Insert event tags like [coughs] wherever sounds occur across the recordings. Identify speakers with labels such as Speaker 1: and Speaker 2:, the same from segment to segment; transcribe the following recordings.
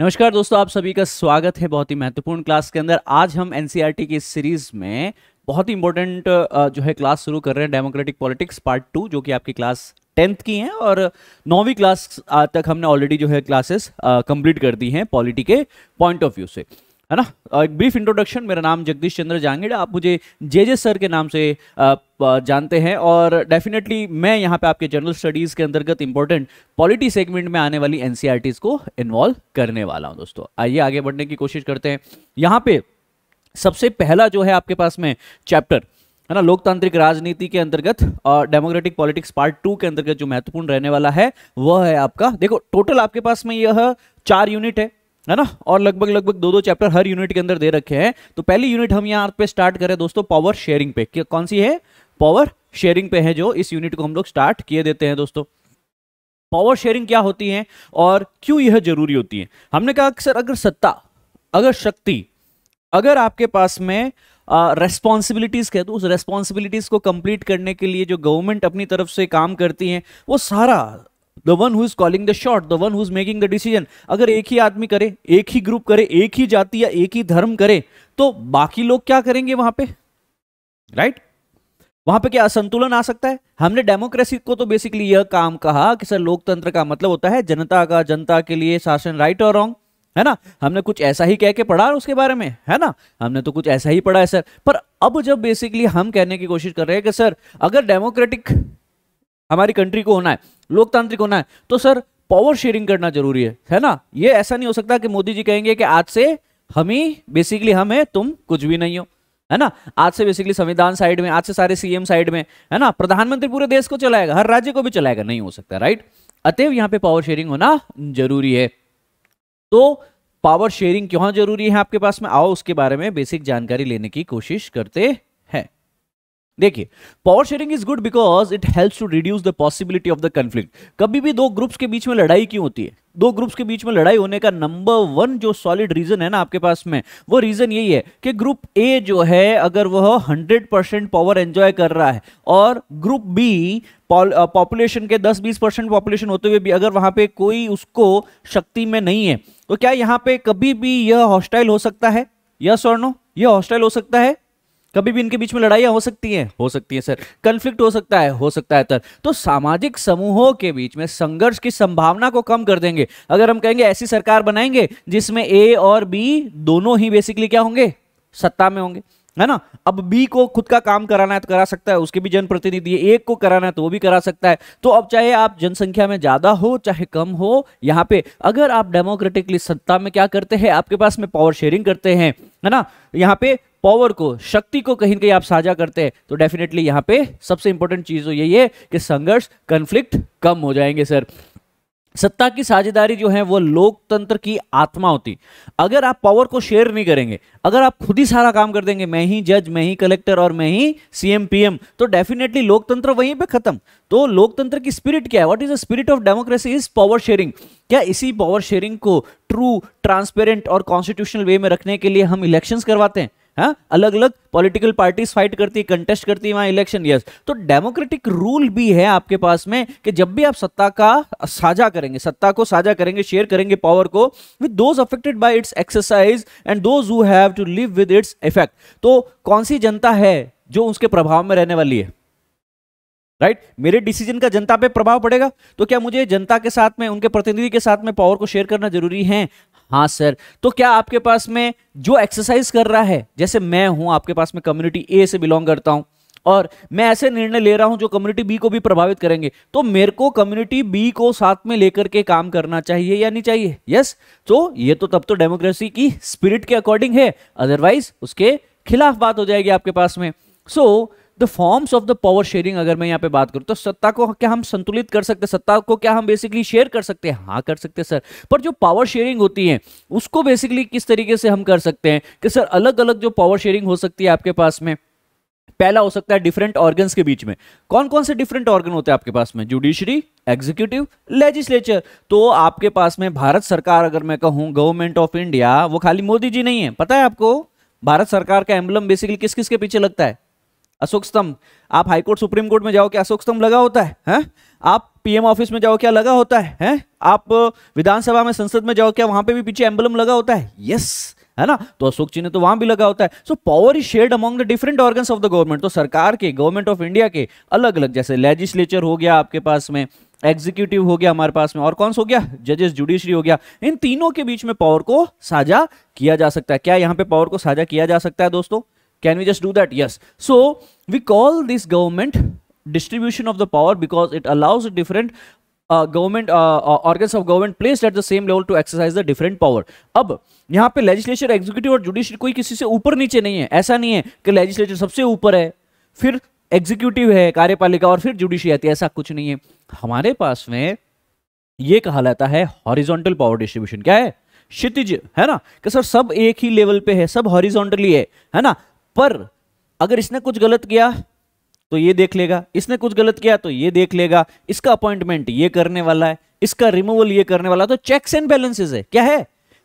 Speaker 1: नमस्कार दोस्तों आप सभी का स्वागत है बहुत ही महत्वपूर्ण क्लास के अंदर आज हम एनसीईआरटी e की सीरीज में बहुत ही इंपॉर्टेंट जो है क्लास शुरू कर रहे हैं डेमोक्रेटिक पॉलिटिक्स पार्ट टू जो कि आपकी क्लास टेंथ की है और नौवीं क्लास तक हमने ऑलरेडी जो है क्लासेस कंप्लीट कर दी हैं पॉलिटी के पॉइंट ऑफ व्यू से है ना एक ब्रीफ इंट्रोडक्शन मेरा नाम जगदीश चंद्र जांगिड़ आप मुझे जे जे सर के नाम से जानते हैं और डेफिनेटली मैं यहाँ पे आपके जनरल स्टडीज़ के अंतर्गत इंपॉर्टेंट पॉलिटी सेगमेंट में आने वाली एन e को इन्वॉल्व करने वाला हूँ दोस्तों आइए आगे बढ़ने की कोशिश करते हैं यहाँ पे सबसे पहला जो है आपके पास में चैप्टर है ना लोकतांत्रिक राजनीति के अंतर्गत और डेमोक्रेटिक पॉलिटिक्स पार्ट टू के अंतर्गत जो महत्वपूर्ण रहने वाला है वह है आपका देखो टोटल आपके पास में यह चार यूनिट है है ना और लगभग लगभग दो दो चैप्टर हर यूनिट के अंदर दे रखे हैं तो पहली यूनिट हम यहाँ पे स्टार्ट करें दोस्तों पावर शेयरिंग पे कौन सी है पावर शेयरिंग पे है जो इस यूनिट को हम लोग स्टार्ट किए देते हैं दोस्तों पावर शेयरिंग क्या होती है और क्यों यह जरूरी होती है हमने कहा अक्सर अगर सत्ता अगर शक्ति अगर आपके पास में रेस्पॉन्सिबिलिटीज़ कह तो उस रेस्पॉन्सिबिलिटीज़ को कंप्लीट करने के लिए जो गवर्नमेंट अपनी तरफ से काम करती है वो सारा the one who is calling the shot the one who is making the decision अगर एक ही आदमी करे एक ही ग्रुप करे एक ही जाति या एक ही धर्म करे तो बाकी लोग क्या करेंगे वहां पे राइट right? वहां पे क्या असंतुलन आ सकता है हमने डेमोक्रेसी को तो बेसिकली यह काम कहा कि सर लोकतंत्र का मतलब होता है जनता का जनता के लिए शासन राइट और रॉन्ग है ना हमने कुछ ऐसा ही कह के पढ़ा उसके बारे में है ना हमने तो कुछ ऐसा ही पढ़ा है सर पर अब जब बेसिकली हम कहने की कोशिश कर रहे हैं कि सर अगर डेमोक्रेटिक हमारी कंट्री को होना है लोकतांत्रिक होना है तो सर पावर शेयरिंग करना जरूरी है है ना ये ऐसा नहीं हो सकता कि मोदी जी कहेंगे कि आज से हम ही बेसिकली हम है तुम कुछ भी नहीं हो है ना आज से बेसिकली संविधान साइड में आज से सारे सीएम साइड में है ना प्रधानमंत्री पूरे देश को चलाएगा हर राज्य को भी चलाएगा नहीं हो सकता राइट अतएव यहां पे पावर शेयरिंग होना जरूरी है तो पावर शेयरिंग क्यों जरूरी है आपके पास में आओ उसके बारे में बेसिक जानकारी लेने की कोशिश करते देखिए power sharing is good because it helps to reduce the possibility of the conflict कभी भी दो ग्रुप्स के बीच में लड़ाई क्यों होती है दो ग्रुप्स के बीच में लड़ाई होने का नंबर वन जो सॉलिड रीजन है ना आपके पास में वो रीजन यही है कि ग्रुप ए जो है अगर वह हंड्रेड परसेंट पावर एंजॉय कर रहा है और ग्रुप बी पॉपुलेशन के 10-20 परसेंट पॉपुलेशन होते हुए भी अगर वहां पे कोई उसको शक्ति में नहीं है तो क्या यहाँ पे कभी भी यह हॉस्टाइल हो सकता है यस और नो यह हॉस्टाइल हो सकता है कभी भी इनके बीच में लड़ाइयाँ हो सकती हैं हो सकती हैं सर कन्फ्लिक्ट हो सकता है हो सकता है सर तो सामाजिक समूहों के बीच में संघर्ष की संभावना को कम कर देंगे अगर हम कहेंगे ऐसी सरकार बनाएंगे जिसमें ए और बी दोनों ही बेसिकली क्या होंगे सत्ता में होंगे है ना अब बी को खुद का काम कराना है तो करा सकता है उसके भी जनप्रतिनिधि एक को कराना है तो वो भी करा सकता है तो अब चाहे आप जनसंख्या में ज्यादा हो चाहे कम हो यहाँ पे अगर आप डेमोक्रेटिकली सत्ता में क्या करते हैं आपके पास में पावर शेयरिंग करते हैं है ना यहाँ पे पावर को शक्ति को कहीं ना कहीं आप साझा करते हैं तो डेफिनेटली यहां पे सबसे इंपॉर्टेंट चीज़ तो यही है कि संघर्ष कंफ्लिक्ट कम हो जाएंगे सर सत्ता की साझेदारी जो है वो लोकतंत्र की आत्मा होती अगर आप पावर को शेयर नहीं करेंगे अगर आप खुद ही सारा काम कर देंगे मैं ही जज मैं ही कलेक्टर और मैं ही सीएम पीएम तो डेफिनेटली लोकतंत्र वहीं पे खत्म तो लोकतंत्र की स्पिरिट क्या है what is the spirit of democracy is power sharing क्या इसी पावर शेयरिंग को ट्रू ट्रांसपेरेंट और कॉन्स्टिट्यूशनल वे में रखने के लिए हम इलेक्शन करवाते हैं हाँ अलग अलग पॉलिटिकल पार्टीज फाइट करती है कंटेस्ट करती है वहां इलेक्शन यस तो डेमोक्रेटिक रूल भी है आपके पास में कि जब भी आप सत्ता का साझा करेंगे सत्ता को साझा करेंगे शेयर करेंगे पावर को with those affected by its exercise and those who have to live with its effect तो कौन सी जनता है जो उसके प्रभाव में रहने वाली है राइट right? मेरे डिसीजन का जनता पे प्रभाव पड़ेगा तो क्या मुझे जनता के साथ में उनके प्रतिनिधि के साथ में पावर को शेयर करना जरूरी है हाँ सर तो क्या आपके पास में जो एक्सरसाइज कर रहा है जैसे मैं हूं आपके पास में कम्युनिटी ए से बिलोंग करता हूं और मैं ऐसे निर्णय ले रहा हूं जो कम्युनिटी बी को भी प्रभावित करेंगे तो मेरे को कम्युनिटी बी को साथ में लेकर के काम करना चाहिए या नहीं चाहिए यस तो ये तो तब तो डेमोक्रेसी की स्पिरिट के अकॉर्डिंग है अदरवाइज उसके खिलाफ बात हो जाएगी आपके पास में so so, the forms of the power sharing अगर मैं यहाँ पे बात करूँ तो सत्ता को क्या हम संतुलित कर सकते सत्ता को क्या हम बेसिकली शेयर कर सकते हैं हाँ कर सकते हैं सर पर जो पावर शेयरिंग होती है उसको बेसिकली किस तरीके से हम कर सकते हैं कि सर अलग अलग जो पावर शेयरिंग हो सकती है आपके पास में पहला हो सकता है डिफरेंट ऑर्गन के बीच में कौन कौन से डिफरेंट ऑर्गन होते हैं आपके पास में जुडिशरी एग्जीक्यूटिव लेजिस्लेचर तो आपके पास में भारत सरकार अगर मैं कहूं गवर्नमेंट ऑफ इंडिया वो खाली मोदी जी नहीं है पता है आपको भारत सरकार का एम्बलम बेसिकली किस किस के पीछे लगता है अशोक स्तंभ आप हाईकोर्ट सुप्रीम कोर्ट में जाओ क्या अशोक स्तंभ लगा होता है हैं आप पीएम ऑफिस में जाओ क्या लगा होता है हैं आप विधानसभा में संसद में जाओ क्या वहां पे भी पीछे एम्बलम लगा होता है यस है ना तो अशोक चिन्ह तो वहां भी लगा होता है so power is shared among the different organs of the government तो सरकार के गवर्नमेंट ऑफ इंडिया के अलग अलग जैसे लेजिस्लेचर हो गया आपके पास में एग्जीक्यूटिव हो गया हमारे पास में और कौन हो गया जजेस जुडिशरी हो गया इन तीनों के बीच में पावर को साझा किया जा सकता है क्या यहाँ पे पावर को साझा किया जा सकता है दोस्तों Can we just do that? Yes. So we call this government distribution of the power because it allows a different uh, government uh, uh, organs of government placed at the same level to exercise the different power. ab yahan pe legislature executive aur judiciary koi kisi se upar niche nahi hai aisa nahi hai ki legislature sabse upar hai fir executive है कार्यपालिका और फिर judicial आती है ऐसा कुछ नहीं है हमारे पास में यह कहा जाता है हॉरिजॉन्टल पावर डिस्ट्रीब्यूशन क्या है क्षितिज है ना कि सर सब एक ही लेवल पे है सब हॉरिजॉन्टली है है ना पर अगर इसने कुछ गलत किया तो ये देख लेगा इसने कुछ गलत किया तो ये देख लेगा इसका अपॉइंटमेंट ये करने वाला है इसका रिमूवल ये करने वाला तो चेक्स एंड बैलेंसेस है क्या है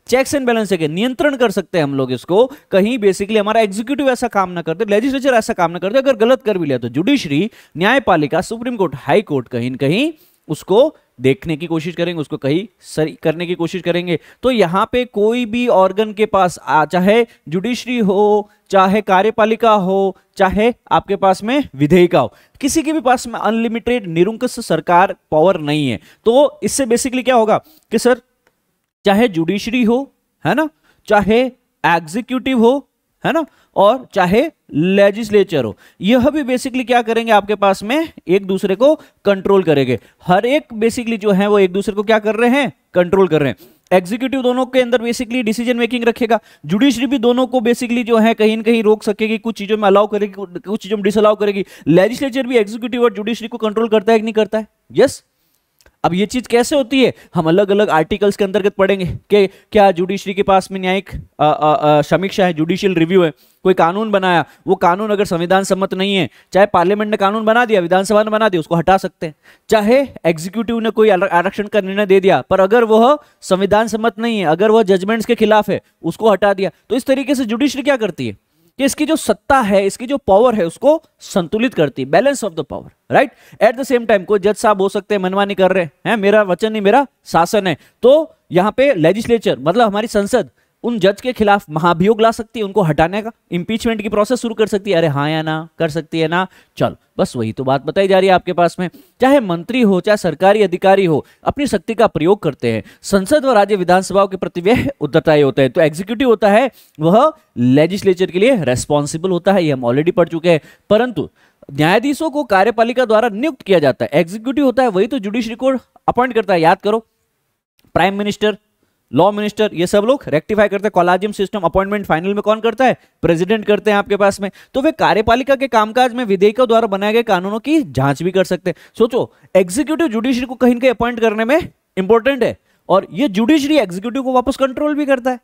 Speaker 1: चेक्स एंड बैलेंस है नियंत्रण कर सकते हैं हम लोग इसको कहीं बेसिकली हमारा एग्जीक्यूटिव ऐसा काम ना करते लेजिस्लेचर ऐसा काम ना करते अगर गलत कर भी लिया तो जुडिशरी न्यायपालिका सुप्रीम कोर्ट हाई कोर्ट कहीं कहीं उसको देखने की कोशिश करेंगे उसको कहीं सही करने की कोशिश करेंगे तो यहाँ पे कोई भी ऑर्गन के पास आ चाहे जुडिशरी हो चाहे कार्यपालिका हो चाहे आपके पास में विधेयिका हो किसी के भी पास में अनलिमिटेड निरुंकश सरकार पावर नहीं है तो इससे बेसिकली क्या होगा कि सर चाहे जुडिशरी हो है ना चाहे एग्जीक्यूटिव हो है ना और चाहे लेजिस्लेचर हो यह भी बेसिकली क्या करेंगे आपके पास में एक दूसरे को कंट्रोल करेंगे हर एक बेसिकली जो है वो एक दूसरे को क्या कर रहे हैं कंट्रोल कर रहे हैं एग्जीक्यूटिव दोनों के अंदर बेसिकली डिसीजन मेकिंग रखेगा जुडिशरी भी दोनों को बेसिकली जो है कहीं ना कहीं रोक सकेगी कुछ चीज़ों में अलाउ करेगी कुछ चीज़ों में डिसअलाउ करेगी लेजिस्लेचर भी एग्जीक्यूटिव और जुडिशरी को कंट्रोल करता है कि नहीं करता है यस yes? अब ये चीज़ कैसे होती है हम अलग अलग आर्टिकल्स के अंतर्गत पढ़ेंगे कि क्या जुडिशरी के पास में न्यायिक समीक्षा है जुडिशियल रिव्यू है कोई कानून बनाया वो कानून अगर संविधान सम्मत नहीं है चाहे पार्लियामेंट ने कानून बना दिया विधानसभा ने बना दिया उसको हटा सकते हैं चाहे एग्जीक्यूटिव ने कोई आरक्षण का निर्णय दे दिया पर अगर वह संविधान सम्मत नहीं है अगर वह जजमेंट्स के खिलाफ है उसको हटा दिया तो इस तरीके से जुडिशरी क्या करती है कि इसकी जो सत्ता है इसकी जो पावर है उसको संतुलित करती है balance of the power right at the same time कोई जज साहब हो सकते हैं मनमानी कर रहे हैं मेरा वचन नहीं मेरा शासन है तो यहां पे लेजिस्लेचर मतलब हमारी संसद उन जज के खिलाफ महाभियोग ला सकती है उनको हटाने का इंपीचमेंट की प्रोसेस शुरू कर सकती है अरे हाँ या ना कर सकती है ना चल बस वही तो बात बताई जा रही है आपके पास में चाहे मंत्री हो चाहे सरकारी अधिकारी हो अपनी शक्ति का प्रयोग करते हैं संसद व राज्य विधानसभाओं के प्रति वह उत्तरदायी होते हैं तो एग्जीक्यूटिव होता है वह लेजिस्लेचर के लिए रेस्पॉन्सिबल होता है ये हम ऑलरेडी पढ़ चुके हैं परंतु न्यायाधीशों को कार्यपालिका द्वारा नियुक्त किया जाता है एग्जीक्यूटिव होता है वही तो जुडिशरी कोर्ट अपॉइंट करता है याद करो प्राइम मिनिस्टर लॉ मिनिस्टर ये सब लोग रेक्टिफाई करते हैं कॉलाजियम सिस्टम अपॉइंटमेंट फाइनल में कौन करता है प्रेसिडेंट करते हैं आपके पास में तो वे कार्यपालिका के कामकाज में विधेयकों द्वारा बनाए गए कानूनों की जांच भी कर सकते हैं सोचो एग्जीक्यूटिव जुडिशरी को कहीं कहीं अपॉइंट करने में इंपॉर्टेंट है और ये जुडिशरी एग्जीक्यूटिव को वापस कंट्रोल भी करता है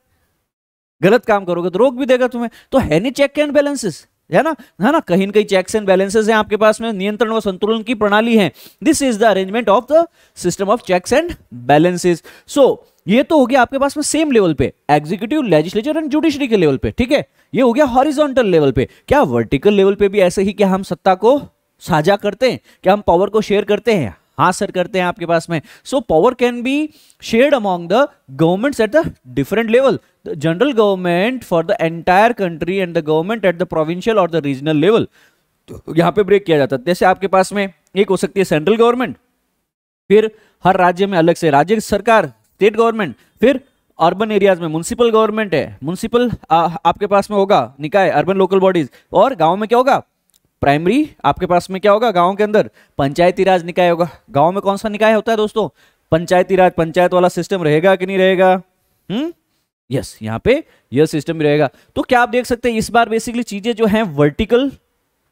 Speaker 1: गलत काम करोगे तो रोक भी देगा तुम्हें तो है नहीं चेक एंड बैलेंसेस है ना है ना कहीं ना कहीं चेक्स एंड बैलेंसेस हैं आपके पास में नियंत्रण व संतुलन की प्रणाली है this is the arrangement of the system of checks and balances so ये तो हो गया आपके पास में सेम लेवल पे एग्जीक्यूटिव लेजिस्लेचर एंड जुडिशरी के लेवल पे ठीक है ये हो गया हॉरिजॉन्टल लेवल पे क्या वर्टिकल लेवल पे भी ऐसे ही क्या हम सत्ता को साझा करते हैं क्या हम पावर को शेयर करते हैं हाँ सर करते हैं आपके पास में so power can be shared among the governments at the different level the general government for the entire country and the government at the provincial और द रीजनल लेवल तो यहाँ पे ब्रेक किया जाता है जैसे आपके पास में एक हो सकती है सेंट्रल गवर्नमेंट फिर हर राज्य में अलग से राज्य सरकार स्टेट गवर्नमेंट फिर अर्बन एरियाज में म्यूनसिपल गवर्नमेंट है म्यूनसिपल आपके पास में होगा निकाय अर्बन लोकल बॉडीज और गांव में क्या होगा प्राइमरी आपके पास में क्या होगा गाँव के अंदर पंचायती राज निकाय होगा गाँव में कौन सा निकाय होता है दोस्तों पंचायती राज पंचायत वाला सिस्टम रहेगा कि नहीं रहेगा हम्म यस यहाँ पे यह सिस्टम भी रहेगा तो क्या आप देख सकते हैं इस बार बेसिकली चीजें जो है वर्टिकल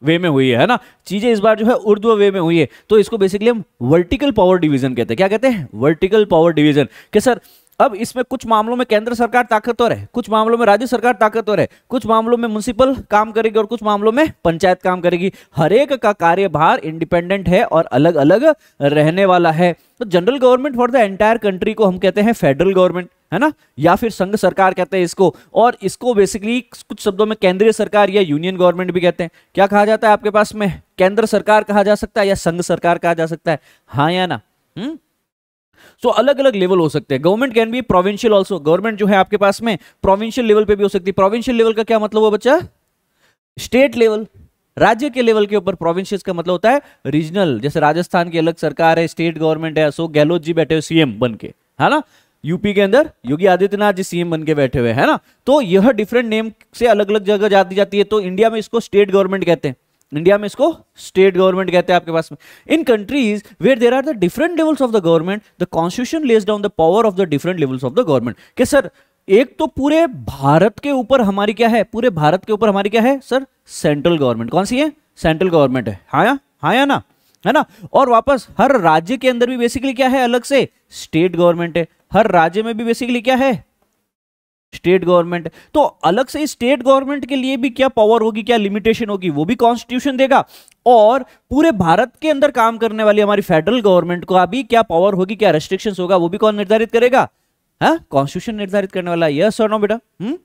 Speaker 1: वे में हुई है, है ना चीजें इस बार जो है उर्दू वे में हुई है तो इसको बेसिकली हम वर्टिकल पावर डिवीजन कहते हैं क्या कहते हैं वर्टिकल पावर डिवीजन के सर अब इसमें कुछ मामलों में केंद्र सरकार ताकतवर है कुछ मामलों में राज्य सरकार ताकतवर है कुछ मामलों में म्यूनिसिपल काम करेगी और कुछ मामलों में पंचायत काम करेगी हरेक का कार्यभार इंडिपेंडेंट है और अलग अलग रहने वाला है तो general government for the entire country को हम कहते हैं फेडरल गवर्नमेंट है ना या फिर संघ सरकार कहते हैं इसको और इसको बेसिकली कुछ शब्दों में केंद्रीय सरकार या यूनियन गवर्नमेंट भी कहते हैं क्या कहा जाता है आपके पास में केंद्र सरकार कहा जा सकता है या संघ सरकार कहा जा सकता है हाँ या ना हुँ? हम्म? सो so, अलग अलग लेवल हो सकते हैं government can be provincial also government जो है आपके पास में प्रोविंशियल लेवल पे भी हो सकती है प्रोविंशियल लेवल का क्या मतलब हुआ बच्चा स्टेट लेवल राज्य के लेवल के ऊपर प्रोविंशियल का मतलब होता है रीजनल जैसे राजस्थान की अलग सरकार है स्टेट गवर्नमेंट है अशोक गहलोत जी बैठे हुए सीएम बन के है ना यूपी के अंदर योगी आदित्यनाथ जी सीएम बन के बैठे हुए है ना तो यह डिफरेंट नेम से अलग अलग जगह जाती जाती है तो इंडिया में इसको स्टेट गवर्नमेंट कहते हैं इंडिया में इसको स्टेट गवर्नमेंट कहते हैं आपके पास में in countries where there are the different levels of the government the constitution lays down the power of the different levels of the government के सर एक तो पूरे भारत के ऊपर हमारी क्या है पूरे भारत के ऊपर हमारी क्या है सर सेंट्रल गवर्नमेंट कौन सी है सेंट्रल गवर्नमेंट है हाँ या हाँ या ना है ना और वापस हर राज्य के अंदर भी बेसिकली क्या है अलग से स्टेट गवर्नमेंट है हर राज्य में भी बेसिकली क्या है स्टेट गवर्नमेंट तो अलग से स्टेट गवर्नमेंट के लिए भी क्या पावर होगी क्या लिमिटेशन होगी वो भी कॉन्स्टिट्यूशन देगा और पूरे भारत के अंदर काम करने वाली हमारी फेडरल गवर्नमेंट को अभी क्या पावर होगी क्या रेस्ट्रिक्शन होगा वो भी कौन निर्धारित करेगा कॉन्स्टिट्यूशन हाँ, निर्धारित करने वाला यह सर नो बेटा हम्म?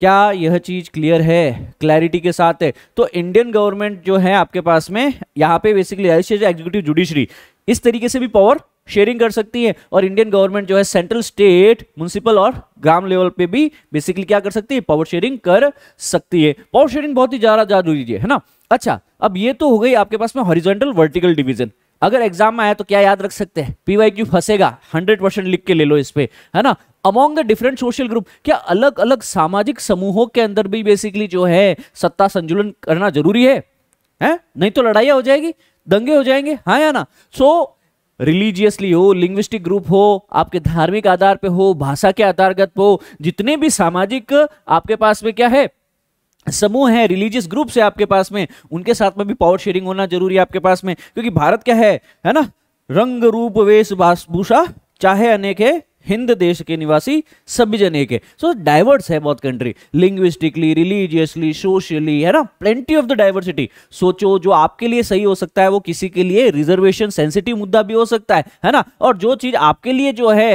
Speaker 1: क्या यह चीज क्लियर है क्लैरिटी के साथ है तो इंडियन गवर्नमेंट जो है आपके पास में यहां पे बेसिकली एग्जीक्यूटिव जुडिशरी इस तरीके से भी पावर शेयरिंग कर सकती है और इंडियन गवर्नमेंट जो है सेंट्रल स्टेट म्यूनसिपल और ग्राम लेवल पे भी बेसिकली क्या कर सकती है पावर शेयरिंग कर सकती है पावर शेयरिंग बहुत ही ज़्यादा जरूरी है ना अच्छा अब ये तो हो गई आपके पास में हॉरिजेंटल वर्टिकल डिवीजन अगर एग्जाम में आया तो क्या याद रख सकते हैं पीवाई क्यू फंसेगा हंड्रेड परसेंट लिख के ले लो इस पे है ना among the different social group क्या अलग अलग सामाजिक समूहों के अंदर भी बेसिकली जो है सत्ता संतुलन करना जरूरी है है? नहीं तो लड़ाइयाँ हो जाएगी दंगे हो जाएंगे हाँ या ना सो so, रिलीजियसली हो लिंग्विस्टिक ग्रुप हो आपके धार्मिक आधार पे हो भाषा के आधारगत हो जितने भी सामाजिक आपके पास में क्या है समूह है रिलीजियस ग्रुप से आपके पास में उनके साथ में भी पावर शेयरिंग होना जरूरी है आपके पास में क्योंकि भारत क्या है है ना रंग रूप वेश भूषा चाहे अनेक है हिंद देश के निवासी सभी जन एक है सो डाइवर्स है बहुत कंट्री लिंग्विस्टिकली रिलीजियसली सोशली है ना प्लेंटी ऑफ द डाइवर्सिटी सोचो जो आपके लिए सही हो सकता है वो किसी के लिए रिजर्वेशन सेंसिटिव मुद्दा भी हो सकता है है ना और जो चीज आपके लिए जो है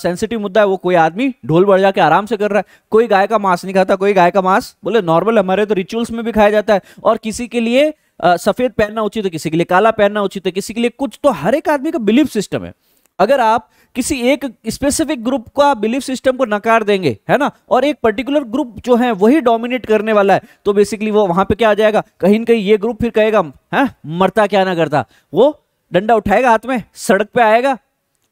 Speaker 1: सेंसिटिव मुद्दा है वो कोई आदमी ढोल बढ़ जाके आराम से कर रहा है कोई गाय का मांस नहीं खाता कोई गाय का मांस बोले नॉर्मल हमारे तो रिचुअल्स में भी खाया जाता है और किसी के लिए सफेद पहनना उचित है किसी के लिए काला पहनना उचित है किसी के लिए कुछ तो हर एक आदमी का बिलीफ सिस्टम है अगर आप किसी एक स्पेसिफिक ग्रुप का बिलीफ सिस्टम को नकार देंगे है ना और एक पर्टिकुलर ग्रुप जो है वही डोमिनेट करने वाला है तो बेसिकली वो वहां पे क्या आ जाएगा कहीं ना कहीं ये ग्रुप फिर कहेगा है हाँ, मरता क्या ना करता वो डंडा उठाएगा हाथ में सड़क पे आएगा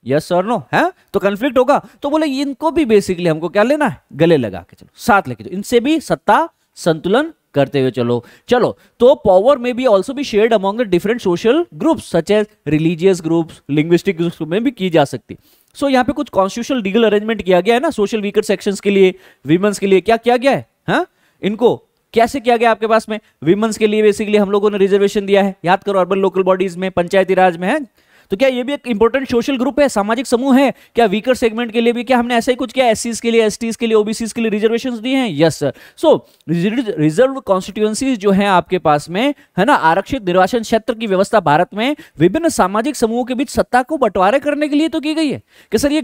Speaker 1: यस और नो है तो कंफ्लिक्ट होगा तो बोले इनको भी बेसिकली हमको क्या लेना है गले लगा के चलो साथ लेके चलो इनसे भी सत्ता संतुलन करते हुए चलो चलो तो पावर में बी ऑल्सो भी shared among the different social groups such as religious groups linguistic groups में भी की जा सकती सो so, यहाँ पे कुछ कॉन्स्टिट्यूशन लीगल अरेंजमेंट किया गया है ना सोशल वीकर सेक्शन के लिए वीमेंस के लिए क्या किया गया है हा? इनको कैसे किया गया आपके पास में वीमेंस के लिए बेसिकली हम लोगों ने रिजर्वेशन दिया है याद करो अर्बन लोकल बॉडीज में पंचायती राज में है तो क्या ये भी एक इंपॉर्टेंट सोशल ग्रुप है सामाजिक समूह है क्या वीकर सेगमेंट के लिए भी क्या हमने ऐसा ही कुछ किया एस के लिए एस के लिए ओबीसी के लिए रिजर्वेशन दिए हैं yes sir so reserve constituencies जो है आपके पास में है ना आरक्षित निर्वाचन क्षेत्र की व्यवस्था भारत में विभिन्न सामाजिक समूहों के बीच सत्ता को बंटवारे करने के लिए तो की गई है कि सर ये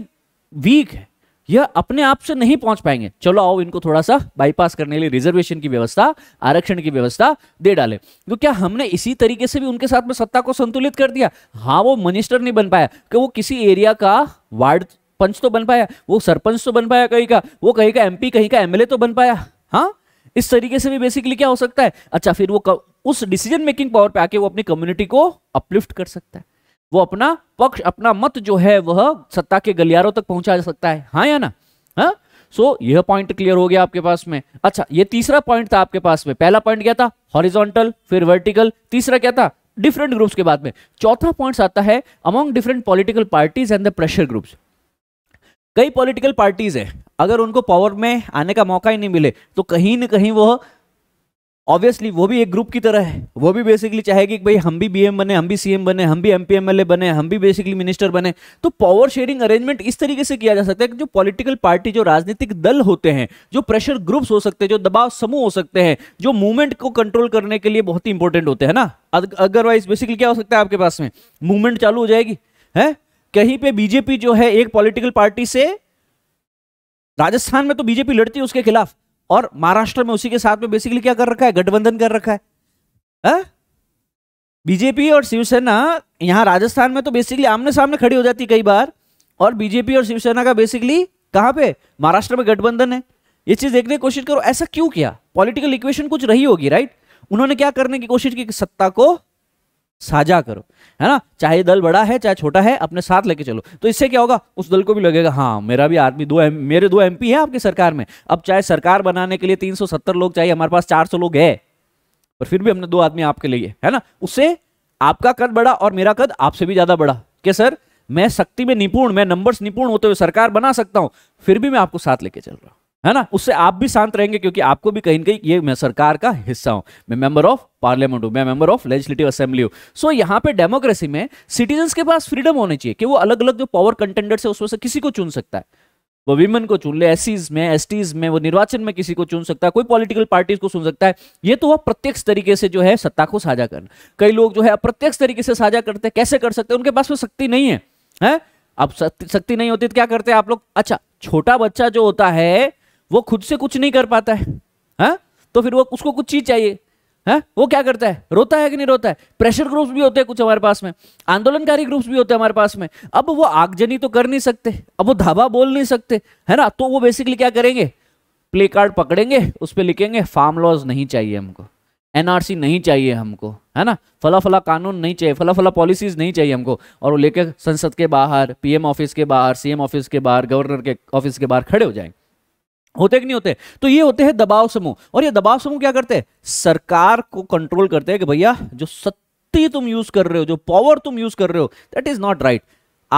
Speaker 1: वीक है यह अपने आप से नहीं पहुंच पाएंगे चलो आओ इनको थोड़ा सा बाईपास करने के लिए रिजर्वेशन की व्यवस्था आरक्षण की व्यवस्था दे डाले तो क्या हमने इसी तरीके से भी उनके साथ में सत्ता को संतुलित कर दिया हाँ वो मिनिस्टर नहीं बन पाया कि वो किसी एरिया का वार्ड पंच तो बन पाया वो सरपंच तो बन पाया कहीं का वो कहीं का एमपी कहीं का एमएलए तो बन पाया हाँ इस तरीके से भी बेसिकली क्या हो सकता है अच्छा फिर वो उस डिसीजन मेकिंग पावर पे आके वो अपनी कम्युनिटी को अपलिफ्ट कर सकता है वो अपना पक्ष अपना मत जो है वह सत्ता के गलियारों तक पहुंचा जा सकता है हाँ या ना हाँ सो so, यह पॉइंट क्लियर हो गया आपके पास में अच्छा ये तीसरा पॉइंट था आपके पास में पहला पॉइंट क्या था हॉरिजॉन्टल फिर वर्टिकल तीसरा क्या था डिफरेंट ग्रुप्स के बाद में चौथा पॉइंट आता है among different political parties and the pressure groups कई पॉलिटिकल पार्टीज है अगर उनको पावर में आने का मौका ही नहीं मिले तो कहीं ना कहीं वह ऑब्वियसली वो भी एक ग्रुप की तरह है वो भी बेसिकली चाहेगी कि भाई हम भी बीएम बने हम भी सीएम बने हम भी एमपीएमएलए बने हम भी बेसिकली मिनिस्टर बने तो पावर शेयरिंग अरेंजमेंट इस तरीके से किया जा सकता है कि जो पॉलिटिकल पार्टी जो राजनीतिक दल होते हैं जो प्रेशर ग्रुप्स हो सकते हैं जो दबाव समूह हो सकते हैं जो मूवमेंट को कंट्रोल करने के लिए बहुत ही इंपॉर्टेंट होते हैं ना अदरवाइज बेसिकली क्या हो सकता है आपके पास में मूवमेंट चालू हो जाएगी है कहीं पर बीजेपी जो है एक पॉलिटिकल पार्टी से राजस्थान में तो बीजेपी लड़ती है उसके खिलाफ और महाराष्ट्र में उसी के साथ में बेसिकली क्या कर रखा है गठबंधन कर रखा है आ? हाँ? बीजेपी और शिवसेना यहां राजस्थान में तो बेसिकली आमने सामने खड़ी हो जाती कई बार और बीजेपी और शिवसेना का बेसिकली कहां पे महाराष्ट्र में गठबंधन है ये चीज देखने की कोशिश करो ऐसा क्यों किया पॉलिटिकल इक्वेशन कुछ रही होगी राइट उन्होंने क्या करने की कोशिश की सत्ता को साझा करो है ना चाहे दल बड़ा है चाहे छोटा है अपने साथ लेके चलो तो इससे क्या होगा उस दल को भी लगेगा हाँ मेरा भी आदमी दो एम, मेरे दो एमपी है आपकी सरकार में अब चाहे सरकार बनाने के लिए 370 लोग चाहिए हमारे पास 400 लोग है पर फिर भी हमने दो आदमी आपके लिए है ना उससे आपका कद बड़ा और मेरा कद आपसे भी ज्यादा बड़ा क्या सर मैं शक्ति में निपुण मैं नंबर्स निपुण होते हुए सरकार बना सकता हूं फिर भी मैं आपको साथ लेके चल रहा हूं है ना उससे आप भी शांत रहेंगे क्योंकि आपको भी कहीं ना कहीं ये मैं सरकार का हिस्सा हूं मैं मेंबर ऑफ पार्लियामेंट हूं मैं मेंबर ऑफ लेजिस्लेटिव असेंबली हूं सो यहां पे डेमोक्रेसी में सिटीजन के पास फ्रीडम होने चाहिए कि वो अलग अलग जो पावर कंटेंडर्स है उसमें से किसी को चुन सकता है वो विमेन को चुन ले एस में एस में वो निर्वाचन में किसी को चुन सकता है कोई पॉलिटिकल पार्टीज को चुन सकता है ये तो वह प्रत्यक्ष तरीके से जो है सत्ता को साझा करना कई लोग जो है अप्रत्यक्ष तरीके से साझा करते हैं कैसे कर सकते हैं उनके पास वो तो शक्ति नहीं है अब शक्ति नहीं होती तो क्या करते हैं आप लोग अच्छा छोटा बच्चा जो होता है वो खुद से कुछ नहीं कर पाता है हा? तो फिर वो उसको कुछ चीज चाहिए है हाँ? वो क्या करता है रोता है कि नहीं रोता है प्रेशर ग्रुप्स भी होते हैं कुछ हमारे पास में आंदोलनकारी ग्रुप्स भी होते हैं हमारे पास में अब वो आगजनी तो कर नहीं सकते अब वो धाबा बोल नहीं सकते है ना तो वो बेसिकली क्या करेंगे प्ले कार्ड पकड़ेंगे उस पर लिखेंगे फार्म लॉज नहीं चाहिए हमको एनआरसी नहीं चाहिए हमको है ना फला फला कानून नहीं चाहिए फला फला पॉलिसीज नहीं चाहिए हमको और वो लेकर संसद के बाहर पीएम ऑफिस के बाहर सीएम ऑफिस के बाहर गवर्नर के ऑफिस के बाहर खड़े हो जाएंगे होते कि नहीं होते तो ये होते हैं दबाव समूह और ये दबाव समूह क्या करते हैं सरकार को कंट्रोल करते हैं कि भैया जो शक्ति तुम यूज कर रहे हो जो पावर तुम यूज कर रहे हो दैट इज नॉट राइट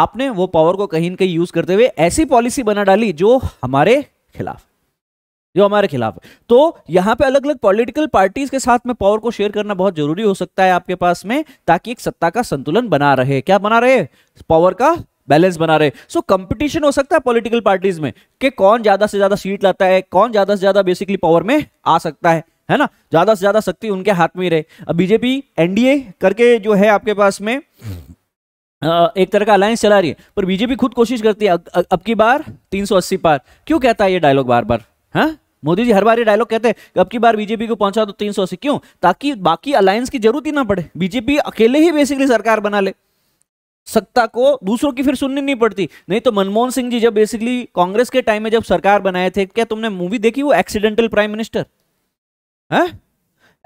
Speaker 1: आपने वो पावर को कहीं ना कहीं यूज करते हुए ऐसी पॉलिसी बना डाली जो हमारे खिलाफ जो हमारे खिलाफ तो यहां पे अलग अलग पॉलिटिकल पार्टीज के साथ में पावर को शेयर करना बहुत जरूरी हो सकता है आपके पास में ताकि एक सत्ता का संतुलन बना रहे क्या बना रहे पावर का बैलेंस बना रहे सो so, कंपटीशन हो सकता है पॉलिटिकल पार्टीज में कि कौन ज्यादा से ज्यादा सीट लाता है कौन ज्यादा से ज्यादा बेसिकली पावर में आ सकता है है ना ज्यादा से ज्यादा शक्ति उनके हाथ में ही रहे अब बीजेपी एनडीए करके जो है आपके पास में एक तरह का अलायंस चला रही है पर बीजेपी खुद कोशिश करती है अब की बार 380 पार क्यों कहता है ये डायलॉग बार बार हाँ मोदी जी हर बार ये डायलॉग कहते हैं कि अब की बार बीजेपी को पहुंचा दो तीन सौ क्यों ताकि बाकी अलायंस की जरूरत ही ना पड़े बीजेपी अकेले ही बेसिकली सरकार बना ले सत्ता को दूसरों की फिर सुननी नहीं पड़ती नहीं तो मनमोहन सिंह जी जब बेसिकली कांग्रेस के टाइम में जब सरकार बनाए थे क्या तुमने मूवी देखी वो एक्सीडेंटल प्राइम मिनिस्टर है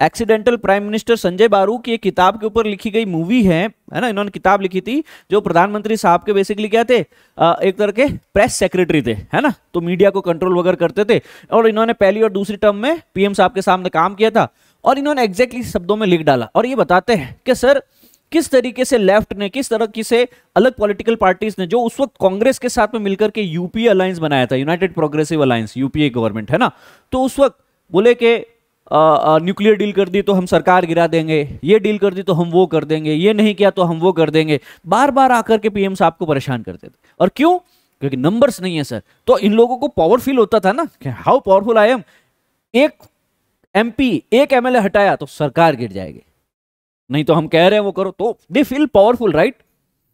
Speaker 1: accidental prime minister Sanjay Baru की एक किताब के ऊपर लिखी गई मूवी है है ना इन्होंने किताब लिखी थी जो प्रधानमंत्री साहब के बेसिकली क्या थे आ, एक तरह के प्रेस सेक्रेटरी थे है ना तो मीडिया को कंट्रोल वगैरह करते थे और इन्होंने पहली और दूसरी टर्म में पीएम साहब के सामने काम किया था और इन्होंने एग्जैक्टली शब्दों में लिख डाला और ये बताते हैं कि सर किस तरीके से लेफ्ट ने किस तरह से अलग पॉलिटिकल पार्टीज ने जो उस वक्त कांग्रेस के साथ में मिलकर के यूपीए अलायंस बनाया था united progressive alliance UPA government है ना तो उस वक्त बोले कि न्यूक्लियर डील कर दी तो हम सरकार गिरा देंगे ये डील कर दी तो हम वो कर देंगे ये नहीं किया तो हम वो कर देंगे बार बार आकर के पीएम साहब को परेशान करते थे और क्यों क्योंकि नंबर्स नहीं है सर तो इन लोगों को पावर फील होता था ना हाउ पावरफुल आई एम एक एमपी एक एमएलए हटाया तो सरकार गिर जाएगी नहीं तो हम कह रहे हैं वो करो तो they feel powerful right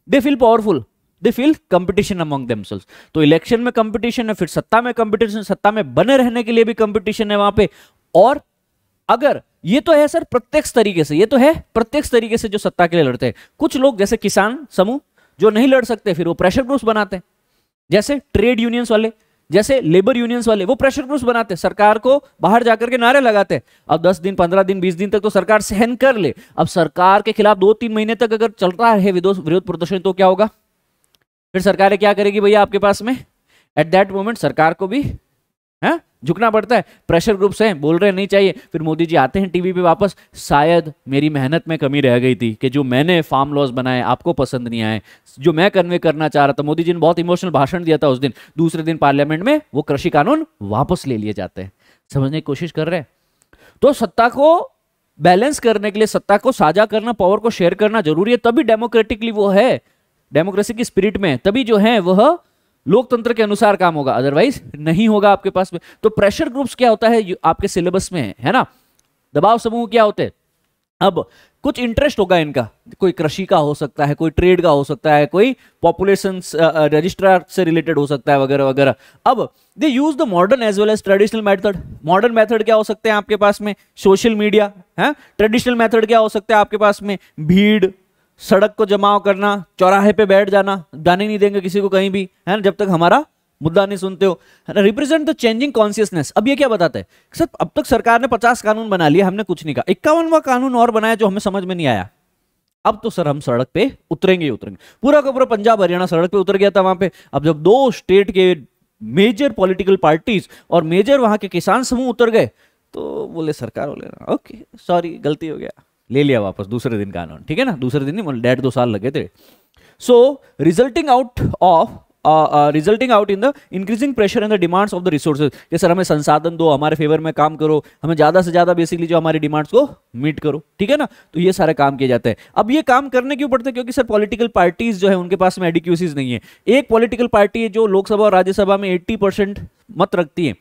Speaker 1: they feel powerful they feel competition among themselves तो इलेक्शन में कंपटीशन है फिर सत्ता में कंपटीशन सत्ता में बने रहने के लिए भी कंपटीशन है वहां पे और अगर ये तो है सर प्रत्यक्ष तरीके से ये तो है प्रत्यक्ष तरीके से जो सत्ता के लिए लड़ते हैं कुछ लोग जैसे किसान समूह जो नहीं लड़ सकते फिर वो प्रेशर ग्रुप्स बनाते हैं जैसे ट्रेड यूनियंस वाले जैसे लेबर यूनियंस वाले वो प्रेशर ग्रुप्स बनाते हैं सरकार को बाहर जाकर के नारे लगाते हैं अब दस दिन पंद्रह दिन बीस दिन तक तो सरकार सहन कर ले अब सरकार के खिलाफ दो तीन महीने तक अगर चलता है विरोध प्रदर्शन तो क्या होगा फिर सरकारें क्या करेगी भैया आपके पास में एट दैट मोमेंट सरकार को भी है हाँ? झुकना पड़ता है प्रेशर ग्रुप्स हैं बोल रहे नहीं चाहिए फिर मोदी जी आते हैं टीवी पे वापस शायद मेरी मेहनत में कमी रह गई थी कि जो मैंने फार्म लॉज बनाए आपको पसंद नहीं आए जो मैं कन्वे करना चाह रहा था मोदी जी ने बहुत इमोशनल भाषण दिया था उस दिन दूसरे दिन पार्लियामेंट में वो कृषि कानून वापस ले लिए जाते हैं समझने की कोशिश कर रहे हैं तो सत्ता को बैलेंस करने के लिए सत्ता को साझा करना पावर को शेयर करना जरूरी है तभी डेमोक्रेटिकली वो है डेमोक्रेसी की स्पिरिट में तभी जो है वह लोकतंत्र के अनुसार काम होगा अदरवाइज नहीं होगा आपके पास में तो प्रेशर ग्रुप्स क्या होता है आपके सिलेबस में है, है ना दबाव समूह क्या होते हैं अब कुछ इंटरेस्ट होगा इनका कोई कृषि का हो सकता है कोई ट्रेड का हो सकता है कोई पॉपुलेशन रजिस्ट्रार से रिलेटेड हो सकता है वगैरह वगैरह अब they use the modern as well as traditional method modern method क्या हो सकते हैं आपके पास में सोशल मीडिया है ट्रेडिशनल मेथड क्या हो सकता है आपके पास में भीड़ सड़क को जमाव करना चौराहे पे बैठ जाना जाने नहीं देंगे किसी को कहीं भी है ना जब तक हमारा मुद्दा नहीं सुनते हो है ना रिप्रेजेंट द चेंजिंग कॉन्सियसनेस अब ये क्या बताते हैं सर अब तक सरकार ने पचास कानून बना लिया हमने कुछ नहीं कहा इक्यावनवा कानून और बनाया जो हमें समझ में नहीं आया अब तो सर हम सड़क पे उतरेंगे ही उतरेंगे पूरा का पूरा पंजाब हरियाणा सड़क पे उतर गया था वहां पे अब जब दो स्टेट के मेजर पॉलिटिकल पार्टीज और मेजर वहां के किसान समूह उतर गए तो बोले सरकार बोले ओके सॉरी गलती हो गया ले लिया वापस दूसरे दिन का अनॉन ठीक है ना दूसरे दिन नहीं मतलब डेढ़ दो साल लगे थे so resulting out of resulting out in the increasing pressure in the demands of the resources sir हमें संसाधन दो हमारे फेवर में काम करो हमें ज़्यादा से ज़्यादा बेसिकली जो हमारी डिमांड्स को मीट करो ठीक है ना तो ये सारे काम किए जाते हैं अब ये काम करने क्यों पड़ते हैं क्योंकि सर पॉलिटिकल पार्टीज जो है उनके पास में एडिक्यूसीज नहीं है एक पॉलिटिकल पार्टी है जो लोकसभा और राज्यसभा में एट्टी मत रखती है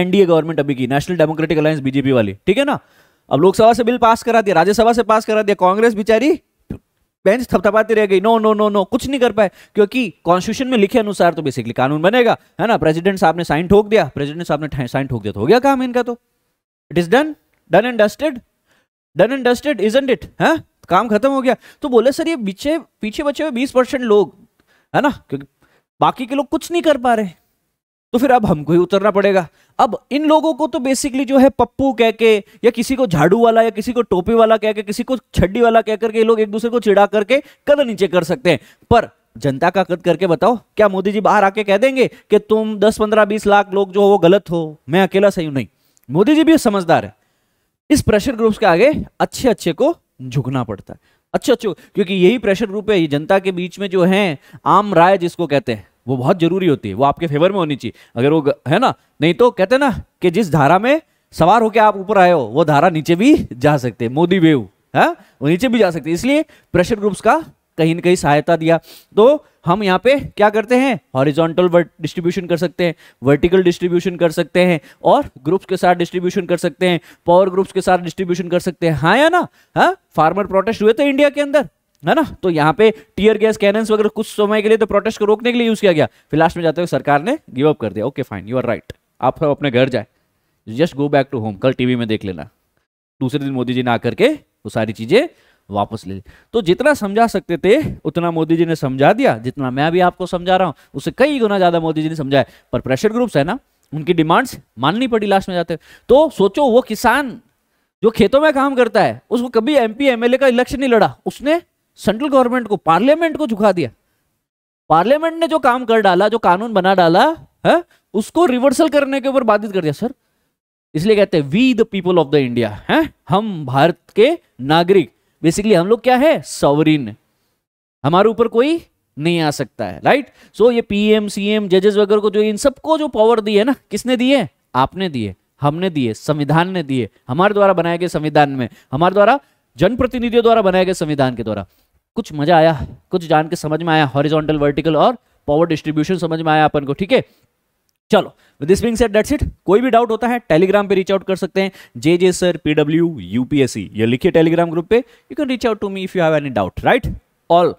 Speaker 1: एनडीए गवर्नमेंट अभी की नेशनल डेमोक्रेटिक अलायंस बीजेपी वाली ठीक है ना अब लोकसभा से बिल पास करा दिया राज्यसभा से पास करा दिया कांग्रेस बिचारी बेंच थपथपाती रह गई नो नो नो नो कुछ नहीं कर पाए क्योंकि कॉन्स्टिट्यूशन में लिखे अनुसार तो बेसिकली कानून बनेगा है ना प्रेसिडेंट साहब ने साइन ठोक दिया प्रेसिडेंट साहब ने साइन ठोक दिया तो हो गया काम इनका तो it is done done and dusted done and dusted is it है काम खत्म हो गया तो बोले सर ये पीछे पीछे बचे हुए बीस परसेंट लोग है ना क्योंकि बाकी के लोग कुछ नहीं कर पा रहे तो फिर अब हमको ही उतरना पड़ेगा अब इन लोगों को तो बेसिकली जो है पप्पू कह के या किसी को झाड़ू वाला या किसी को टोपी वाला कह के किसी को छड्डी वाला कह करके ये लोग एक दूसरे को चिड़ा करके कद नीचे कर सकते हैं पर जनता का कद करके बताओ क्या मोदी जी बाहर आके कह देंगे कि तुम दस पंद्रह बीस लाख लोग जो हो वो गलत हो मैं अकेला सही हूं नहीं मोदी जी भी समझदार है इस प्रेशर ग्रुप्स के आगे अच्छे अच्छे को झुकना पड़ता है अच्छे अच्छे क्योंकि यही प्रेशर ग्रुप है ये जनता के बीच में जो है आम राय जिसको कहते हैं वो बहुत जरूरी होती है वो आपके फेवर में होनी चाहिए अगर वो है ना नहीं तो कहते ना कि जिस धारा में सवार होकर आप ऊपर आए हो वो धारा नीचे भी जा सकते हैं मोदी वेव है वो नीचे भी जा सकते हैं इसलिए प्रेशर ग्रुप्स का कहीं ना कहीं सहायता दिया तो हम यहाँ पे क्या करते हैं हॉरिजॉन्टल डिस्ट्रीब्यूशन कर सकते हैं वर्टिकल डिस्ट्रीब्यूशन कर सकते हैं और ग्रुप्स के साथ डिस्ट्रीब्यूशन कर सकते हैं पावर ग्रुप्स के साथ डिस्ट्रीब्यूशन कर सकते हैं हाँ या ना हाँ फार्मर प्रोटेस्ट हुए थे इंडिया के अंदर है ना तो यहाँ पे टीयर गैस कैन वगैरह कुछ समय के लिए तो प्रोटेस्ट को रोकने के लिए यूज किया गया फिर लास्ट में जाते हुए सरकार ने गिव अप कर दिया okay fine you are right आप अपने घर जाए just go back to home कल टीवी में देख लेना दूसरे दिन मोदी जी ने आकर के वो सारी चीजें वापस ले तो जितना समझा सकते थे उतना मोदी जी ने समझा दिया जितना मैं भी आपको समझा रहा हूँ उससे कई गुना ज्यादा मोदी जी ने समझाया पर प्रेशर ग्रुप्स है ना उनकी डिमांड्स माननी पड़ी लास्ट में जाते तो सोचो वो किसान जो खेतों में काम करता है उसको कभी एमपी एमएलए का इलेक्शन नहीं लड़ा उसने सेंट्रल गवर्नमेंट को पार्लियामेंट को झुका दिया पार्लियामेंट ने जो काम कर डाला जो कानून बना डाला है उसको रिवर्सल करने के ऊपर बाधित कर दिया सर इसलिए कहते हैं we the people of the India है हम भारत के नागरिक बेसिकली हम लोग क्या है सवरीन हमारे ऊपर कोई नहीं आ सकता है राइट सो so, ये पीएम सीएम जजेस वगैरह को जो इन सबको जो पावर दी है ना किसने दी है आपने दिए हमने दिए संविधान ने दिए हमारे द्वारा बनाए गए संविधान में हमारे द्वारा जनप्रतिनिधियों द्वारा बनाए गए संविधान के द्वारा कुछ मजा आया कुछ जान के समझ में आया हॉरिजॉन्टल वर्टिकल और पावर डिस्ट्रीब्यूशन समझ में आया अपन को ठीक है चलो this being said that's it कोई भी डाउट होता है टेलीग्राम पे रीच आउट कर सकते हैं J J sir PW UPSC ये लिखिए टेलीग्राम ग्रुप पे you can reach out to me if you have any doubt right all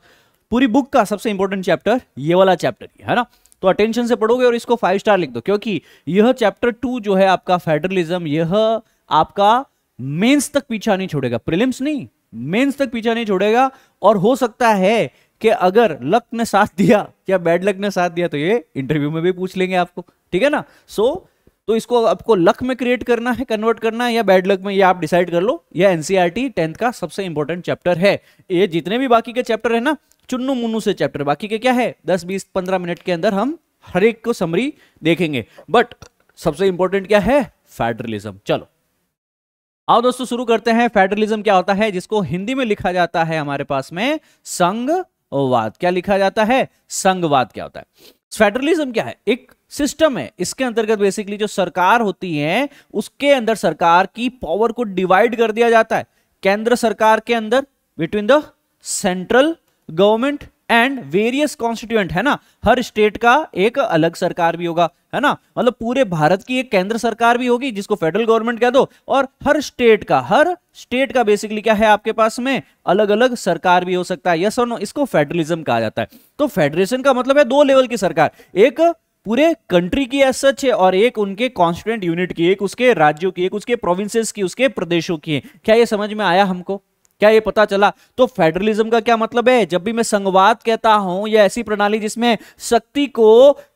Speaker 1: पूरी बुक का सबसे इंपॉर्टेंट चैप्टर ये वाला चैप्टर है ना तो अटेंशन से पढ़ोगे और इसको फाइव स्टार लिख दो क्योंकि यह चैप्टर टू जो है आपका फेडरलिज्म यह आपका मेंस तक पीछा नहीं छोड़ेगा प्रिलिम्स नहीं मेंस तक पीछा नहीं छोड़ेगा और हो सकता है कि अगर लक ने साथ दिया या बैड लक ने साथ दिया तो ये इंटरव्यू में भी पूछ लेंगे आपको ठीक है ना सो so, तो इसको आपको लक में क्रिएट करना है कन्वर्ट करना है या बैड लक में ये आप डिसाइड कर लो या एनसीआरटी टेंथ का सबसे इंपॉर्टेंट चैप्टर है ये जितने भी बाकी के चैप्टर है ना चुन्नू मुन्नू से चैप्टर बाकी के क्या है दस बीस पंद्रह मिनट के अंदर हम हर एक को समरी देखेंगे बट सबसे इंपॉर्टेंट क्या है फेडरलिज्म चलो आओ दोस्तों शुरू करते हैं फेडरलिज्म क्या होता है जिसको हिंदी में लिखा जाता है हमारे पास में संघवाद क्या लिखा जाता है संघवाद क्या होता है फेडरलिज्म क्या है एक सिस्टम है इसके अंतर्गत बेसिकली जो सरकार होती है उसके अंदर सरकार की पावर को डिवाइड कर दिया जाता है केंद्र सरकार के अंदर between the central government and various constituent है ना हर स्टेट का एक अलग सरकार भी होगा है ना मतलब पूरे भारत की एक केंद्र सरकार भी होगी जिसको फेडरल गवर्नमेंट कह दो और हर स्टेट का हर स्टेट का बेसिकली क्या है आपके पास में अलग अलग सरकार भी हो सकता है यस और नो इसको फेडरलिज्म कहा जाता है तो फेडरेशन का मतलब है दो लेवल की सरकार एक पूरे कंट्री की एज सच है और एक उनके कॉन्स्टिट्यूंट यूनिट की एक उसके राज्यों की एक उसके प्रोविंसेस की उसके प्रदेशों की है क्या ये समझ में आया हमको क्या ये पता चला तो फेडरलिज्म का क्या मतलब है जब भी मैं संघवाद कहता हूं या ऐसी प्रणाली जिसमें शक्ति को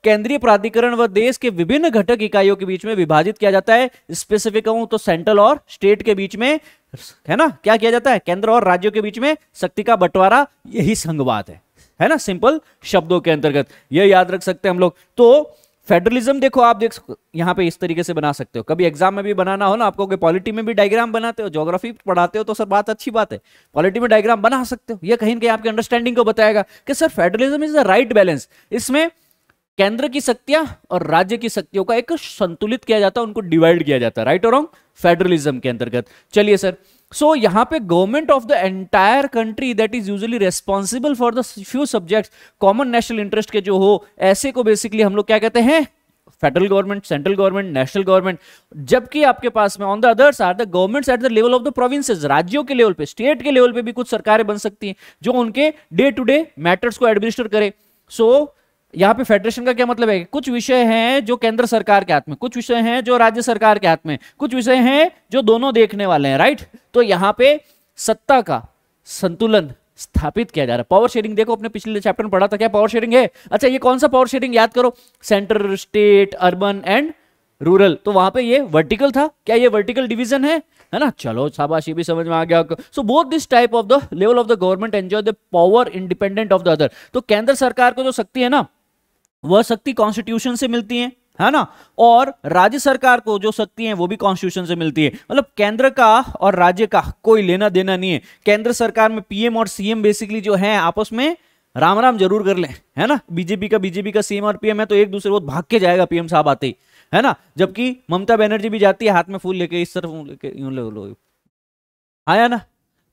Speaker 1: केंद्रीय प्राधिकरण व देश के विभिन्न घटक इकाइयों के बीच में विभाजित किया जाता है स्पेसिफिक कहूं तो सेंट्रल और स्टेट के बीच में है ना क्या किया जाता है केंद्र और राज्यों के बीच में शक्ति का बंटवारा यही संघवाद है है ना सिंपल शब्दों के अंतर्गत यह याद रख सकते हैं हम लोग तो फेडरलिज्म देखो आप देख यहाँ पे इस तरीके से बना सकते हो कभी एग्जाम में भी बनाना हो ना आपको पॉलिटी में भी डायग्राम बनाते हो ज्योग्राफी पढ़ाते हो तो सर बात अच्छी बात है पॉलिटी में डायग्राम बना सकते हो यह कहीं ना कहीं आपके अंडरस्टैंडिंग को बताएगा कि sir federalism is the right balance इसमें केंद्र की शक्तियां और राज्य की शक्तियों का एक संतुलित किया जाता है उनको डिवाइड किया जाता है राइट और रॉन्ग फेडरलिज्म के अंतर्गत चलिए सर सो यहाँ पे government of the entire country that is usually responsible for the few subject common national interest के जो हो ऐसे को बेसिकली हम लोग क्या कहते हैं federal government central government national government जबकि आपके पास में on the others are the governments at the level of the provinces राज्यों के लेवल पे स्टेट के लेवल पे भी कुछ सरकारें बन सकती हैं जो उनके डे टू डे मैटर्स को एडमिनिस्टर करे सो so, यहाँ पे फेडरेशन का क्या मतलब है कुछ विषय हैं जो केंद्र सरकार के हाथ में कुछ विषय हैं जो राज्य सरकार के हाथ में कुछ विषय हैं जो दोनों देखने वाले हैं राइट तो यहाँ पे सत्ता का संतुलन स्थापित किया जा रहा है पावर शेयरिंग देखो अपने पिछले चैप्टर में पढ़ा था क्या पावर शेयरिंग है अच्छा ये कौन सा पावर शेयरिंग याद करो centre state urban and rural तो वहां पे ये वर्टिकल था क्या ये वर्टिकल डिवीजन है है ना चलो शाबाश ये भी समझ में आ गया so both this type of the level of the government enjoy the power independent of the other तो केंद्र सरकार को जो शक्ति है ना वह शक्ति कॉन्स्टिट्यूशन से मिलती है है ना और राज्य सरकार को जो शक्ति है वो भी कॉन्स्टिट्यूशन से मिलती है मतलब केंद्र का और राज्य का कोई लेना देना नहीं है केंद्र सरकार में पीएम और सीएम बेसिकली जो है आपस में राम राम जरूर कर ले है ना बीजेपी का बीजेपी का सीएम और पीएम है तो एक दूसरे को भाग के जाएगा पीएम साहब आते ही है ना जबकि ममता बनर्जी भी जाती है हाथ में फूल लेके इस तरफ लेके यूं लो, लो आया हाँ ना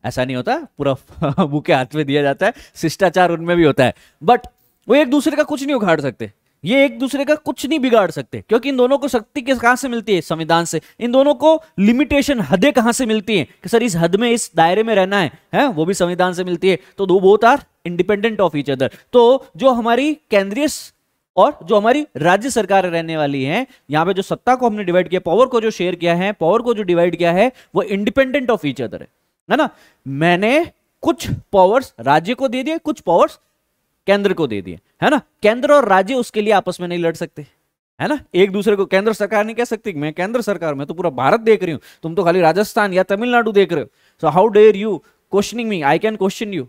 Speaker 1: ऐसा नहीं होता पूरा बुके [laughs] हाथ में दिया जाता है शिष्टाचार उनमें भी होता है बट वो एक दूसरे का कुछ नहीं उखाड़ सकते ये एक दूसरे का कुछ नहीं बिगाड़ सकते क्योंकि इन दोनों को शक्ति किस कहां से मिलती है संविधान से इन दोनों को लिमिटेशन हदें कहां से मिलती हैं कि सर इस हद में इस दायरे में रहना है है? वो भी संविधान से मिलती है तो दो both are independent of each other तो जो हमारी केंद्रीय और जो हमारी राज्य सरकार रहने वाली है यहां पे जो सत्ता को हमने डिवाइड किया पावर को जो शेयर किया है पावर को जो डिवाइड किया है वो इंडिपेंडेंट ऑफ इच अदर है ना मैंने कुछ पावर्स राज्य को दे दिए कुछ पावर्स केंद्र को दे दिए है ना केंद्र और राज्य उसके लिए आपस में नहीं लड़ सकते है ना एक दूसरे को केंद्र सरकार नहीं कह सकती मैं केंद्र सरकार में तो पूरा भारत देख रही हूं तुम तो खाली राजस्थान या तमिलनाडु देख रहे हो so how dare you questioning me I can question you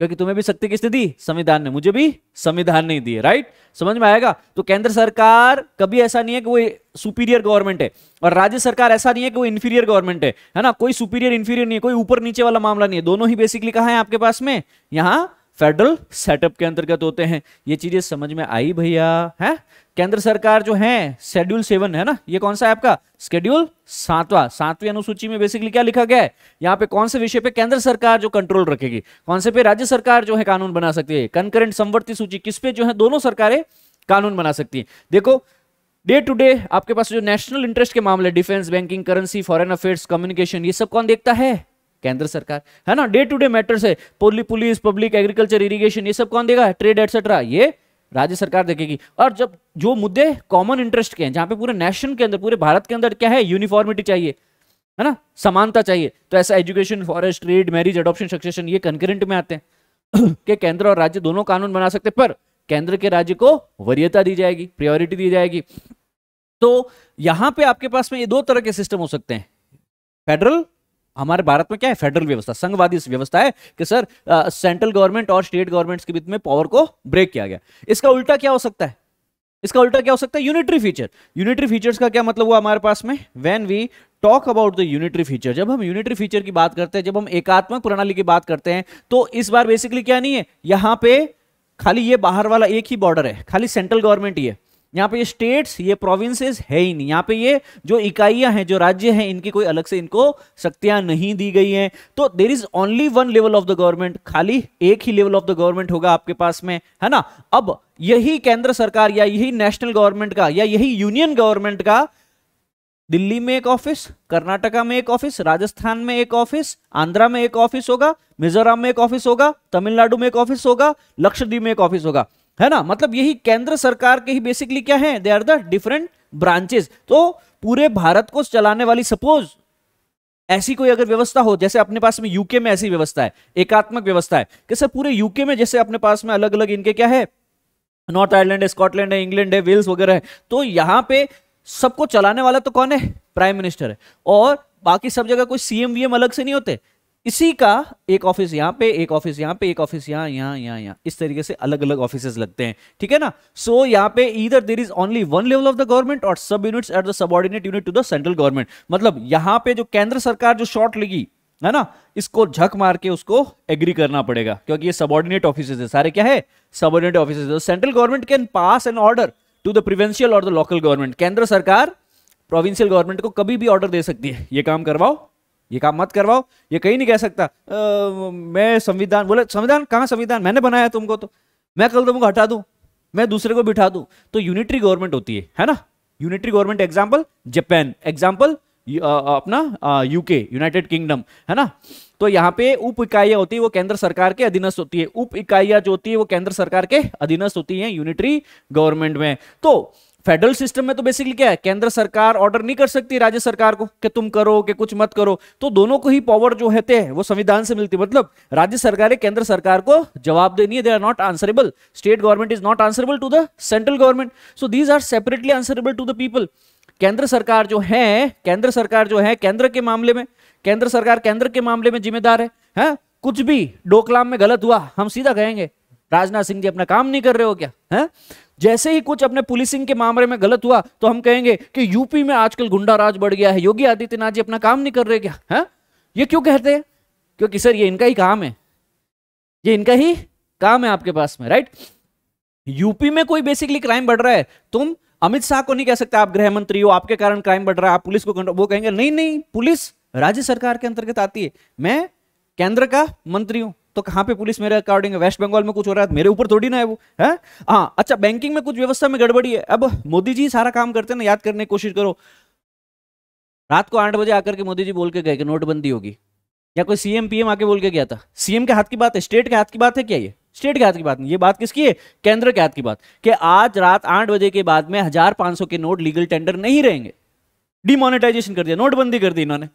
Speaker 1: क्योंकि तुम्हें भी शक्ति किसने दी संविधान ने मुझे भी संविधान नहीं दिए राइट समझ में आएगा तो केंद्र सरकार कभी ऐसा नहीं है कि वो सुपीरियर गवर्नमेंट है और राज्य सरकार ऐसा नहीं है कि वो इन्फीरियर गवर्नमेंट है है ना कोई सुपीरियर इन्फीरियर नहीं है कोई ऊपर नीचे वाला मामला नहीं है दोनों ही बेसिकली कहा है आपके पास में यहां फेडरल सेटअप के अंतर्गत होते हैं ये चीजें समझ में आई भैया है केंद्र सरकार जो है शेड्यूल सेवन है ना ये कौन सा है आपका स्केड्यूल सातवा सातवीं अनुसूची में बेसिकली क्या लिखा गया है यहाँ पे कौन से विषय पे केंद्र सरकार जो कंट्रोल रखेगी कौन से पे राज्य सरकार जो है कानून बना सकती है कनकरेंट संवर्ती सूची किस पे जो है दोनों सरकारें कानून बना सकती है देखो डे टू डे आपके पास जो नेशनल इंटरेस्ट के मामले defence banking currency foreign affairs communication ये सब कौन देखता है केंद्र सरकार है ना डे टू डे मैटर्स है पोली पुलिस पब्लिक एग्रीकल्चर इरिगेशन ये सब कौन देगा ट्रेड एटसेट्रा ये राज्य सरकार देखेगी और जब जो मुद्दे कॉमन इंटरेस्ट के हैं जहां पे पूरे नेशन के अंदर पूरे भारत के अंदर क्या है यूनिफॉर्मिटी चाहिए है ना समानता चाहिए तो ऐसा education forest trade marriage adoption succession ये कंकरेंट में आते हैं [clears throat] कि केंद्र और राज्य दोनों कानून बना सकते पर केंद्र के राज्य को वरीयता दी जाएगी प्रायोरिटी दी जाएगी तो यहां पे आपके पास में ये दो तरह के सिस्टम हो सकते हैं फेडरल हमारे भारत में क्या है फेडरल व्यवस्था संघवादी व्यवस्था है कि सर सेंट्रल गवर्नमेंट और स्टेट गवर्नमेंट्स के बीच में पावर को ब्रेक किया गया इसका उल्टा क्या हो सकता है इसका उल्टा क्या हो सकता है यूनिटरी फीचर यूनिटरी फीचर्स का क्या मतलब हुआ हमारे पास में when we talk about the unitary feature जब हम यूनिटरी फीचर की बात करते हैं जब हम एकात्मक प्रणाली की बात करते हैं तो इस बार बेसिकली क्या नहीं है यहां पे खाली ये बाहर वाला एक ही बॉर्डर है खाली सेंट्रल गवर्नमेंट ही है यहाँ पे ये स्टेट्स ये प्रोविंसेस है ही नहीं यहाँ पे ये जो इकाइयां हैं जो राज्य हैं इनकी कोई अलग से इनको शक्तियां नहीं दी गई हैं तो there is only one level of the government खाली एक ही लेवल ऑफ द गवर्नमेंट होगा आपके पास में है ना अब यही केंद्र सरकार या यही नेशनल गवर्नमेंट का या यही यूनियन गवर्नमेंट का दिल्ली में एक ऑफिस कर्नाटका में एक ऑफिस राजस्थान में एक ऑफिस आंध्रा में एक ऑफिस होगा मिजोरम में एक ऑफिस होगा तमिलनाडु में एक ऑफिस होगा लक्षद्वीप में एक ऑफिस होगा है ना मतलब यही केंद्र सरकार के ही बेसिकली क्या है they are the different branches तो पूरे भारत को चलाने वाली सपोज ऐसी कोई अगर व्यवस्था हो जैसे अपने पास में यूके में ऐसी व्यवस्था है एकात्मक व्यवस्था है कि सर पूरे यूके में जैसे अपने पास में अलग अलग इनके क्या है नॉर्थ आयरलैंड है स्कॉटलैंड है इंग्लैंड है वेल्स वगैरह है तो यहाँ पे सबको चलाने वाला तो कौन है प्राइम मिनिस्टर है और बाकी सब जगह कोई सीएम वीएम अलग से नहीं होते इसी का एक ऑफिस यहां पे एक ऑफिस यहां पे एक ऑफिस यहां यहां यहां यहां इस तरीके से अलग अलग ऑफिस लगते हैं ठीक है ना सो so, यहाँ पे इधर there is only one level of the government और sub units at the subordinate unit to the central government मतलब यहां पे जो केंद्र सरकार जो शॉर्ट लगी है ना इसको झक मार के उसको एग्री करना पड़ेगा क्योंकि ये सबॉर्डिनेट ऑफिस है सारे क्या है subordinate office central government can pass an order to the provincial और द लोकल गवर्नमेंट केंद्र सरकार प्रोविंशियल गवर्नमेंट को कभी भी ऑर्डर दे सकती है ये काम करवाओ ये काम मत करवाओ ये कहीं नहीं कह सकता आ, मैं संविधान बोले संविधान कहाँ संविधान मैंने बनाया तुमको तो मैं कल तुमको हटा दूँ मैं दूसरे को बिठा दूँ तो यूनिटरी गवर्नमेंट होती है है ना unitary government example Japan example अपना यूके यूनाइटेड किंगडम है ना तो यहाँ पे उप इकाइयाँ होती है वो केंद्र सरकार के अधीनस्थ होती है उप इकाइयाँ जो होती है वो केंद्र सरकार के अधीनस्थ होती है यूनिटरी गवर्नमेंट में तो फेडरल सिस्टम में तो बेसिकली क्या है केंद्र सरकार ऑर्डर नहीं कर सकती राज्य सरकार को कि तुम करो कि कुछ मत करो तो दोनों को ही पावर जो होते हैं वो संविधान से मिलती मतलब राज्य सरकारें केंद्र सरकार को जवाब देनी है they are not answerable state government is not answerable to the central government so these are separately answerable to the people केंद्र सरकार जो है केंद्र सरकार जो है केंद्र के मामले में केंद्र सरकार केंद्र के मामले में जिम्मेदार है, है? कुछ भी डोकलाम में गलत हुआ हम सीधा कहेंगे राजनाथ सिंह जी अपना काम नहीं कर रहे हो क्या है जैसे ही कुछ अपने पुलिसिंग के मामले में गलत हुआ तो हम कहेंगे कि यूपी में आजकल गुंडा राज बढ़ गया है योगी आदित्यनाथ जी अपना काम नहीं कर रहे क्या है हाँ? ये क्यों कहते हैं क्योंकि सर ये इनका ही काम है ये इनका ही काम है आपके पास में राइट यूपी में कोई बेसिकली क्राइम बढ़ रहा है तुम अमित शाह को नहीं कह सकते आप गृह मंत्री हो आपके कारण क्राइम बढ़ रहा है आप पुलिस को वो कहेंगे नहीं नहीं पुलिस राज्य सरकार के अंतर्गत आती है मैं केंद्र का मंत्री हूं तो कहां पे पुलिस मेरे अकॉर्डिंग वेस्ट बंगाल में कुछ हो रहा है तो मेरे ऊपर थोड़ी ना है वो है हाँ अच्छा बैंकिंग में कुछ व्यवस्था में गड़बड़ी है अब मोदी जी सारा काम करते ना याद करने की कोशिश करो रात को आठ बजे आकर के मोदी जी बोल के गए कि नोटबंदी होगी या कोई सीएम पीएम आके बोल के गया था सीएम के हाथ की बात है स्टेट के हाथ की बात है क्या ये स्टेट के हाथ की बात नहीं ये बात किसकी है केंद्र के हाथ की बात कि आज रात आठ बजे के बाद में हजार पांच सौ के नोट लीगल टेंडर नहीं रहेंगे डिमोनेटाइजेशन कर दिया नोटबंदी कर दी इन्होंने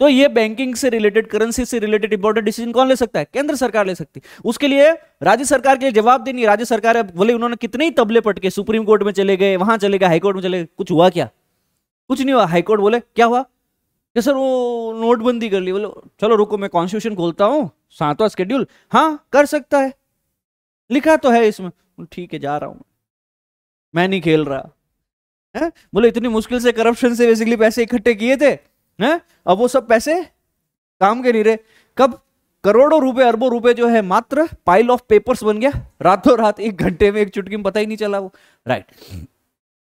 Speaker 1: तो ये बैंकिंग से रिलेटेड करेंसी से रिलेटेड इंपॉर्टेंट डिसीजन कौन ले सकता है केंद्र सरकार ले सकती है उसके लिए राज्य सरकार के लिए जवाब देनी राज्य सरकार बोले उन्होंने कितने ही तबले पटके सुप्रीम कोर्ट में चले गए वहां चले गए हाईकोर्ट में चले गए कुछ हुआ क्या कुछ नहीं हुआ हाईकोर्ट बोले क्या हुआ क्या सर वो नोटबंदी कर ली बोले चलो रुको मैं कॉन्स्टिट्यूशन खोलता हूँ सातवा स्केड्यूल हाँ कर सकता है लिखा तो है इसमें ठीक है जा रहा हूँ मैं नहीं खेल रहा है बोले इतनी मुश्किल से करप्शन से बेसिकली पैसे इकट्ठे किए थे है अब वो सब पैसे काम के नहीं रहे कब करोड़ों रुपए अरबों रुपए जो है मात्र पाइल ऑफ पेपर्स बन गया रातों रात एक घंटे में एक चुटकी में पता ही नहीं चला वो राइट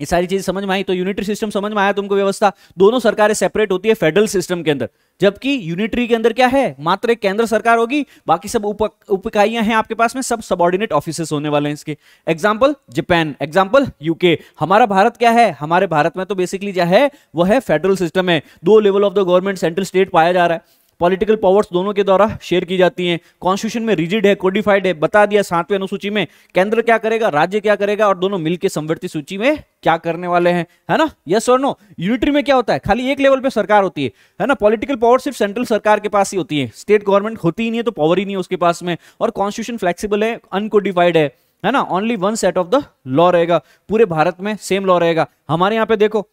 Speaker 1: ये सारी चीज समझ में आई तो यूनिटरी सिस्टम समझ में आया तुमको व्यवस्था दोनों सरकारें सेपरेट होती है फेडरल सिस्टम के अंदर जबकि यूनिटरी के अंदर क्या है मात्र एक केंद्र सरकार होगी बाकी सब उप उपकाइयां हैं आपके पास में सब सबॉर्डिनेट ऑफिस होने वाले हैं इसके एग्जाम्पल जापान एग्जाम्पल यूके हमारा भारत क्या है हमारे भारत में तो बेसिकली जो है वह है फेडरल सिस्टम है दो level of the government central state पाया जा रहा है पॉलिटिकल पावर्स दोनों के द्वारा शेयर की जाती हैं कॉन्स्टिट्यूशन में रिजिड है कोडिफाइड है बता दिया सातवें अनुसूची में केंद्र क्या करेगा राज्य क्या करेगा और दोनों मिलकर संवर्ती सूची में क्या करने वाले हैं है ना यस और नो यूनिटरी में क्या होता है खाली एक लेवल पे सरकार होती है है ना पॉलिटिकल पावर सिर्फ सेंट्रल सरकार के पास ही होती है स्टेट गवर्नमेंट होती ही नहीं है तो पावर ही नहीं है उसके पास में और कॉन्स्टिट्यूशन फ्लेक्सिबल है अनकोडिफाइड है है ना only one set of the law रहेगा पूरे भारत में सेम लॉ रहेगा हमारे यहाँ पे देखो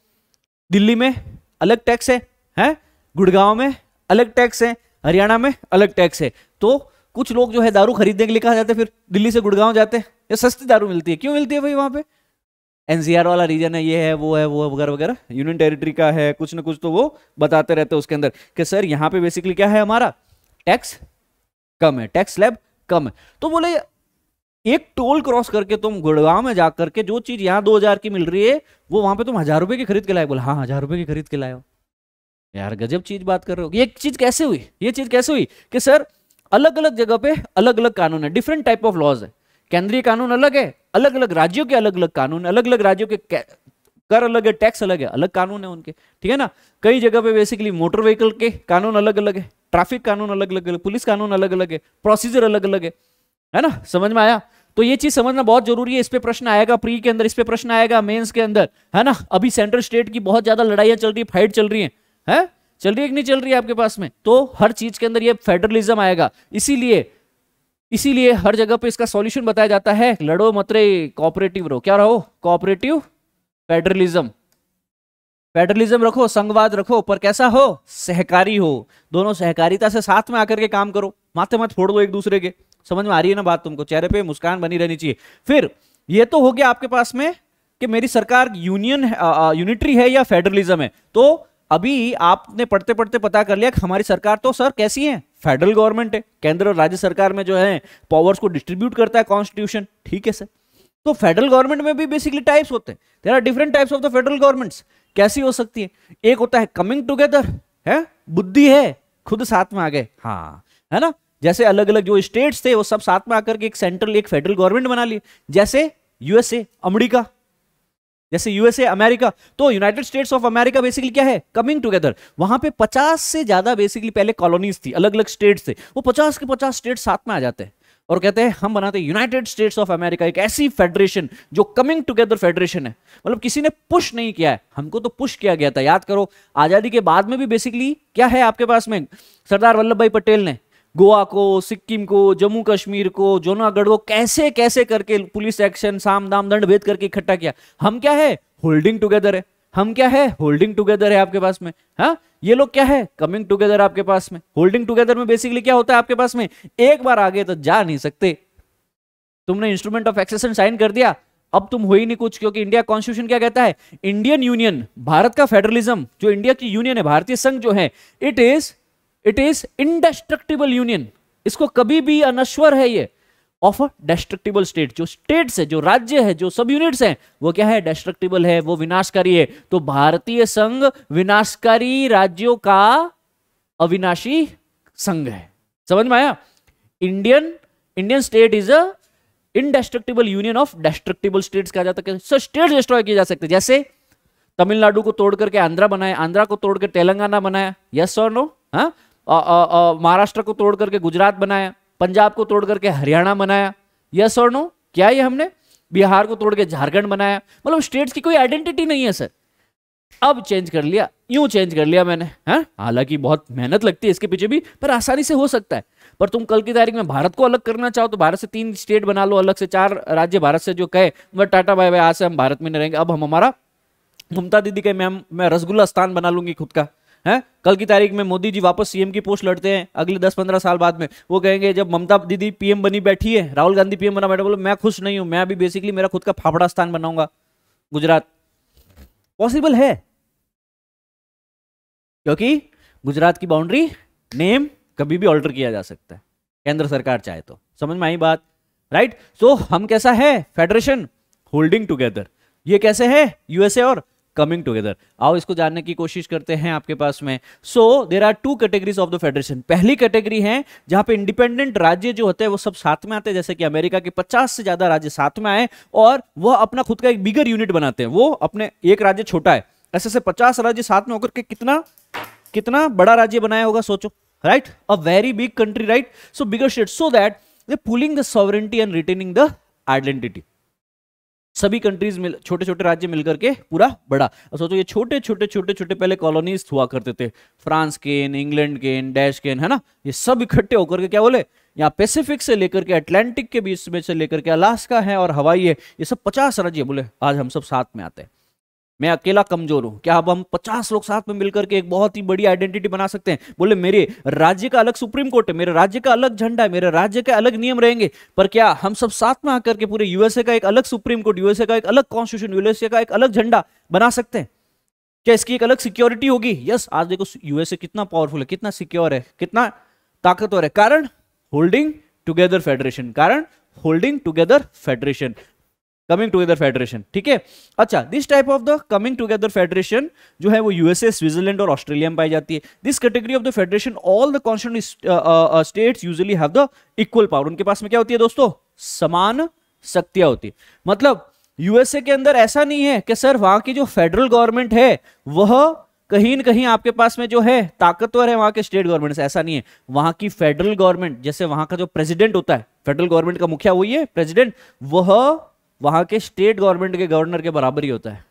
Speaker 1: दिल्ली में अलग टैक्स है है? गुड़गांव में अलग टैक्स है हरियाणा में अलग टैक्स है तो कुछ लोग जो है दारू खरीदने के लिए कहा जाते फिर दिल्ली से गुड़गांव जाते हैं या सस्ती दारू मिलती है क्यों मिलती है भाई वहां पे एनसीआर वाला रीजन है ये है वो है वो है वगैरह वगैरह यूनियन टेरिटरी का है कुछ ना कुछ तो वो बताते रहते उसके अंदर कि सर यहाँ पे बेसिकली क्या है हमारा टैक्स कम है टैक्स स्लैब कम है तो बोले एक टोल क्रॉस करके तुम गुड़गांव में जाकर के जो चीज यहाँ दो की मिल रही है वो वहां पे तुम हजार रुपए की खरीद के लाए बोले हाँ हजार रुपए की खरीद के लाए यार गजब चीज बात कर रहे हो ये चीज कैसे हुई ये चीज कैसे हुई कि सर अलग अलग जगह पे अलग अलग कानून है डिफरेंट टाइप ऑफ लॉज है केंद्रीय कानून अलग है अलग अलग राज्यों के अलग अलग कानून अलग अलग राज्यों के कर अलग है टैक्स अलग है अलग कानून है उनके ठीक है ना कई जगह पे बेसिकली मोटर व्हीकल के कानून अलग अलग है ट्रैफिक कानून अलग अलग है पुलिस कानून अलग अलग है प्रोसीजर अलग अलग है है ना समझ में आया तो ये चीज समझना बहुत जरूरी है इस पर प्रश्न आएगा प्री के अंदर इस पर प्रश्न आएगा मेन्स के अंदर है ना अभी सेंट्रल स्टेट की बहुत ज्यादा लड़ाइयां चल रही है फाइट चल रही है है चल रही है कि नहीं चल रही है आपके पास में तो हर चीज के अंदर ये फेडरलिज्म आएगा इसीलिए इसीलिए हर जगह पे इसका सॉल्यूशन बताया जाता है लड़ो मतरे कॉपरेटिव रहो क्या रहो कॉपरेटिव फेडरलिज्म फेडरलिज्म रखो संघवाद रखो पर कैसा हो सहकारी हो दोनों सहकारिता से साथ में आकर के काम करो माथे मत फोड़ दो एक दूसरे के समझ में आ रही है ना बात तुमको चेहरे पे मुस्कान बनी रहनी चाहिए फिर ये तो हो गया आपके पास में कि मेरी सरकार यूनियन यूनिटरी है या फेडरलिज्म है तो अभी आपने पढ़ते पढ़ते पता कर लिया कि हमारी सरकार तो सर कैसी है फेडरल गवर्नमेंट है केंद्र और राज्य सरकार में जो है पावर्स को डिस्ट्रीब्यूट करता है कॉन्स्टिट्यूशन ठीक है सर तो फेडरल गवर्नमेंट में भी बेसिकली टाइप्स होते हैं there are different types of the federal governments कैसी हो सकती है एक होता है कमिंग टूगेदर है बुद्धि है खुद साथ में आ गए हाँ है ना जैसे अलग अलग जो स्टेट्स थे वो सब साथ में आकर के एक सेंट्रल एक फेडरल गवर्नमेंट बना ली जैसे यूएसए अमरीका जैसे यूएसए अमेरिका तो United States of America basically क्या है कमिंग टुगेदर वहां पे 50 से ज्यादा बेसिकली पहले कॉलोनीज थी अलग अलग स्टेट्स थे वो 50 के 50 स्टेट साथ में आ जाते हैं और कहते हैं हम बनाते हैं यूनाइटेड स्टेट्स ऑफ अमेरिका एक ऐसी फेडरेशन जो कमिंग टुगेदर फेडरेशन है मतलब किसी ने पुश नहीं किया है हमको तो पुश किया गया था याद करो आजादी के बाद में भी बेसिकली क्या है आपके पास में सरदार वल्लभ भाई पटेल ने गोवा को सिक्किम को जम्मू कश्मीर को जूनागढ़ को कैसे कैसे करके पुलिस एक्शन साम दाम दंड भेद करके इकट्ठा किया हम क्या है होल्डिंग टुगेदर है हम क्या है होल्डिंग टुगेदर है आपके पास में हा? ये लोग क्या है कमिंग टुगेदर आपके पास में होल्डिंग टुगेदर में बेसिकली क्या होता है आपके पास में एक बार आगे तो जा नहीं सकते तुमने इंस्ट्रूमेंट ऑफ एक्सेशन साइन कर दिया अब तुम हो ही नहीं कुछ क्योंकि इंडिया कॉन्स्टिट्यूशन क्या कहता है इंडियन यूनियन भारत का फेडरलिज्म जो इंडिया की यूनियन है भारतीय संघ जो है it is it is indestructible union इसको कभी भी अनश्वर है ये ऑफ अ डेस्ट्रक्टिबल स्टेट जो स्टेट्स है जो राज्य है जो सब यूनिट्स हैं वो क्या है डेस्ट्रक्टिबल है वो विनाशकारी है तो भारतीय संघ विनाशकारी राज्यों का अविनाशी संघ है समझ में आया Indian Indian state is a indestructible union of destructible state कहा जाता है सर स्टेट डिस्ट्रॉय किए जा सकते जैसे तमिलनाडु को तोड़ करके आंध्रा बनाया आंध्रा को तोड़ तेलंगाना बनाया यस और नो हाँ महाराष्ट्र को तोड़ करके गुजरात बनाया पंजाब को तोड़ करके हरियाणा बनाया यस और नो क्या ये हमने बिहार को तोड़ के झारखंड बनाया मतलब स्टेट्स की कोई आइडेंटिटी नहीं है सर अब चेंज कर लिया यूं चेंज कर लिया मैंने हाँ? हालांकि बहुत मेहनत लगती है इसके पीछे भी पर आसानी से हो सकता है पर तुम कल की तारीख में भारत को अलग करना चाहो तो भारत से तीन स्टेट बना लो अलग से चार राज्य भारत से जो कहे वह टाटा भाई भाई आज से हम भारत में नहीं रहेंगे अब हम हमारा ममता दीदी कहे मैम मैं रसगुल्ला स्थान बना लूंगी खुद का है कल की तारीख में मोदी जी वापस सीएम की पोस्ट लड़ते हैं अगले दस पंद्रह साल बाद में वो कहेंगे जब ममता दीदी पीएम बनी बैठी है राहुल गांधी पीएम बना बैठा बोलो मैं खुश नहीं हूं मैं अभी बेसिकली मेरा खुद का फाफड़ा स्थान बनाऊंगा गुजरात पॉसिबल है क्योंकि गुजरात की बाउंड्री नेम कभी भी ऑल्टर किया जा सकता है केंद्र सरकार चाहे तो समझ में आई बात राइट सो so, हम कैसा है फेडरेशन होल्डिंग टुगेदर ये कैसे है यूएसए और कमिंग टुगेदर आओ इसको जानने की कोशिश करते हैं आपके पास में so there are two categories of the federation पहली कैटेगरी है जहां पे इंडिपेंडेंट राज्य जो होते हैं वो सब साथ में आते हैं जैसे कि अमेरिका के 50 से ज्यादा राज्य साथ में आए और वह अपना खुद का एक बिगर यूनिट बनाते हैं वो अपने एक राज्य छोटा है ऐसे से पचास राज्य साथ में होकर के कितना कितना बड़ा राज्य बनाया होगा सोचो right a very big country right so bigger state so that pulling the sovereignty and retaining the identity सभी कंट्रीज मिल छोटे छोटे राज्य मिलकर के पूरा बड़ा और सोचो ये छोटे छोटे छोटे छोटे पहले कॉलोनीज हुआ करते थे फ्रांस केन इंग्लैंड केन डैश केन है ना ये सब इकट्ठे होकर के क्या बोले यहाँ पैसिफिक से लेकर के अटलांटिक के बीच में से लेकर के अलास्का है और हवाई है ये सब पचास राज्य बोले आज हम सब साथ में आते हैं मैं अकेला कमजोर हूं क्या अब हम पचास लोग साथ में मिलकर के एक बहुत ही बड़ी आइडेंटिटी बना सकते हैं बोले मेरे राज्य का अलग सुप्रीम कोर्ट है मेरे राज्य का अलग झंडा है मेरे राज्य के अलग नियम रहेंगे पर क्या हम सब साथ में आकर के पूरे यूएसए का एक अलग सुप्रीम कोर्ट यूएसए का एक अलग कॉन्स्टिट्यूशन यूएसए का एक अलग झंडा बना सकते हैं क्या इसकी एक अलग सिक्योरिटी होगी यस आज देखो यूएसए कितना पावरफुल है कितना सिक्योर है कितना ताकतवर है कारण होल्डिंग टुगेदर फेडरेशन कारण holding together federation coming together federation ठीक है अच्छा this type of the coming together federation जो है वो यूएसए स्विट्जरलैंड और ऑस्ट्रेलिया में पाई जाती है this category of the federation all the constituent state usually have the equal power उनके पास में क्या होती है दोस्तों समान शक्तियां होती है मतलब यूएसए के अंदर ऐसा नहीं है कि सर वहां की जो फेडरल गवर्नमेंट है वह कहीं ना कहीं आपके पास में जो है ताकतवर है वहां के स्टेट गवर्नमेंट ऐसा नहीं है वहां की फेडरल गवर्नमेंट जैसे वहां का जो प्रेसिडेंट होता है फेडरल गवर्नमेंट का मुखिया वही है प्रेसिडेंट वह वहां के स्टेट गवर्नमेंट के गवर्नर के बराबर ही होता है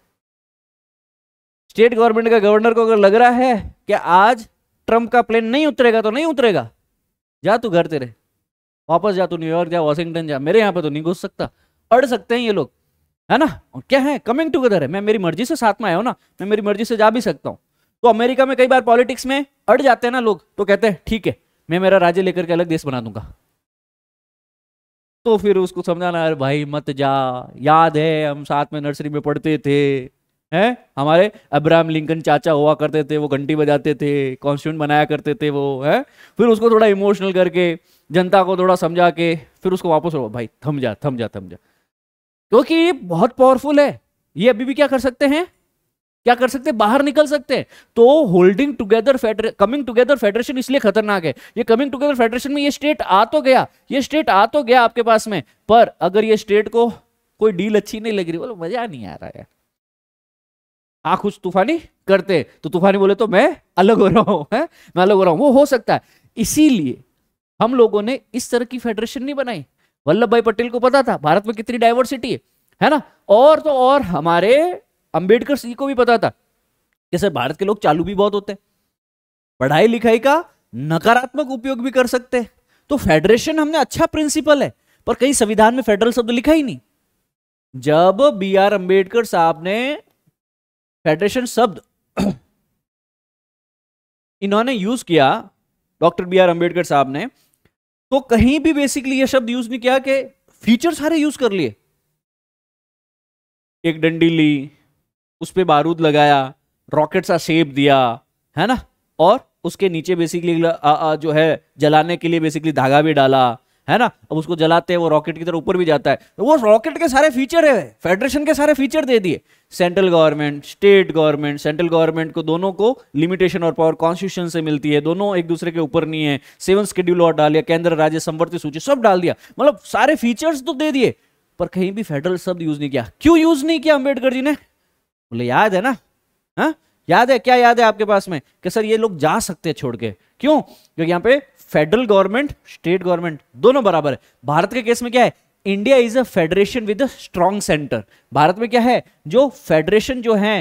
Speaker 1: स्टेट गवर्नमेंट का गवर्नर को अगर लग रहा है कि आज ट्रंप का प्लेन नहीं उतरेगा तो नहीं उतरेगा जा तू घर तेरे वापस जा तू न्यूयॉर्क जा वॉशिंगटन जा मेरे यहां पर तो नहीं घुस सकता अड़ सकते हैं ये लोग है ना क्या है कमिंग टूगेदर है मैं मेरी मर्जी से साथ में आया हूँ ना मैं मेरी मर्जी से जा भी सकता हूँ तो अमेरिका में कई बार पॉलिटिक्स में अड़ जाते हैं ना लोग तो कहते हैं ठीक है मैं मेरा राज्य लेकर के अलग देश बना दूंगा तो फिर उसको समझाना अरे भाई मत जा याद है हम साथ में नर्सरी में पढ़ते थे हैं हमारे अब्राहम लिंकन चाचा हुआ करते थे वो घंटी बजाते थे कॉन्स्टिट्यूंट बनाया करते थे वो है फिर उसको थोड़ा इमोशनल करके जनता को थोड़ा समझा के फिर उसको वापस भाई थम जा थम जा थम जा क्योंकि ये बहुत पावरफुल है ये अभी भी क्या कर सकते हैं क्या कर सकते हैं बाहर निकल सकते हैं तो holding together coming together federation इसलिए खतरनाक है ये कमिंग टुगेदर फेडरेशन में ये स्टेट आ तो गया ये स्टेट आ तो गया आपके पास में पर अगर ये स्टेट को कोई डील अच्छी नहीं लग रही बोलो मजा नहीं आ रहा है आंख उस तूफानी करते तो तूफानी बोले तो मैं अलग हो रहा हूं है? मैं अलग हो रहा हूं वो हो सकता है इसीलिए हम लोगों ने इस तरह की फेडरेशन नहीं बनाई वल्लभ भाई पटेल को पता था भारत में कितनी डायवर्सिटी है है ना और तो और हमारे अंबेडकर जी को भी पता था कि सर भारत के लोग चालू भी बहुत होते पढ़ाई लिखाई का नकारात्मक उपयोग भी कर सकते हैं तो फेडरेशन हमने अच्छा प्रिंसिपल है पर कहीं संविधान में फेडरल शब्द लिखा ही नहीं जब बी आर अंबेडकर साहब ने फेडरेशन शब्द [clears throat] इन्होंने यूज किया डॉक्टर बी आर अंबेडकर साहब ने तो कहीं भी बेसिकली ये शब्द यूज नहीं किया कि फीचर सारे यूज कर लिए एक डंडी ली उस पर बारूद लगाया रॉकेट सा शेप दिया है ना और उसके नीचे बेसिकली जो है जलाने के लिए बेसिकली धागा भी डाला है ना अब उसको जलाते हैं वो रॉकेट की तरफ ऊपर भी जाता है तो वो रॉकेट के सारे फीचर है फेडरेशन के सारे फीचर दे दिए central government state government central government को दोनों को लिमिटेशन और पावर कॉन्स्टिट्यूशन से मिलती है दोनों एक दूसरे के ऊपर नहीं है सेवन स्केड्यूल और डाल दिया केंद्र राज्य संवर्ती सूची सब डाल दिया मतलब सारे फीचर्स तो दे दिए पर कहीं भी फेडरल शब्द यूज नहीं किया क्यों यूज नहीं किया अंबेडकर जी ने बोले याद है ना हा? याद है क्या याद है आपके पास में कि सर ये लोग जा सकते हैं छोड़ के क्यों क्योंकि यहां पे फेडरल गवर्नमेंट स्टेट गवर्नमेंट दोनों बराबर है भारत के केस में क्या है India is a federation with a strong centre Bharat में क्या है जो फेडरेशन जो है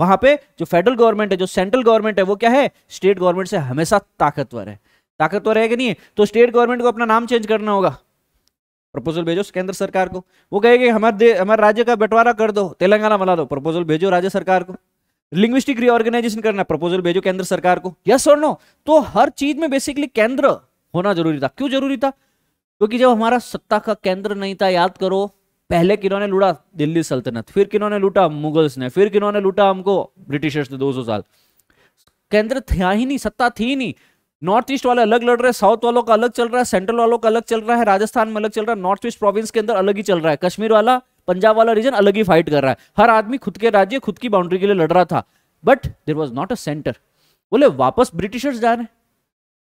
Speaker 1: वहां पे जो फेडरल गवर्नमेंट है जो सेंट्रल गवर्नमेंट है वो क्या है स्टेट गवर्नमेंट से हमेशा ताकतवर है ताकतवर है कि नहीं तो स्टेट गवर्नमेंट को अपना नाम चेंज करना होगा प्रपोजल भेजो केंद्र सरकार को वो कहेगी हमारे हमारे राज्य का बंटवारा कर दो तेलंगाना बना दो प्रपोजल भेजो राज्य सरकार को लिंग्विस्टिक रिओर्गेनाइजेशन करना प्रपोजल भेजो केंद्र सरकार को यस और नो तो हर चीज में बेसिकली केंद्र होना जरूरी था क्यों जरूरी था क्योंकि जब हमारा सत्ता का केंद्र नहीं था याद करो पहले किन्होंने लूटा दिल्ली सल्तनत फिर किन्होंने लूटा मुगल्स ने फिर किन्होंने लूटा हमको ब्रिटिशर्स ने 200 साल केंद्र था ही नहीं सत्ता थी नहीं नॉर्थ ईस्ट वाले अलग लड़ रहे हैं साउथ वालों का अलग चल रहा है सेंट्रल वालों का अलग चल रहा है राजस्थान में अलग चल रहा है नॉर्थ ईस्ट प्रोविंस के अंदर अलग ही चल रहा है कश्मीर वाला पंजाब वाला रीजन अलग ही फाइट कर रहा है हर आदमी खुद के राज्य खुद की बाउंड्री के लिए लड़ रहा था but there was not a centre बोले वापस ब्रिटिशर्स जा रहे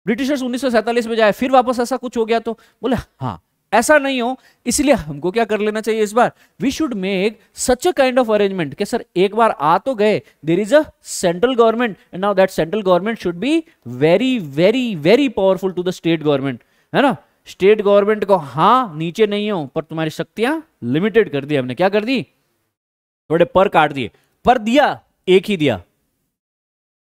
Speaker 1: ब्रिटिशर्स उन्नीस में जाए फिर वापस ऐसा कुछ हो गया तो बोले हाँ ऐसा नहीं हो इसलिए हमको क्या कर लेना चाहिए इस बार we should make such a kind of arrangement कि सर एक बार आ तो गए there is a central government and now that central government should be very very very powerful to the state government है ना स्टेट गवर्नमेंट को हाँ नीचे नहीं हो पर तुम्हारी शक्तियां लिमिटेड कर दी हमने क्या कर दी थोड़े पर काट दिए पर दिया एक ही दिया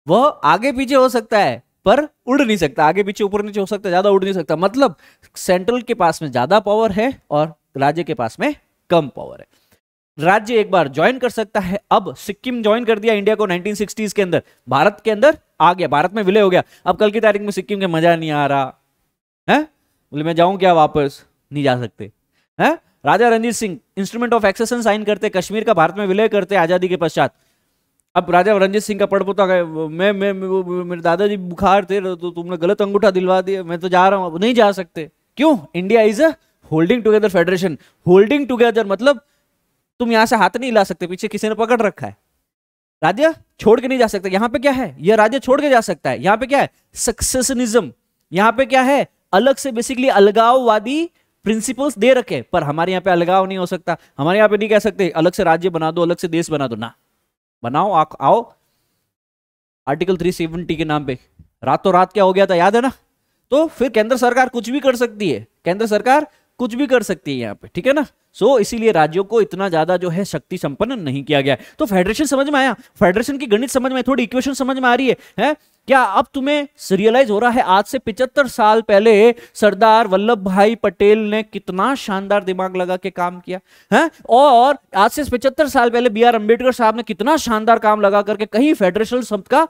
Speaker 1: वह आगे पीछे हो सकता है पर उड़ नहीं सकता आगे पीछे ऊपर नीचे हो सकता ज्यादा उड़ नहीं सकता मतलब सेंट्रल के पास में ज्यादा पावर है और राज्य के पास में कम पावर है राज्य एक बार ज्वाइन कर सकता है अब सिक्किम ज्वाइन कर दिया इंडिया को 1960s के अंदर भारत के अंदर आ गया भारत में विलय हो गया अब कल की तारीख में सिक्किम के मजा नहीं आ रहा है बोले मैं जाऊं क्या वापस नहीं जा सकते है राजा Ranjit Singh instrument of accession sign करते कश्मीर का भारत में विलय करते आजादी के पश्चात अब राजा रंजीत सिंह का पोता तो मैं मैं मेरे दादाजी बुखार थे तो, तो तुमने गलत अंगूठा दिलवा दिया मैं तो जा रहा हूँ अब नहीं जा सकते क्यों India is a holding together federation holding together मतलब तुम यहां से हाथ नहीं ला सकते पीछे किसी ने पकड़ रखा है राज्य छोड़ के नहीं जा सकता यहाँ पे क्या है यह राज्य छोड़ के जा सकता है यहाँ पे क्या है सक्सेसनिज्म यहाँ पे क्या है अलग से बेसिकली अलगाववादी प्रिंसिपल्स दे रखे पर हमारे यहाँ पे अलगाव नहीं हो सकता हमारे यहाँ पे नहीं कह सकते अलग से राज्य बना दो अलग से देश बना दो ना बनाओ आ, आओ आर्टिकल 370 के नाम पे तो रात क्या हो गया था याद है ना तो फिर केंद्र सरकार कुछ भी कर सकती है केंद्र सरकार कुछ भी कर सकती है यहाँ पे ठीक है ना सो so, इसीलिए राज्यों को इतना ज्यादा जो है शक्ति संपन्न नहीं किया गया तो फेडरेशन समझ में आया फेडरेशन की गणित समझ में थोड़ी इक्वेशन समझ में आ रही है, है? क्या अब तुम्हें रियलाइज हो रहा है आज से पिचहत्तर साल पहले सरदार वल्लभ भाई पटेल ने कितना शानदार दिमाग लगा के काम किया है और आज से पिछहत्तर साल पहले बी आर अम्बेडकर साहब ने कितना शानदार काम लगा करके कहीं फेडरेशन शब्द का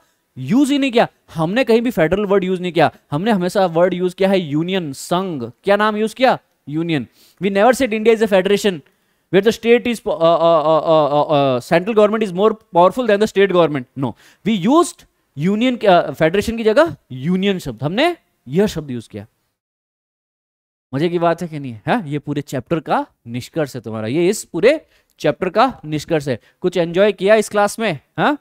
Speaker 1: यूज ही नहीं किया हमने कहीं भी फेडरल वर्ड यूज नहीं किया हमने हमेशा वर्ड यूज किया है यूनियन संघ क्या नाम यूज किया union we never set India is a federation where the state is uh uh uh, uh, uh, uh, central government is more powerful than the state government no we used union federation की जगह union शब्द हमने यह शब्द use किया मजे की बात है कि नहीं है हाँ, ये पूरे चैप्टर का निष्कर्ष है तुम्हारा ये इस पूरे चैप्टर का निष्कर्ष है कुछ एंजॉय किया इस क्लास में हा?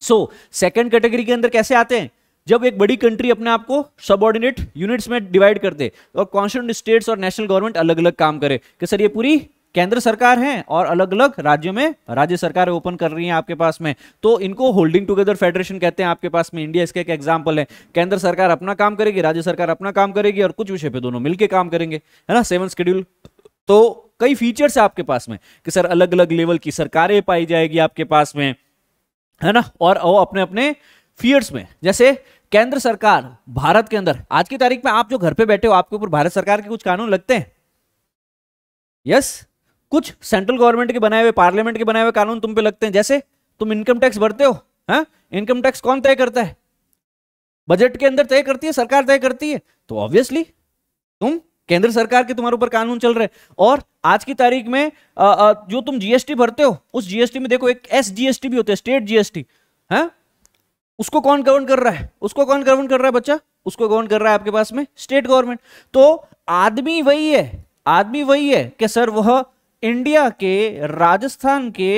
Speaker 1: सो सेकंड कैटेगरी के अंदर कैसे आते हैं जब एक बड़ी कंट्री अपने आप को सबऑर्डिनेट यूनिट्स में डिवाइड करते तो और कॉन्स्टिट्यूंट स्टेट्स और नेशनल गवर्नमेंट अलग अलग काम करे कि सर ये पूरी केंद्र सरकार है और अलग अलग राज्यों में राज्य सरकार ओपन कर रही है आपके पास में तो इनको होल्डिंग टुगेदर फेडरेशन कहते हैं आपके पास में इंडिया इसके एक एग्जाम्पल है केंद्र सरकार अपना काम करेगी राज्य सरकार अपना काम करेगी और कुछ विषय पे दोनों मिलकर काम करेंगे है ना सेवन स्केड्यूल तो कई फीचर्स है आपके पास में कि सर अलग अलग लेवल की सरकारें पाई जाएगी आपके पास में है ना और वो अपने अपने फियर्स में जैसे केंद्र सरकार भारत के अंदर आज की तारीख में आप जो घर पे बैठे हो आपके ऊपर भारत सरकार के कुछ कानून लगते हैं यस yes? कुछ सेंट्रल गवर्नमेंट के बनाए हुए पार्लियामेंट के बनाए हुए कानून तुम पे लगते हैं जैसे तुम इनकम टैक्स भरते हो है हाँ? इनकम टैक्स कौन तय करता है बजट के अंदर तय करती है सरकार तय करती है तो ऑब्वियसली तुम केंद्र सरकार के तुम्हारे ऊपर कानून चल रहे और आज की तारीख में आ, आ, जो तुम जीएसटी भरते हो उस जीएसटी में देखो एक एस जीएसटी भी होता है स्टेट जीएसटी है उसको कौन गवर्न कर रहा है उसको कौन गवर्न कर रहा है बच्चा उसको गवर्न कर रहा है आपके पास में स्टेट गवर्नमेंट तो आदमी वही है आदमी वही है कि सर वह इंडिया के राजस्थान के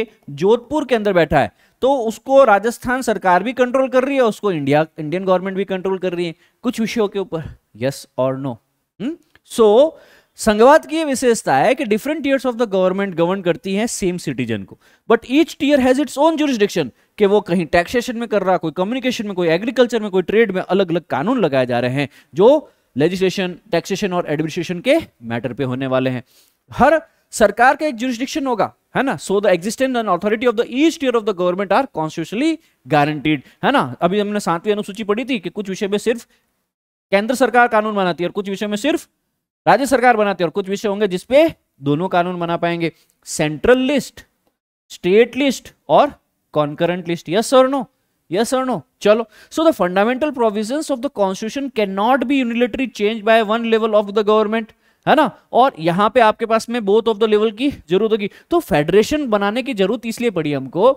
Speaker 1: जोधपुर के अंदर बैठा है तो उसको राजस्थान सरकार भी कंट्रोल कर रही है उसको इंडिया इंडियन गवर्नमेंट भी कंट्रोल कर रही है कुछ विषयों के ऊपर यस और नो सो संघवाद की विशेषता है कि different tiers of the government govern करती है सेम सिटीजन को but each tier has its own jurisdiction कि वो कहीं टैक्सेशन में कर रहा कोई कम्युनिकेशन में कोई एग्रीकल्चर में कोई ट्रेड में अलग अलग कानून लगाए जा रहे हैं जो लेजिस्लेशन टैक्सेशन और एडमिनिस्ट्रेशन के मैटर पे होने वाले हैं हर सरकार का एक जुरिस्डिक्शन होगा है ना so the existence and authority of the each tier of the government are constitutionally guaranteed है ना अभी हमने सातवीं अनुसूची पढ़ी थी कि कुछ विषय में सिर्फ केंद्र सरकार कानून बनाती है और कुछ विषय में सिर्फ राज्य सरकार बनाती है और कुछ विषय होंगे जिसपे दोनों कानून बना पाएंगे सेंट्रल लिस्ट स्टेट लिस्ट और कॉन्करेंट लिस्ट यस और नो यस सर नो चलो so the fundamental provision of the constitution can not be unilaterally change by one level of the government है ना और यहां पे आपके पास में बोथ ऑफ द लेवल की जरूरत होगी तो फेडरेशन बनाने की जरूरत इसलिए पड़ी हमको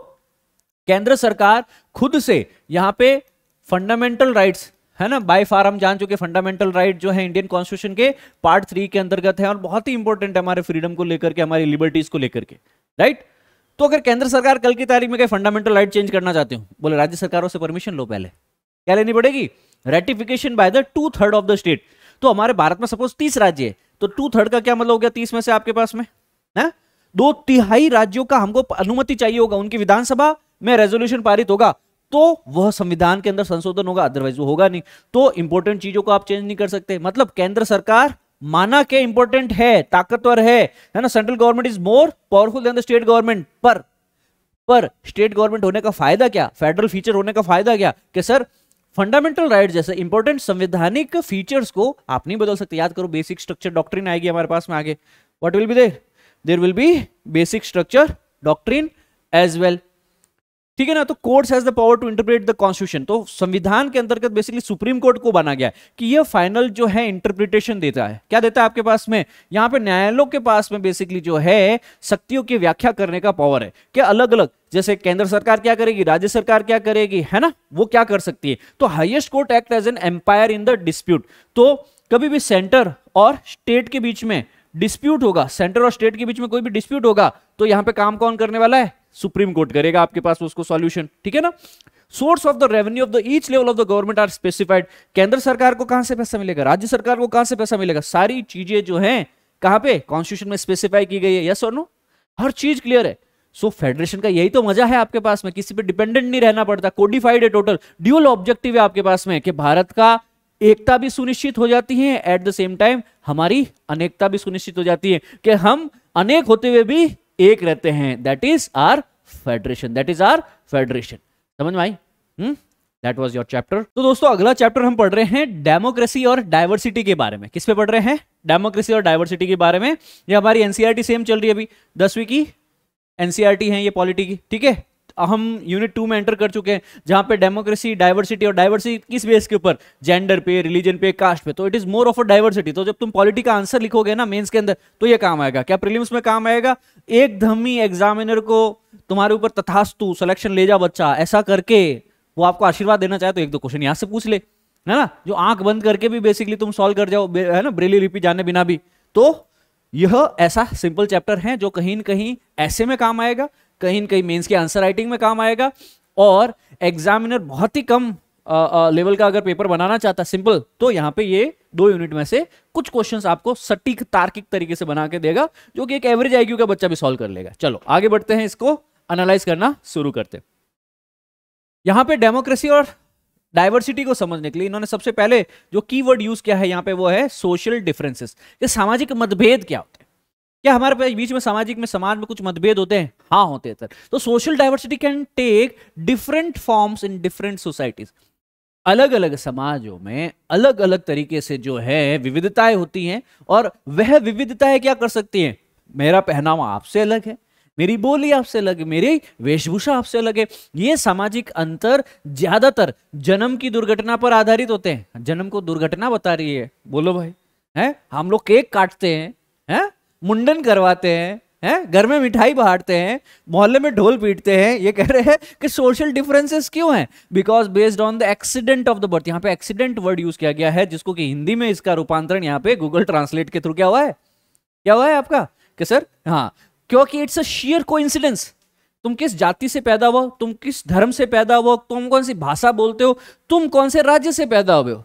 Speaker 1: केंद्र सरकार खुद से यहां पे फंडामेंटल राइट्स है ना बाय फार हम जान चुके फंडामेंटल राइट जो है इंडियन कॉन्स्टिट्यूशन के पार्ट थ्री के अंतर्गत है और बहुत ही इंपॉर्टेंट है हमारे फ्रीडम को लेकर के हमारी लिबर्टीज को लेकर के राइट तो अगर केंद्र सरकार कल की तारीख में कहीं फंडामेंटल राइट चेंज करना चाहते हो बोले राज्य सरकारों से परमिशन लो पहले क्या लेनी पड़ेगी ratification by the two third of the state तो हमारे भारत में सपोज तीस राज्य है तो टू थर्ड का क्या मतलब हो गया तीस में से आपके पास में ना? दो तिहाई राज्यों का हमको अनुमति चाहिए होगा उनकी विधानसभा में रेजोल्यूशन पारित होगा तो वह संविधान के अंदर संशोधन होगा अदरवाइज वो होगा नहीं तो इंपोर्टेंट चीजों को आप चेंज नहीं कर सकते मतलब केंद्र सरकार माना के इंपोर्टेंट है ताकतवर है है ना central government is more powerful than the state government पर पर स्टेट गवर्नमेंट होने का फायदा क्या फेडरल फीचर होने का फायदा क्या कि सर फंडामेंटल राइट जैसे इंपॉर्टेंट संवैधानिक फीचर्स को आप नहीं बदल सकते याद करो बेसिक स्ट्रक्चर डॉक्ट्रिन आएगी हमारे पास में आगे what will be there there will be basic structure doctrine as well ठीक है ना तो court has the power to interpret the constitution तो संविधान के अंतर्गत बेसिकली सुप्रीम कोर्ट को बना गया कि यह फाइनल जो है इंटरप्रिटेशन देता है क्या देता है आपके पास में यहां पे न्यायालयों के पास में बेसिकली जो है शक्तियों की व्याख्या करने का पावर है क्या अलग अलग जैसे केंद्र सरकार क्या करेगी राज्य सरकार क्या करेगी है ना वो क्या कर सकती है तो highest court act as an umpire in the dispute तो कभी भी सेंटर और स्टेट के बीच में डिस्प्यूट होगा सेंटर और स्टेट के बीच में कोई भी डिस्प्यूट होगा तो यहां पे काम कौन करने वाला है सुप्रीम कोर्ट करेगा आपके पास उसको सॉल्यूशन ठीक है ना source of the revenue of the each level of the government are specified केंद्र सरकार को कहां से पैसा मिलेगा राज्य सरकार को कहां से पैसा मिलेगा सारी चीजें जो हैं कहां पे कॉन्स्टिट्यूशन में स्पेसिफाई की गई है यस और नो हर चीज क्लियर है सो so, फेडरेशन का यही तो मजा है आपके पास में किसी पे डिपेंडेंट नहीं रहना पड़ता कोडिफाइड है टोटल ड्यूअल ऑब्जेक्टिव है आपके पास में कि भारत का एकता भी सुनिश्चित हो जाती है एट द सेम टाइम हमारी अनेकता भी सुनिश्चित हो जाती है कि हम अनेक होते हुए भी एक रहते हैं that is our federation that is our federation समझ में आई दैट वॉज योर चैप्टर तो दोस्तों अगला चैप्टर हम पढ़ रहे हैं डेमोक्रेसी और डायवर्सिटी के बारे में किस पे पढ़ रहे हैं डेमोक्रेसी और डायवर्सिटी के बारे में ये हमारी एनसीआरटी सेम e चल रही है अभी दसवीं की एनसीआरटी e है ये पॉलिटी की ठीक है हम यूनिट टू में एंटर कर चुके हैं जहां पे डेमोक्रेसी डाइवर्सिटी और डाइवर्सिटी किस बेस के ऊपर जेंडर पे रिलीजन पे कास्ट पे तो it is more of a diversity तो जब तुम पॉलिटी का आंसर लिखोगे ना मेन्स के अंदर तो ये काम आएगा क्या प्रिलिम्स में काम आएगा एक धमी एग्जामिनर को तुम्हारे ऊपर तथास्तु सिलेक्शन ले जा बच्चा ऐसा करके वो आपको आशीर्वाद देना चाहे तो एक दो क्वेश्चन यहां से पूछ ले है ना जो आंख बंद करके भी बेसिकली तुम सॉल्व कर जाओ है ना ब्रेली लिपि जाने बिना भी तो यह ऐसा सिंपल चैप्टर है जो कहीं न कहीं ऐसे में काम आएगा कहीं ना कहीं मेंस के आंसर राइटिंग में काम आएगा और एग्जामिनर बहुत ही कम लेवल का अगर पेपर बनाना चाहता है सिंपल तो यहाँ पे ये दो यूनिट में से कुछ क्वेश्चंस आपको सटीक तार्किक तरीके से बना के देगा जो कि एक एवरेज आईक्यू का बच्चा भी सॉल्व कर लेगा चलो आगे बढ़ते हैं इसको एनालाइज करना शुरू करते हैं यहाँ पे डेमोक्रेसी और डाइवर्सिटी को समझने के लिए इन्होंने सबसे पहले जो की यूज किया है यहाँ पे वो है सोशल डिफरेंसेस ये सामाजिक मतभेद क्या होता है क्या हमारे बीच में सामाजिक में समाज में कुछ मतभेद होते हैं हाँ होते हैं सर तो social diversity can take different forms in different societies अलग अलग समाजों में अलग अलग तरीके से जो है विविधताएं होती हैं और वह विविधताएं क्या कर सकती हैं मेरा पहनावा आपसे अलग है मेरी बोली आपसे अलग है मेरी वेशभूषा आपसे अलग है ये सामाजिक अंतर ज्यादातर जन्म की दुर्घटना पर आधारित होते हैं जन्म को दुर्घटना बता रही है बोलो भाई है हम लोग केक काटते हैं है मुंडन करवाते हैं है? घर में मिठाई बांटते हैं मोहल्ले में ढोल पीटते हैं ये कह रहे हैं कि सोशल डिफरेंसेस क्यों हैं because based on the accident of the birth यहाँ पे एक्सीडेंट वर्ड यूज किया गया है जिसको कि हिंदी में इसका रूपांतरण यहाँ पे गूगल ट्रांसलेट के थ्रू क्या हुआ है क्या हुआ है आपका कि सर हाँ क्योंकि इट्स अ शियर को तुम किस जाति से पैदा हुआ तुम किस धर्म से पैदा हुआ तुम कौन सी भाषा बोलते हो तुम कौन से राज्य से पैदा हुए हो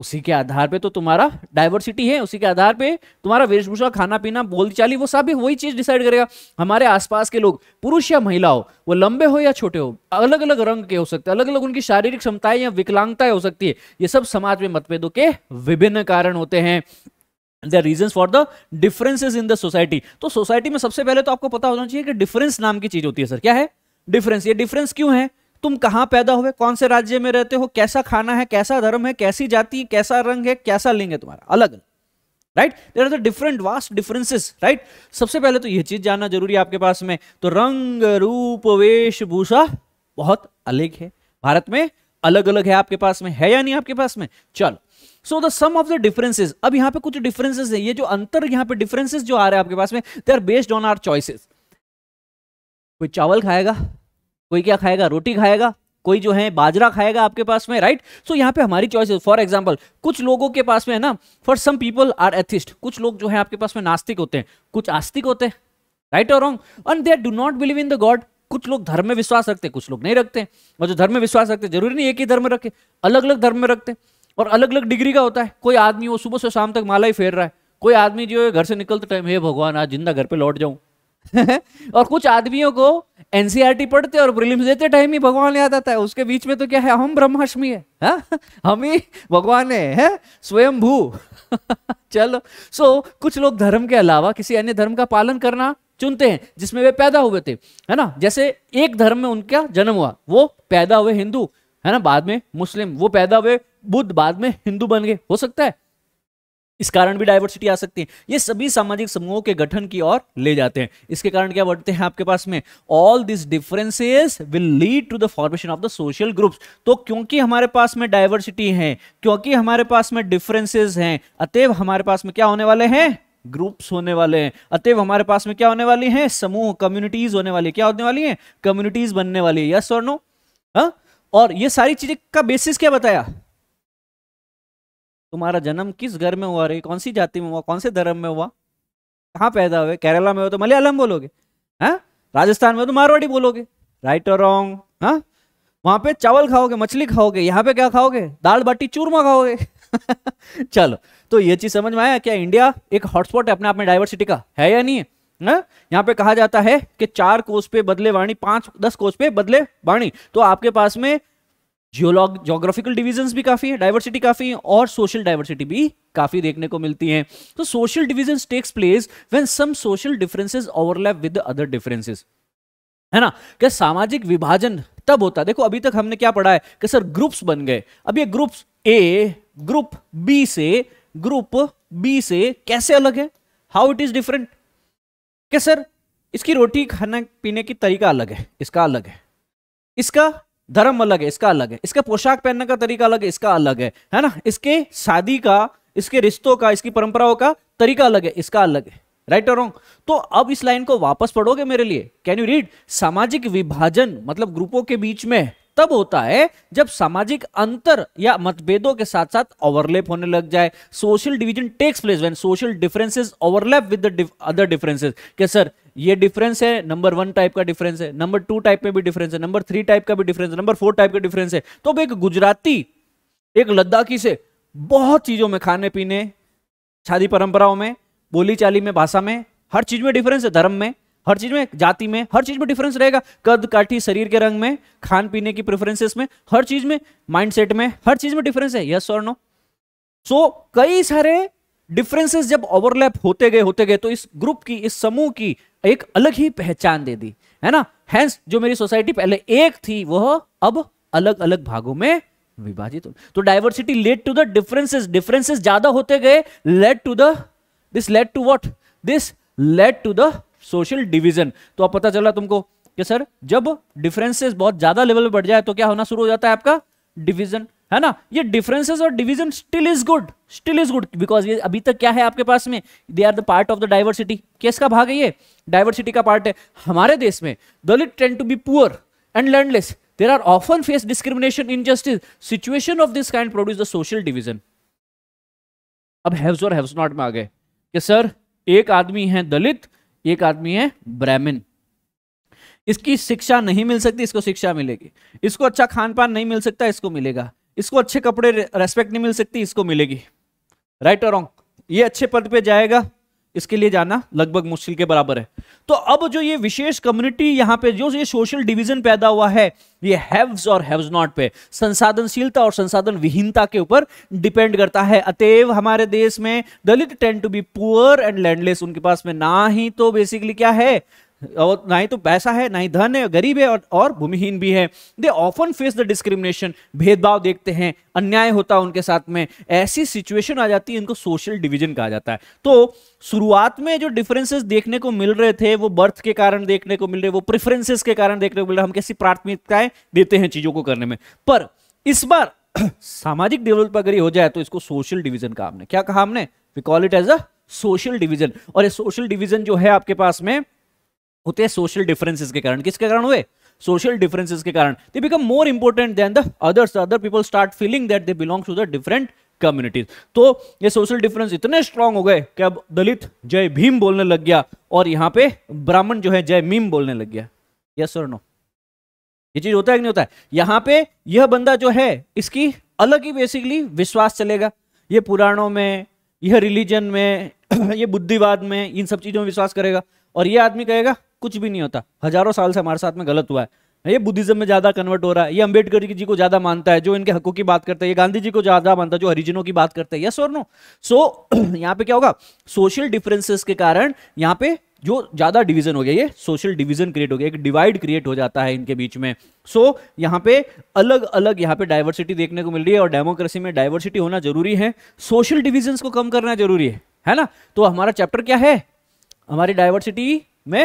Speaker 1: उसी के आधार पे तो तुम्हारा डाइवर्सिटी है उसी के आधार पे तुम्हारा वेशभूषा खाना पीना बोलचाली वो सब भी वही चीज डिसाइड करेगा हमारे आसपास के लोग पुरुष या महिला हो वो लंबे हो या छोटे हो अलग अलग रंग के हो सकते हैं अलग अलग उनकी शारीरिक क्षमताएं या विकलांगताएं हो सकती है ये सब समाज में मतभेदों के विभिन्न कारण होते हैं the reason for the differences in the society तो सोसाइटी में सबसे पहले तो आपको पता होना चाहिए कि डिफरेंस नाम की चीज होती है सर क्या है डिफरेंस ये डिफरेंस क्यों है तुम कहाँ पैदा हुए कौन से राज्य में रहते हो कैसा खाना है कैसा धर्म है कैसी जाति कैसा रंग है कैसा लिंग है तुम्हारा अलग अलग right there are the different vast differences right सबसे पहले तो यह चीज जानना जरूरी है आपके पास में तो रंग रूप वेशभूषा बहुत अलग है भारत में अलग अलग है आपके पास में है या नहीं आपके पास में चलो so the some of the differences अब यहां पर कुछ डिफरेंसेज है ये जो अंतर यहाँ पे डिफरेंसेज जो आ रहे हैं आपके पास में they are based on our choices कोई चावल खाएगा कोई क्या खाएगा रोटी खाएगा कोई जो है बाजरा खाएगा आपके पास में राइट सो यहाँ पे हमारी चॉइस फॉर एग्जाम्पल कुछ लोगों के पास में है ना for some people are atheist कुछ लोग जो है आपके पास में नास्तिक होते हैं कुछ आस्तिक होते हैं राइट और wrong and they do not believe in the god कुछ लोग धर्म में विश्वास रखते हैं कुछ लोग नहीं रखते और जो धर्म में विश्वास रखते जरूरी नहीं एक ही धर्म में रखे अलग अलग धर्म में रखते और अलग अलग डिग्री का होता है कोई आदमी वो सुबह से शाम तक माला ही फेर रहा है कोई आदमी जो है घर से निकलते टाइम हे भगवान आज जिंदा घर पे लौट जाऊं [laughs] और कुछ आदमियों को एनसीईआरटी पढ़ते और प्रीलिम्स देते टाइम ही भगवान याद आता है उसके बीच में तो क्या है हम ब्रह्माष्टमी है हाँ? हम ही भगवान है, है? स्वयं भू [laughs] चलो सो so, कुछ लोग धर्म के अलावा किसी अन्य धर्म का पालन करना चुनते हैं जिसमें वे पैदा हुए थे है ना जैसे एक धर्म में उनका जन्म हुआ वो पैदा हुए हिंदू है ना बाद में मुस्लिम वो पैदा हुए बुद्ध बाद में हिंदू बन गए हो सकता है इस कारण भी डायवर्सिटी आ सकती है ये सभी सामाजिक समूहों के गठन की ओर ले जाते हैं इसके कारण क्या बढ़ते हैं आपके पास में all this differences will lead to the formation of the social groups तो क्योंकि हमारे पास में डाइवर्सिटी है क्योंकि हमारे पास में डिफरेंसेस हैं अतएव हमारे पास में क्या होने वाले हैं ग्रुप्स होने वाले हैं अतएव हमारे पास में क्या होने वाली हैं समूह कम्युनिटीज होने वाली क्या होने वाली है कम्युनिटीज बनने वाली है यस और नो और ये सारी चीजें का बेसिस क्या बताया तुम्हारा जन्म किस घर में हुआ रही कौन सी जाति में हुआ कौन से धर्म में हुआ कहाँ पैदा हुए केरला में हो तो मलयालम बोलोगे हैं हाँ? राजस्थान में हो तो मारवाड़ी बोलोगे राइट और रॉन्ग हाँ वहाँ पे चावल खाओगे मछली खाओगे यहाँ पे क्या खाओगे दाल बाटी चूरमा खाओगे [laughs] चलो तो ये चीज समझ में आया क्या इंडिया एक हॉटस्पॉट है अपने आप में डाइवर्सिटी का है या नहीं है ना हाँ? यहाँ पे कहा जाता है कि चार कोष पे बदले वाणी पांच दस कोस पे बदले वाणी तो आपके पास में जियोलॉग जोग्राफिकल डिविजन्स भी काफ़ी है डाइवर्सिटी काफ़ी है और सोशल डाइवर्सिटी भी काफ़ी देखने को मिलती है तो social division takes place when some social differences overlap with other differences है ना क्या सामाजिक विभाजन तब होता है देखो अभी तक हमने क्या पढ़ा है कि सर ग्रुप्स बन गए अब ये ग्रुप्स ए ग्रुप बी से ग्रुप बी से कैसे अलग है हाउ इट इज डिफरेंट क्या सर इसकी रोटी खाना पीने की तरीका अलग है इसका अलग है इसका धर्म अलग है इसका अलग है इसका पोशाक पहनने का तरीका अलग है इसका अलग है है ना इसके शादी का इसके रिश्तों का इसकी परंपराओं का तरीका अलग है इसका अलग है राइट और रॉन्ग तो अब इस लाइन को वापस पढ़ोगे मेरे लिए कैन यू रीड सामाजिक विभाजन मतलब ग्रुपों के बीच में तब होता है जब सामाजिक अंतर या मतभेदों के साथ साथ ओवरलैप होने लग जाए social division takes place when social differences overlap with other differences क्या सर ये डिफरेंस है नंबर वन टाइप का डिफरेंस है नंबर टू टाइप में भी डिफरेंस है नंबर थ्री टाइप का भी डिफरेंस है नंबर फोर टाइप का डिफरेंस है तो अब एक गुजराती एक लद्दाखी से बहुत चीजों में खाने पीने शादी परंपराओं में बोली चाली में भाषा में हर चीज में डिफरेंस है धर्म में हर चीज में जाति में हर चीज में डिफरेंस रहेगा कद काठी शरीर के रंग में खान पीने की प्रेफरेंसेस में हर चीज में माइंडसेट में हर चीज में डिफरेंस है यस और नो सो कई सारे डिफरेंसेस जब ओवरलैप होते गए होते गए तो इस ग्रुप की इस समूह की एक अलग ही पहचान दे दी है ना हैंस जो मेरी सोसाइटी पहले एक थी वह अब अलग अलग भागों में विभाजित हो तो diversity led to the differences differences ज्यादा होते गए led to the this led to what this led to the social division तो अब पता चला तुमको कि सर जब डिफरेंसेस बहुत ज्यादा लेवल पर बढ़ जाए तो क्या होना शुरू हो जाता है आपका डिविजन है ना ये डिफरेंसेस और division still is good still is good because ये अभी तक क्या है आपके पास में they are the part of the diversity किसका भाग है ये डाइवर्सिटी का पार्ट है हमारे देश में Dalit tend to be poor and landless there are often face discrimination injustice situation of this kind produce the social division अब हैव्स और हैव्स नॉट में आ गए कि सर एक आदमी है दलित एक आदमी है ब्राह्मण इसकी शिक्षा नहीं मिल सकती इसको शिक्षा मिलेगी इसको अच्छा खान पान नहीं मिल सकता इसको मिलेगा इसको अच्छे कपड़े रेस्पेक्ट नहीं मिल सकती इसको मिलेगी राइट और रॉन्ग ये अच्छे पद पे जाएगा इसके लिए जाना लगभग मुश्किल के बराबर है तो अब जो ये विशेष कम्युनिटी यहां पे जो ये सोशल डिवीजन पैदा हुआ है ये हैव्स और हैव्स नॉट पे संसाधनशीलता और संसाधन विहीनता के ऊपर डिपेंड करता है अतएव हमारे देश में Dalit tend to be poor and landless उनके पास में ना ही तो बेसिकली क्या है और ना ही तो पैसा है ना ही धन है गरीब है और, और भूमिहीन भी है they often face the discrimination भेदभाव देखते हैं अन्याय होता है उनके साथ में ऐसी सिचुएशन आ जाती है इनको सोशल डिवीजन कहा जाता है तो शुरुआत में जो डिफरेंसेस देखने को मिल रहे थे वो बर्थ के कारण देखने को मिल रहे वो प्रिफरेंसेस के कारण देखने को मिल रहे हम कैसी प्राथमिकताएं देते हैं चीजों को करने में पर इस बार [clears throat] सामाजिक डेवलप अगर ये हो जाए तो इसको सोशल डिवीजन कहा हमने क्या कहा हमने we call it as a social division और ये सोशल डिवीजन जो है आपके पास में होते हैं सोशल डिफरेंसेस के कारण किसके कारण हुए सोशल डिफरेंसेस के कारण they become more important than the others other people start feeling that they belong to the different communities तो ये सोशल डिफरेंस इतने स्ट्रांग हो गए कि अब दलित जय भीम बोलने लग गया और यहां पे ब्राह्मण जो है जय मीम बोलने लग गया यस और नो ये चीज होता है कि नहीं होता है यहां पे यह बंदा जो है इसकी अलग ही बेसिकली विश्वास चलेगा ये पुराणों में यह रिलीजन में [clears throat] ये बुद्धिवाद में इन सब चीजों में विश्वास करेगा और ये आदमी कहेगा कुछ भी नहीं होता हजारों साल से हमारे साथ में गलत हुआ है ये बुद्धिज्म में ज्यादा कन्वर्ट हो रहा है ये अंबेडकर जी को ज्यादा मानता है जो इनके हकों की बात करता है ये गांधी जी को ज्यादा मानता है जो हरिजनों की बात करता है यस और नो सो यहाँ पे क्या होगा सोशल डिफरेंसेस के कारण यहाँ पे जो ज्यादा डिवीजन हो गया ये सोशल डिवीजन क्रिएट हो गया एक डिवाइड क्रिएट हो जाता है इनके बीच में सो so, यहाँ पे अलग अलग यहाँ पे डायवर्सिटी देखने को मिल रही है और डेमोक्रेसी में डायवर्सिटी होना जरूरी है सोशल डिविजन को कम करना जरूरी है है ना तो हमारा चैप्टर क्या है हमारी डायवर्सिटी में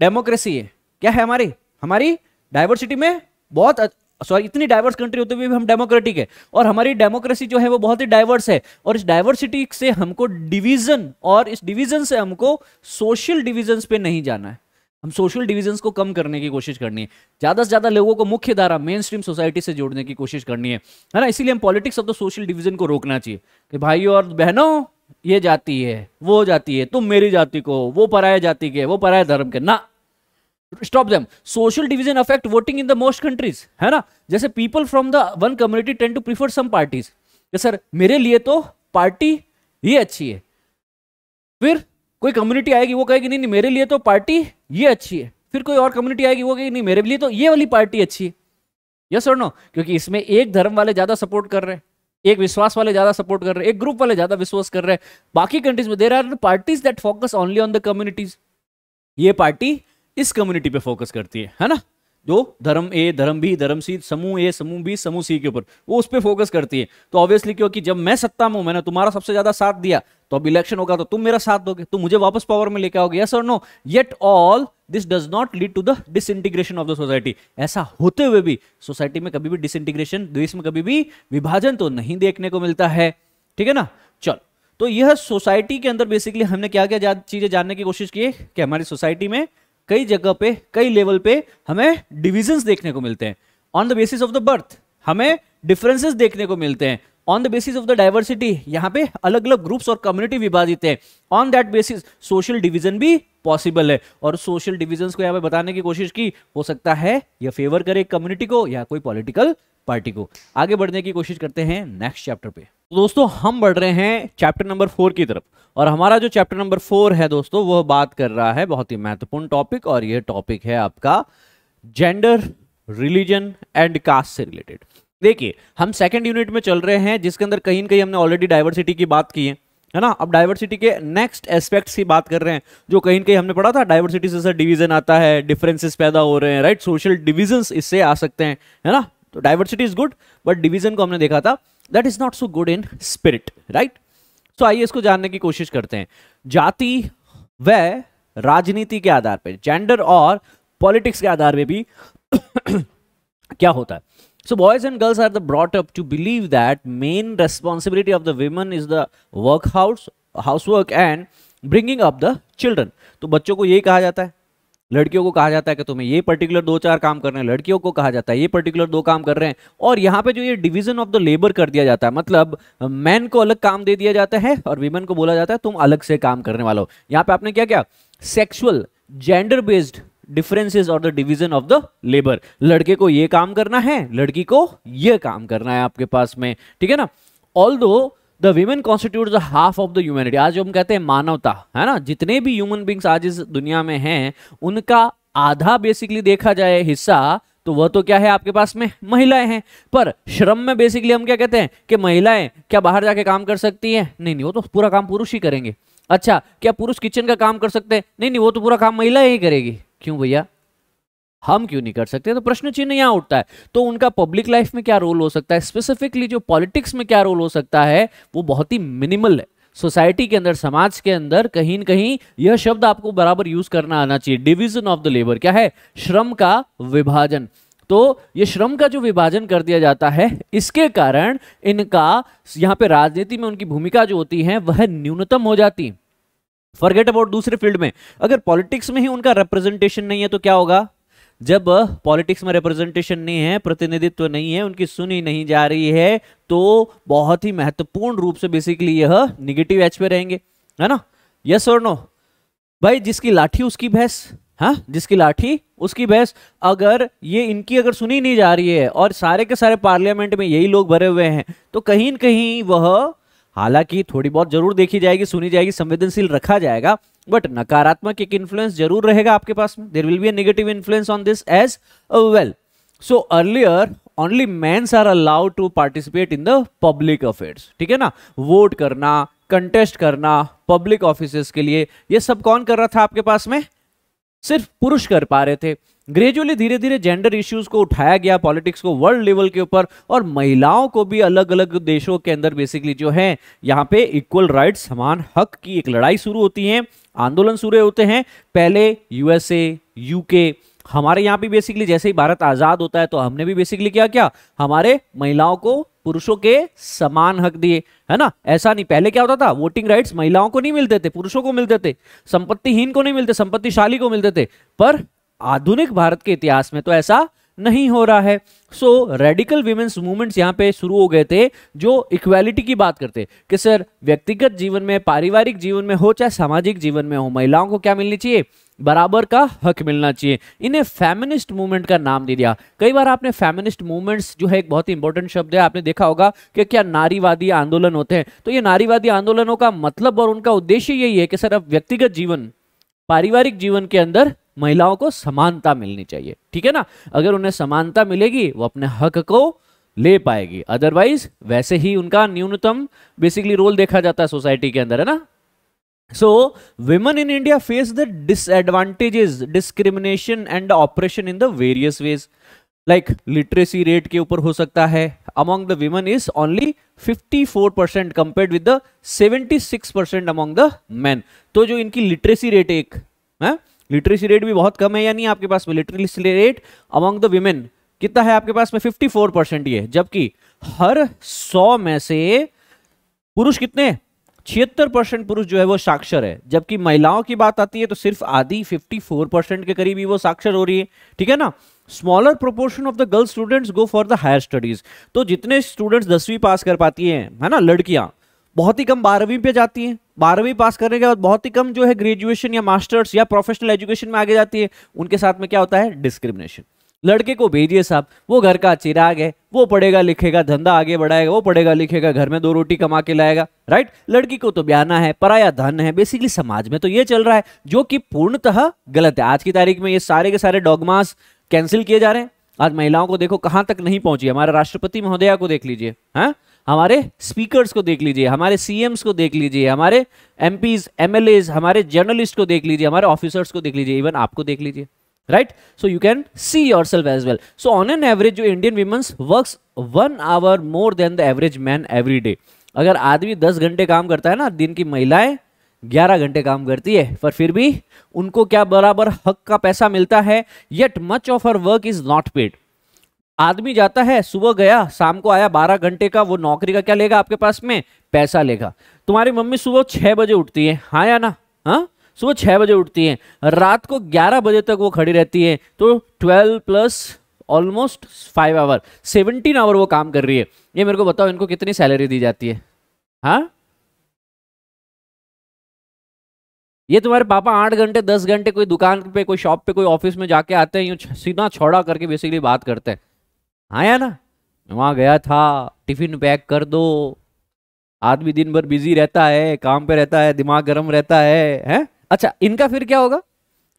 Speaker 1: डेमोक्रेसी है क्या है हमारी हमारी डाइवर्सिटी में बहुत सॉरी इतनी डाइवर्स कंट्री होते हुए भी हम डेमोक्रेटिक है और हमारी डेमोक्रेसी जो है वो बहुत ही डाइवर्स है और इस डाइवर्सिटी से हमको डिवीजन और इस डिवीजन से हमको सोशल डिवीजन पे नहीं जाना है हम सोशल डिविजन्स को कम करने की कोशिश करनी है ज्यादा से ज्यादा लोगों को मुख्य धारा मेन स्ट्रीम सोसाइटी से जोड़ने की कोशिश करनी है है ना इसीलिए हम politics of the social division को रोकना चाहिए कि भाई और बहनों ये जाति है वो जाती है तुम मेरी जाति को वो पराया जाति के वो पराया धर्म के ना stop them social division affect voting in the most countries है ना जैसे people from the one community tend to prefer some parties sir मेरे लिए तो पार्टी ये अच्छी है फिर कोई कम्युनिटी आएगी वो कहेगी नहीं नहीं मेरे लिए तो पार्टी ये अच्छी है फिर कोई और कम्युनिटी आएगी वो कहेगी नहीं मेरे लिए तो ये वाली पार्टी अच्छी है यस और नो क्योंकि इसमें एक धर्म वाले ज्यादा सपोर्ट कर रहे हैं एक विश्वास वाले ज्यादा सपोर्ट कर रहे हैं एक ग्रुप वाले ज्यादा विश्वास कर रहे हैं बाकी कंट्रीज में there are parties that focus only on the communities ये पार्टी इस कम्युनिटी पे फोकस करती है है ना जो धर्म ए धर्म बी धर्म सी समूह ए समूह बी समूह सी के ऊपर वो उस पर फोकस करती है तो ऑब्वियसली क्योंकि जब मैं सत्ता में हूं मैंने तुम्हारा सबसे ज्यादा साथ दिया तो अब इलेक्शन होगा तो तुम मेरा साथ दोगे तो मुझे वापस पावर में लेके आओगे यस और no yet all this does not lead to the disintegration of the society ऐसा होते हुए भी सोसाइटी में कभी भी डिसइंटीग्रेशन देश में कभी भी विभाजन तो नहीं देखने को मिलता है ठीक है ना चल तो यह सोसाइटी के अंदर बेसिकली हमने क्या क्या चीजें जानने की कोशिश की है कि हमारी सोसाइटी में कई जगह पे कई लेवल पे हमें डिविजन्स देखने को मिलते हैं on the basis of the birth हमें डिफरेंसेस देखने को मिलते हैं on the basis of the diversity यहाँ पे अलग अलग ग्रुप्स और कम्युनिटी विभाजित है on that basis social division भी पॉसिबल है और सोशल डिविजन को यहाँ पे बताने की कोशिश की हो सकता है या फेवर करे कम्युनिटी को या कोई पॉलिटिकल पार्टी को आगे बढ़ने की कोशिश करते हैं नेक्स्ट चैप्टर पे दोस्तों हम बढ़ रहे हैं चैप्टर नंबर फोर की तरफ और हमारा जो चैप्टर नंबर फोर है दोस्तों वह बात कर रहा है बहुत ही महत्वपूर्ण टॉपिक और यह टॉपिक है आपका जेंडर रिलीजन एंड कास्ट से रिलेटेड देखिए हम सेकेंड यूनिट में चल रहे हैं जिसके अंदर कहीं ना कहीं हमने ऑलरेडी डाइवर्सिटी की बात की है है ना अब डाइवर्सिटी के नेक्स्ट एस्पेक्ट्स की बात कर रहे हैं जो कहीं ना कहीं हमने पढ़ा था डाइवर्सिटी से सर डिवीजन आता है डिफरेंसेस पैदा हो रहे हैं राइट सोशल डिविजन इससे आ सकते हैं है ना तो diversity is good but division को हमने देखा था that is not so good in spirit right so आइए इसको जानने की कोशिश करते हैं जाति व राजनीति के आधार पर जेंडर और पॉलिटिक्स के आधार पर भी [coughs] क्या होता है so boys and girls are the brought up to believe that main responsibility of the women is the work house house work and bringing of the children तो बच्चों को यही कहा जाता है लड़कियों को कहा जाता है कि तुम्हें ये पर्टिकुलर दो चार काम कर रहे हैं लड़कियों को कहा जाता है ये पर्टिकुलर दो काम कर रहे हैं और यहाँ पे जो ये डिवीजन ऑफ द लेबर कर दिया जाता है मतलब मैन को अलग काम दे दिया जाता है और वीमेन को बोला जाता है तुम अलग से काम करने वाला यहाँ पे आपने क्या क्या सेक्सुअल जेंडर बेस्ड डिफरेंसेज और the division of the labour लड़के को ये काम करना है लड़की को ये काम करना है आपके पास में ठीक है ना all the women constitute the half of the humanity आज हम कहते हैं मानवता है ना जितने भी ह्यूमन बींग्स आज इस दुनिया में हैं उनका आधा बेसिकली देखा जाए हिस्सा तो वह तो क्या है आपके पास में महिलाएं हैं पर श्रम में बेसिकली हम क्या कहते हैं कि महिलाएं क्या बाहर जाके काम कर सकती हैं नहीं नहीं वो तो पूरा काम पुरुष ही करेंगे अच्छा क्या पुरुष किचन का काम कर सकते हैं नहीं नहीं वो तो पूरा काम महिलाएं ही करेगी क्यों भैया हम क्यों नहीं कर सकते तो प्रश्न चिन्ह यहां उठता है तो उनका पब्लिक लाइफ में क्या रोल हो सकता है स्पेसिफिकली जो पॉलिटिक्स में क्या रोल हो सकता है वो बहुत ही मिनिमल है सोसाइटी के अंदर समाज के अंदर कहीं ना कहीं यह शब्द आपको बराबर यूज करना आना चाहिए डिविजन ऑफ द लेबर क्या है श्रम का विभाजन तो ये श्रम का जो विभाजन कर दिया जाता है इसके कारण इनका यहाँ पे राजनीति में उनकी भूमिका जो होती है वह न्यूनतम हो जाती फॉरगेट अबाउट दूसरे फील्ड में अगर पॉलिटिक्स में ही उनका रिप्रेजेंटेशन नहीं है तो क्या होगा जब पॉलिटिक्स में रिप्रेजेंटेशन नहीं है प्रतिनिधित्व नहीं है उनकी सुनी नहीं जा रही है तो बहुत ही महत्वपूर्ण रूप से बेसिकली यह निगेटिव एच पे रहेंगे है ना यस और नो भाई जिसकी लाठी उसकी भैंस हाँ जिसकी लाठी उसकी बहस अगर ये इनकी अगर सुनी नहीं जा रही है और सारे के सारे पार्लियामेंट में यही लोग भरे हुए हैं तो कहीं न कहीं वह हालांकि थोड़ी बहुत जरूर देखी जाएगी सुनी जाएगी संवेदनशील रखा जाएगा बट नकारात्मक एक इन्फ्लुएंस जरूर रहेगा आपके पास में there will be negative influence on this as well so earlier only mens are allowed to participate in the public affairs ठीक है ना वोट करना कंटेस्ट करना पब्लिक ऑफिस के लिए ये सब कौन कर रहा था आपके पास में सिर्फ पुरुष कर पा रहे थे ग्रेजुअली धीरे धीरे जेंडर इश्यूज को उठाया गया पॉलिटिक्स को वर्ल्ड लेवल के ऊपर और महिलाओं को भी अलग अलग देशों के अंदर बेसिकली जो है यहाँ पे इक्वल राइट समान हक की एक लड़ाई शुरू होती है आंदोलन शुरू होते हैं पहले यूएसए यूके हमारे यहाँ भी बेसिकली जैसे ही भारत आजाद होता है तो हमने भी बेसिकली क्या क्या हमारे महिलाओं को पुरुषों के समान हक दिए है ना ऐसा नहीं पहले क्या होता था वोटिंग राइट्स महिलाओं को नहीं मिलते थे पुरुषों को मिलते थे संपत्तिहीन को नहीं मिलते संपत्तिशाली को मिलते थे पर आधुनिक भारत के इतिहास में तो ऐसा नहीं हो रहा है सो रेडिकल वीमेंस मूवमेंट्स यहाँ पे शुरू हो गए थे जो इक्वालिटी की बात करते कि सर व्यक्तिगत जीवन में पारिवारिक जीवन में हो चाहे सामाजिक जीवन में हो महिलाओं को क्या मिलनी चाहिए बराबर का हक मिलना चाहिए इन्हें फेमिनिस्ट मूवमेंट का नाम दे दिया कई बार आपने फेमिनिस्ट मूवमेंट्स जो है एक बहुत ही इंपॉर्टेंट शब्द है आपने देखा होगा कि क्या नारीवादी आंदोलन होते हैं तो ये नारीवादी आंदोलनों का मतलब और उनका उद्देश्य यही है कि सर अब व्यक्तिगत जीवन पारिवारिक जीवन के अंदर महिलाओं को समानता मिलनी चाहिए ठीक है ना अगर उन्हें समानता मिलेगी वो अपने हक को ले पाएगी अदरवाइज वैसे ही उनका न्यूनतम बेसिकली रोल देखा जाता है सोसाइटी के अंदर है ना so women in India face the disadvantages discrimination and oppression in the various ways like literacy rate के ऊपर हो सकता है among the women is only 54 four percent compare with the seventy six percent among the man तो जो इनकी literacy rate एक है हाँ? लिटरेसी रेट भी बहुत कम है या नहीं आपके पास में literacy rate among the women कितना है आपके पास में 54 परसेंट ये जबकि हर 100 में से पुरुष कितने छिहत्तर परसेंट पुरुष जो है वो साक्षर है जबकि महिलाओं की बात आती है तो सिर्फ आधी 54 परसेंट के करीब ही वो साक्षर हो रही है ठीक है ना smaller proportion of the girl students go for the higher studies तो जितने स्टूडेंट्स दसवीं पास कर पाती हैं है ना लड़कियां बहुत ही कम बारहवीं पे जाती हैं बारहवीं पास करने के बाद बहुत ही कम जो है ग्रेजुएशन या मास्टर्स या प्रोफेशनल एजुकेशन में आगे जाती है उनके साथ में क्या होता है डिस्क्रिमिनेशन लड़के को भेजिए साहब वो घर का चिराग है वो पढ़ेगा लिखेगा धंधा आगे बढ़ाएगा वो पढ़ेगा लिखेगा घर में दो रोटी कमा के लाएगा राइट लड़की को तो ब्याना है पराया धन है बेसिकली समाज में तो ये चल रहा है जो कि पूर्णतः गलत है आज की तारीख में ये सारे के सारे डॉगमास कैंसिल किए जा रहे हैं आज महिलाओं को देखो कहां तक नहीं पहुंची हमारे राष्ट्रपति महोदया को देख लीजिए हाँ हमारे स्पीकर्स को देख लीजिए हमारे सीएम्स को देख लीजिए हमारे एम पीज हमारे जर्नलिस्ट को देख लीजिए हमारे ऑफिसर्स को देख लीजिए इवन आपको देख लीजिए right so you can see yourself as well so on an average जो Indian womens work one hour more than the average man every day अगर आदमी दस घंटे काम करता है ना दिन की महिलाएं ग्यारह घंटे काम करती है पर फिर भी उनको क्या बराबर हक का पैसा मिलता है yet much of her work is not paid आदमी जाता है सुबह गया शाम को आया बारह घंटे का वो नौकरी का क्या लेगा आपके पास में पैसा लेगा तुम्हारी मम्मी सुबह छह बजे उठती है हाँ या ना हाँ सुबह छह बजे उठती है रात को ग्यारह बजे तक वो खड़ी रहती है तो twelve plus almost five hour seventeen hour वो काम कर रही है ये मेरे को बताओ इनको कितनी सैलरी दी जाती है हाँ ये तुम्हारे पापा आठ घंटे दस घंटे कोई दुकान पे कोई शॉप पे कोई ऑफिस में जाके आते हैं यूँ सीधा छोड़ा करके बेसिकली बात करते हैं आया ना मैं वहाँ गया था टिफ़िन पैक कर दो आदमी दिन भर बिजी रहता है काम पे रहता है दिमाग गर्म रहता है हैं अच्छा इनका फिर क्या होगा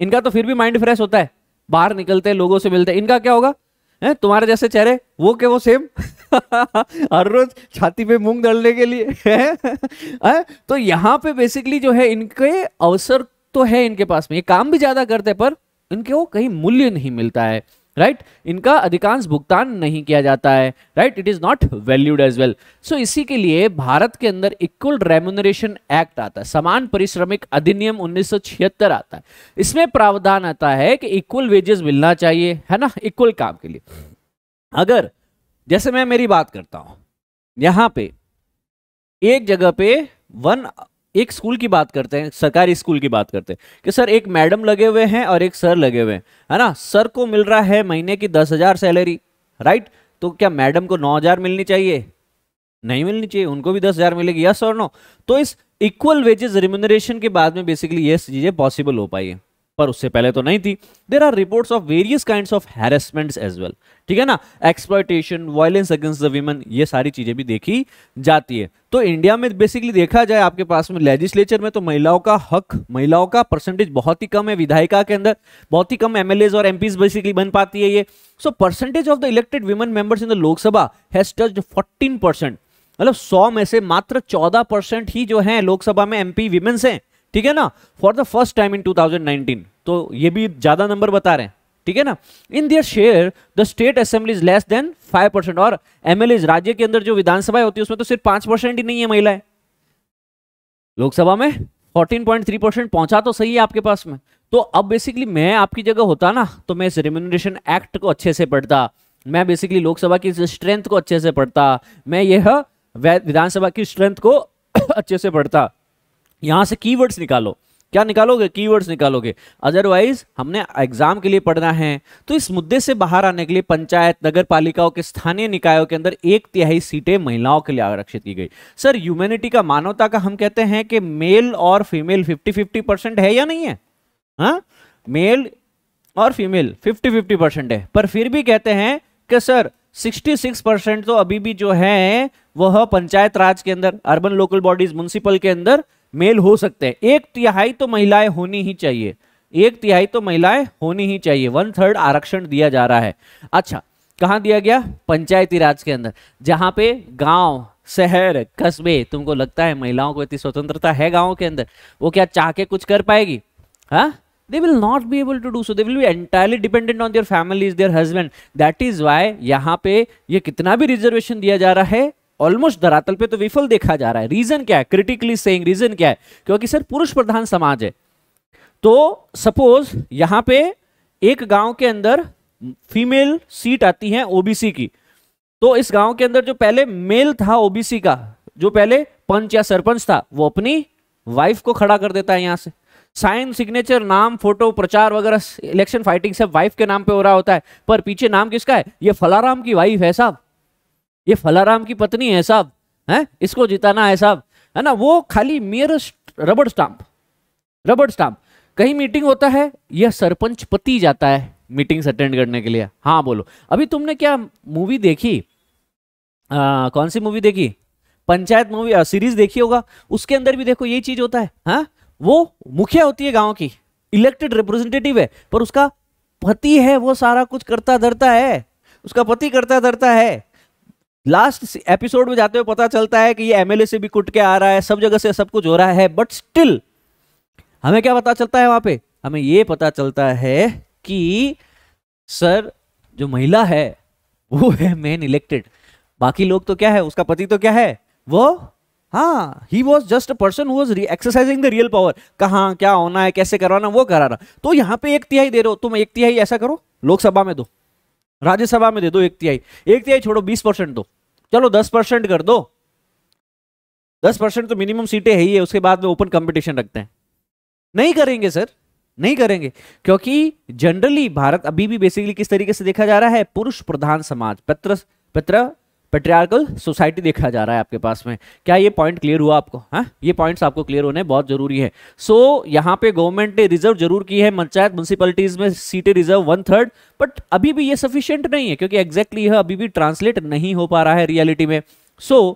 Speaker 1: इनका तो फिर भी माइंड फ्रेश होता है बाहर निकलते हैं लोगों से मिलते हैं इनका क्या होगा है तुम्हारे जैसे चेहरे वो क्या वो सेम [laughs] हर रोज छाती पे मूंग दड़ने के लिए है तो यहाँ पे बेसिकली जो है इनके अवसर तो है इनके पास में ये काम भी ज़्यादा करते पर इनके वो कहीं मूल्य नहीं मिलता है राइट right? इनका अधिकांश भुगतान नहीं किया जाता है right it is not valued as well so इसी के लिए भारत के अंदर इक्वल रेमुनरेशन एक्ट आता है समान परिश्रमिक अधिनियम 1976 आता है इसमें प्रावधान आता है कि इक्वल वेजेस मिलना चाहिए है ना इक्वल काम के लिए अगर जैसे मैं मेरी बात करता हूं यहां पे एक जगह पे वन एक स्कूल की बात करते हैं सरकारी स्कूल की बात करते हैं कि सर एक मैडम लगे हुए हैं और एक सर लगे हुए हैं है ना सर को मिल रहा है महीने की दस हजार सैलरी राइट तो क्या मैडम को नौ हजार मिलनी चाहिए नहीं मिलनी चाहिए उनको भी दस हजार मिलेगी यस और नो तो इस इक्वल वेजेस रिम्यूनरेशन के बाद में बेसिकली ये चीजें पॉसिबल हो पाई है पर उससे पहले तो नहीं थी there are reports of various kind of harassment as well ठीक है ना exploitation violence against the women ये सारी चीजें भी देखी जाती है तो इंडिया में बेसिकली देखा जाए आपके पास में लेजिस्लेचर में तो महिलाओं का हक महिलाओं का परसेंटेज बहुत ही कम है विधायिका के अंदर बहुत ही कम एमएलए और एम बेसिकली बन पाती है ये so percentage of the elected women members in the Lok Sabha has touch fourteen percent मतलब सौ में से मात्र चौदह परसेंट ही जो है लोकसभा में एमपी वीमेंस हैं ठीक है ना for the first time in 2019 तो ये भी ज्यादा नंबर बता रहे हैं ठीक है ना in their share the state assembly is less than five percent और एमएलए राज्य के अंदर जो विधानसभा होती है उसमें तो सिर्फ पांच परसेंट ही नहीं है महिलाएं लोकसभा में 14.3 परसेंट पहुंचा तो सही है आपके पास में तो अब बेसिकली मैं आपकी जगह होता ना तो मैं इस रिम्यूनरेशन एक्ट को अच्छे से पढ़ता मैं बेसिकली लोकसभा की स्ट्रेंथ को अच्छे से पढ़ता मैं यह विधानसभा की स्ट्रेंथ को [coughs] अच्छे से पढ़ता यहाँ से कीवर्ड्स निकालो क्या निकालोगे कीवर्ड्स निकालोगे अदरवाइज हमने एग्जाम के लिए पढ़ना है तो इस मुद्दे से बाहर आने के लिए पंचायत नगर पालिकाओं के स्थानीय निकायों के अंदर एक तिहाई सीटें महिलाओं के लिए आरक्षित की गई सर ह्यूमैनिटी का मानवता का हम कहते हैं कि मेल और फीमेल 50 50 परसेंट है या नहीं है हा? मेल और फीमेल फिफ्टी फिफ्टी परसेंट है पर फिर भी कहते हैं कि सर 66 परसेंट तो अभी भी जो है वह पंचायत राज के अंदर अर्बन लोकल बॉडीज म्यूनसिपल के अंदर मेल हो सकते हैं एक तिहाई तो महिलाएं होनी ही चाहिए एक तिहाई तो महिलाएं होनी ही चाहिए वन थर्ड आरक्षण दिया जा रहा है अच्छा कहा दिया गया पंचायती राज के अंदर जहां पे गांव शहर कस्बे तुमको लगता है महिलाओं को इतनी स्वतंत्रता है गाँव के अंदर वो क्या चाह के कुछ कर पाएगी हाँ they will not be able to do so they will be entirely dependent on their families their husband that is why यहाँ पे ये कितना भी रिजर्वेशन दिया जा रहा है ऑलमोस्ट धरातल पे तो विफल देखा जा रहा है रीजन क्या है क्रिटिकली सेइंग रीजन क्या है क्योंकि सर पुरुष प्रधान समाज है तो सपोज यहां पे एक गांव के अंदर फीमेल सीट आती है ओबीसी की तो इस गांव के अंदर जो पहले मेल था ओबीसी का जो पहले पंच या सरपंच था वो अपनी वाइफ को खड़ा कर देता है यहां से साइन सिग्नेचर नाम फोटो प्रचार वगैरह इलेक्शन फाइटिंग सब वाइफ के नाम पे हो रहा होता है पर पीछे नाम किसका है ये फलाराम की वाइफ है साहब ये फलाराम की पत्नी है साहब है इसको जिताना है साहब है ना वो खाली मेयर रबड़ स्टाम्प रबड़ स्टाम्प कहीं मीटिंग होता है यह सरपंच पति जाता है मीटिंग्स अटेंड करने के लिए हाँ बोलो अभी तुमने क्या मूवी देखी आ, कौन सी मूवी देखी पंचायत मूवी सीरीज देखी होगा उसके अंदर भी देखो यही चीज होता है हा? वो मुखिया होती है गांव की इलेक्टेड रिप्रेजेंटेटिव है पर उसका पति है वो सारा कुछ करता धरता है उसका पति करता धरता है लास्ट एपिसोड में जाते हुए पता चलता है कि ये एमएलए से भी कुट के आ रहा है सब जगह से सब कुछ हो रहा है बट स्टिल हमें क्या पता चलता है वहां पे हमें ये पता चलता है कि सर जो महिला है वो है मेन इलेक्टेड बाकी लोग तो क्या है उसका पति तो क्या है वो हाँ he was just a person was exercising the real power कहाँ क्या होना है कैसे करवाना वो कराना तो यहाँ पे एक तिहाई दे रहे हो तुम एक तिहाई ऐसा करो लोकसभा में दो राज्यसभा में दे दो एक तिहाई एक तिहाई छोड़ो बीस परसेंट दो चलो दस परसेंट कर दो दस परसेंट तो मिनिमम सीटें है ही है उसके बाद में ओपन कंपटीशन रखते हैं नहीं करेंगे सर नहीं करेंगे क्योंकि जनरली भारत अभी भी बेसिकली किस तरीके से देखा जा रहा है पुरुष प्रधान समाज पत्र पत्र पेट्रियार्कल सोसाइटी देखा जा रहा है आपके पास में क्या ये पॉइंट क्लियर हुआ आपको हाँ ये पॉइंट्स आपको क्लियर होने बहुत जरूरी है सो so, यहाँ पे गवर्नमेंट ने रिजर्व जरूर की है पंचायत म्यूनसिपलिटीज में सीटें रिजर्व वन थर्ड बट अभी भी ये सफिशियंट नहीं है क्योंकि एग्जैक्टली exactly यह अभी भी ट्रांसलेट नहीं हो पा रहा है रियलिटी में सो so,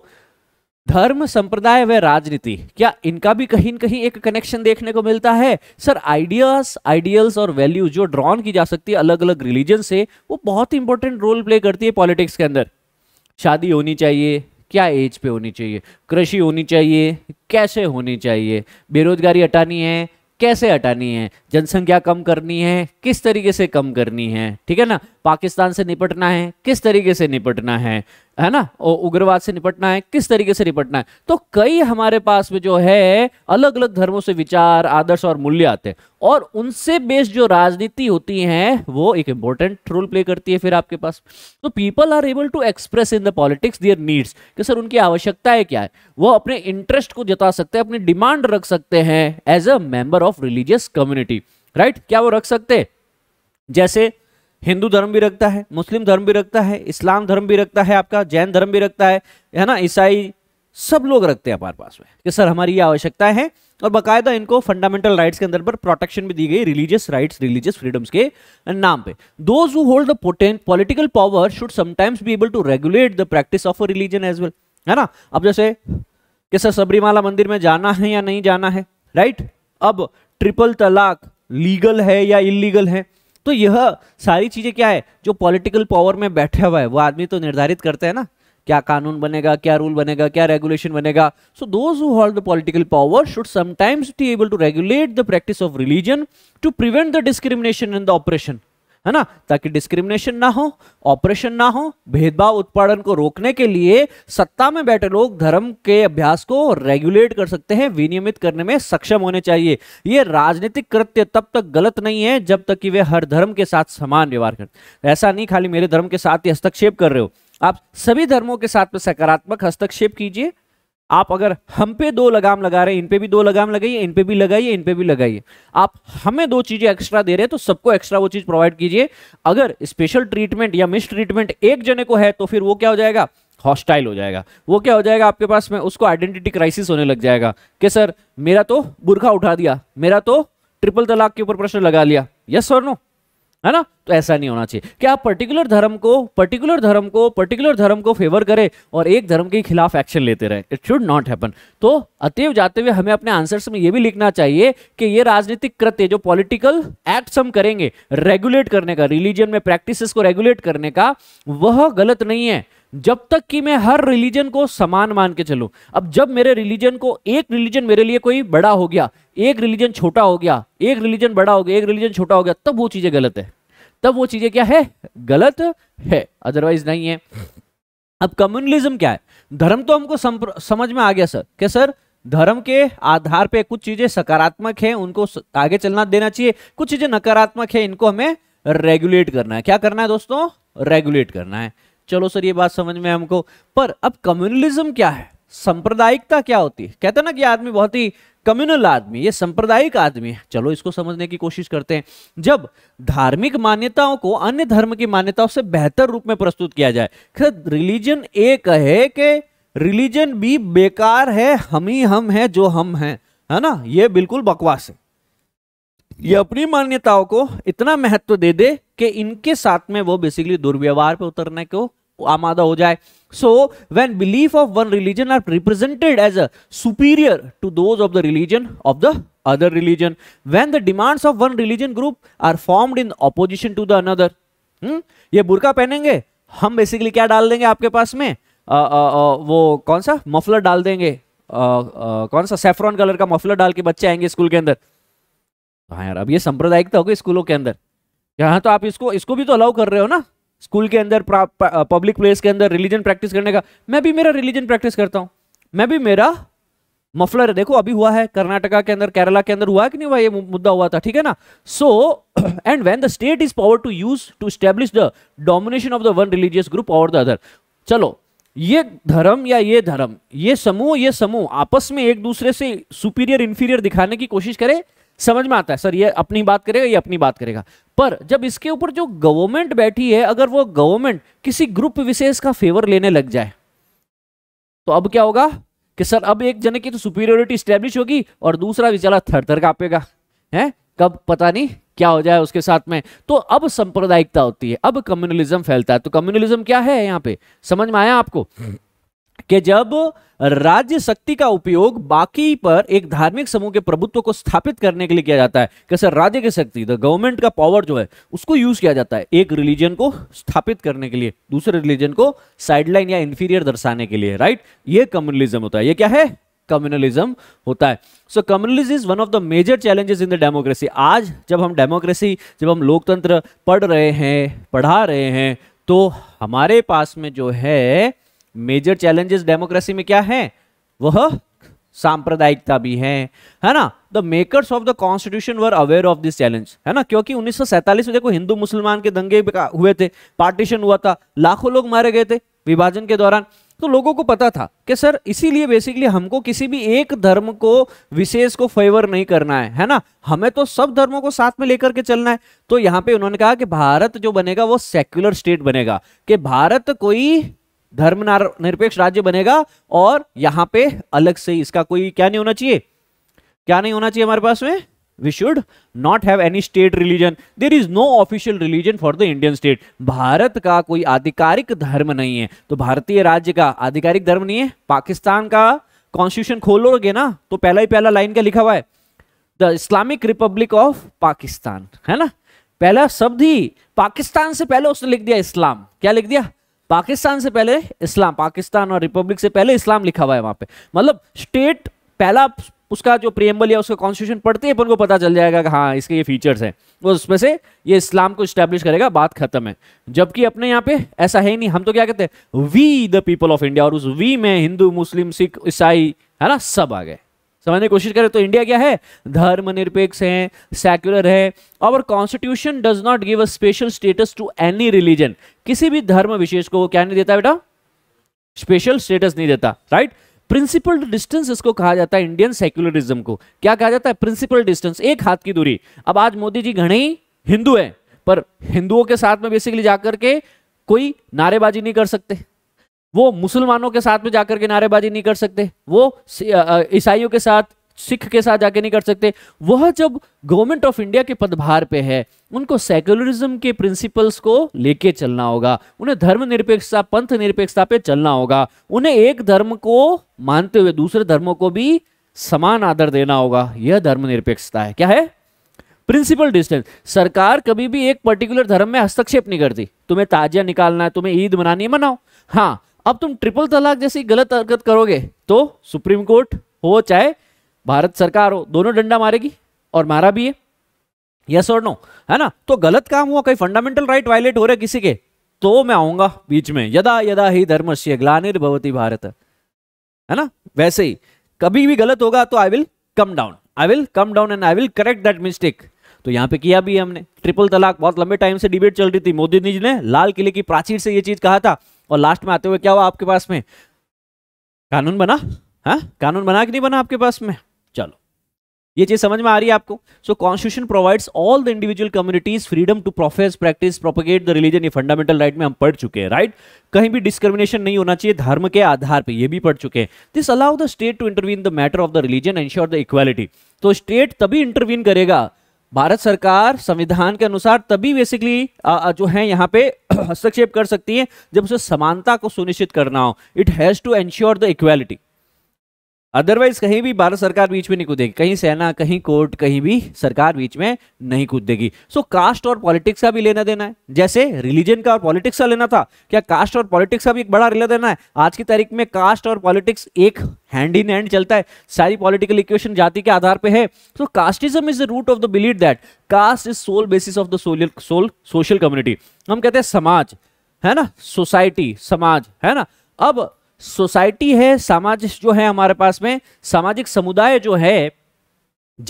Speaker 1: धर्म संप्रदाय व राजनीति क्या इनका भी कहीं कहीं एक कनेक्शन देखने को मिलता है सर आइडियाज आइडियल्स और वैल्यूज जो ड्रॉन की जा सकती है अलग अलग रिलीजन से वो बहुत ही इंपॉर्टेंट रोल प्ले करती है पॉलिटिक्स के अंदर शादी होनी चाहिए क्या एज पे होनी चाहिए कृषि होनी चाहिए कैसे होनी चाहिए बेरोजगारी हटानी है कैसे हटानी है जनसंख्या कम करनी है किस तरीके से कम करनी है ठीक है ना पाकिस्तान से निपटना है किस तरीके से निपटना है है ना उग्रवाद से निपटना है किस तरीके से निपटना है तो कई हमारे पास में जो है अलग अलग धर्मों से विचार आदर्श और मूल्य आते हैं और उनसे बेस्ड जो राजनीति होती है वो एक इंपॉर्टेंट रोल प्ले करती है फिर आपके पास तो people are able to express in the politics their needs कि सर उनकी आवश्यकता है क्या है वो अपने इंटरेस्ट को जता सकते हैं अपनी डिमांड रख सकते हैं as a member of religious community right क्या वो रख सकते हैं जैसे हिंदू धर्म भी रखता है मुस्लिम धर्म भी रखता है इस्लाम धर्म भी रखता है आपका जैन धर्म भी रखता है है ना ईसाई सब लोग रखते हैं अपार पास में कि सर हमारी ये आवश्यकता है और बाकायदा इनको फंडामेंटल राइट्स के अंदर पर प्रोटेक्शन भी दी गई रिलीजियस राइट्स रिलीजियस फ्रीडम्स के नाम पे those who hold the political power should sometimes be able to regulate the practice of a religion as well है ना अब जैसे कि सर सबरीमाला मंदिर में जाना है या नहीं जाना है राइट अब ट्रिपल तलाक लीगल है या इलीगल है तो यह सारी चीज़ें क्या है जो पॉलिटिकल पावर में बैठा हुआ है वो आदमी तो निर्धारित करते हैं ना क्या कानून बनेगा क्या रूल बनेगा क्या रेगुलेशन बनेगा so those who hold the political power should sometimes be able to regulate the practice of religion to prevent the discrimination in the oppression है ना ताकि डिस्क्रिमिनेशन ना हो ऑपरेशन ना हो भेदभाव उत्पादन को रोकने के लिए सत्ता में बैठे लोग धर्म के अभ्यास को रेगुलेट कर सकते हैं विनियमित करने में सक्षम होने चाहिए ये राजनीतिक कृत्य तब तक गलत नहीं है जब तक कि वे हर धर्म के साथ समान व्यवहार करते ऐसा नहीं खाली मेरे धर्म के साथ ही हस्तक्षेप कर रहे हो आप सभी धर्मों के साथ में सकारात्मक हस्तक्षेप कीजिए आप अगर हम पे दो लगाम लगा रहे हैं इन पे भी दो लगाम लगाइए इन पे भी लगाइए इन पे भी लगाइए आप हमें दो चीजें एक्स्ट्रा दे रहे हैं तो सबको एक्स्ट्रा वो चीज प्रोवाइड कीजिए अगर स्पेशल ट्रीटमेंट या मिस ट्रीटमेंट एक जने को है तो फिर वो क्या हो जाएगा हॉस्टाइल हो जाएगा वो क्या हो जाएगा आपके पास में उसको आइडेंटिटी क्राइसिस होने लग जाएगा कि सर मेरा तो बुरखा उठा दिया मेरा तो ट्रिपल तलाक के ऊपर प्रश्न लगा लिया यस सर नो है ना तो ऐसा नहीं होना चाहिए कि आप पर्टिकुलर धर्म को पर्टिकुलर धर्म को पर्टिकुलर धर्म को फेवर करें और एक धर्म के खिलाफ एक्शन लेते रहे इट शुड नॉट हैपन तो अतएव जाते हुए हमें अपने आंसर्स में यह भी लिखना चाहिए कि ये राजनीतिक कृत्य जो पॉलिटिकल एक्ट्स हम करेंगे रेगुलेट करने का रिलीजन में प्रैक्टिस को रेगुलेट करने का वह गलत नहीं है जब तक कि मैं हर रिलीजन को समान मान के चलूं अब जब मेरे रिलीजन को एक रिलीजन मेरे लिए कोई बड़ा हो गया एक रिलीजन छोटा हो गया एक रिलीजन बड़ा हो गया एक रिलीजन छोटा हो गया तब वो चीजें गलत है तब वो चीजें क्या है गलत है अदरवाइज नहीं है अब कम्युनलिज्म क्या है धर्म तो हमको समझ में आ गया सर क्या सर धर्म के आधार पे कुछ चीजें सकारात्मक है उनको आगे चलना देना चाहिए कुछ चीजें नकारात्मक है इनको हमें रेगुलेट करना है क्या करना है दोस्तों रेगुलेट करना है चलो सर ये बात समझ में हमको पर अब कम्युनलिज्म क्या है सांप्रदायिकता क्या होती है कहते ना कि आदमी बहुत ही कम्युनल आदमी ये सांप्रदायिक आदमी है चलो इसको समझने की कोशिश करते हैं जब धार्मिक मान्यताओं को अन्य धर्म की मान्यताओं से बेहतर रूप में प्रस्तुत किया जाए खैर रिलीजन ए कहे कि रिलीजन बी बेकार है हम ही हम हैं जो हम हैं है ना ये बिल्कुल बकवास है ये अपनी मान्यताओं को इतना महत्व दे दे कि इनके साथ में वो बेसिकली दुर्व्यवहार पे उतरने को आमादा हो जाए so when belief of one religion are represented as a superior to those of the religion of the other religion when the demands of one religion group are formed in opposition to the another ये बुरका पहनेंगे हम basically क्या डाल देंगे आपके पास में आ, आ, आ, वो कौन सा मफलर डाल देंगे आ, आ, कौन सा सेफ्रॉन कलर का मफलर डाल के बच्चे आएंगे स्कूल के अंदर हाँ यार अब ये सांप्रदायिकता होगी स्कूलों के अंदर यहाँ तो आप इसको इसको भी तो अलाउ कर रहे हो ना स्कूल के अंदर पब्लिक प्लेस के अंदर रिलीजन प्रैक्टिस करने का मैं भी मेरा रिलीजन प्रैक्टिस करता हूँ मैं भी मेरा मफलर है देखो अभी हुआ है कर्नाटका के अंदर केरला के अंदर हुआ कि नहीं हुआ ये मुद्दा हुआ था ठीक है ना so and when the state is power to use to establish the domination of the one religious group over the other चलो ये धर्म या ये धर्म ये समूह ये समूह आपस में एक दूसरे से सुपीरियर इंफीरियर दिखाने की कोशिश करे समझ में आता है सर ये अपनी बात करेगा ये अपनी बात करेगा पर जब इसके ऊपर जो गवर्नमेंट बैठी है अगर वो गवर्नमेंट किसी ग्रुप विशेष का फेवर लेने लग जाए तो अब क्या होगा कि सर अब एक जन की तो सुपीरियोरिटी स्टेब्लिश होगी और दूसरा बेचारा थर थर कापेगा है कब पता नहीं क्या हो जाए उसके साथ में तो अब संप्रदायिकता होती है अब कम्युनलिज्म फैलता है तो कम्युनलिज्म क्या है यहाँ पे समझ में आया आपको कि जब राज्य शक्ति का उपयोग बाकी पर एक धार्मिक समूह के प्रभुत्व को स्थापित करने के लिए किया जाता है कैसे राज्य की शक्ति द गवर्नमेंट का पावर जो है उसको यूज किया जाता है एक रिलीजन को स्थापित करने के लिए दूसरे रिलीजन को साइडलाइन या इंफीरियर दर्शाने के लिए राइट ये कम्युनलिज्म होता है ये क्या है कम्युनलिज्म होता है so communalism is one of the major challenges in the democracy आज जब हम डेमोक्रेसी जब हम लोकतंत्र पढ़ रहे हैं पढ़ा रहे हैं तो हमारे पास में जो है मेजर चैलेंजेस डेमोक्रेसी में क्या है वह सांप्रदायिकता भी है है ना the makers of the constitution were aware of this challenge है ना क्योंकि 1947 में देखो हिंदू मुसलमान के दंगे हुए थे पार्टीशन हुआ था लाखों लोग मारे गए थे विभाजन के दौरान तो लोगों को पता था कि सर इसीलिए बेसिकली हमको किसी भी एक धर्म को विशेष को फेवर नहीं करना है है ना हमें तो सब धर्मों को साथ में लेकर के चलना है तो यहां पे उन्होंने कहा कि भारत जो बनेगा वो सेक्युलर स्टेट बनेगा कि भारत कोई धर्म निरपेक्ष राज्य बनेगा और यहां पे अलग से इसका कोई क्या नहीं होना चाहिए क्या नहीं होना चाहिए हमारे पास में we should not have any state religion there is no official religion for the Indian state Bharat का कोई आधिकारिक धर्म नहीं है तो भारतीय राज्य का आधिकारिक धर्म नहीं है पाकिस्तान का कॉन्स्टिट्यूशन खोलोगे ना तो पहला ही पहला लाइन का लिखा हुआ है the Islamic Republic of Pakistan है ना पहला शब्द ही पाकिस्तान से पहले उसने लिख दिया इस्लाम क्या लिख दिया पाकिस्तान से पहले इस्लाम पाकिस्तान और रिपब्लिक से पहले इस्लाम लिखा हुआ है वहां पे मतलब स्टेट पहला उसका जो प्रियम्बल या उसका कॉन्स्टिट्यूशन पढ़ते ही अपन को पता चल जाएगा कि हाँ इसके ये फीचर्स हैं वो उसमें से ये इस्लाम को स्टैब्लिश करेगा बात खत्म है जबकि अपने यहाँ पे ऐसा है ही नहीं हम तो क्या कहते हैं we the people of India और उस वी में हिंदू मुस्लिम सिख ईसाई है ना सब आ गए समझने की कोशिश करें तो इंडिया क्या है धर्मनिरपेक्ष है सेक्युलर है और constitution does not give a special status to any religion किसी भी धर्म विशेष को वो क्या नहीं देता बेटा स्पेशल स्टेटस नहीं देता राइट प्रिंसिपल डिस्टेंस इसको कहा जाता है इंडियन सेक्युलरिज्म को क्या कहा जाता है प्रिंसिपल डिस्टेंस एक हाथ की दूरी अब आज मोदी जी घने हिंदू है पर हिंदुओं के साथ में बेसिकली जाकर के कोई नारेबाजी नहीं कर सकते वो मुसलमानों के साथ में जाकर के नारेबाजी नहीं कर सकते वो ईसाइयों के साथ सिख के साथ जाके नहीं कर सकते वह जब गवर्नमेंट ऑफ इंडिया के पदभार पे है उनको सेकुलरिज्म के प्रिंसिपल्स को लेके चलना होगा उन्हें धर्म निरपेक्षता पंथ निरपेक्षता पे चलना होगा उन्हें एक धर्म को मानते हुए दूसरे धर्मों को भी समान आदर देना होगा यह धर्म निरपेक्षता है क्या है प्रिंसिपल डिस्टेंस सरकार कभी भी एक पर्टिकुलर धर्म में हस्तक्षेप नहीं करती तुम्हें ताजिया निकालना है तुम्हें ईद मनानी है मनाओ हाँ अब तुम ट्रिपल तलाक जैसी गलत हरकत करोगे तो सुप्रीम कोर्ट हो चाहे भारत सरकार हो दोनों डंडा मारेगी और मारा भी है यस और नो है ना तो गलत काम हुआ कहीं फंडामेंटल राइट वायलेट हो रहे किसी के तो मैं आऊंगा बीच में यदा यदा ही धर्म से ग्लानिर्भवती भारत है ना वैसे ही कभी भी गलत होगा तो I will come down I will come down and I will correct that mistake तो यहां पे किया भी हमने ट्रिपल तलाक बहुत लंबे टाइम से डिबेट चल रही थी मोदी जी ने लाल किले की प्राचीर से ये चीज कहा था और लास्ट में आते हुए क्या हुआ आपके पास में कानून बना हाँ कानून बना कि नहीं बना आपके पास में चलो ये चीज समझ में आ रही है आपको so constitution provides all the individual communities freedom to profess practice propagate the religion ये फंडामेंटल राइट में हम पढ़ चुके हैं राइट कहीं भी डिस्क्रिमिनेशन नहीं होना चाहिए धर्म के आधार पे ये भी पढ़ चुके हैं this allow the state to intervene the matter of the religion ensure the equality तो स्टेट तभी इंटरवीन करेगा भारत सरकार संविधान के अनुसार तभी बेसिकली जो है यहाँ पे [clears throat] हस्तक्षेप कर सकती है जब उसे समानता को सुनिश्चित करना हो it has to ensure the equality otherwise कहीं भी भारत सरकार बीच में नहीं कूदेगी कहीं सेना कहीं कोर्ट कहीं भी सरकार बीच में नहीं कूदेगी सो so, कास्ट और पॉलिटिक्स का भी लेना देना है जैसे रिलीजन का और पॉलिटिक्स का लेना था क्या कास्ट और पॉलिटिक्स का भी एक बड़ा लेना देना है आज की तारीख में कास्ट और पॉलिटिक्स एक हैंड इन हैंड चलता है सारी पॉलिटिकल इक्वेशन जाति के आधार पर है so casteism is the root of the believe that caste is sole basis of the sole social community हम कहते हैं समाज है ना सोसाइटी समाज है ना अब सोसाइटी है सामाजिक जो है हमारे पास में सामाजिक समुदाय जो है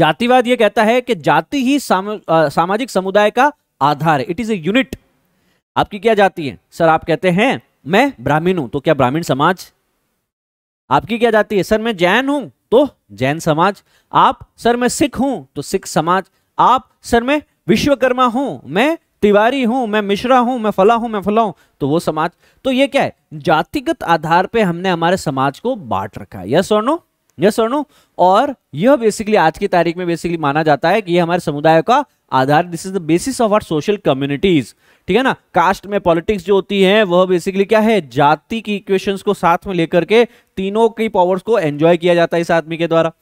Speaker 1: जातिवाद ये कहता है कि जाति ही साम, आ, सामाजिक समुदाय का आधार इट इज ए यूनिट आपकी क्या जाति है सर आप कहते हैं मैं ब्राह्मीण हूं तो क्या ब्राह्मीण समाज आपकी क्या जाति है सर मैं जैन हूं तो जैन समाज आप सर मैं सिख हूं तो सिख समाज आप सर मैं विश्वकर्मा हूं मैं तिवारी हूं मैं मिश्रा हूं मैं फला हूं मैं फला हूं तो वो समाज तो ये क्या है जातिगत आधार पे हमने हमारे समाज को बांट रखा है यस और नो यस और नो और यह बेसिकली आज की तारीख में बेसिकली माना जाता है कि ये हमारे समुदाय का आधार this is the basis of our social communities ठीक है ना कास्ट में पॉलिटिक्स जो होती है वह बेसिकली क्या है जाति की इक्वेशन को साथ में लेकर के तीनों की पावर्स को एंजॉय किया जाता है इस आदमी के द्वारा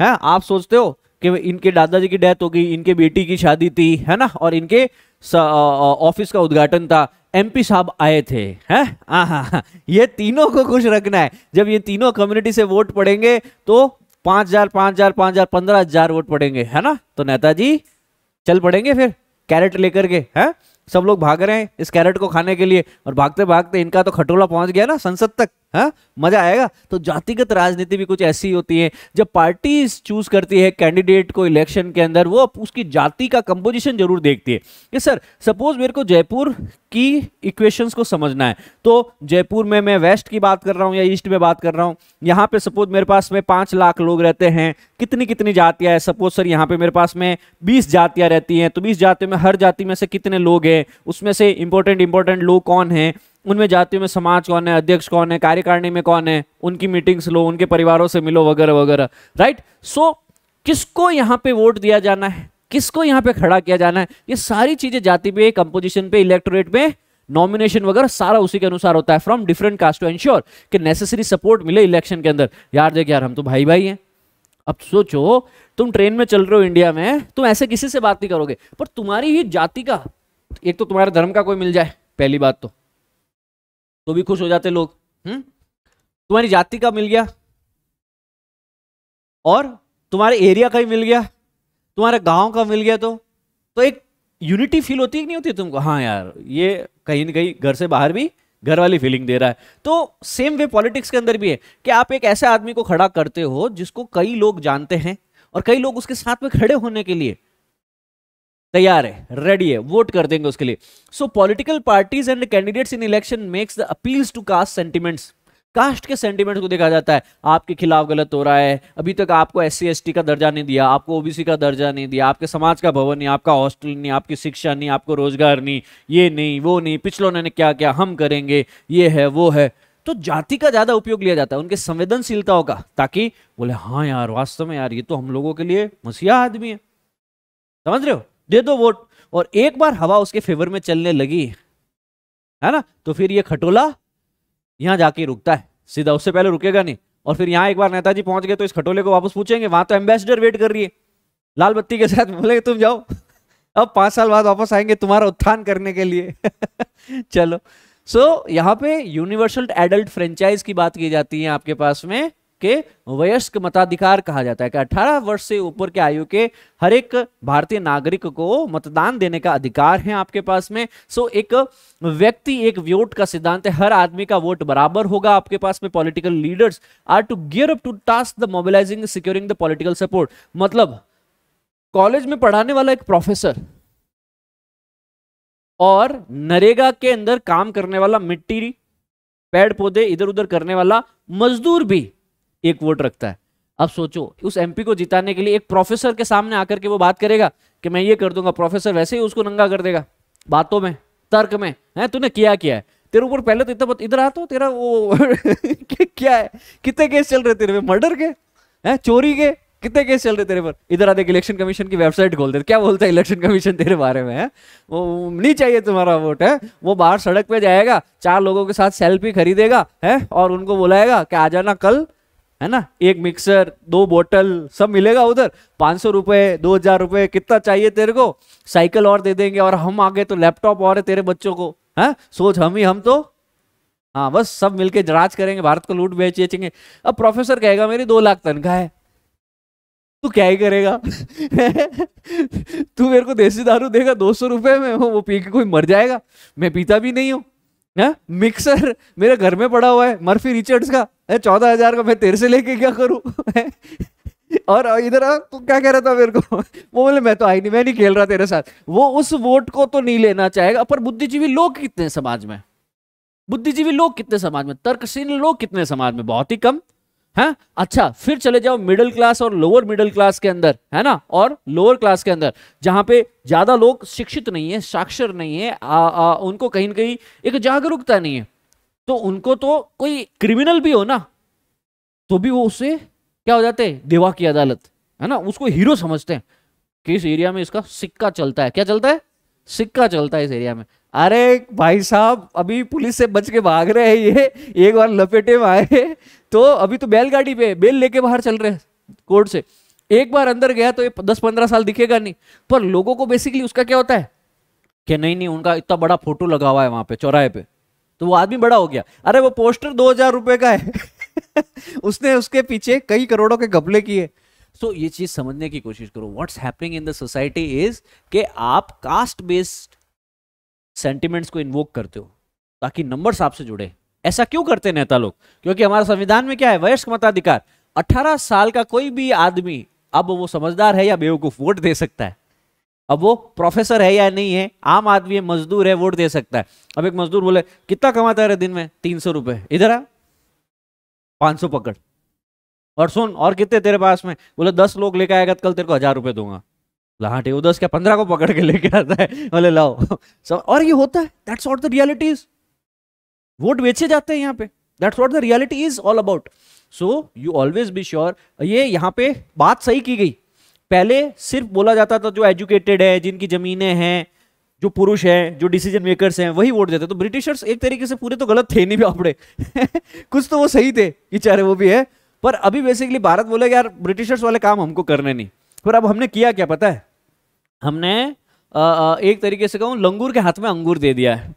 Speaker 1: है आप सोचते हो कि इनके दादाजी की डेथ हो गई इनके बेटी की शादी थी है ना और इनके ऑफिस का उद्घाटन था एमपी साहब आए थे हैं हाँ, हाँ, हाँ ये तीनों को खुश रखना है जब ये तीनों कम्युनिटी से वोट पड़ेंगे तो पांच हजार पांच हजार पांच हजार पंद्रह हजार वोट पड़ेंगे है ना तो नेताजी चल पड़ेंगे फिर कैरेट लेकर के हैं सब लोग भाग रहे हैं इस कैरेट को खाने के लिए और भागते भागते इनका तो खटोला पहुंच गया ना संसद तक हाँ मजा आएगा तो जातिगत राजनीति भी कुछ ऐसी होती है जब पार्टी चूज करती है कैंडिडेट को इलेक्शन के अंदर वो उसकी जाति का कंपोजिशन जरूर देखती है कि सर सपोज मेरे को जयपुर की इक्वेशंस को समझना है तो जयपुर में मैं वेस्ट की बात कर रहा हूँ या ईस्ट में बात कर रहा हूँ यहाँ पे सपोज मेरे पास में पाँच लाख लोग रहते हैं कितनी कितनी जातियाँ है सपोज सर यहाँ पे मेरे पास में बीस जातियाँ रहती हैं तो बीस जातियों में हर जाति में से कितने लोग हैं है उसमें से इम्पोर्टेंट इम्पोर्टेंट लोग कौन है उनमें जातियों में समाज कौन है अध्यक्ष कौन है कार्यकारिणी में कौन है उनकी मीटिंग्स लो उनके परिवारों से मिलो वगैरह वगैरह राइट सो किसको यहाँ पे वोट दिया जाना है किसको यहाँ पे खड़ा किया जाना है ये सारी चीजें जाति पे कंपोजिशन पे इलेक्टोरेट पे नॉमिनेशन वगैरह सारा उसी के अनुसार होता है from different caste to ensure कि नेसेसरी सपोर्ट मिले इलेक्शन के अंदर यार देख यार हम तो भाई भाई हैं अब सोचो तुम ट्रेन में चल रहे हो इंडिया में तुम ऐसे किसी से बात नहीं करोगे पर तुम्हारी ही जाति का एक तो तुम्हारे धर्म का कोई मिल जाए पहली बात तो तो भी खुश हो जाते लोग हम्म तुम्हारी जाति का मिल गया और तुम्हारे एरिया का ही मिल गया तुम्हारे गांव का मिल गया तो तो एक यूनिटी फील होती नहीं होती तुमको हाँ यार ये कहीं ना कहीं घर से बाहर भी घर वाली फीलिंग दे रहा है तो सेम वे पॉलिटिक्स के अंदर भी है कि आप एक ऐसे आदमी को खड़ा करते हो जिसको कई लोग जानते हैं और कई लोग उसके साथ में खड़े होने के लिए तैयार है रेडी है वोट कर देंगे उसके लिए so political parties and candidates in election makes the appeals to caste sentiments caste के सेंटीमेंट्स को देखा जाता है आपके खिलाफ गलत हो रहा है अभी तक आपको एस सी का दर्जा नहीं दिया आपको ओबीसी का दर्जा नहीं दिया आपके समाज का भवन नहीं आपका हॉस्टल नहीं आपकी शिक्षा नहीं आपको रोजगार नहीं ये नहीं वो नहीं पिछलों ने क्या क्या हम करेंगे ये है वो है तो जाति का ज्यादा उपयोग लिया जाता है उनके संवेदनशीलताओं का ताकि बोले हाँ यार वास्तव में यार ये तो हम लोगों के लिए मसीहा आदमी है समझ रहे हो दे दो वोट और एक बार हवा उसके फेवर में चलने लगी है ना तो फिर ये खटोला यहां जाके रुकता है सीधा उससे पहले रुकेगा नहीं और फिर यहाँ एक बार नेताजी पहुंच गए तो इस खटोले को वापस पूछेंगे वहां तो एम्बेसडर वेट कर रही है लाल बत्ती के साथ बोलेंगे तुम जाओ अब पांच साल बाद वापस आएंगे तुम्हारा उत्थान करने के लिए [laughs] चलो सो so, यहाँ पे यूनिवर्सल एडल्ट फ्रेंचाइज की बात की जाती है आपके पास में के वयस्क मताधिकार कहा जाता है कि 18 वर्ष से ऊपर के आयु के हर एक भारतीय नागरिक को मतदान देने का अधिकार है आपके पास में सो एक व्यक्ति एक वोट का सिद्धांत है हर आदमी का वोट बराबर होगा आपके पास में political leaders are to gear up to task the mobilising securing the political support मतलब कॉलेज में पढ़ाने वाला एक प्रोफेसर और नरेगा के अंदर काम करने वाला मिट्टी पेड़ पौधे इधर उधर करने वाला मजदूर भी एक वोट रखता है अब सोचो उस एमपी को जिताने के लिए एक प्रोफेसर के सामने आकर के वो बात करेगा कि मैं ये कर दूंगा प्रोफेसर वैसे ही उसको नंगा कर देगा बातों में तर्क में है तूने किया क्या है तेरे ऊपर पहले तो इतना इधर आता तो, तेरा वो [laughs] क्या है कितने केस चल रहे तेरे पे मर्डर के है चोरी के कितने केस चल रहे तेरे पर इधर आते इलेक्शन कमीशन की वेबसाइट खोल दे क्या बोलता है इलेक्शन कमीशन तेरे बारे में है वो नहीं चाहिए तुम्हारा वोट है वो बाहर सड़क पे जाएगा चार लोगों के साथ सेल्फी खरीदेगा है और उनको बुलाएगा कि आ जाना कल है ना एक मिक्सर दो बोतल सब मिलेगा उधर पाँच सौ रुपये दो हजार रुपये कितना चाहिए तेरे को साइकिल और दे देंगे और हम आगे तो लैपटॉप और है तेरे बच्चों को है हाँ? सोच हम ही हम तो हाँ बस सब मिलके जराज करेंगे भारत को लूट बेच बेचेंगे अब प्रोफेसर कहेगा मेरी दो लाख तनख्वाह है तू क्या ही करेगा [laughs] तू मेरे को देसी दारू देगा दो सौ रुपये में वो पी के कोई मर जाएगा मैं पीता भी नहीं हूँ है मिक्सर मेरे घर में पड़ा हुआ है मर्फी रिचर्ड्स का है चौदह हजार का मैं तेरे से लेके क्या करूँ [laughs] और इधर तू क्या कह रहा था मेरे को [laughs] वो बोले मैं तो आई नहीं मैं नहीं खेल रहा तेरे साथ वो उस वोट को तो नहीं लेना चाहेगा पर बुद्धिजीवी लोग कितने समाज में बुद्धिजीवी लोग कितने समाज में तर्कशील लोग कितने समाज में बहुत ही कम है हाँ? अच्छा फिर चले जाओ मिडिल क्लास और लोअर मिडिल क्लास के अंदर है ना और लोअर क्लास के अंदर जहां पे ज्यादा लोग शिक्षित नहीं है साक्षर नहीं है आ, आ, उनको कहीं ना कहीं एक जागरूकता नहीं है तो उनको तो कोई क्रिमिनल भी हो ना तो भी वो उसे क्या हो जाते हैं देवा की अदालत है ना उसको हीरो समझते हैं कि इस एरिया में इसका सिक्का चलता है क्या चलता है सिक्का चलता है इस एरिया में अरे भाई साहब अभी पुलिस से बच के भाग रहे हैं ये एक बार लपेटे में आए तो अभी तो बैलगाड़ी पे बेल लेके बाहर चल रहे कोर्ट से एक बार अंदर गया तो ये दस पंद्रह साल दिखेगा नहीं पर लोगों को बेसिकली उसका क्या होता है कि नहीं नहीं उनका इतना बड़ा फोटो लगा हुआ है वहां पे चौराहे पे तो वो आदमी बड़ा हो गया अरे वो पोस्टर दो हजार रुपए का है [laughs] उसने उसके पीछे कई करोड़ों के घपले किए सो ये चीज समझने की कोशिश करो what's happening in the society is के आप कास्ट बेस्ड सेंटिमेंट्स को इन्वोक करते हो ताकि नंबर्स आपसे जुड़े ऐसा क्यों करते नेता लोग क्योंकि हमारे संविधान में क्या है वयस्क मताधिकार 18 साल का कोई भी आदमी अब वो समझदार है या बेवकूफ वोट दे सकता है अब वो प्रोफेसर है या नहीं है आम आदमी है मजदूर है वोट दे सकता है अब एक मजदूर बोले कितना कमाता है दिन में तीन सौ रुपए इधर आ पांच सौ पकड़ और सुन और कितने तेरे पास में बोले दस लोग लेकर आएगा तो कल तेरे को हजार रुपए दूंगा लाहटे वो दस क्या पंद्रह को पकड़ के लेके आता है बोले लाओ [laughs] सब और ये होता है that's what the reality is vote बेचे जाते हैं यहाँ पे that's what the reality is all about so you always be sure ये यहाँ पे बात सही की गई पहले सिर्फ बोला जाता था जो एजुकेटेड है जिनकी ज़मीनें हैं जो पुरुष हैं जो डिसीजन मेकर्स हैं वही वोट देते तो ब्रिटिशर्स एक तरीके से पूरे तो गलत थे नहीं आपड़े [laughs] कुछ तो वो सही थे कि चाहे वो भी है पर अभी बेसिकली भारत बोले यार ब्रिटिशर्स वाले काम हमको करने नहीं पर अब हमने किया क्या पता है हमने एक तरीके से कहूँ लंगूर के हाथ में अंगूर दे दिया है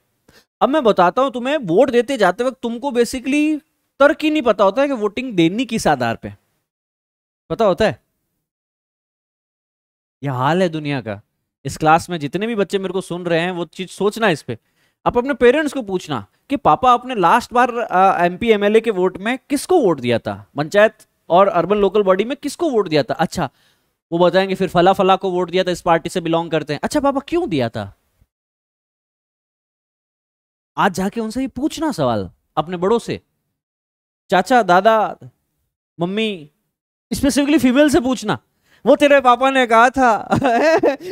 Speaker 1: अब मैं बताता हूँ तुम्हें वोट देते जाते वक्त तुमको बेसिकली तर्क ही नहीं पता होता है कि वोटिंग देनी किस आधार पे पता होता है यह हाल है दुनिया का इस क्लास में जितने भी बच्चे मेरे को सुन रहे हैं वो चीज़ सोचना इस पर आप अपने पेरेंट्स को पूछना कि पापा आपने लास्ट बार एम पी एम के वोट में किसको वोट दिया था पंचायत और अर्बन लोकल बॉडी में किसको वोट दिया था अच्छा वो बताएंगे फिर फला फला को वोट दिया था इस पार्टी से बिलोंग करते हैं अच्छा पापा क्यों दिया था आज जाके उनसे ये पूछना सवाल अपने बड़ों से चाचा दादा मम्मी स्पेसिफिकली फीमेल से पूछना वो तेरे पापा ने कहा था [laughs]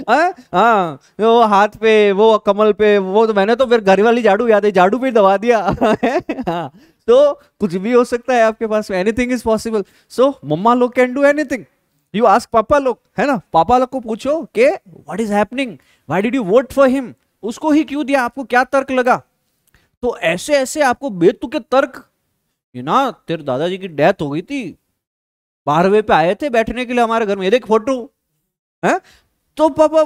Speaker 1: हाँ, हाँ वो हाथ पे वो कमल पे वो तो मैंने तो फिर घर वाली झाड़ू याद है झाड़ू पे दबा दिया [laughs] हाँ, तो कुछ भी हो सकता है आपके पास एनीथिंग इज पॉसिबल सो मम्मा लोग can do anything you ask पापा लोग है ना पापा लोग को पूछो के what is happening why did you vote for him उसको ही क्यों दिया आपको क्या तर्क लगा तो ऐसे ऐसे आपको के तर्क ये ना तेरे दादाजी की डेथ हो गई थी बारहवें पे आए थे बैठने के लिए हमारे घर में ये देख फोटो है तो पापा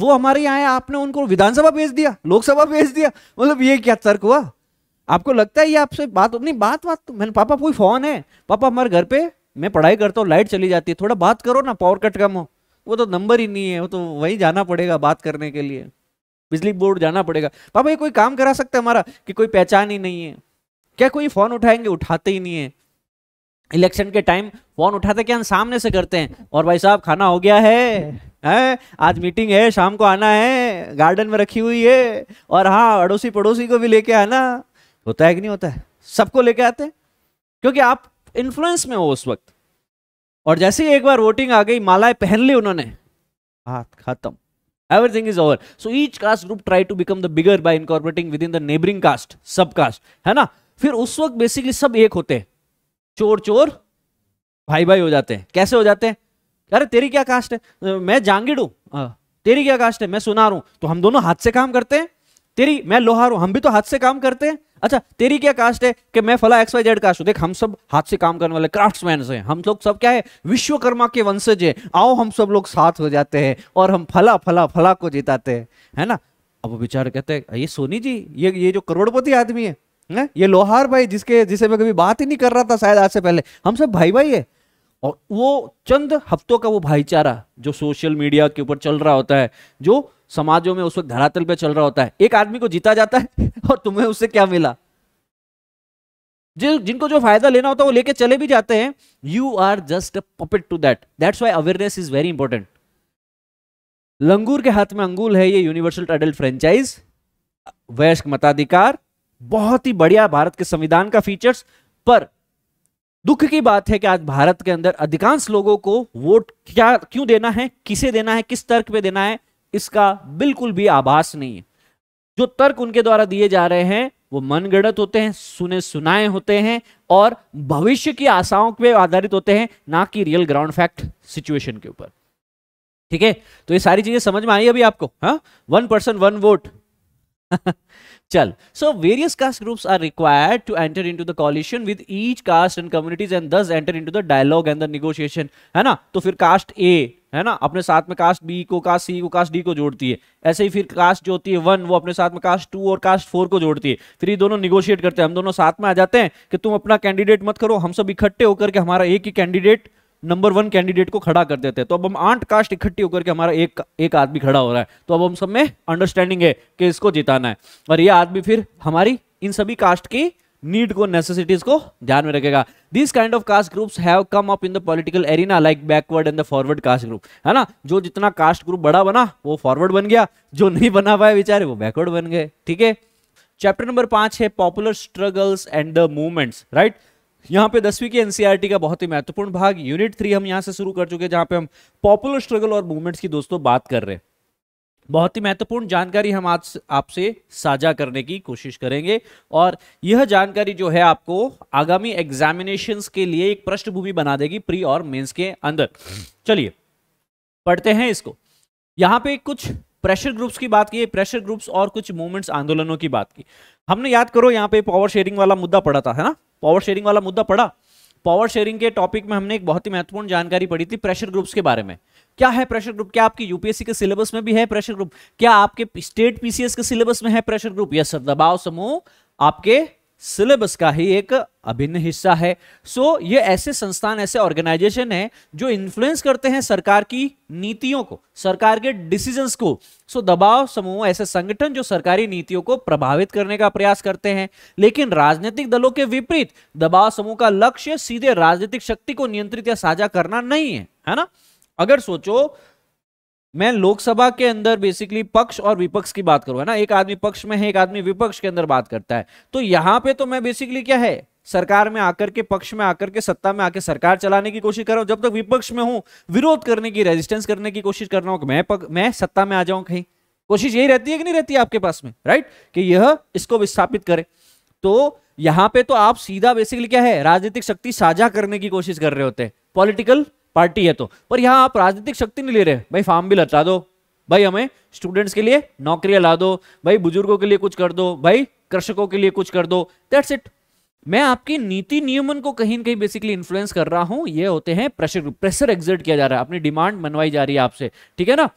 Speaker 1: वो हमारे यहाँ आए आपने उनको विधानसभा भेज दिया लोकसभा भेज दिया मतलब ये क्या तर्क हुआ आपको लगता है ये आपसे बात नहीं बात बात तो- मैंने पापा कोई फोन है पापा हमारे घर पे मैं पढ़ाई करता हूँ लाइट चली जाती है थोड़ा बात करो ना पावर कट कम हो वो तो नंबर ही नहीं है वो तो वही जाना पड़ेगा बात करने के लिए बिजली बोर्ड जाना पड़ेगा पापा ये कोई काम करा सकता है हमारा कि कोई पहचान ही नहीं है क्या कोई फ़ोन उठाएंगे उठाते ही नहीं है इलेक्शन के टाइम फ़ोन उठाते क्या हम सामने से करते हैं और भाई साहब खाना हो गया है है आज मीटिंग है शाम को आना है गार्डन में रखी हुई है और हाँ अड़ोसी पड़ोसी को भी लेके आना होता है कि नहीं होता है सबको लेके आते हैं क्योंकि आप इन्फ्लुएंस में हो उस वक्त और जैसे ही एक बार वोटिंग आ गई मालाएं पहन ली उन्होंने हाथ खत्म everything is over so each caste group try to become the bigger by incorporating with in the neighbouring caste sub caste है ना फिर उस वक्त बेसिकली सब एक होते हैं चोर चोर भाई भाई हो जाते हैं कैसे हो जाते हैं अरे तेरी क्या कास्ट है मैं जांगिडू तेरी क्या कास्ट है मैं सुनार हूँ तो हम दोनों हाथ से काम करते हैं तेरी मैं लोहार हूँ हम भी तो हाथ से काम करते हैं अच्छा तेरी क्या कास्ट है कि मैं फला एक्स वाई जेड कास्ट हूँ देख हम सब हाथ से काम करने वाले क्राफ्ट्समैन हैं हम लोग सब क्या है विश्वकर्मा के वंशज है आओ हम सब लोग साथ हो जाते हैं और हम फला फला फला को जिताते हैं है ना अब बेचारे कहते हैं ये सोनी जी ये ये जो करोड़पति आदमी है ने? ये लोहार भाई जिसके जिसे मैं कभी बात ही नहीं कर रहा था शायद आज से पहले हम सब भाई भाई है और वो चंद हफ्तों का वो भाईचारा जो सोशल मीडिया के ऊपर चल रहा होता है जो समाजों में उस वक्त धरातल पे चल रहा होता है एक आदमी को जीता जाता है [laughs] और तुम्हें उससे क्या मिला जिन जिनको जो फायदा लेना होता है वो लेके चले भी जाते हैं you are just a puppet to that that's why awareness is very important लंगूर के हाथ में अंगूल है ये यूनिवर्सल अडल्ट फ्रेंचाइज वयस्क मताधिकार बहुत ही बढ़िया भारत के संविधान का फीचर्स पर दुख की बात है कि आज भारत के अंदर अधिकांश लोगों को वोट क्या क्यों देना है किसे देना है किस तर्क पे देना है इसका बिल्कुल भी आभास नहीं है जो तर्क उनके द्वारा दिए जा रहे हैं वो मनगणत होते हैं सुने सुनाए होते हैं और भविष्य की आशाओं पे आधारित होते हैं ना कि रियल ग्राउंड फैक्ट सिचुएशन के ऊपर ठीक है तो ये सारी चीजें समझ में आई अभी आपको हा? वन पर्सन वन वोट चल so various caste groups are required to enter into the coalition with each caste and communities and thus enter into the dialogue and the negotiation है ना तो फिर कास्ट ए है ना अपने साथ में कास्ट बी को कास्ट सी को कास्ट डी को जोड़ती है ऐसे ही फिर कास्ट जो होती है वन वो अपने साथ में कास्ट टू और कास्ट फोर को जोड़ती है फिर ये दोनों निगोशिएट करते हैं हम दोनों साथ में आ जाते हैं कि तुम अपना कैंडिडेट मत करो हम सब इकट्ठे होकर के हमारा एक ही कैंडिडेट नंबर वन कैंडिडेट को खड़ा कर देते हैं तो अब हम आठ कास्ट इकट्ठी होकर के हमारा एक एक आदमी खड़ा हो रहा है तो अब हम सब में अंडरस्टैंडिंग है कि इसको जिताना है और ये आदमी फिर हमारी इन सभी कास्ट की नीड को नेसेसिटीज को ध्यान में रखेगा this kind of caste groups have come up in the political arena like backward and the forward caste group है ना जो जितना कास्ट ग्रुप बड़ा बना वो फॉरवर्ड बन गया जो नहीं बना पाया बेचारे वो बैकवर्ड बन गए ठीक है चैप्टर नंबर पांच है popular struggles and the movements right यहाँ पे दसवीं के एनसीईआरटी e का बहुत ही महत्वपूर्ण भाग यूनिट थ्री हम यहाँ से शुरू कर चुके हैं जहां पे हम पॉपुलर स्ट्रगल और मूवमेंट्स की दोस्तों बात कर रहे हैं बहुत ही महत्वपूर्ण जानकारी हम आज आपसे साझा करने की कोशिश करेंगे और यह जानकारी जो है आपको आगामी एग्जामिनेशंस के लिए एक पृष्ठभूमि बना देगी प्री और मेंस के अंदर चलिए पढ़ते हैं इसको यहाँ पे कुछ प्रेशर ग्रुप्स की बात की प्रेशर ग्रुप्स और कुछ मूवमेंट्स आंदोलनों की बात की हमने याद करो यहाँ पे पावर शेयरिंग वाला मुद्दा पड़ा था है ना पावर शेयरिंग वाला मुद्दा पड़ा पावर शेयरिंग के टॉपिक में हमने एक बहुत ही महत्वपूर्ण जानकारी पढ़ी थी प्रेशर ग्रुप्स के बारे में क्या है प्रेशर ग्रुप क्या आपकी यूपीएससी के सिलेबस में भी है प्रेशर ग्रुप क्या आपके स्टेट पीसीएस के सिलेबस में है प्रेशर ग्रुप यह सर दबाव समूह आपके सिलेबस का ही एक अभिन्न हिस्सा है सो so, ये ऐसे संस्थान ऐसे ऑर्गेनाइजेशन है जो इन्फ्लुएंस करते हैं सरकार की नीतियों को सरकार के डिसीजंस को सो so, दबाव समूह ऐसे संगठन जो सरकारी नीतियों को प्रभावित करने का प्रयास करते हैं लेकिन राजनीतिक दलों के विपरीत दबाव समूह का लक्ष्य सीधे राजनीतिक शक्ति को नियंत्रित या साझा करना नहीं है है ना अगर सोचो मैं लोकसभा के अंदर बेसिकली पक्ष और विपक्ष की बात करूं है ना एक आदमी पक्ष में है एक आदमी विपक्ष के अंदर बात करता है तो यहां पे तो मैं बेसिकली क्या है सरकार में आकर के पक्ष में आकर के सत्ता में आकर सरकार चलाने की कोशिश कर रहा हूं जब तक विपक्ष में हूं विरोध करने की रेजिस्टेंस करने की कोशिश कर रहा हूं कि मैं पक, मैं सत्ता में आ जाऊं कहीं कोशिश यही रहती है कि नहीं रहती है आपके पास में राइट कि यह इसको विस्थापित करे तो यहां पे तो आप सीधा बेसिकली क्या है राजनीतिक शक्ति साझा करने की कोशिश कर रहे होते हैं पॉलिटिकल पार्टी है तो पर यहाँ आप राजनीतिक शक्ति नहीं ले रहे भाई फार्म बिल हटा दो भाई हमें स्टूडेंट्स के लिए नौकरियां ला दो भाई बुजुर्गों के लिए कुछ कर दो भाई कृषकों के लिए कुछ कर दो दैट्स इट मैं आपकी नीति नियमन को कहीं ना कहीं बेसिकली इन्फ्लुएंस कर रहा हूं ये होते हैं प्रेशर प्रेशर एग्जर्ट किया जा रहा है अपनी डिमांड मनवाई जा रही है आपसे ठीक है ना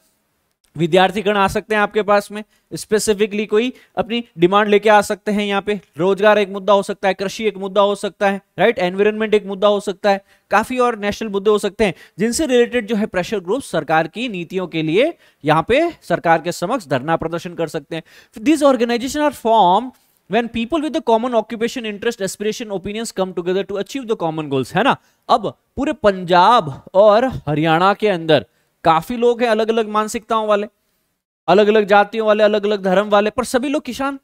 Speaker 1: विद्यार्थीगण आ सकते हैं आपके पास में स्पेसिफिकली कोई अपनी डिमांड लेके आ सकते हैं यहाँ पे रोजगार एक मुद्दा हो सकता है कृषि एक मुद्दा हो सकता है राइट एनवायरमेंट एक मुद्दा हो सकता है काफी और नेशनल मुद्दे हो सकते हैं जिनसे रिलेटेड जो है प्रेशर ग्रुप सरकार की नीतियों के लिए यहाँ पे सरकार के समक्ष धरना प्रदर्शन कर सकते हैं this organisation are form when people with common occupation interest aspiration opinion come together to achieve the common goals है ना अब पूरे पंजाब और हरियाणा के अंदर काफी लोग हैं अलग अलग मानसिकताओं वाले अलग अलग जातियों वाले अलग अलग धर्म वाले पर सभी लोग किसान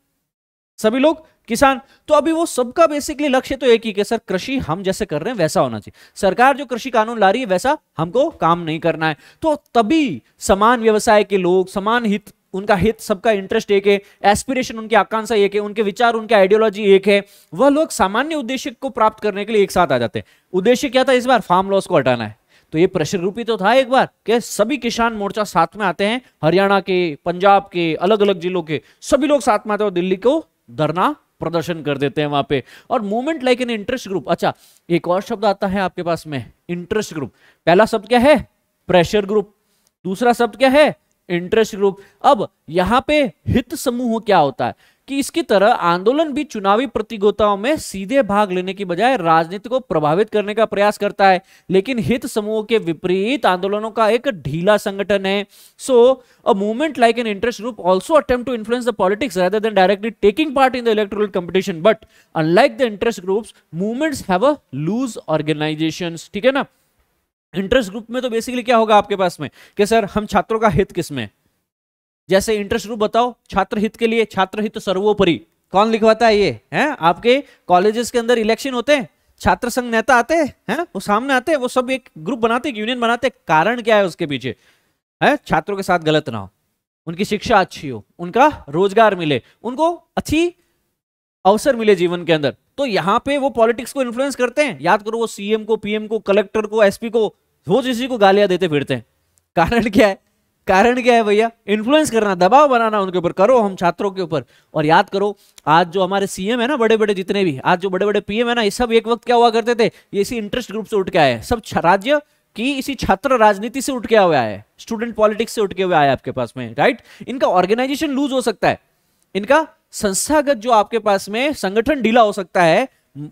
Speaker 1: सभी लोग किसान तो अभी वो सबका बेसिकली लक्ष्य तो एक ही कि सर कृषि हम जैसे कर रहे हैं वैसा होना चाहिए सरकार जो कृषि कानून ला रही है वैसा हमको काम नहीं करना है तो तभी समान व्यवसाय के लोग समान हित उनका हित सबका इंटरेस्ट एक है एस्पिरेशन उनकी आकांक्षा एक है उनके विचार उनके आइडियोलॉजी एक है वह लोग सामान्य उद्देश्य को प्राप्त करने के लिए एक साथ आ जाते हैं उद्देश्य क्या था इस बार फार्म लॉस को हटाना है तो ये प्रेशर ग्रुप ही तो था एक बार कि सभी किसान मोर्चा साथ में आते हैं हरियाणा के पंजाब के अलग अलग जिलों के सभी लोग साथ में आते हैं और दिल्ली को धरना प्रदर्शन कर देते हैं वहां पे और movement like an interest group अच्छा एक और शब्द आता है आपके पास में इंटरेस्ट ग्रुप पहला शब्द क्या है प्रेशर ग्रुप दूसरा शब्द क्या है इंटरेस्ट ग्रुप अब यहां पे हित समूह क्या होता है कि इसकी तरह आंदोलन भी चुनावी प्रतियोगिताओं में सीधे भाग लेने की बजाय राजनीति को प्रभावित करने का प्रयास करता है लेकिन हित समूह के विपरीत आंदोलनों का एक ढीला संगठन है so a movement like an interest group also attempt to influence the politics rather than directly taking part in the electoral competition but unlike the interest group movements have a loose organisation ठीक है ना interest group में तो basically क्या होगा आपके पास में कि सर हम छात्रों का हित किसमें जैसे इंटरेस्ट ग्रुप बताओ छात्र हित के लिए छात्र हित सर्वोपरि कौन लिखवाता है ये है आपके कॉलेजेस के अंदर इलेक्शन होते हैं छात्र संघ नेता आते हैं वो सामने आते हैं वो सब एक ग्रुप बनाते यूनियन बनाते कारण क्या है उसके पीछे है छात्रों के साथ गलत ना हो उनकी शिक्षा अच्छी हो उनका रोजगार मिले उनको अच्छी अवसर मिले जीवन के अंदर तो यहाँ पे वो पॉलिटिक्स को इन्फ्लुएंस करते हैं याद करो वो सीएम को पीएम को कलेक्टर को एसपी को रोज इसी को गालियां देते फिरते हैं कारण क्या है कारण क्या है भैया इन्फ्लुएंस करना दबाव बनाना उनके ऊपर करो हम छात्रों के ऊपर और याद करो आज जो हमारे सीएम है ना बड़े बड़े जितने भी आज जो बड़े बड़े पीएम है ना ये सब एक वक्त क्या हुआ करते थे ये इसी इंटरेस्ट ग्रुप से उठ के आए सब राज्य की इसी छात्र राजनीति से उठ के हुआ है स्टूडेंट पॉलिटिक्स से उठ के हुए है आपके पास में राइट इनका ऑर्गेनाइजेशन लूज हो सकता है इनका संस्थागत जो आपके पास में संगठन ढीला हो सकता है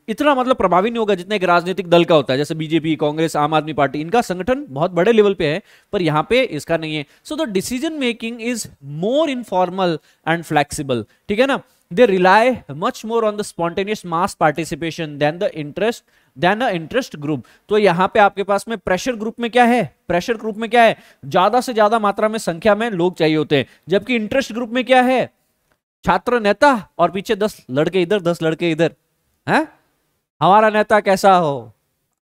Speaker 1: इतना मतलब प्रभावी नहीं होगा जितना एक राजनीतिक दल का होता है जैसे बीजेपी कांग्रेस आम आदमी पार्टी इनका संगठन बहुत बड़े लेवल पे है पर यहां पे इसका नहीं है so the decision making is more informal and flexible ठीक है ना they rely much more on the spontaneous mass participation than the interest than a interest group तो यहां पे आपके पास में प्रेशर ग्रुप में क्या है प्रेशर ग्रुप में क्या है ज्यादा से ज्यादा मात्रा में संख्या में लोग चाहिए होते हैं जबकि इंटरेस्ट ग्रुप में क्या है छात्र नेता और पीछे दस लड़के इधर दस लड़के इधर हैं हमारा नेता कैसा हो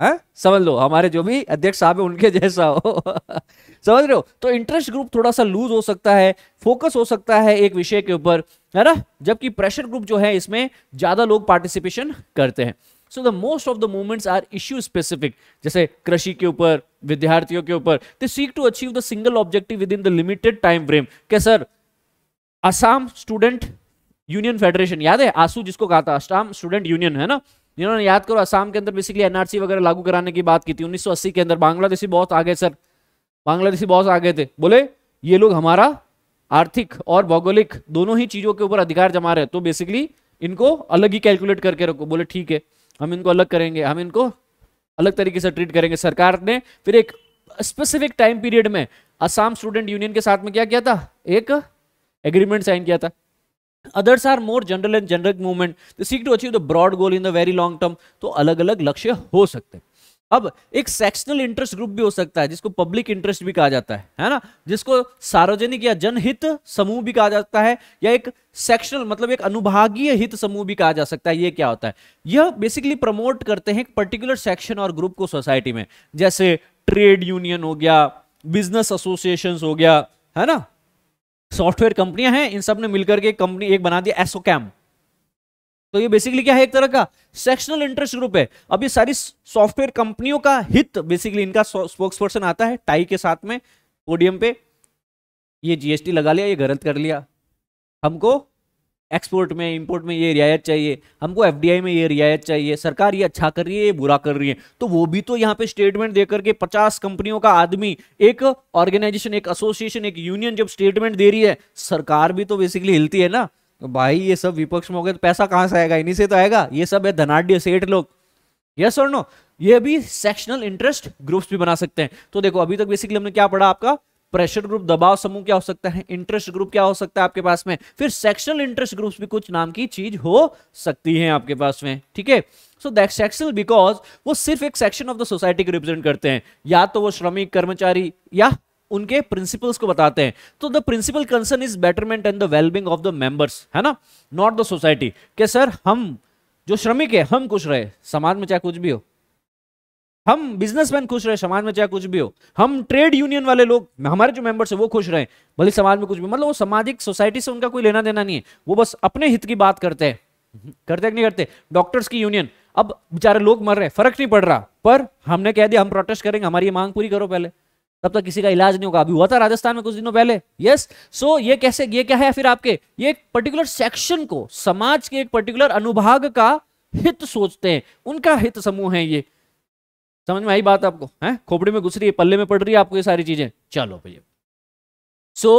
Speaker 1: है समझ लो हमारे जो भी अध्यक्ष साहब हैं उनके जैसा हो [laughs] समझ रहे हो तो इंटरेस्ट ग्रुप थोड़ा सा लूज हो सकता है फोकस हो सकता है एक विषय के ऊपर है ना जबकि प्रेशर ग्रुप जो है इसमें ज्यादा लोग पार्टिसिपेशन करते हैं so the most of the movements are issue specific जैसे कृषि के ऊपर विद्यार्थियों के ऊपर they seek to achieve the single objective with in the limited time frame के sir Assam student union federation याद है आसू जिसको कहा था असम स्टूडेंट यूनियन है ना जिन्होंने याद करो असम के अंदर बेसिकली एनआरसी वगैरह लागू कराने की बात की थी उन्नीस के अंदर बांग्लादेशी बहुत आगे सर बांग्लादेशी बहुत आगे थे बोले ये लोग हमारा आर्थिक और भौगोलिक दोनों ही चीजों के ऊपर अधिकार जमा रहे तो बेसिकली इनको अलग ही कैलकुलेट करके रखो बोले ठीक है हम इनको अलग करेंगे हम इनको अलग तरीके से ट्रीट करेंगे सरकार ने फिर एक स्पेसिफिक टाइम पीरियड में असम स्टूडेंट यूनियन के साथ में क्या किया था एक एग्रीमेंट साइन किया था others are more general and general movement they seek to achieve the broad goal in the very long term तो अलग अलग लक्ष्य हो सकते हैं अब एक सेक्शनल इंटरेस्ट ग्रुप भी हो सकता है जिसको पब्लिक इंटरेस्ट भी कहा जाता है है ना जिसको सार्वजनिक या जनहित समूह भी कहा जाता है या एक सेक्शनल मतलब एक अनुभागीय हित समूह भी कहा जा सकता है ये क्या होता है यह बेसिकली प्रमोट करते हैं एक पर्टिकुलर सेक्शन और ग्रुप को सोसाइटी में जैसे ट्रेड यूनियन हो गया बिजनेस एसोसिएशन हो गया है ना सॉफ्टवेयर कंपनियां हैं इन सब ने मिलकर के कंपनी एक बना दिया एसओ कैम तो ये बेसिकली क्या है एक तरह का सेक्शनल इंटरेस्ट ग्रुप है अब ये सारी सॉफ्टवेयर कंपनियों का हित बेसिकली इनका स्पोक्स पर्सन आता है टाई के साथ में पोडियम पे ये जीएसटी लगा लिया ये गलत कर लिया हमको एक्सपोर्ट में इंपोर्ट में ये रियायत चाहिए हमको एफडीआई में ये रियायत चाहिए सरकार ये अच्छा कर रही है ये बुरा कर रही है तो वो भी तो यहाँ पे स्टेटमेंट देकर के पचास कंपनियों का आदमी एक ऑर्गेनाइजेशन एक एसोसिएशन एक यूनियन जब स्टेटमेंट दे रही है सरकार भी तो बेसिकली हिलती है ना तो भाई ये सब विपक्ष में हो गए तो पैसा कहाँ से आएगा इन्हीं से तो आएगा ये सब है धनाढ़ सेठ लोग यस और नो ये भी सेक्शनल इंटरेस्ट ग्रुप्स भी बना सकते हैं तो देखो अभी तक बेसिकली हमने क्या पढ़ा आपका प्रेशर ग्रुप दबाव समूह क्या हो सकता है इंटरेस्ट ग्रुप क्या हो सकता है आपके पास में फिर सेक्शनल इंटरेस्ट ग्रुप्स भी कुछ नाम की चीज हो सकती है आपके पास में ठीक है सो दैट सेक्शनल बिकॉज वो सिर्फ एक सेक्शन ऑफ द सोसाइटी को रिप्रेजेंट करते हैं या तो वो श्रमिक कर्मचारी या उनके प्रिंसिपल्स को बताते हैं तो the principal concern is betterment and the wellbeing of the members है ना नॉट द सोसाइटी के सर हम जो श्रमिक है हम खुश रहे समाज में चाहे कुछ भी हो हम बिजनेसमैन खुश रहे समाज में चाहे कुछ भी हो हम ट्रेड यूनियन वाले लोग हमारे जो मेंबर्स है वो खुश रहे भले समाज में कुछ भी मतलब वो सामाजिक सोसाइटी से उनका कोई लेना देना नहीं है वो बस अपने हित की बात करते हैं हम्म, करते नहीं करते डॉक्टर्स की यूनियन अब बेचारे लोग मर रहे फर्क नहीं पड़ रहा पर हमने कह दिया हम प्रोटेस्ट करेंगे हमारी मांग पूरी करो पहले तब तक किसी का इलाज नहीं होगा अभी हुआ था राजस्थान में कुछ दिनों पहले यस सो ये कैसे ये क्या है फिर आपके ये एक पर्टिकुलर सेक्शन को समाज के एक पर्टिकुलर अनुभाग का हित सोचते हैं उनका हित समूह है ये समझ में आई बात आपको है खोपड़ी में घुस रही है पल्ले में पड़ रही है आपको ये सारी चीजें चलो भैया so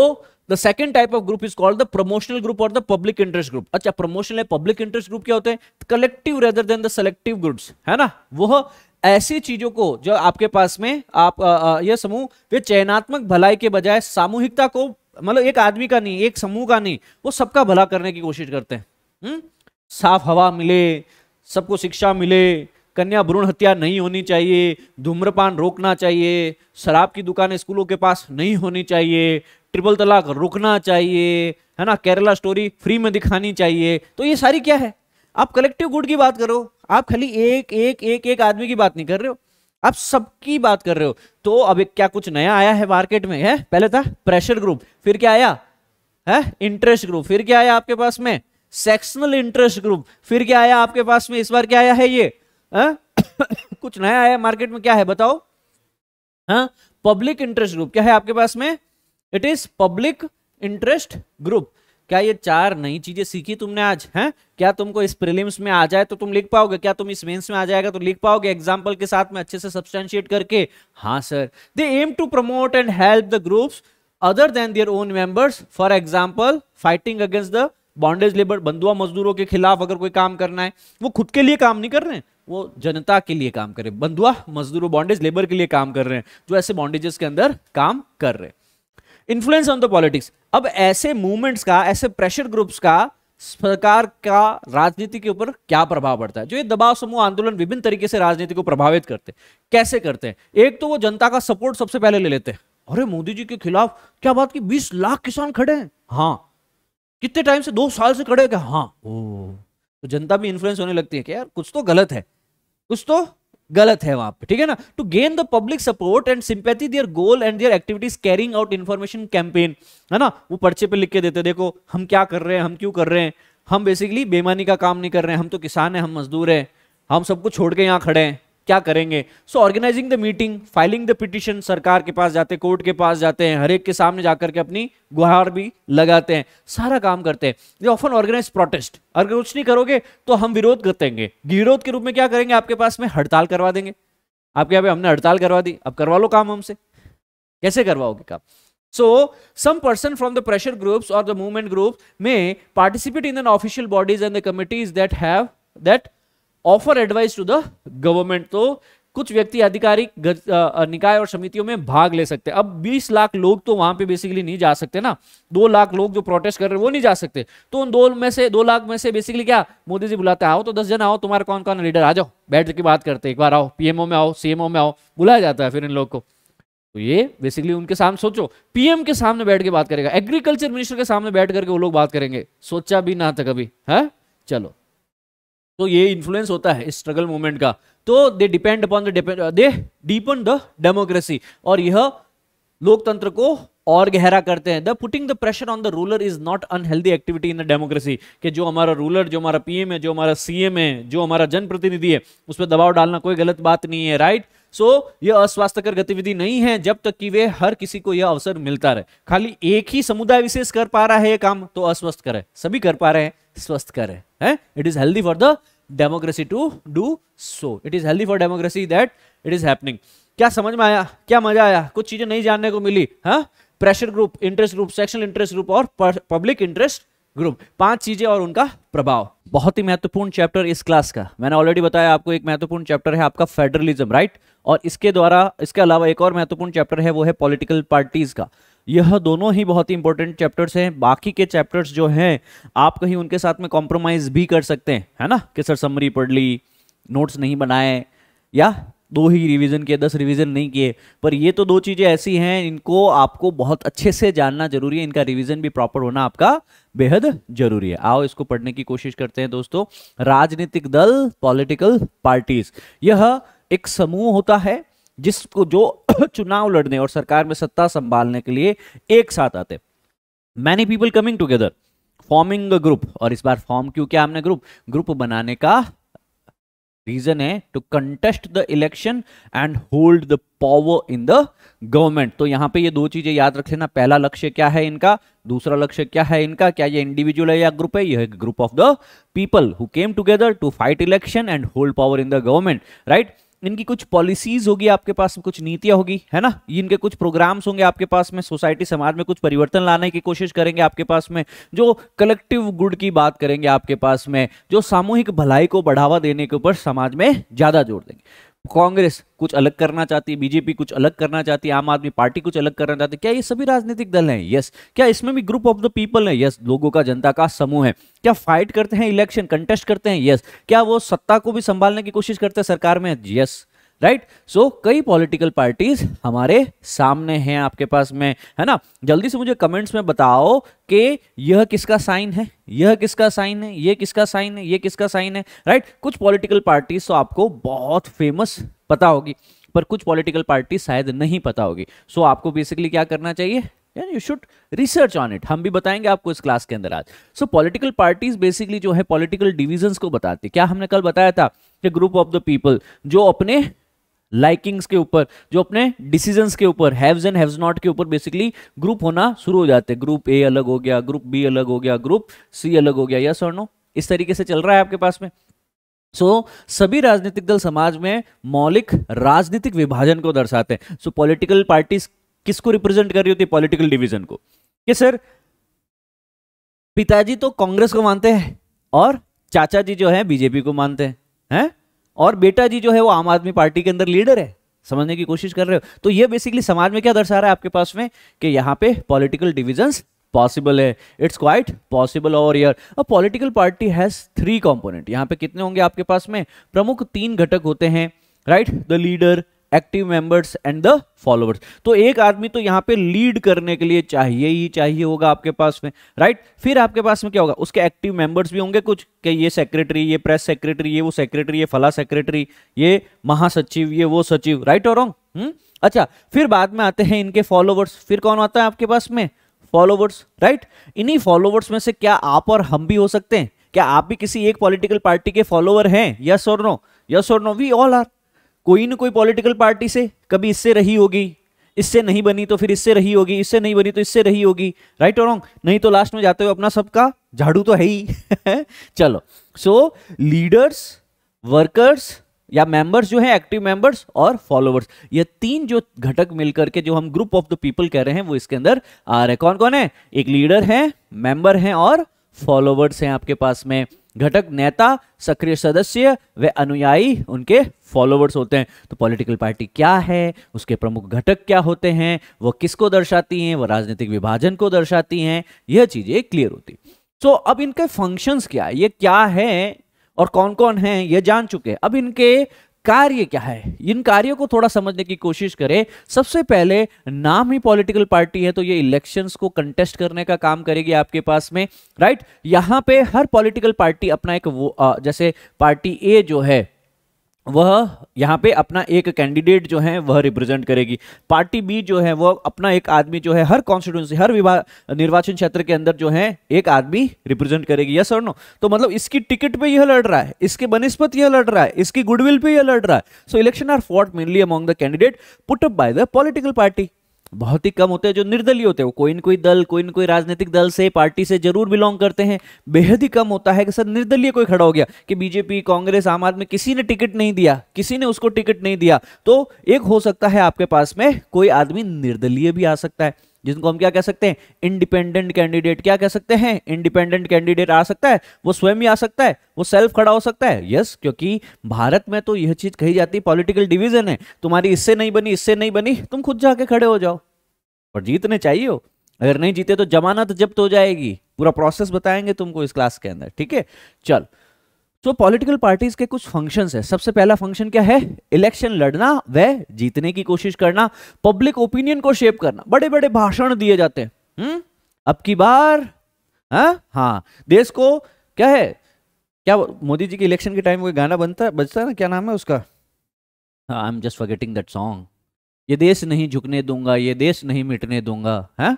Speaker 1: the second type of group is called the promotional group और द पब्लिक इंटरेस्ट ग्रुप अच्छा प्रमोशनल पब्लिक इंटरेस्ट ग्रुप क्या होते हैं collective rather than the selective groups है ना वह ऐसी चीजों को जो आपके पास में आप यह समूह वे चयनात्मक भलाई के बजाय सामूहिकता को मतलब एक आदमी का नहीं एक समूह का नहीं वो सबका भला करने की कोशिश करते हैं हम्म? साफ हवा मिले सबको शिक्षा मिले कन्या भ्रूण हत्या नहीं होनी चाहिए धूम्रपान रोकना चाहिए शराब की दुकानें स्कूलों के पास नहीं होनी चाहिए ट्रिपल तलाक रुकना चाहिए है ना केरला स्टोरी फ्री में दिखानी चाहिए तो ये सारी क्या है आप कलेक्टिव गुड की बात करो आप खाली एक एक एक एक आदमी की बात नहीं कर रहे हो आप सबकी बात कर रहे हो तो अब क्या कुछ नया आया है मार्केट में है पहले था प्रेशर ग्रुप फिर क्या आया है इंटरेस्ट ग्रुप फिर क्या आया आपके पास में सेक्शनल इंटरेस्ट ग्रुप फिर क्या आया आपके पास में इस बार क्या आया है ये [coughs] कुछ नया है मार्केट में क्या है बताओ हाँ पब्लिक इंटरेस्ट ग्रुप क्या है आपके पास में it is public interest group क्या ये चार नई चीजें सीखी तुमने आज हैं क्या तुमको इस प्रीलिम्स में आ जाए तो तुम लिख पाओगे क्या तुम इस मेंस में आ जाएगा तो लिख पाओगे एग्जांपल के साथ में अच्छे से सब्सटेंशिएट करके हाँ sir they aim to promote and help the groups other than their own members for example fighting against the bondage labour बंधुआ मजदूरों के खिलाफ अगर कोई काम करना है वो खुद के लिए काम नहीं कर रहे हैं वो जनता के लिए काम कर रहे हैं बंधुआ मजदूरों बॉन्डेज लेबर के लिए काम कर रहे हैं जो ऐसे बॉन्डेजेस के अंदर काम कर रहे हैं इन्फ्लुएंस ऑन द पॉलिटिक्स अब ऐसे मूवमेंट्स का ऐसे प्रेशर ग्रुप्स का सरकार का राजनीति के ऊपर क्या प्रभाव पड़ता है जो ये दबाव समूह आंदोलन विभिन्न तरीके से राजनीति को प्रभावित करते हैं कैसे करते हैं एक तो वो जनता का सपोर्ट सबसे पहले ले लेते हैं अरे मोदी जी के खिलाफ क्या बात की 20 लाख किसान खड़े हैं हाँ कितने टाइम से दो साल से खड़े क्या हाँ ओ तो जनता भी इन्फ्लुएंस होने लगती है कि यार कुछ तो गलत है कुछ तो गलत है वहां पे ठीक है ना to gain the public support and sympathy their goal and their activities carrying out information campaign है ना वो पर्चे पे लिख के देते देखो हम क्या कर रहे हैं हम क्यों कर रहे हैं हम बेसिकली बेमानी का काम नहीं कर रहे हैं हम तो किसान हैं हम मजदूर हैं हम सबको छोड़ के यहाँ खड़े हैं क्या करेंगे so organising the meeting filing the petition सरकार के पास जाते कोर्ट के पास जाते हैं हर एक के सामने जाकर के अपनी गुहार भी लगाते हैं सारा काम करते हैं ये ऑफन ऑर्गेनाइज प्रोटेस्ट अगर कुछ नहीं करोगे तो हम विरोध करेंगे विरोध के रूप में क्या करेंगे आपके पास में हड़ताल करवा देंगे आपके यहाँ पे हमने हड़ताल करवा दी अब करवा लो काम हमसे कैसे करवाओगे काम so some person from the pressure groups और द मूवमेंट ग्रुप में participate in an official bodies and the committees that have offer advice to the government तो कुछ व्यक्ति आधिकारिक निकाय और समितियों में भाग ले सकते हैं अब 20 लाख लोग तो वहां पे बेसिकली नहीं जा सकते ना दो लाख लोग जो प्रोटेस्ट कर रहे हैं वो नहीं जा सकते तो उन दो में से दो लाख में से बेसिकली क्या मोदी जी बुलाते आओ तो दस जन आओ तुम्हारे कौन कौन लीडर आ जाओ बैठ के बात करते एक बार आओ पीएमओ में आओ सीएमओ में आओ बुलाया जाता है फिर इन लोग को तो ये बेसिकली उनके सामने सोचो पीएम के सामने बैठ के बात करेगा एग्रीकल्चर मिनिस्टर के सामने बैठ करके वो लोग बात करेंगे सोचा भी ना था कभी है चलो तो ये इन्फ्लुएंस होता है इस स्ट्रगल मूवमेंट का तो they depend upon they deepen the democracy और यह लोकतंत्र को और गहरा करते हैं the putting the pressure on the ruler is not unhealthy activity in the democracy कि जो हमारा रूलर जो हमारा पीएम है जो हमारा सीएम है जो हमारा जनप्रतिनिधि है उस पर दबाव डालना कोई गलत बात नहीं है राइट सो so, यह अस्वास्थ्यकर गतिविधि नहीं है जब तक कि वे हर किसी को यह अवसर मिलता रहे खाली एक ही समुदाय विशेष कर पा रहा है यह काम तो अस्वस्थ करे सभी कर पा रहे हैं स्वस्थ करें है it is healthy for the democracy to do so it is healthy for democracy that it is happening क्या समझ में आया क्या मजा आया कुछ चीजें नहीं जानने को मिली हाँ pressure group interest group section interest group और पब्लिक इंटरेस्ट ग्रुप पांच चीजें और उनका प्रभाव बहुत ही महत्वपूर्ण चैप्टर इस क्लास का मैंने ऑलरेडी बताया आपको एक महत्वपूर्ण चैप्टर है आपका फेडरलिज्म राइट और इसके द्वारा इसके अलावा एक और महत्वपूर्ण चैप्टर है वो है पॉलिटिकल पार्टीज का यह दोनों ही बहुत ही इंपॉर्टेंट चैप्टर्स हैं बाकी के चैप्टर्स जो हैं आप कहीं उनके साथ में कॉम्प्रोमाइज भी कर सकते हैं है ना कि सर समरी पढ़ ली नोट्स नहीं बनाए या दो ही रिवीजन किए दस रिवीजन नहीं किए पर ये तो दो चीज़ें ऐसी हैं इनको आपको बहुत अच्छे से जानना जरूरी है इनका रिवीजन भी प्रॉपर होना आपका बेहद जरूरी है आओ इसको पढ़ने की कोशिश करते हैं दोस्तों राजनीतिक दल पॉलिटिकल पार्टीज यह एक समूह होता है जिसको जो चुनाव लड़ने और सरकार में सत्ता संभालने के लिए एक साथ आते many people coming together forming a group और इस बार फॉर्म क्यों क्या हमने ग्रुप ग्रुप बनाने का रीजन है to contest the election and hold the power in the government तो यहां पे ये दो चीजें याद रख लेना पहला लक्ष्य क्या है इनका दूसरा लक्ष्य क्या है इनका क्या ये इंडिविजुअल है या ग्रुप है यह group of the people who came together to fight election and hold power in the government right इनकी कुछ पॉलिसीज होगी आपके पास कुछ नीतियां होगी है ना इनके कुछ प्रोग्राम्स होंगे आपके पास में सोसाइटी समाज में कुछ परिवर्तन लाने की कोशिश करेंगे आपके पास में जो कलेक्टिव गुड की बात करेंगे आपके पास में जो सामूहिक भलाई को बढ़ावा देने के ऊपर समाज में ज्यादा जोर देंगे कांग्रेस कुछ अलग करना चाहती है बीजेपी कुछ अलग करना चाहती है आम आदमी पार्टी कुछ अलग करना चाहती है क्या ये सभी राजनीतिक दल हैं यस क्या इसमें भी ग्रुप ऑफ द पीपल है यस लोगों का जनता का समूह है क्या फाइट करते हैं इलेक्शन कंटेस्ट करते हैं यस क्या वो सत्ता को भी संभालने की कोशिश करते हैं सरकार में yes right right? So so, कई पॉलिटिकल पार्टीज हमारे सामने हैं आपके पास में है ना जल्दी से मुझे कमेंट्स में बताओ कि यह किसका साइन है यह किसका साइन है यह किसका साइन है यह किसका साइन है राइट right? कुछ पॉलिटिकल पार्टीज तो आपको बहुत फेमस पता होगी पर कुछ पॉलिटिकल पार्टी शायद नहीं पता होगी सो so, आपको बेसिकली क्या करना चाहिए you should research on it हम भी बताएंगे आपको इस क्लास के अंदर आज सो पॉलिटिकल पार्टीज बेसिकली जो है पॉलिटिकल डिविजन को बताती क्या हमने कल बताया था कि ग्रुप ऑफ द पीपल जो अपने लाइकिंग्स के ऊपर जो अपने डिसीजंस के ऊपर हैव्स एंड हैव्स नॉट के ऊपर बेसिकली ग्रुप होना शुरू हो जाते हैं ग्रुप ए अलग हो गया ग्रुप बी अलग हो गया ग्रुप सी अलग हो गया यस और नो इस तरीके से चल रहा है आपके पास में सो so, सभी राजनीतिक दल समाज में मौलिक राजनीतिक विभाजन को दर्शाते हैं सो पॉलिटिकल पार्टीज किसको रिप्रेजेंट कर रही होती है पॉलिटिकल डिवीजन को कि सर पिताजी तो कांग्रेस को मानते हैं और चाचा जी जो है बीजेपी को मानते हैं हैं और बेटा जी जो है वो आम आदमी पार्टी के अंदर लीडर है समझने की कोशिश कर रहे हो तो ये बेसिकली समाज में क्या दर्शा रहा है आपके पास में कि यहाँ पे पॉलिटिकल डिविजन्स पॉसिबल है it's quite possible over year a political party has three component यहाँ पे कितने होंगे आपके पास में प्रमुख तीन घटक होते हैं right the leader active members and the followers तो एक आदमी तो यहाँ पे लीड करने के लिए चाहिए ही चाहिए होगा आपके पास में राइट right? फिर आपके पास में क्या होगा उसके एक्टिव मेंबर्स भी होंगे कुछ कि ये सेक्रेटरी ये प्रेस सेक्रेटरी ये वो सेक्रेटरी ये फला सेक्रेटरी ये महासचिव ये वो सचिव राइट और रॉन्ग अच्छा फिर बाद में आते हैं इनके फॉलोवर्स फिर कौन आता है आपके पास में फॉलोवर्स राइट इन्हीं फॉलोवर्स में से क्या आप और हम भी हो सकते हैं क्या आप भी किसी एक पॉलिटिकल पार्टी के फॉलोवर हैं यस और नो यस और नो वी ऑल आर कोई ना कोई पॉलिटिकल पार्टी से कभी इससे रही होगी इससे नहीं बनी तो फिर इससे रही होगी इससे नहीं बनी तो इससे रही होगी राइट और रॉन्ग नहीं तो लास्ट में जाते हो अपना सबका झाड़ू तो है ही [laughs] चलो सो लीडर्स वर्कर्स या मेंबर्स जो है एक्टिव मेंबर्स और फॉलोवर्स ये तीन जो घटक मिलकर के जो हम ग्रुप ऑफ द पीपल कह रहे हैं वो इसके अंदर आ रहे कौन कौन है एक लीडर है मेंबर है और फॉलोवर्स हैं आपके पास में घटक नेता सक्रिय सदस्य व अनुयायी उनके फॉलोवर्स होते हैं तो पॉलिटिकल पार्टी क्या है उसके प्रमुख घटक क्या होते हैं वो किसको दर्शाती हैं वो राजनीतिक विभाजन को दर्शाती हैं यह चीजें क्लियर होती सो so, अब इनके फंक्शंस क्या है ये क्या है और कौन कौन है ये जान चुके हैं अब इनके कार्य क्या है इन कार्यों को थोड़ा समझने की कोशिश करें सबसे पहले नाम ही पॉलिटिकल पार्टी है तो ये इलेक्शंस को कंटेस्ट करने का काम करेगी आपके पास में राइट यहां पे हर पॉलिटिकल पार्टी अपना एक वो आ, जैसे पार्टी ए जो है वह यहाँ पे अपना एक कैंडिडेट जो है वह रिप्रेजेंट करेगी पार्टी बी जो है वह अपना एक आदमी जो है हर कॉन्स्टिट्यूंसी हर विभाग निर्वाचन क्षेत्र के अंदर जो है एक आदमी रिप्रेजेंट करेगी यस और नो तो मतलब इसकी टिकट पे यह लड़ रहा है इसके बनस्पत यह लड़ रहा है इसकी गुडविल पे यह लड़ रहा है so election are fought mainly among the candidate put up by the political party बहुत ही कम होते हैं जो निर्दलीय होते हैं वो कोई न कोई दल कोई न कोई राजनीतिक दल से पार्टी से जरूर बिलोंग करते हैं बेहद ही कम होता है कि सर निर्दलीय कोई खड़ा हो गया कि बीजेपी कांग्रेस आम आदमी किसी ने टिकट नहीं दिया किसी ने उसको टिकट नहीं दिया तो एक हो सकता है आपके पास में कोई आदमी निर्दलीय भी आ सकता है जिनको हम क्या कह सकते हैं इंडिपेंडेंट कैंडिडेट क्या कह सकते हैं इंडिपेंडेंट कैंडिडेट आ सकता है वो स्वयं ही आ सकता है वो सेल्फ खड़ा हो सकता है यस yes, क्योंकि भारत में तो यह चीज कही जाती है पॉलिटिकल डिवीजन है तुम्हारी इससे नहीं बनी इससे नहीं बनी तुम खुद जाके खड़े हो जाओ और जीतने चाहिए हो अगर नहीं जीते तो जमानत जब्त हो जाएगी पूरा प्रोसेस बताएंगे तुमको इस क्लास के अंदर ठीक है चल तो पॉलिटिकल पार्टीज के कुछ फंक्शंस है सबसे पहला फंक्शन क्या है इलेक्शन लड़ना व जीतने की कोशिश करना पब्लिक ओपिनियन को शेप करना बड़े बड़े भाषण दिए जाते हैं हुँ? हम्म? अब की बार हा? हाँ देश को क्या है क्या मोदी जी के इलेक्शन के टाइम कोई गाना बनता है बजता है ना क्या नाम है उसका I am just forgetting that song ये देश नहीं झुकने दूंगा ये देश नहीं मिटने दूंगा है हाँ?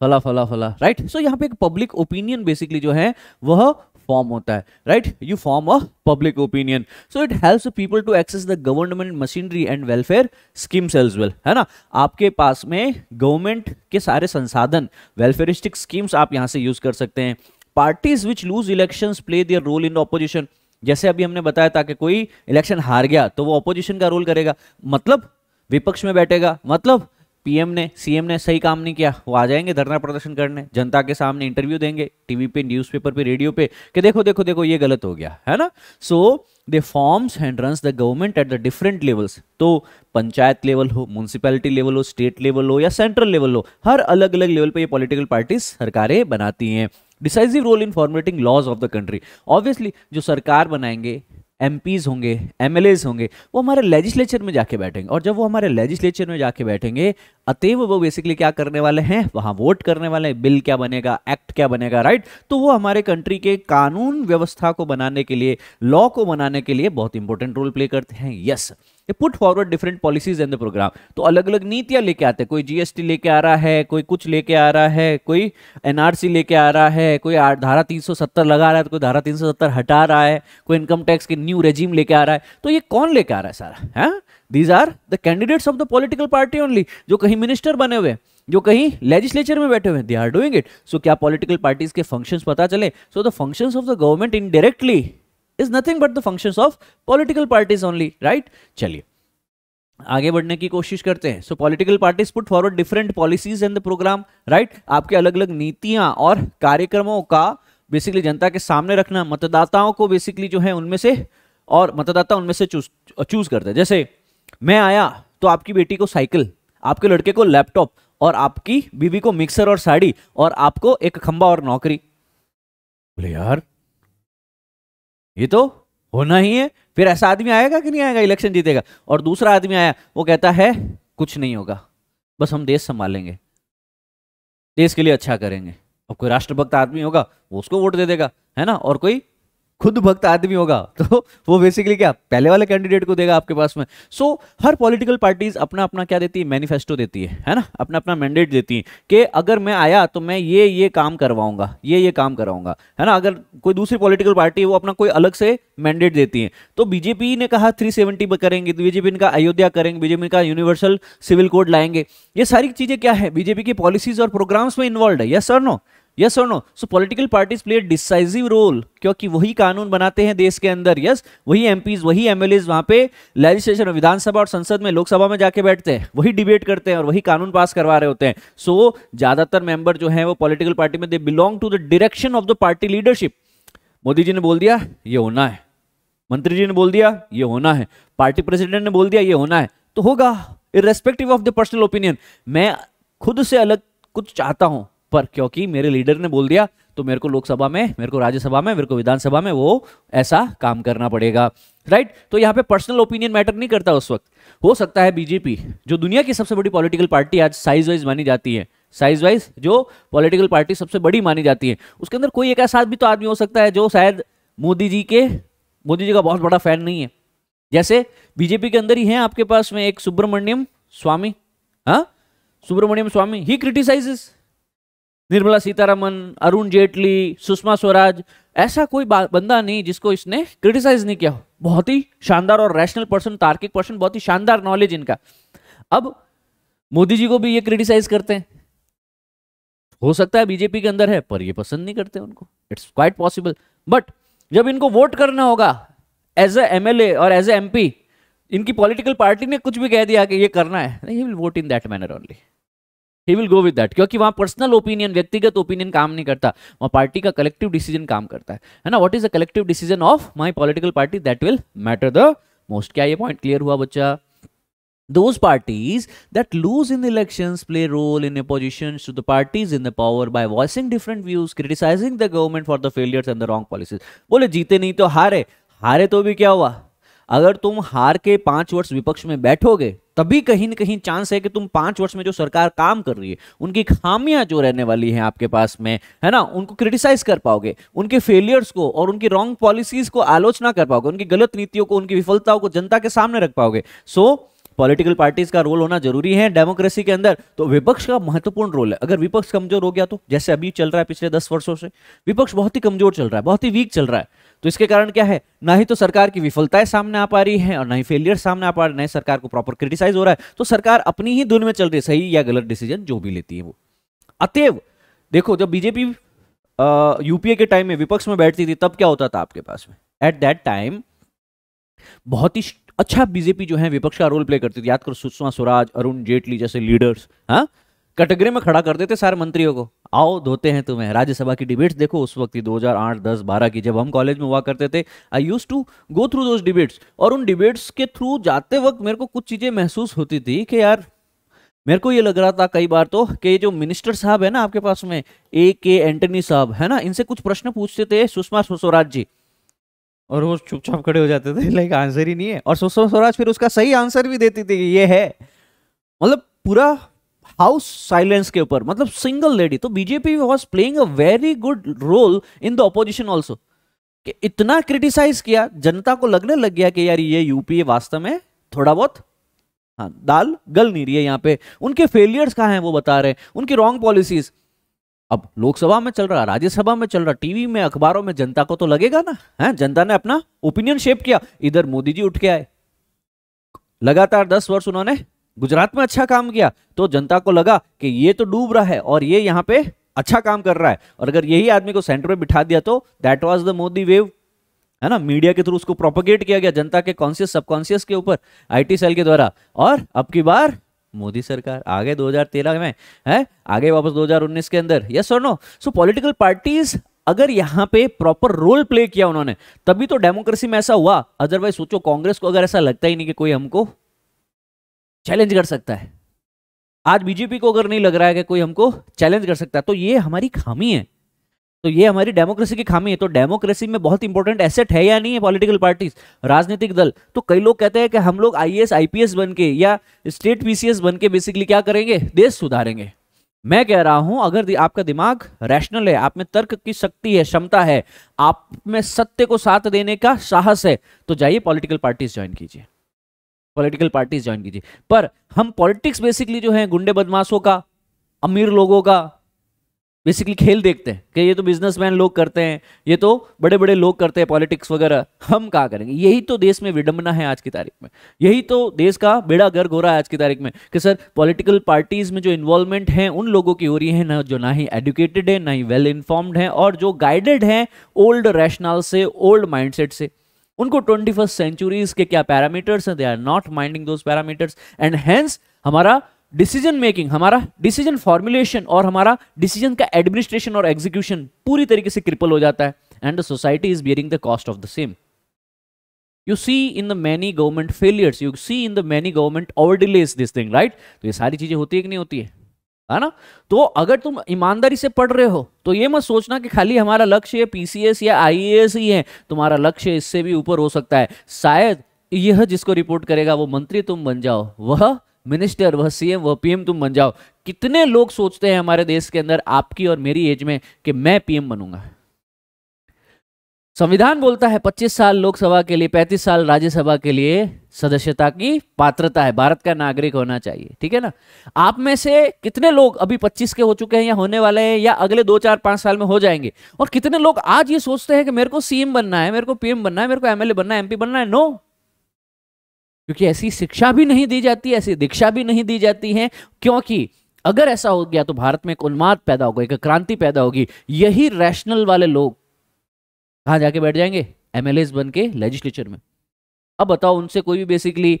Speaker 1: फला फला फला राइट सो so, यहाँ पे एक पब्लिक ओपिनियन बेसिकली जो है वह फॉर्म होता है right you form a public opinion so it helps people to access the government machinery and welfare schemes as well है ना आपके पास में गवर्नमेंट के सारे संसाधन वेलफेयरिस्टिक स्कीम्स आप यहाँ से यूज कर सकते हैं parties which lose election play their role in opposition जैसे अभी हमने बताया था कि कोई इलेक्शन हार गया तो वो ऑपोजिशन का रोल करेगा मतलब विपक्ष में बैठेगा मतलब पीएम ने सीएम ने सही काम नहीं किया वो आ जाएंगे धरना प्रदर्शन करने जनता के सामने इंटरव्यू देंगे टीवी पे न्यूज़पेपर पे रेडियो पे कि देखो देखो देखो ये गलत हो गया है ना so they forms and run the government at the different levels तो पंचायत लेवल हो म्यूनसिपैलिटी लेवल हो स्टेट लेवल हो या सेंट्रल लेवल हो हर अलग अलग लेवल पर ये पॉलिटिकल पार्टीज सरकारें बनाती हैं decisive role in formatting laws of the country obviously जो सरकार बनाएंगे एम होंगे एम होंगे वो हमारे लेजिस्लेचर में जाके बैठेंगे और जब वो हमारे लेजिस्लेचर में जाके बैठेंगे अतएव वो बेसिकली क्या करने वाले हैं वहाँ वोट करने वाले हैं बिल क्या बनेगा एक्ट क्या बनेगा राइट तो वो हमारे कंट्री के कानून व्यवस्था को बनाने के लिए लॉ को बनाने के लिए बहुत इंपॉर्टेंट रोल प्ले करते हैं yes yes. They put forward different policies in the programme तो अलग अलग नीतियां लेके आते हैं कोई जीएसटी लेके आ रहा है कोई कुछ लेके आ रहा है कोई एनआरसी लेके आ रहा है कोई धारा 370 लगा रहा है तो कोई धारा 370 हटा रहा है कोई इनकम टैक्स की न्यू रेजीम लेके आ रहा है तो ये कौन लेके आ रहा है सारा है these are the candidates of the political party only जो कहीं मिनिस्टर बने हुए हैं जो कहीं लेजिस्लेचर में बैठे हुए हैं they are doing it so क्या पॉलिटिकल पार्टीज के फंक्शंस पता चले so the functions of the government indirectly is nothing but the function of political parties only right चलिए आगे बढ़ने की कोशिश करते हैं so political parties put forward different policies in the programme right आपके अलग अलग नीतियां और कार्यक्रमों का बेसिकली जनता के सामने रखना मतदाताओं को बेसिकली जो है उनमें से और मतदाता उनमें से चूज चूज करते हैं जैसे मैं आया तो आपकी बेटी को साइकिल आपके लड़के को लैपटॉप और आपकी बीवी को मिक्सर और साड़ी और आपको एक खंबा और नौकरी बोले यार ये तो होना ही है फिर ऐसा आदमी आएगा कि नहीं आएगा इलेक्शन जीतेगा और दूसरा आदमी आया वो कहता है कुछ नहीं होगा बस हम देश संभालेंगे देश के लिए अच्छा करेंगे अब कोई राष्ट्रभक्त आदमी होगा वो उसको वोट दे देगा है ना और कोई खुद भक्त आदमी होगा तो वो बेसिकली क्या पहले वाले कैंडिडेट को देगा आपके पास में सो so, हर पॉलिटिकल पार्टीज अपना अपना क्या देती है मैनिफेस्टो देती है है ना अपना अपना मैंडेट देती है कि अगर मैं आया तो मैं ये ये काम करवाऊंगा ये ये काम कराऊंगा है ना अगर कोई दूसरी पॉलिटिकल पार्टी वो अपना कोई अलग से मैंडेट देती है तो बीजेपी ने कहा थ्री सेवेंटी करेंगे तो बीजेपी ने अयोध्या करेंगे बीजेपी का यूनिवर्सल सिविल कोड लाएंगे ये सारी चीजें क्या है बीजेपी की पॉलिसीज और प्रोग्राम्स में इन्वॉल्व है यस सर नो यस और no so political parties play decisive role क्योंकि वही कानून बनाते हैं देश के अंदर यस yes? वही एमपीज वही एमएलएज वहां पे लेजिस्लेशन विधानसभा और संसद में लोकसभा में जाके बैठते हैं वही डिबेट करते हैं और वही कानून पास करवा रहे होते हैं सो so, ज्यादातर मेंबर जो है वो पॉलिटिकल पार्टी में they belong to the direction of the party leadership Modi ji ने बोल दिया ये होना है मंत्री जी ने बोल दिया ये होना है पार्टी प्रेसिडेंट ने बोल दिया ये होना है तो होगा irrespective of the personal opinion मैं खुद से अलग कुछ चाहता हूं पर क्योंकि मेरे लीडर ने बोल दिया तो मेरे को लोकसभा में मेरे को राज्यसभा में मेरे को विधानसभा में वो ऐसा काम करना पड़ेगा राइट तो यहाँ पे पर्सनल ओपिनियन मैटर नहीं करता उस वक्त हो सकता है बीजेपी जो दुनिया की सबसे बड़ी पॉलिटिकल पार्टी आज साइज वाइज मानी जाती है साइज वाइज जो पॉलिटिकल पार्टी सबसे बड़ी मानी जाती है उसके अंदर कोई एक ऐसा भी तो आदमी हो सकता है जो शायद मोदी जी के मोदी जी का बहुत बड़ा फैन नहीं है जैसे बीजेपी के अंदर ही है आपके पास में एक सुब्रमण्यम स्वामी हाँ सुब्रमण्यम स्वामी ही क्रिटिसाइजेस निर्मला सीतारमन अरुण जेटली सुषमा स्वराज ऐसा कोई बंदा नहीं जिसको इसने क्रिटिसाइज नहीं किया हो बहुत ही शानदार और रैशनल पर्सन तार्किक पर्सन बहुत ही शानदार नॉलेज इनका अब मोदी जी को भी ये क्रिटिसाइज करते हैं हो सकता है बीजेपी के अंदर है पर ये पसंद नहीं करते उनको इट्स क्वाइट पॉसिबल बट जब इनको वोट करना होगा एज ए एम और एज ए एम इनकी पॉलिटिकल पार्टी ने कुछ भी कह दिया कि ये करना है नहीं will vote in that manner only ही विल गो विद दैट क्योंकि वहाँ पर्सनल ओपिनियन व्यक्तिगत ओपिनियन काम नहीं करता वहाँ पार्टी का कलेक्टिव डिसीजन काम करता है है ना what is the collective decision of my political party that will matter the most क्या ये पॉइंट क्लियर हुआ बच्चा those parties that lose in elections play role in oppositions to the parties in the power by voicing different views criticizing the government for the failures and the wrong policies बोले जीते नहीं तो हारे हारे तो भी क्या हुआ अगर तुम हार के पांच वर्ष विपक्ष में बैठोगे तभी कहीं ना कहीं चांस है कि तुम पांच वर्ष में जो सरकार काम कर रही है उनकी खामियां जो रहने वाली हैं आपके पास में है ना उनको क्रिटिसाइज कर पाओगे उनके फेलियर्स को और उनकी रॉन्ग पॉलिसीज को आलोचना कर पाओगे उनकी गलत नीतियों को उनकी विफलताओं को जनता के सामने रख पाओगे सो so, पॉलिटिकल पार्टीज का रोल होना जरूरी है डेमोक्रेसी के अंदर तो विपक्ष का महत्वपूर्ण रोल है अगर विपक्ष कमजोर हो गया तो जैसे अभी चल रहा है पिछले दस वर्षों से विपक्ष बहुत ही कमजोर चल रहा है बहुत ही वीक चल रहा है तो इसके कारण क्या है ना ही तो सरकार की विफलताएं सामने आ पा रही है और ना ही फेलियर सामने आ पा रहे ना सरकार को प्रॉपर क्रिटिसाइज हो रहा है तो सरकार अपनी ही धुन में चल रही है सही या गलत डिसीजन जो भी लेती है वो अतएव देखो जब बीजेपी यूपीए के टाइम में विपक्ष में बैठती थी तब क्या होता था आपके पास में एट दैट टाइम बहुत ही अच्छा बीजेपी जो है विपक्ष का रोल प्ले करती थी याद करो सुषमा स्वराज अरुण जेटली जैसे लीडर्स हाँ कैटेगरी में खड़ा कर देते सारे मंत्रियों को आओ धोते हैं तुम्हें राज्यसभा की डिबेट्स देखो उस वक्त ही 2008 10 12 की जब हम कॉलेज में हुआ करते थे I use to go through those debates और उन डिबेट्स के थ्रू जाते वक्त मेरे को कुछ चीज़ें महसूस होती थी कि यार मेरे को ये लग रहा था कई बार तो कि जो मिनिस्टर साहब है ना आपके पास में ए के एंटनी साहब है ना इनसे कुछ प्रश्न पूछते थे सुषमा स्वराज जी और वो चुपचाप खड़े हो जाते थे लाइक [laughs] आंसर ही नहीं है और सुषमा स्वराज फिर उसका सही आंसर भी देती थी कि ये है मतलब पूरा हाउस साइलेंस के ऊपर मतलब सिंगल लेडी तो BJP was playing a very good role in the opposition also कि इतना क्रिटिसाइज किया जनता को लगने लग गया कि यार ये यूपी वास्तव में थोड़ा बहुत हाँ दाल गल नहीं रही है यहाँ पे उनके फेलियर्स कहाँ हैं वो बता रहे हैं उनकी रॉन्ग पॉलिसीज़ अब लोकसभा में चल रहा राज्यसभा में चल रहा टीवी में अखबारों में जनता को तो लगेगा ना है जनता ने अपना ओपिनियन शेप किया इधर मोदी जी उठ के आए लगातार दस वर्ष उन्होंने गुजरात में अच्छा काम किया तो जनता को लगा कि ये तो डूब रहा है और ये यहाँ पे अच्छा काम कर रहा है और अगर यही आदमी को सेंटर में बिठा दिया तो that was the Modi wave है ना मीडिया के थ्रू उसको प्रोपोगेट किया गया जनता के कॉन्सियस सबकॉन्सियस के ऊपर आईटी सेल के द्वारा और अब की बार मोदी सरकार आगे 2013 में है आगे वापस 2019 के अंदर यस और नो सो पॉलिटिकल पार्टीज अगर यहां पे प्रॉपर रोल प्ले किया उन्होंने तभी तो डेमोक्रेसी में ऐसा हुआ अदरवाइज सोचो कांग्रेस को अगर ऐसा लगता ही नहीं कि कोई हमको चैलेंज कर सकता है आज बीजेपी को अगर नहीं लग रहा है कि कोई हमको चैलेंज कर सकता है तो ये हमारी खामी है तो ये हमारी डेमोक्रेसी की खामी है तो डेमोक्रेसी में बहुत इंपॉर्टेंट एसेट है या नहीं है पॉलिटिकल पार्टीज राजनीतिक दल तो कई लोग कहते हैं कि हम लोग आईएएस आईपीएस बन के या स्टेट पीसीएस बन के बेसिकली क्या करेंगे देश सुधारेंगे मैं कह रहा हूं अगर आपका दिमाग रैशनल है आप में तर्क की शक्ति है क्षमता है आप में सत्य को साथ देने का साहस है तो जाइए पॉलिटिकल पार्टीज ज्वाइन कीजिए पॉलिटिकल पार्टीज ज्वाइन कीजिए पर हम पॉलिटिक्स बेसिकली जो है गुंडे बदमाशों का अमीर लोगों का बेसिकली खेल देखते हैं कि ये तो बिजनेसमैन लोग करते हैं ये तो बड़े बड़े लोग करते हैं पॉलिटिक्स वगैरह हम क्या करेंगे यही तो देश में विडंबना है आज की तारीख में यही तो देश का बेड़ा गर्ग हो रहा है आज की तारीख में कि सर पॉलिटिकल पार्टीज में जो इन्वॉल्वमेंट है उन लोगों की हो रही है ना जो ना ही एडुकेटेड है ना ही वेल इन्फॉर्म्ड है और जो गाइडेड है ओल्ड रैशनल से ओल्ड माइंड से उनको ट्वेंटी फर्स्ट सेंचुरीज के क्या पैरामीटर्स हैं they are not minding those parameters and hence हमारा डिसीजन मेकिंग हमारा डिसीजन फॉर्मुलेशन और हमारा डिसीजन का एडमिनिस्ट्रेशन और एग्जीक्यूशन पूरी तरीके से क्रिपल हो जाता है and the society is bearing the cost of the same you see in the many government failures you see in the many government over delays this thing right तो ये सारी चीजें होती है कि नहीं होती है है ना तो अगर तुम ईमानदारी से पढ़ रहे हो तो ये मत सोचना कि खाली हमारा लक्ष्य पीसीएस या आईएएस ही है तुम्हारा लक्ष्य इससे भी ऊपर हो सकता है शायद यह जिसको रिपोर्ट करेगा वो मंत्री तुम बन जाओ वह मिनिस्टर वह सीएम वह पीएम तुम बन जाओ कितने लोग सोचते हैं हमारे देश के अंदर आपकी और मेरी एज में कि मैं पीएम बनूंगा संविधान बोलता है 25 साल लोकसभा के लिए 35 साल राज्यसभा के लिए सदस्यता की पात्रता है भारत का नागरिक होना चाहिए ठीक है ना आप में से कितने लोग अभी 25 के हो चुके हैं या होने वाले हैं या अगले दो चार पांच साल में हो जाएंगे और कितने लोग आज ये सोचते हैं कि मेरे को सीएम बनना है मेरे को पीएम बनना है मेरे को एमएलए बनना है एमपी बनना है नो क्योंकि ऐसी शिक्षा भी नहीं दी जाती ऐसी दीक्षा भी नहीं दी जाती है क्योंकि अगर ऐसा हो गया तो भारत में एक उन्माद पैदा होगा एक क्रांति पैदा होगी यही रैशनल वाले लोग कहाँ जाके बैठ जाएंगे एमएलए बन के लेजिस्लेचर में अब बताओ उनसे कोई भी बेसिकली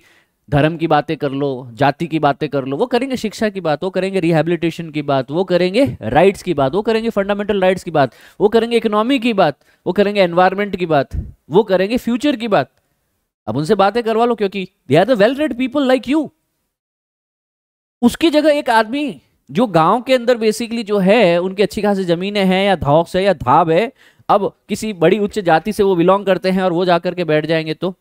Speaker 1: धर्म की बातें कर लो जाति की बातें कर लो वो करेंगे शिक्षा की बात वो करेंगे रिहेबिलिटेशन की बात वो करेंगे राइट्स की बात वो करेंगे फंडामेंटल राइट्स की बात वो करेंगे इकोनॉमी की बात वो करेंगे एनवायरमेंट की बात वो करेंगे फ्यूचर की बात अब उनसे बातें करवा लो क्योंकि they are the well read people like you उसकी जगह एक आदमी जो गांव के अंदर बेसिकली जो है उनकी अच्छी खासी जमीनें हैं या धौक्स है या धाब है अब किसी बड़ी उच्च जाति से वो बिलोंग करते हैं और वो जाकर के बैठ जाएंगे तो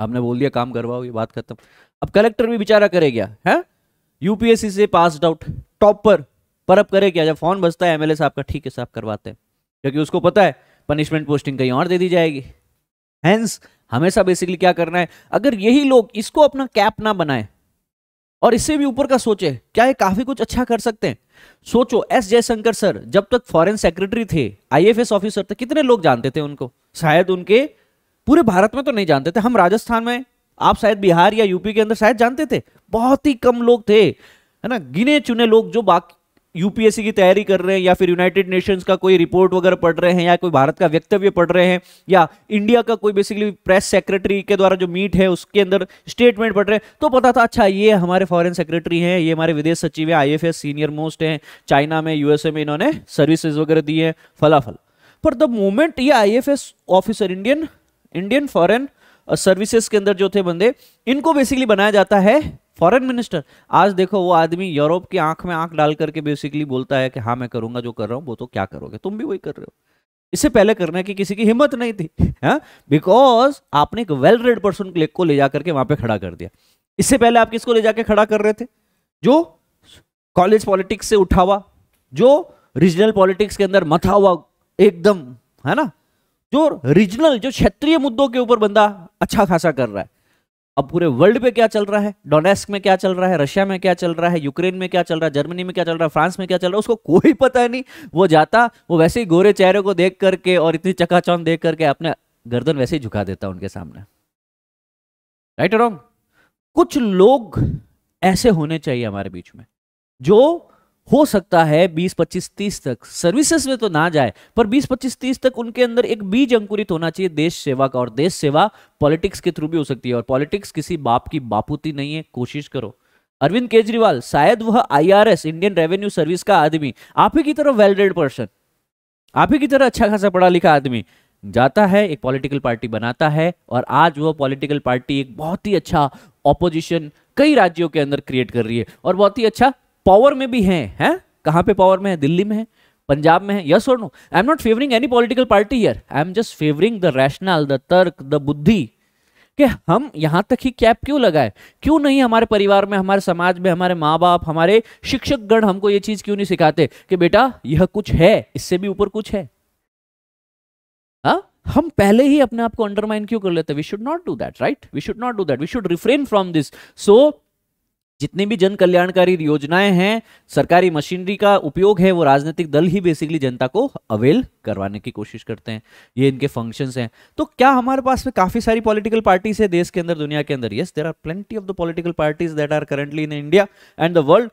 Speaker 1: आपने बोल दिया काम करवाओ ये बात खत्म अब कलेक्टर भी बेचारा करे क्या है यूपीएससी से पास आउट टॉप पर पर अब करे क्या जब फोन बजता है एमएलए साहब का ठीक है साहब करवाते हैं क्योंकि उसको पता है पनिशमेंट पोस्टिंग कहीं और दे दी जाएगी हैंस हमेशा बेसिकली क्या करना है अगर यही लोग इसको अपना कैप ना बनाए और इससे भी ऊपर का सोचे क्या ये काफी कुछ अच्छा कर सकते हैं सोचो एस जयशंकर सर जब तक फॉरेन सेक्रेटरी थे आईएफएस ऑफिसर थे कितने लोग जानते थे उनको शायद उनके पूरे भारत में तो नहीं जानते थे हम राजस्थान में आप शायद बिहार या यूपी के अंदर शायद जानते थे बहुत ही कम लोग थे है ना गिने चुने लोग जो बाकी यूपीएससी की तैयारी कर रहे हैं या फिर यूनाइटेड नेशंस का कोई रिपोर्ट वगैरह पढ़ रहे हैं या कोई भारत का वक्तव्य पढ़ रहे हैं या इंडिया का कोई बेसिकली प्रेस सेक्रेटरी के द्वारा जो मीट है उसके अंदर स्टेटमेंट पढ़ रहे हैं तो पता था अच्छा ये हमारे फॉरेन सेक्रेटरी हैं ये हमारे विदेश सचिव है आई सीनियर मोस्ट हैं चाइना में यूएसए में इन्होंने सर्विसेज वगैरह दी है फलाफल पर द मोमेंट ये I officer Indian Indian foreign services के अंदर जो थे बंदे इनको बेसिकली बनाया जाता है फॉरेन मिनिस्टर आज देखो वो आदमी यूरोप की आंख में आंख डाल करके बेसिकली बोलता है कि हाँ मैं करूंगा जो कर रहा हूं वो तो क्या करोगे तुम भी वही कर रहे हो इससे पहले करने की किसी की हिम्मत नहीं थी बिकॉज हाँ? आपने एक वेल रेड पर्सन को ले जाकर के वहां पे खड़ा कर दिया इससे पहले आप किसको ले जाके खड़ा कर रहे थे जो कॉलेज पॉलिटिक्स से उठा हुआ जो रीजनल पॉलिटिक्स के अंदर मथा हुआ एकदम है ना जो रीजनल जो क्षेत्रीय मुद्दों के ऊपर बंदा अच्छा खासा कर रहा है अब पूरे वर्ल्ड पे क्या चल रहा है डोनेस्क में क्या चल रहा है रशिया में क्या चल रहा है यूक्रेन में क्या चल रहा है जर्मनी में क्या चल रहा है फ्रांस में क्या चल रहा है उसको कोई पता नहीं वो जाता वो वैसे ही गोरे चेहरे को देख करके और इतनी चकाचौंध देख करके अपने गर्दन वैसे ही झुका देता उनके सामने राइट रॉन्ग कुछ लोग ऐसे होने चाहिए हमारे बीच में जो हो सकता है 20 25 30 तक सर्विसेज में तो ना जाए पर 20 25 30 तक उनके अंदर एक बीज अंकुरित होना चाहिए देश सेवा का और देश सेवा पॉलिटिक्स के थ्रू भी हो सकती है और पॉलिटिक्स किसी बाप की बापूती नहीं है कोशिश करो अरविंद केजरीवाल शायद वह आईआरएस इंडियन रेवेन्यू सर्विस का आदमी आप ही की तरह वेलडेड पर्सन आप ही की तरह अच्छा खासा पढ़ा लिखा आदमी जाता है एक पॉलिटिकल पार्टी बनाता है और आज वह पॉलिटिकल पार्टी एक बहुत ही अच्छा ऑपोजिशन कई राज्यों के अंदर क्रिएट कर रही है और बहुत ही अच्छा पावर में भी हैं हैं कहाँ पे पावर में है दिल्ली में है पंजाब में है यस और no I am not favouring any political party here I am just favouring the rational the तर्क द बुद्धि कि हम यहां तक ही कैप क्यों लगाए क्यों नहीं हमारे परिवार में हमारे समाज में हमारे माँ बाप हमारे शिक्षक गण हमको ये चीज क्यों नहीं सिखाते कि बेटा यह कुछ है इससे भी ऊपर कुछ है हा? हम पहले ही अपने आप को अंडरमाइन क्यों कर लेते we should not do that right we should not do that we should refrain from this so जितनी भी जन कल्याणकारी योजनाएं हैं सरकारी मशीनरी का उपयोग है वो राजनीतिक दल ही बेसिकली जनता को अवेल करवाने की कोशिश करते हैं ये इनके फंक्शंस हैं तो क्या हमारे पास में काफी सारी पॉलिटिकल पार्टीज है देश के अंदर दुनिया के अंदर yes there are plenty of the political parties that are currently in India and the world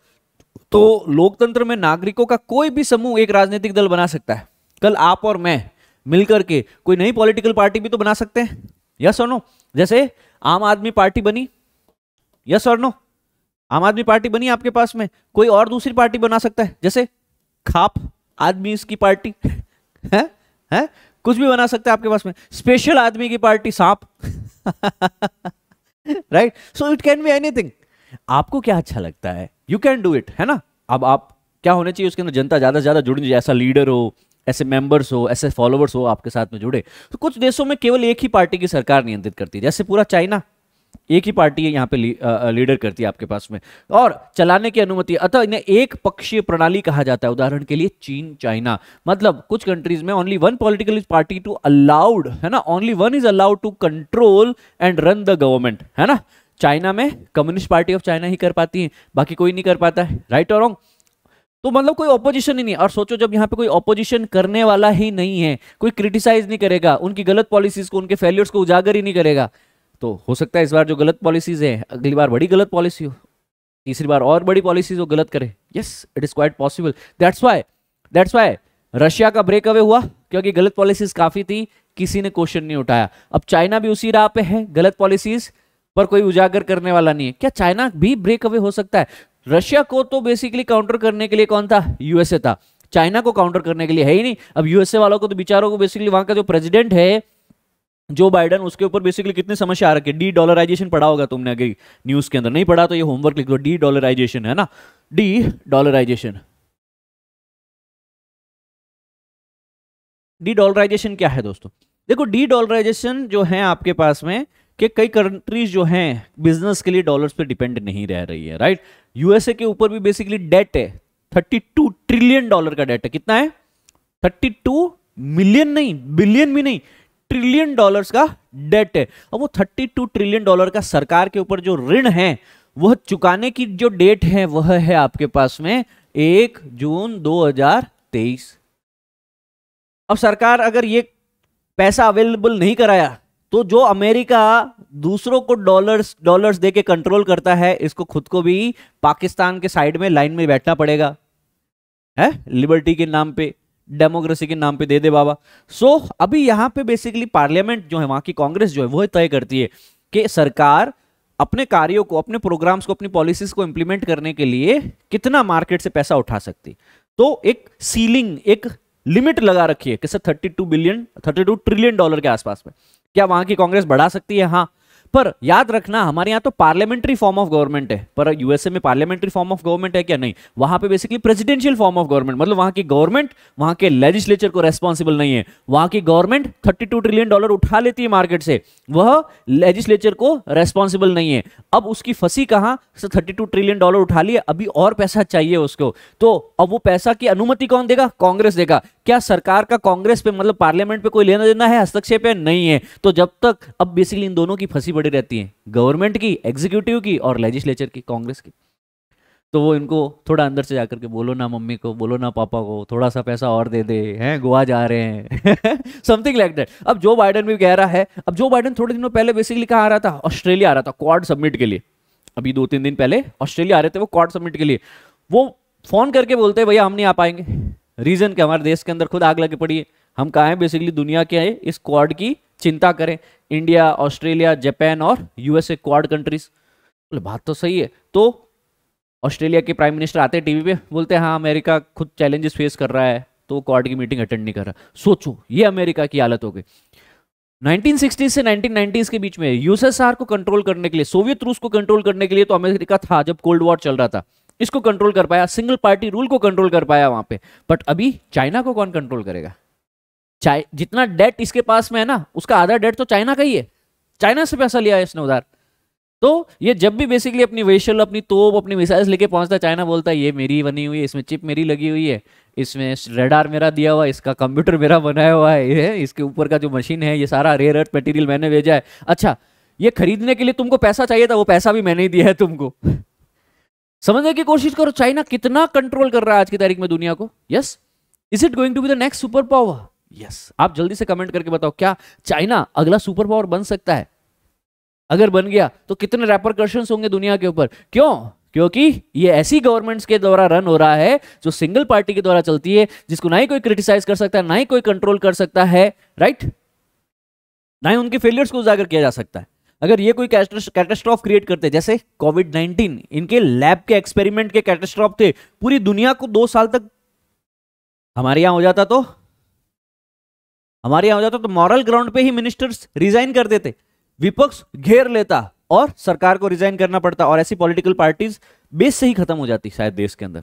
Speaker 1: तो लोकतंत्र में नागरिकों का कोई भी समूह एक राजनीतिक दल बना सकता है कल आप और मैं मिलकर के कोई नई पॉलिटिकल पार्टी भी तो बना सकते हैं यस और नो जैसे आम आदमी पार्टी बनी यस और नो आम आदमी पार्टी बनी आपके पास में कोई और दूसरी पार्टी बना सकता है जैसे खाप आदमी इसकी पार्टी है [laughs] है कुछ भी बना सकता है आपके पास में स्पेशल आदमी की पार्टी सांप right so it can be anything आपको क्या अच्छा लगता है यू कैन डू इट है ना अब आप क्या होना चाहिए उसके अंदर जनता ज्यादा से ज्यादा जुड़नी चाहिए ऐसा लीडर हो ऐसे मेंबर्स हो ऐसे फॉलोवर्स हो आपके साथ में जुड़े तो कुछ देशों में केवल एक ही पार्टी की सरकार नियंत्रित करती है जैसे पूरा चाइना एक ही पार्टी है यहाँ पे ली, आ, लीडर करती है आपके पास में और चलाने की अनुमति अतः इन्हें एक पक्षीय प्रणाली कहा जाता है उदाहरण के लिए चीन चाइना मतलब कुछ कंट्रीज में only one political party to allowed है ना only one is allowed to control and run the government है ना चाइना में कम्युनिस्ट पार्टी ऑफ चाइना ही कर पाती है बाकी कोई नहीं कर पाता है राइट और रॉन्ग तो मतलब कोई ऑपोजिशन ही नहीं और सोचो जब यहाँ पे कोई ऑपोजिशन करने वाला ही नहीं है कोई क्रिटिसाइज नहीं करेगा उनकी गलत पॉलिसीज को उनके फेलियर्स को उजागर ही नहीं करेगा तो हो सकता है इस बार जो गलत पॉलिसीज हैं अगली बार बड़ी गलत पॉलिसी हो तीसरी बार और बड़ी पॉलिसीज वो गलत करे yes it is quite possible that's why that's why Russia का ब्रेक अवे हुआ क्योंकि गलत पॉलिसीज काफ़ी थी किसी ने क्वेश्चन नहीं उठाया अब चाइना भी उसी राह पे है गलत पॉलिसीज पर कोई उजागर करने वाला नहीं है क्या चाइना भी ब्रेक अवे हो सकता है रशिया को तो बेसिकली काउंटर करने के लिए कौन था यूएसए था चाइना को काउंटर करने के लिए है ही नहीं अब यूएसए वालों को तो बिचारों को बेसिकली वहां का जो प्रेसिडेंट है जो बाइडन उसके ऊपर बेसिकली कितनी समस्या आ रखी है डी डॉलराइजेशन पढ़ा होगा तुमने अगर न्यूज के अंदर नहीं पढ़ा तो ये होमवर्क लिख दो डी डॉलराइजेशन है ना डी डॉलराइजेशन डी डॉलराइजेशन क्या है दोस्तों देखो डी डॉलराइजेशन जो है आपके पास में कि कई कंट्रीज जो हैं बिजनेस के लिए डॉलर्स पे डिपेंड नहीं रह रही है राइट यूएसए के ऊपर भी बेसिकली डेट है 32 ट्रिलियन डॉलर का डेट है कितना है 32 मिलियन नहीं बिलियन भी नहीं ट्रिलियन डॉलर्स का डेट है अब वो 32 ट्रिलियन डॉलर का सरकार के ऊपर जो ऋण है वह चुकाने की जो डेट है वह है आपके पास में एक जून 2023 अब सरकार अगर ये पैसा अवेलेबल नहीं कराया तो जो अमेरिका दूसरों को डॉलर्स डॉलर्स देके कंट्रोल करता है इसको खुद को भी पाकिस्तान के साइड में लाइन में बैठना पड़ेगा है लिबर्टी के नाम पे डेमोक्रेसी के नाम पे दे दे बाबा सो so, अभी यहां पे बेसिकली पार्लियामेंट जो है वहां की कांग्रेस जो है वो तय करती है कि सरकार अपने कार्यों को अपने प्रोग्राम्स को अपनी पॉलिसीज को इंप्लीमेंट करने के लिए कितना मार्केट से पैसा उठा सकती तो एक सीलिंग एक लिमिट लगा रखी है कि sir thirty billion thirty trillion dollar के आसपास में क्या वहां की कांग्रेस बढ़ा सकती है हाँ पर याद रखना हमारे यहाँ तो पार्लियामेंट्री फॉर्म ऑफ गवर्नमेंट है पर यूएसए में पार्लियामेंट्री फॉर्म ऑफ गवर्नमेंट है क्या नहीं वहां पे basically presidential form of government मतलब वहां की गवर्नमेंट वहां के लेजिस्लेचर को रेस्पॉन्सिबल नहीं है वहां की गवर्नमेंट थर्टी ट्रिलियन डॉलर उठा लेती है मार्केट से वह लेजिस्लेचर को रेस्पॉन्सिबल नहीं है अब उसकी फंसी कहाँ थर्टी ट्रिलियन डॉलर उठा लिए अभी और पैसा चाहिए उसको तो अब वो पैसा की अनुमति कौन देगा कांग्रेस देगा क्या सरकार का कांग्रेस पे मतलब पार्लियामेंट पे कोई लेना देना है हस्तक्षेप है नहीं है तो जब तक अब बेसिकली इन दोनों की फंसी बड़ी रहती है गवर्नमेंट की एग्जीक्यूटिव की और लेजिस्लेचर की कांग्रेस की तो वो इनको थोड़ा अंदर से जाकर के बोलो ना मम्मी को बोलो ना पापा को थोड़ा सा पैसा और दे दे हैं गोवा जा रहे हैं समथिंग लाइक दैट अब जो बाइडन भी कह रहा है अब जो बाइडन थोड़े दिनों पहले बेसिकली कहाँ आ रहा था ऑस्ट्रेलिया आ रहा था क्वाड सबमिट के लिए अभी दो तीन दिन पहले ऑस्ट्रेलिया आ रहे थे वो क्वाड सबमिट के लिए वो फोन करके बोलते हैं भैया हम नहीं आ पाएंगे रीजन क्या हमारे देश के अंदर खुद आग लगे पड़ी है हम कहा है बेसिकली दुनिया के हैं इस क्वाड की चिंता करें इंडिया ऑस्ट्रेलिया जापान और यूएसए क्वाड कंट्रीज बोले बात तो सही है तो ऑस्ट्रेलिया के प्राइम मिनिस्टर आते टीवी पे बोलते हैं हाँ अमेरिका खुद चैलेंजेस फेस कर रहा है तो क्वाड की मीटिंग अटेंड नहीं कर रहा सोचो ये अमेरिका की हालत हो गई 1960 से 1990s के बीच में यूएसएसआर को कंट्रोल करने के लिए सोवियत रूस को कंट्रोल करने के लिए तो अमेरिका था जब कोल्ड वॉर चल रहा था इसको कंट्रोल कर पाया सिंगल पार्टी रूल को कंट्रोल कर पाया वहां पे बट अभी चाइना को कौन कंट्रोल करेगा जितना डेट इसके पास में है ना उसका आधा डेट तो चाइना का ही है चाइना से पैसा लिया है इसने उधार तो ये जब भी बेसिकली अपनी वेशल अपनी तोप अपनी मिसाइल्स लेके पहुंचता चाइना बोलता है ये मेरी बनी हुई है इसमें चिप मेरी लगी हुई है इसमें रेडार मेरा दिया हुआ है इसका कंप्यूटर मेरा बनाया हुआ है ये इसके ऊपर का जो मशीन है ये सारा रेयर अर्थ मटेरियल मैंने भेजा है अच्छा ये खरीदने के लिए तुमको पैसा चाहिए था वो पैसा भी मैंने ही दिया है तुमको समझने की कोशिश करो चाइना कितना कंट्रोल कर रहा है आज की तारीख में दुनिया को yes is it going to be the next super power yes आप जल्दी से कमेंट करके बताओ क्या चाइना अगला सुपर पावर बन सकता है अगर बन गया तो कितने रेपरकर्शन होंगे दुनिया के ऊपर क्यों क्योंकि ये ऐसी गवर्नमेंट्स के द्वारा रन हो रहा है जो सिंगल पार्टी के द्वारा चलती है जिसको ना ही कोई क्रिटिसाइज कर सकता है ना ही कोई कंट्रोल कर सकता है राइट ना ही उनके फेलियर्स को उजागर किया जा सकता है अगर ये कोई कैटेस्ट्रॉफ क्रिएट करते जैसे कोविड नाइनटीन इनके लैब के एक्सपेरिमेंट के कैटेस्ट्रॉफ थे पूरी दुनिया को दो साल तक हमारे यहां हो जाता तो हमारे यहां हो जाता तो मॉरल ग्राउंड पे ही मिनिस्टर्स रिजाइन कर देते विपक्ष घेर लेता और सरकार को रिजाइन करना पड़ता और ऐसी पॉलिटिकल पार्टीज बेस से ही खत्म हो जाती शायद देश के अंदर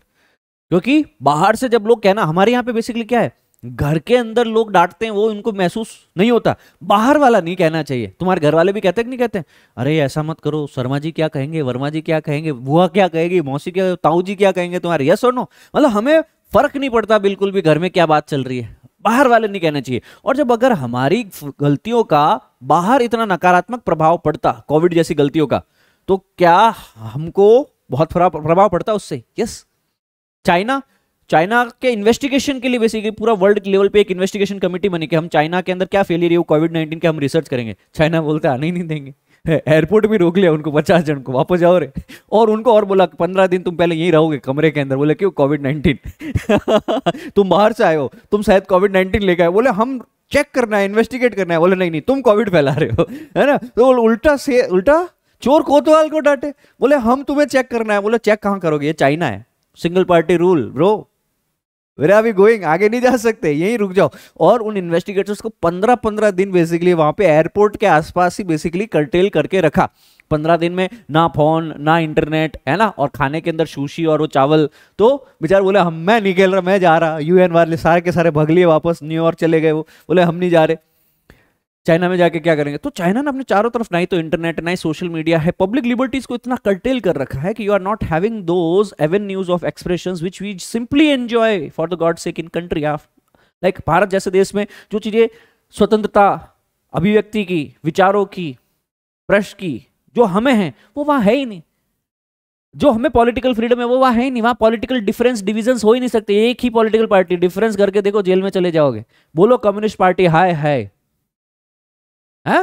Speaker 1: क्योंकि बाहर से जब लोग कहना हमारे यहां पे बेसिकली क्या है घर के अंदर लोग डांटते हैं वो उनको महसूस नहीं होता बाहर वाला नहीं कहना चाहिए तुम्हारे घर वाले भी कहते नहीं कहते अरे ऐसा मत करो शर्मा जी क्या कहेंगे वर्मा जी क्या कहेंगे बुआ क्या कहेगी मौसी क्या ताऊ जी क्या कहेंगे तुम्हारे यस और नो मतलब हमें फर्क नहीं पड़ता बिल्कुल भी घर में क्या बात चल रही है बाहर वाले नहीं कहना चाहिए और जब अगर हमारी गलतियों का बाहर इतना नकारात्मक प्रभाव पड़ता कोविड जैसी गलतियों का तो क्या हमको बहुत प्रभाव पड़ता उससे यस चाइना चाइना के इन्वेस्टिगेशन के लिए बेसिकली पूरा वर्ल्ड लेवल पे एक इन्वेस्टिगेशन कमेटी बनी कि हम चाइना के अंदर क्या फेलियर है कोविड नाइन्टीन के हम रिसर्च करेंगे चाइना बोलते आने ही नहीं देंगे एयरपोर्ट भी रोक लिया उनको पचास जन को वापस जाओ रे और उनको और बोला पंद्रह दिन तुम पहले यहीं रहोगे कमरे के अंदर बोले क्यों कोविड नाइन्टीन [laughs] तुम बाहर से आए हो तुम शायद कोविड नाइन्टीन लेके आए बोले हम चेक करना है इन्वेस्टिगेट करना है बोले नहीं नहीं तुम कोविड फैला रहे हो है ना तो उल्टा से उल्टा चोर कोतवाल को डांटे बोले हम तुम्हें चेक करना है बोले चेक कहाँ करोगे ये चाइना है single party rule bro where are we going आगे नहीं जा सकते यहीं रुक जाओ और उन इन्वेस्टिगेटर्स को पंद्रह पंद्रह दिन बेसिकली वहां पे एयरपोर्ट के आसपास ही बेसिकली कर्टेल करके रखा पंद्रह दिन में ना फोन ना इंटरनेट है ना और खाने के अंदर सुशी और वो चावल तो बेचार बोले हम मैं निकल रहा मैं जा रहा यूएन वाले सारे के सारे भग लिए वापस न्यूयॉर्क चले गए वो बोले हम नहीं जा रहे चाइना में जाके क्या करेंगे तो चाइना ने अपने चारों तरफ ना ही तो इंटरनेट ना ही सोशल मीडिया है पब्लिक लिबर्टीज को इतना कर्टेल कर रखा है कि you are not having those news of expression which we simply enjoy for the God sake in country of like Bharat जैसे देश में जो चीज़ें स्वतंत्रता अभिव्यक्ति की विचारों की प्रश्न की जो हमें है वो वहां है ही नहीं जो हमें पॉलिटिकल फ्रीडम है वो वहाँ है ही नहीं वहाँ पॉलिटिकल डिफरेंस डिविजन हो ही नहीं सकते एक ही पॉलिटिकल पार्टी डिफरेंस करके देखो जेल में चले जाओगे बोलो कम्युनिस्ट पार्टी हाय हाय हाँ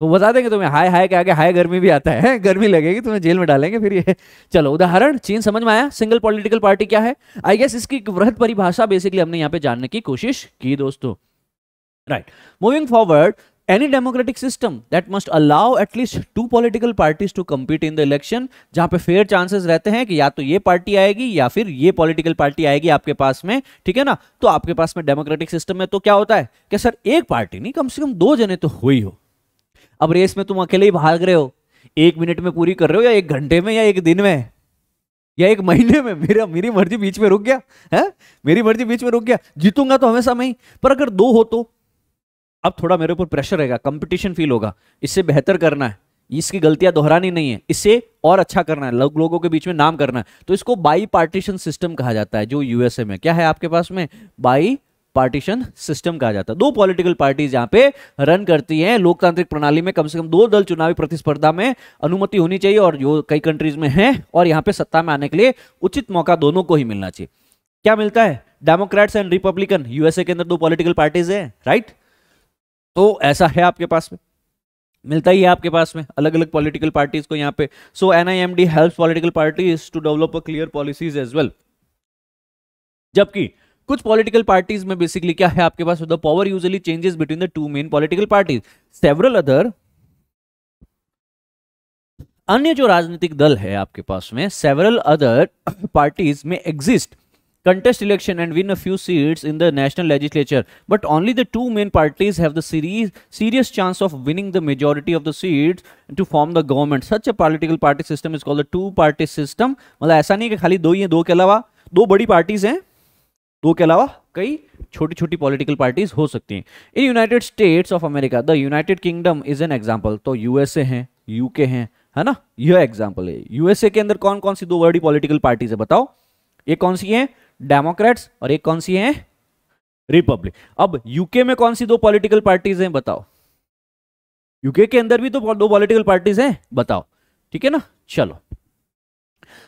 Speaker 1: तो बता देंगे तुम्हें हाय हाय के आगे हाय गर्मी भी आता है [laughs] गर्मी लगेगी तुम्हें जेल में डालेंगे फिर ये चलो उदाहरण चीन समझ में आया सिंगल पॉलिटिकल पार्टी क्या है आई गेस इसकी वृहत परिभाषा बेसिकली हमने यहाँ पे जानने की कोशिश की दोस्तों right moving forward any democratic system that must allow at least two political parties to compete in the election जहां पे fair chances रहते हैं कि या तो ये पार्टी आएगी या फिर ये political party आएगी आपके पास में ठीक है ना तो आपके पास में democratic system में तो क्या होता है कि सर एक पार्टी नहीं कम से कम दो जने तो हुई हो अब रेस में तुम अकेले ही भाग रहे हो एक मिनट में पूरी कर रहे हो या एक घंटे में या एक दिन में या एक महीने में मेरा मेरी मर्जी बीच में रुक गया है मेरी मर्जी बीच में रुक गया जीतूंगा तो हमेशा मैं ही पर अगर दो हो तो अब थोड़ा मेरे ऊपर प्रेशर रहेगा कंपटीशन फील होगा इससे बेहतर करना है इसकी गलतियां दोहरानी नहीं है इससे और अच्छा करना है लोग लोगों के बीच में नाम करना है तो इसको बाई पार्टीशन सिस्टम कहा जाता है जो यूएसए में क्या है आपके पास में बाई पार्टीशन सिस्टम कहा जाता है दो पॉलिटिकल पार्टीज यहाँ पे रन करती हैं लोकतांत्रिक प्रणाली में कम से कम दो दल चुनावी प्रतिस्पर्धा में अनुमति होनी चाहिए और जो कई कंट्रीज में है और यहाँ पे सत्ता में आने के लिए उचित मौका दोनों को ही मिलना चाहिए क्या मिलता है डेमोक्रेट्स एंड रिपब्लिकन यूएसए के अंदर दो पॉलिटिकल पार्टीज है राइट तो ऐसा है आपके पास में मिलता ही है आपके पास में अलग अलग पॉलिटिकल पार्टीज को यहाँ पे so N I M D help political parties to develop a clear policies as well जबकि कुछ पॉलिटिकल पार्टीज में बेसिकली क्या है आपके पास the power usually changes between the two main political parties several other अन्य जो राजनीतिक दल है आपके पास में सेवरल अदर पार्टीज में exist contest election and win a few seats in the national legislature but only the two main parties have the series, serious chance of winning the majority of the seats to form the government such a political party system is called a two party system matlab aisa nahi ki khali do hi hai do ke alawa do badi parties hain do ke alawa kai छोटी छोटी political parties हो सकती हैं in United States of America the United Kingdom is an example तो USA हैं UK हैं है ना यह एग्जाम्पल है यूएसए के अंदर कौन कौन सी दो बड़ी पॉलिटिकल पार्टीज है बताओ ये कौन सी है डेमोक्रेट्स और एक कौन सी है रिपब्लिक अब यूके में कौन सी दो पॉलिटिकल पार्टीज हैं बताओ यूके के अंदर भी तो दो पॉलिटिकल पार्टीज हैं बताओ ठीक है ना चलो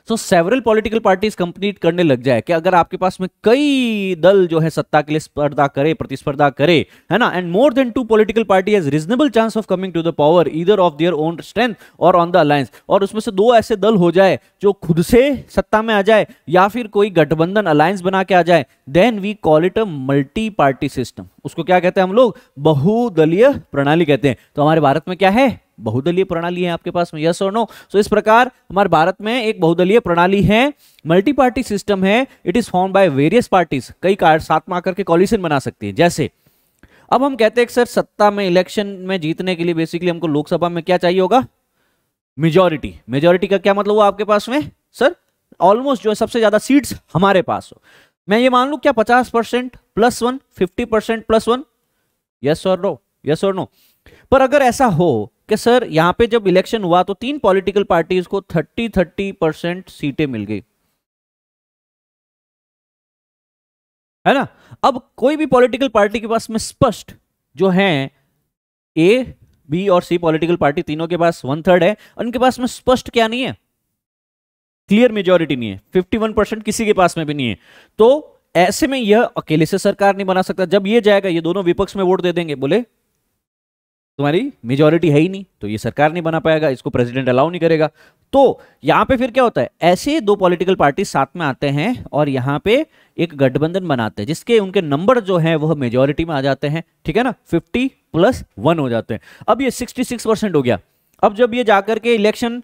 Speaker 1: so several political parties complete करने लग जाए कि अगर आपके पास में कई दल जो है सत्ता के लिए स्पर्धा करे प्रतिस्पर्धा करे है ना and more than two political party has reasonable chance of coming to the power इधर ऑफ देयर ओन स्ट्रेंथ और ऑन द अलायंस और उसमें से दो ऐसे दल हो जाए जो खुद से सत्ता में आ जाए या फिर कोई गठबंधन अलायंस बना के आ जाए then we call it a multi party system उसको क्या कहते हैं हम लोग बहुदलीय प्रणाली कहते हैं तो हमारे भारत में क्या है बहुदलीय प्रणाली है आपके पास में यस और नो सो इस प्रकार हमारे भारत में एक बहुदलीय प्रणाली है मल्टी पार्टी सिस्टम है it is form by various parties कई कार्ड साथ में आकर के कॉलिशन बना सकती है जैसे अब हम कहते हैं सर सत्ता में इलेक्शन में जीतने के लिए बेसिकली हमको लोकसभा में क्या चाहिए होगा मेजोरिटी मेजोरिटी का क्या मतलब हुआ आपके पास में सर ऑलमोस्ट जो है सबसे ज्यादा सीट्स हमारे पास हो मैं ये मान लू क्या पचास percent plus one fifty percent plus one yes और नो यस और नो पर अगर ऐसा हो कि सर यहां पे जब इलेक्शन हुआ तो तीन पॉलिटिकल पार्टीज को थर्टी थर्टी परसेंट सीटें मिल गई है ना अब कोई भी पॉलिटिकल पार्टी के पास में स्पष्ट जो है ए बी और सी पॉलिटिकल पार्टी तीनों के पास वन थर्ड है उनके पास में स्पष्ट क्या नहीं है क्लियर मेजोरिटी नहीं है वन परसेंट किसी के पास में भी नहीं है तो ऐसे में यह अकेले से सरकार नहीं बना सकता जब ये जाएगा ये दोनों विपक्ष में वोट दे देंगे बोले तुम्हारी मेजोरिटी है ही नहीं तो ये सरकार नहीं बना पाएगा इसको प्रेसिडेंट अलाउ नहीं करेगा तो यहां पे फिर क्या होता है ऐसे दो पॉलिटिकल पार्टी साथ में आते हैं और यहां पे एक गठबंधन बनाते हैं जिसके उनके नंबर जो है वह मेजोरिटी में आ जाते हैं ठीक है ना 50 प्लस वन हो जाते हैं अब ये 66 परसेंट हो गया अब जब ये जाकर के इलेक्शन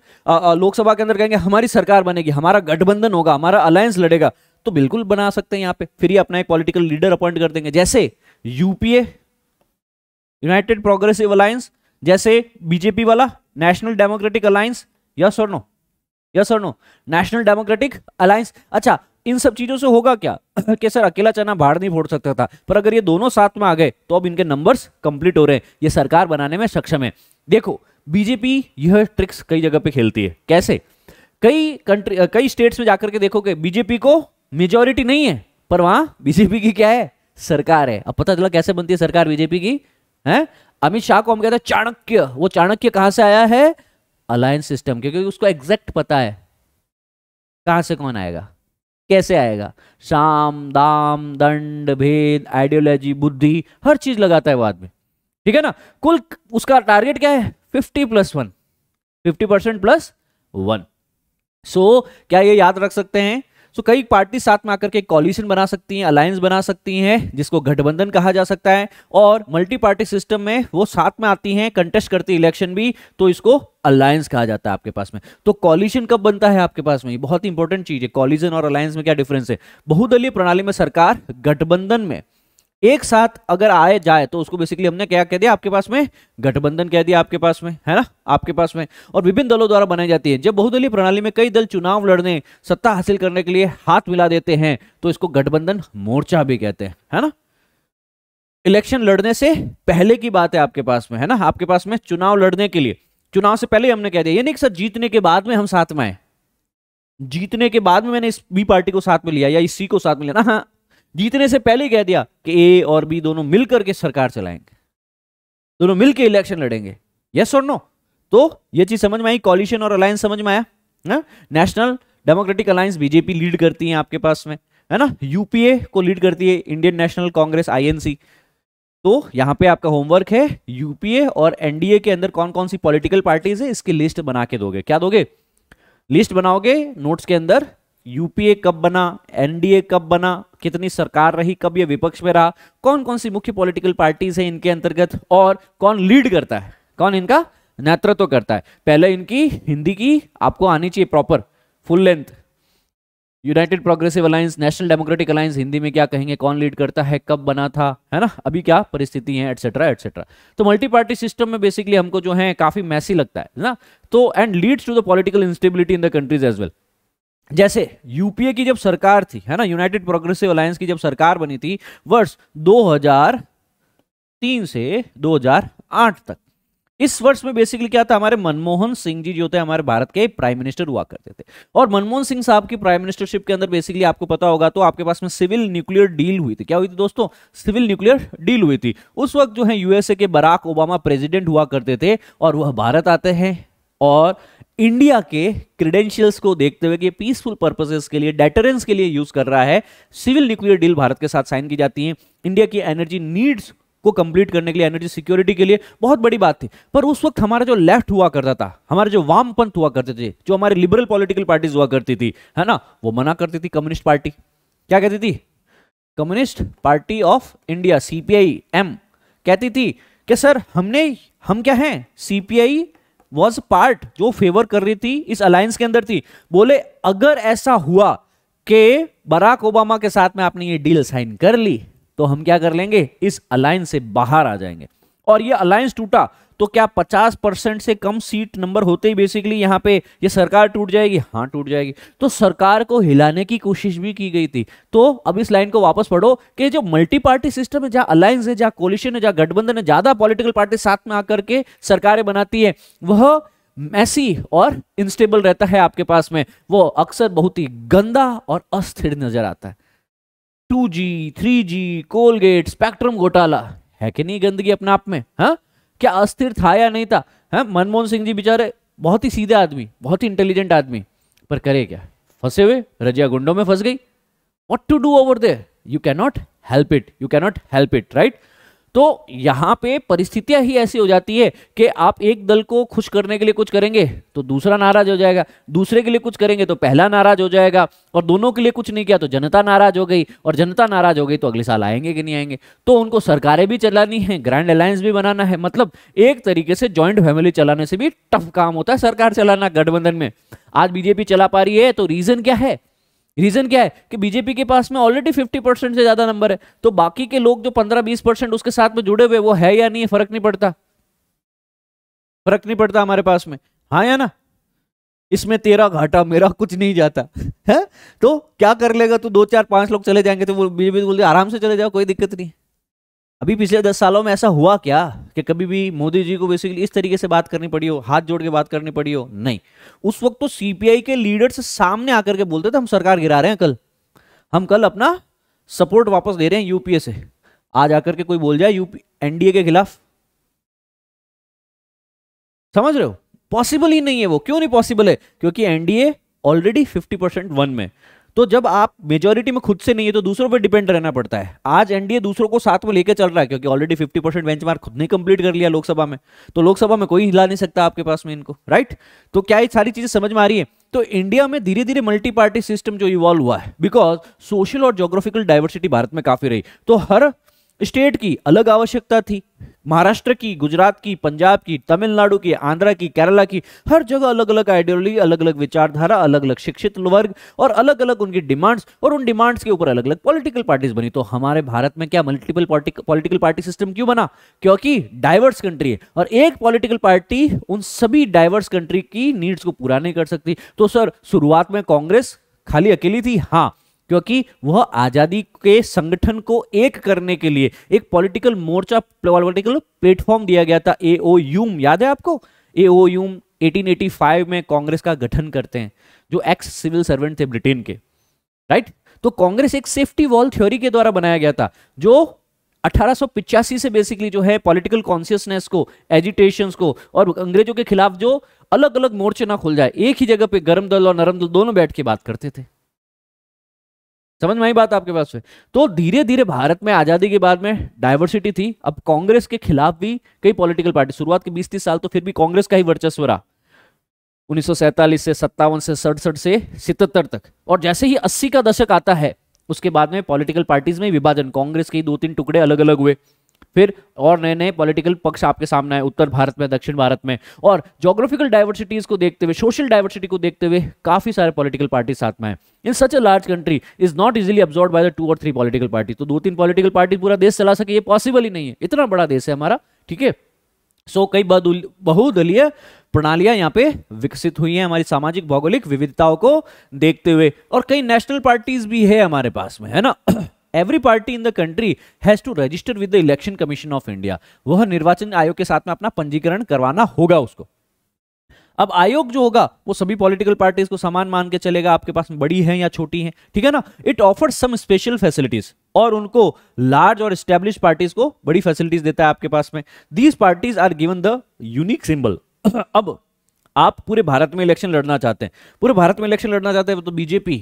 Speaker 1: लोकसभा के अंदर कहेंगे हमारी सरकार बनेगी हमारा गठबंधन होगा हमारा अलायंस लड़ेगा तो बिल्कुल बना सकते हैं यहां पे फिर ही अपना एक पॉलिटिकल लीडर अपॉइंट कर देंगे जैसे यूपीए यूनाइटेड प्रोग्रेसिव अलायंस जैसे बीजेपी वाला नेशनल डेमोक्रेटिक अलायंस यस और नो यस और नो नेशनल डेमोक्रेटिक अलायंस अच्छा इन सब चीजों से होगा क्या [clears throat] कि सर अकेला चना भाड़ नहीं फोड़ सकता था पर अगर ये दोनों साथ में आ गए तो अब इनके नंबर्स कंप्लीट हो रहे हैं ये सरकार बनाने में सक्षम है देखो बीजेपी यह ट्रिक्स कई जगह पे खेलती है कैसे कई कंट्री कई स्टेट्स में जाकर के देखोगे बीजेपी को मेजोरिटी नहीं है पर वहां बीजेपी की क्या है सरकार है अब पता चला कैसे बनती है सरकार बीजेपी की है अमित शाह को हम कहते हैं चाणक्य वो चाणक्य कहां से आया है अलायंस सिस्टम क्योंकि उसको एग्जैक्ट पता है कहां से कौन आएगा कैसे आएगा शाम दाम दंड भेद आइडियोलॉजी बुद्धि हर चीज लगाता है वो आदमी ठीक है ना कुल उसका टारगेट क्या है fifty plus one fifty percent plus one so क्या ये याद रख सकते हैं सो so, कई पार्टी साथ में आकर के कॉलिशन बना सकती हैं अलायंस बना सकती हैं जिसको गठबंधन कहा जा सकता है और मल्टी पार्टी सिस्टम में वो साथ में आती हैं कंटेस्ट करती इलेक्शन भी तो इसको अलायंस कहा जाता है आपके पास में तो कॉलिशन कब बनता है आपके पास में बहुत ही इंपॉर्टेंट चीज है कॉलिजन और अलायंस में क्या डिफरेंस है बहुदलीय प्रणाली में सरकार गठबंधन में एक साथ अगर आए जाए तो उसको बेसिकली हमने क्या कह दिया आपके पास में गठबंधन कह दिया आपके पास में है ना आपके पास में और विभिन्न दलों द्वारा बनाई जाती है जब बहुदलीय प्रणाली में कई दल चुनाव लड़ने सत्ता हासिल करने के लिए हाथ मिला देते हैं तो इसको गठबंधन मोर्चा भी कहते हैं है ना इलेक्शन लड़ने से पहले की बात है आपके पास में है ना आपके पास में चुनाव लड़ने के लिए चुनाव से पहले हमने कह दिया ये नहीं सर जीतने के बाद में हम साथ में आए जीतने के बाद में मैंने इस बी पार्टी को साथ में लिया या इस सी को साथ में लिया ना हाँ जीतने से पहले कह दिया कि ए और बी दोनों मिलकर के सरकार चलाएंगे दोनों मिलकर इलेक्शन लड़ेंगे यस और नो तो यह चीज समझ में आई कॉलिशन और अलायंस समझ में आया ना National Democratic Alliance BJP lead करती है आपके पास में है ना यूपीए को लीड करती है इंडियन नेशनल कांग्रेस आईएनसी तो यहां पे आपका होमवर्क है यूपीए और एनडीए के अंदर कौन कौन सी पॉलिटिकल पार्टीज है इसकी लिस्ट बना के दोगे क्या दोगे लिस्ट बनाओगे नोट्स के अंदर यूपीए कब बना एनडीए कब बना कितनी सरकार रही कब ये विपक्ष में रहा कौन कौन सी मुख्य पॉलिटिकल पार्टीज है इनके अंतर्गत और कौन लीड करता है कौन इनका नेतृत्व करता है पहले इनकी हिंदी की आपको आनी चाहिए proper full length United progressive Alliance National Democratic Alliance Hindi में क्या कहेंगे कौन लीड करता है कब बना था है ना अभी क्या परिस्थिति है एटसेट्रा एटसेट्रा तो मल्टी पार्टी सिस्टम में बेसिकली हमको जो है काफी मैसी लगता है ना तो and leads to the political instability in the countries as well जैसे यूपीए की जब सरकार थी है ना यूनाइटेड प्रोग्रेसिव अलायंस की जब सरकार बनी थी वर्ष 2003 से 2008 तक इस वर्ष में बेसिकली क्या था हमारे मनमोहन सिंह जी जो थे हमारे भारत के प्राइम मिनिस्टर हुआ करते थे और मनमोहन सिंह साहब की प्राइम मिनिस्टरशिप के अंदर बेसिकली आपको पता होगा तो आपके पास में सिविल न्यूक्लियर डील हुई थी क्या हुई थी दोस्तों सिविल न्यूक्लियर डील हुई थी उस वक्त जो है यूएसए के बराक ओबामा प्रेसिडेंट हुआ करते थे और वह भारत आते हैं और इंडिया के क्रेडेंशियल्स को देखते हुए कि पीसफुल पर्पसेस के लिए डेटरेंस के लिए यूज कर रहा है सिविल न्यूक्लियर डील भारत के साथ साइन की जाती है इंडिया की एनर्जी नीड्स को कंप्लीट करने के लिए एनर्जी सिक्योरिटी के लिए बहुत बड़ी बात थी पर उस वक्त हमारा जो लेफ्ट हुआ करता था हमारे जो वामपंथ हुआ करते थे जो हमारे लिबरल पॉलिटिकल पार्टीज हुआ करती थी है ना वो मना करती थी कम्युनिस्ट पार्टी क्या कहती थी communist party of India CPI M कहती थी कि सर हमने हम क्या हैं सीपीआई वॉज पार्ट जो फेवर कर रही थी इस अलायंस के अंदर थी बोले अगर ऐसा हुआ कि बराक ओबामा के साथ में आपने ये डील साइन कर ली तो हम क्या कर लेंगे इस अलायंस से बाहर आ जाएंगे और ये अलायंस टूटा तो क्या पचास परसेंट से कम सीट नंबर होते ही बेसिकली यहां पे ये सरकार टूट जाएगी हाँ टूट जाएगी तो सरकार को हिलाने की कोशिश भी की गई थी तो अब इस लाइन को वापस पढ़ो कि जो मल्टी पार्टी सिस्टम है जहां अलायंस है जहां कोलिशन है जहां गठबंधन है ज्यादा पॉलिटिकल पार्टी साथ में आकर के सरकारें बनाती है वह मैसी और इंस्टेबल रहता है आपके पास में वो अक्सर बहुत ही गंदा और अस्थिर नजर आता है two G three G Colgate spectrum घोटाला है कि नहीं गंदगी अपने आप में हा? क्या अस्थिर था या नहीं था है मनमोहन सिंह जी बेचारे बहुत ही सीधे आदमी बहुत ही इंटेलिजेंट आदमी पर करे क्या फंसे हुए रजिया गुंडों में फंस गई what to do over there you cannot help it you cannot help it right तो यहां पे परिस्थितियां ही ऐसी हो जाती है कि आप एक दल को खुश करने के लिए कुछ करेंगे तो दूसरा नाराज हो जाएगा दूसरे के लिए कुछ करेंगे तो पहला नाराज हो जाएगा और दोनों के लिए कुछ नहीं किया तो जनता नाराज हो गई और जनता नाराज हो गई तो अगले साल आएंगे कि नहीं आएंगे तो उनको सरकारें भी चलानी है ग्रैंड अलायंस भी बनाना है मतलब एक तरीके से ज्वाइंट फैमिली चलाने से भी टफ काम होता है सरकार चलाना गठबंधन में आज बीजेपी चला पा रही है तो रीजन क्या है रीजन क्या है कि बीजेपी के पास में ऑलरेडी 50 परसेंट से ज्यादा नंबर है तो बाकी के लोग जो 15-20 परसेंट उसके साथ में जुड़े हुए वो है या नहीं है फर्क नहीं पड़ता फर्क नहीं पड़ता हमारे पास में हाँ या ना इसमें तेरा घाटा मेरा कुछ नहीं जाता है तो क्या कर लेगा तू दो चार पांच लोग चले जाएंगे तो वो बीजेपी बोलते आराम से चले जाओ कोई दिक्कत नहीं अभी पिछले दस सालों में ऐसा हुआ क्या कि कभी भी मोदी जी को बेसिकली इस तरीके से बात करनी पड़ी हो हाथ जोड़ के बात करनी पड़ी हो नहीं उस वक्त तो सीपीआई के लीडर्स सामने आकर के बोलते थे हम सरकार गिरा रहे हैं कल हम कल अपना सपोर्ट वापस दे रहे हैं यूपीए से आज आकर के कोई बोल जाए यूपी एनडीए के खिलाफ समझ रहे हो पॉसिबल ही नहीं है वो क्यों नहीं पॉसिबल है क्योंकि NDA already fifty percent one में तो जब आप मेजोरिटी में खुद से नहीं है तो दूसरों पर डिपेंड रहना पड़ता है आज एनडीए दूसरों को साथ में लेकर चल रहा है क्योंकि ऑलरेडी फिफ्टी परसेंट मार्क खुद ने कंप्लीट कर लिया लोकसभा में तो लोकसभा में कोई हिला नहीं सकता आपके पास में इनको राइट तो क्या ये सारी चीजें समझ में आ रही है तो इंडिया में धीरे धीरे मल्टी पार्टी सिस्टम जो इवॉल्व हुआ है बिकॉज सोशल और जोग्राफिकल डाइवर्सिटी भारत में काफी रही तो हर स्टेट की अलग आवश्यकता थी महाराष्ट्र की गुजरात की पंजाब की तमिलनाडु की आंध्रा की केरला की हर जगह अलग अलग आइडियोलॉजी अलग अलग विचारधारा अलग अलग शिक्षित वर्ग और अलग अलग उनकी डिमांड्स और उन डिमांड्स के ऊपर अलग अलग पॉलिटिकल पार्टीज बनी तो हमारे भारत में क्या मल्टीपल पॉलिटिकल पार्टी सिस्टम क्यों बना क्योंकि डाइवर्स कंट्री है और एक पॉलिटिकल पार्टी उन सभी डाइवर्स कंट्री की नीड्स को पूरा नहीं कर सकती तो सर शुरुआत में कांग्रेस खाली अकेली थी हाँ क्योंकि वह आज़ादी के संगठन को एक करने के लिए एक पॉलिटिकल मोर्चा पॉलिटिकल प्लेटफॉर्म दिया गया था ए ओ यूम याद है आपको ए ओ यूम 1885 में कांग्रेस का गठन करते हैं जो एक्स सिविल सर्वेंट थे ब्रिटेन के राइट तो कांग्रेस एक सेफ्टी वॉल थ्योरी के द्वारा बनाया गया था जो अठारह से बेसिकली जो है पॉलिटिकल कॉन्सियसनेस को एजुटेशन को और अंग्रेजों के खिलाफ जो अलग अलग मोर्चे ना खुल जाए एक ही जगह पे गर्म दल और नरम दल दोनों बैठ के बात करते थे समझ में आई बात आपके पास तो धीरे धीरे भारत में आजादी के बाद में डायवर्सिटी थी अब कांग्रेस के खिलाफ भी कई पॉलिटिकल पार्टी शुरुआत के बीस तीस साल तो फिर भी कांग्रेस का ही वर्चस्व रहा उन्नीस से सत्तावन से सड़सठ से सितर तक और जैसे ही अस्सी का दशक आता है उसके बाद में पॉलिटिकल पार्टीज में विभाजन कांग्रेस के दो तीन टुकड़े अलग अलग हुए फिर और नए नए पॉलिटिकल पक्ष आपके सामने आए उत्तर भारत में दक्षिण भारत में और जोग्राफिकल डाइवर्सिटीज को देखते हुए सोशल डाइवर्सिटी को देखते हुए काफी सारे पॉलिटिकल पार्टी साथ में आए in such a large country is not easily absorb by the two और थ्री पॉलिटिकल पार्टी तो दो तीन पॉलिटिकल पार्टी पूरा देश चला सके ये पॉसिबल ही नहीं है इतना बड़ा देश है हमारा ठीक है सो कई बहुदलीय प्रणालियां यहाँ पे विकसित हुई हैं हमारी सामाजिक भौगोलिक विविधताओं को देखते हुए और कई नेशनल पार्टीज भी है हमारे पास में है ना every party in the country has to register with the Election Commission of India वह निर्वाचन आयोग के साथ में अपना पंजीकरण करवाना होगा उसको अब आयोग जो होगा वो सभी पॉलिटिकल पार्टीज को समान मान के चलेगा आपके पास बड़ी है या छोटी है ठीक है ना it offer some special facilities और उनको लार्ज और स्टेब्लिश पार्टीज को बड़ी फैसिलिटीज देता है आपके पास में these parties are given the unique symbol अब आप पूरे भारत में इलेक्शन लड़ना चाहते हैं पूरे भारत में इलेक्शन लड़ना चाहते हैं तो बीजेपी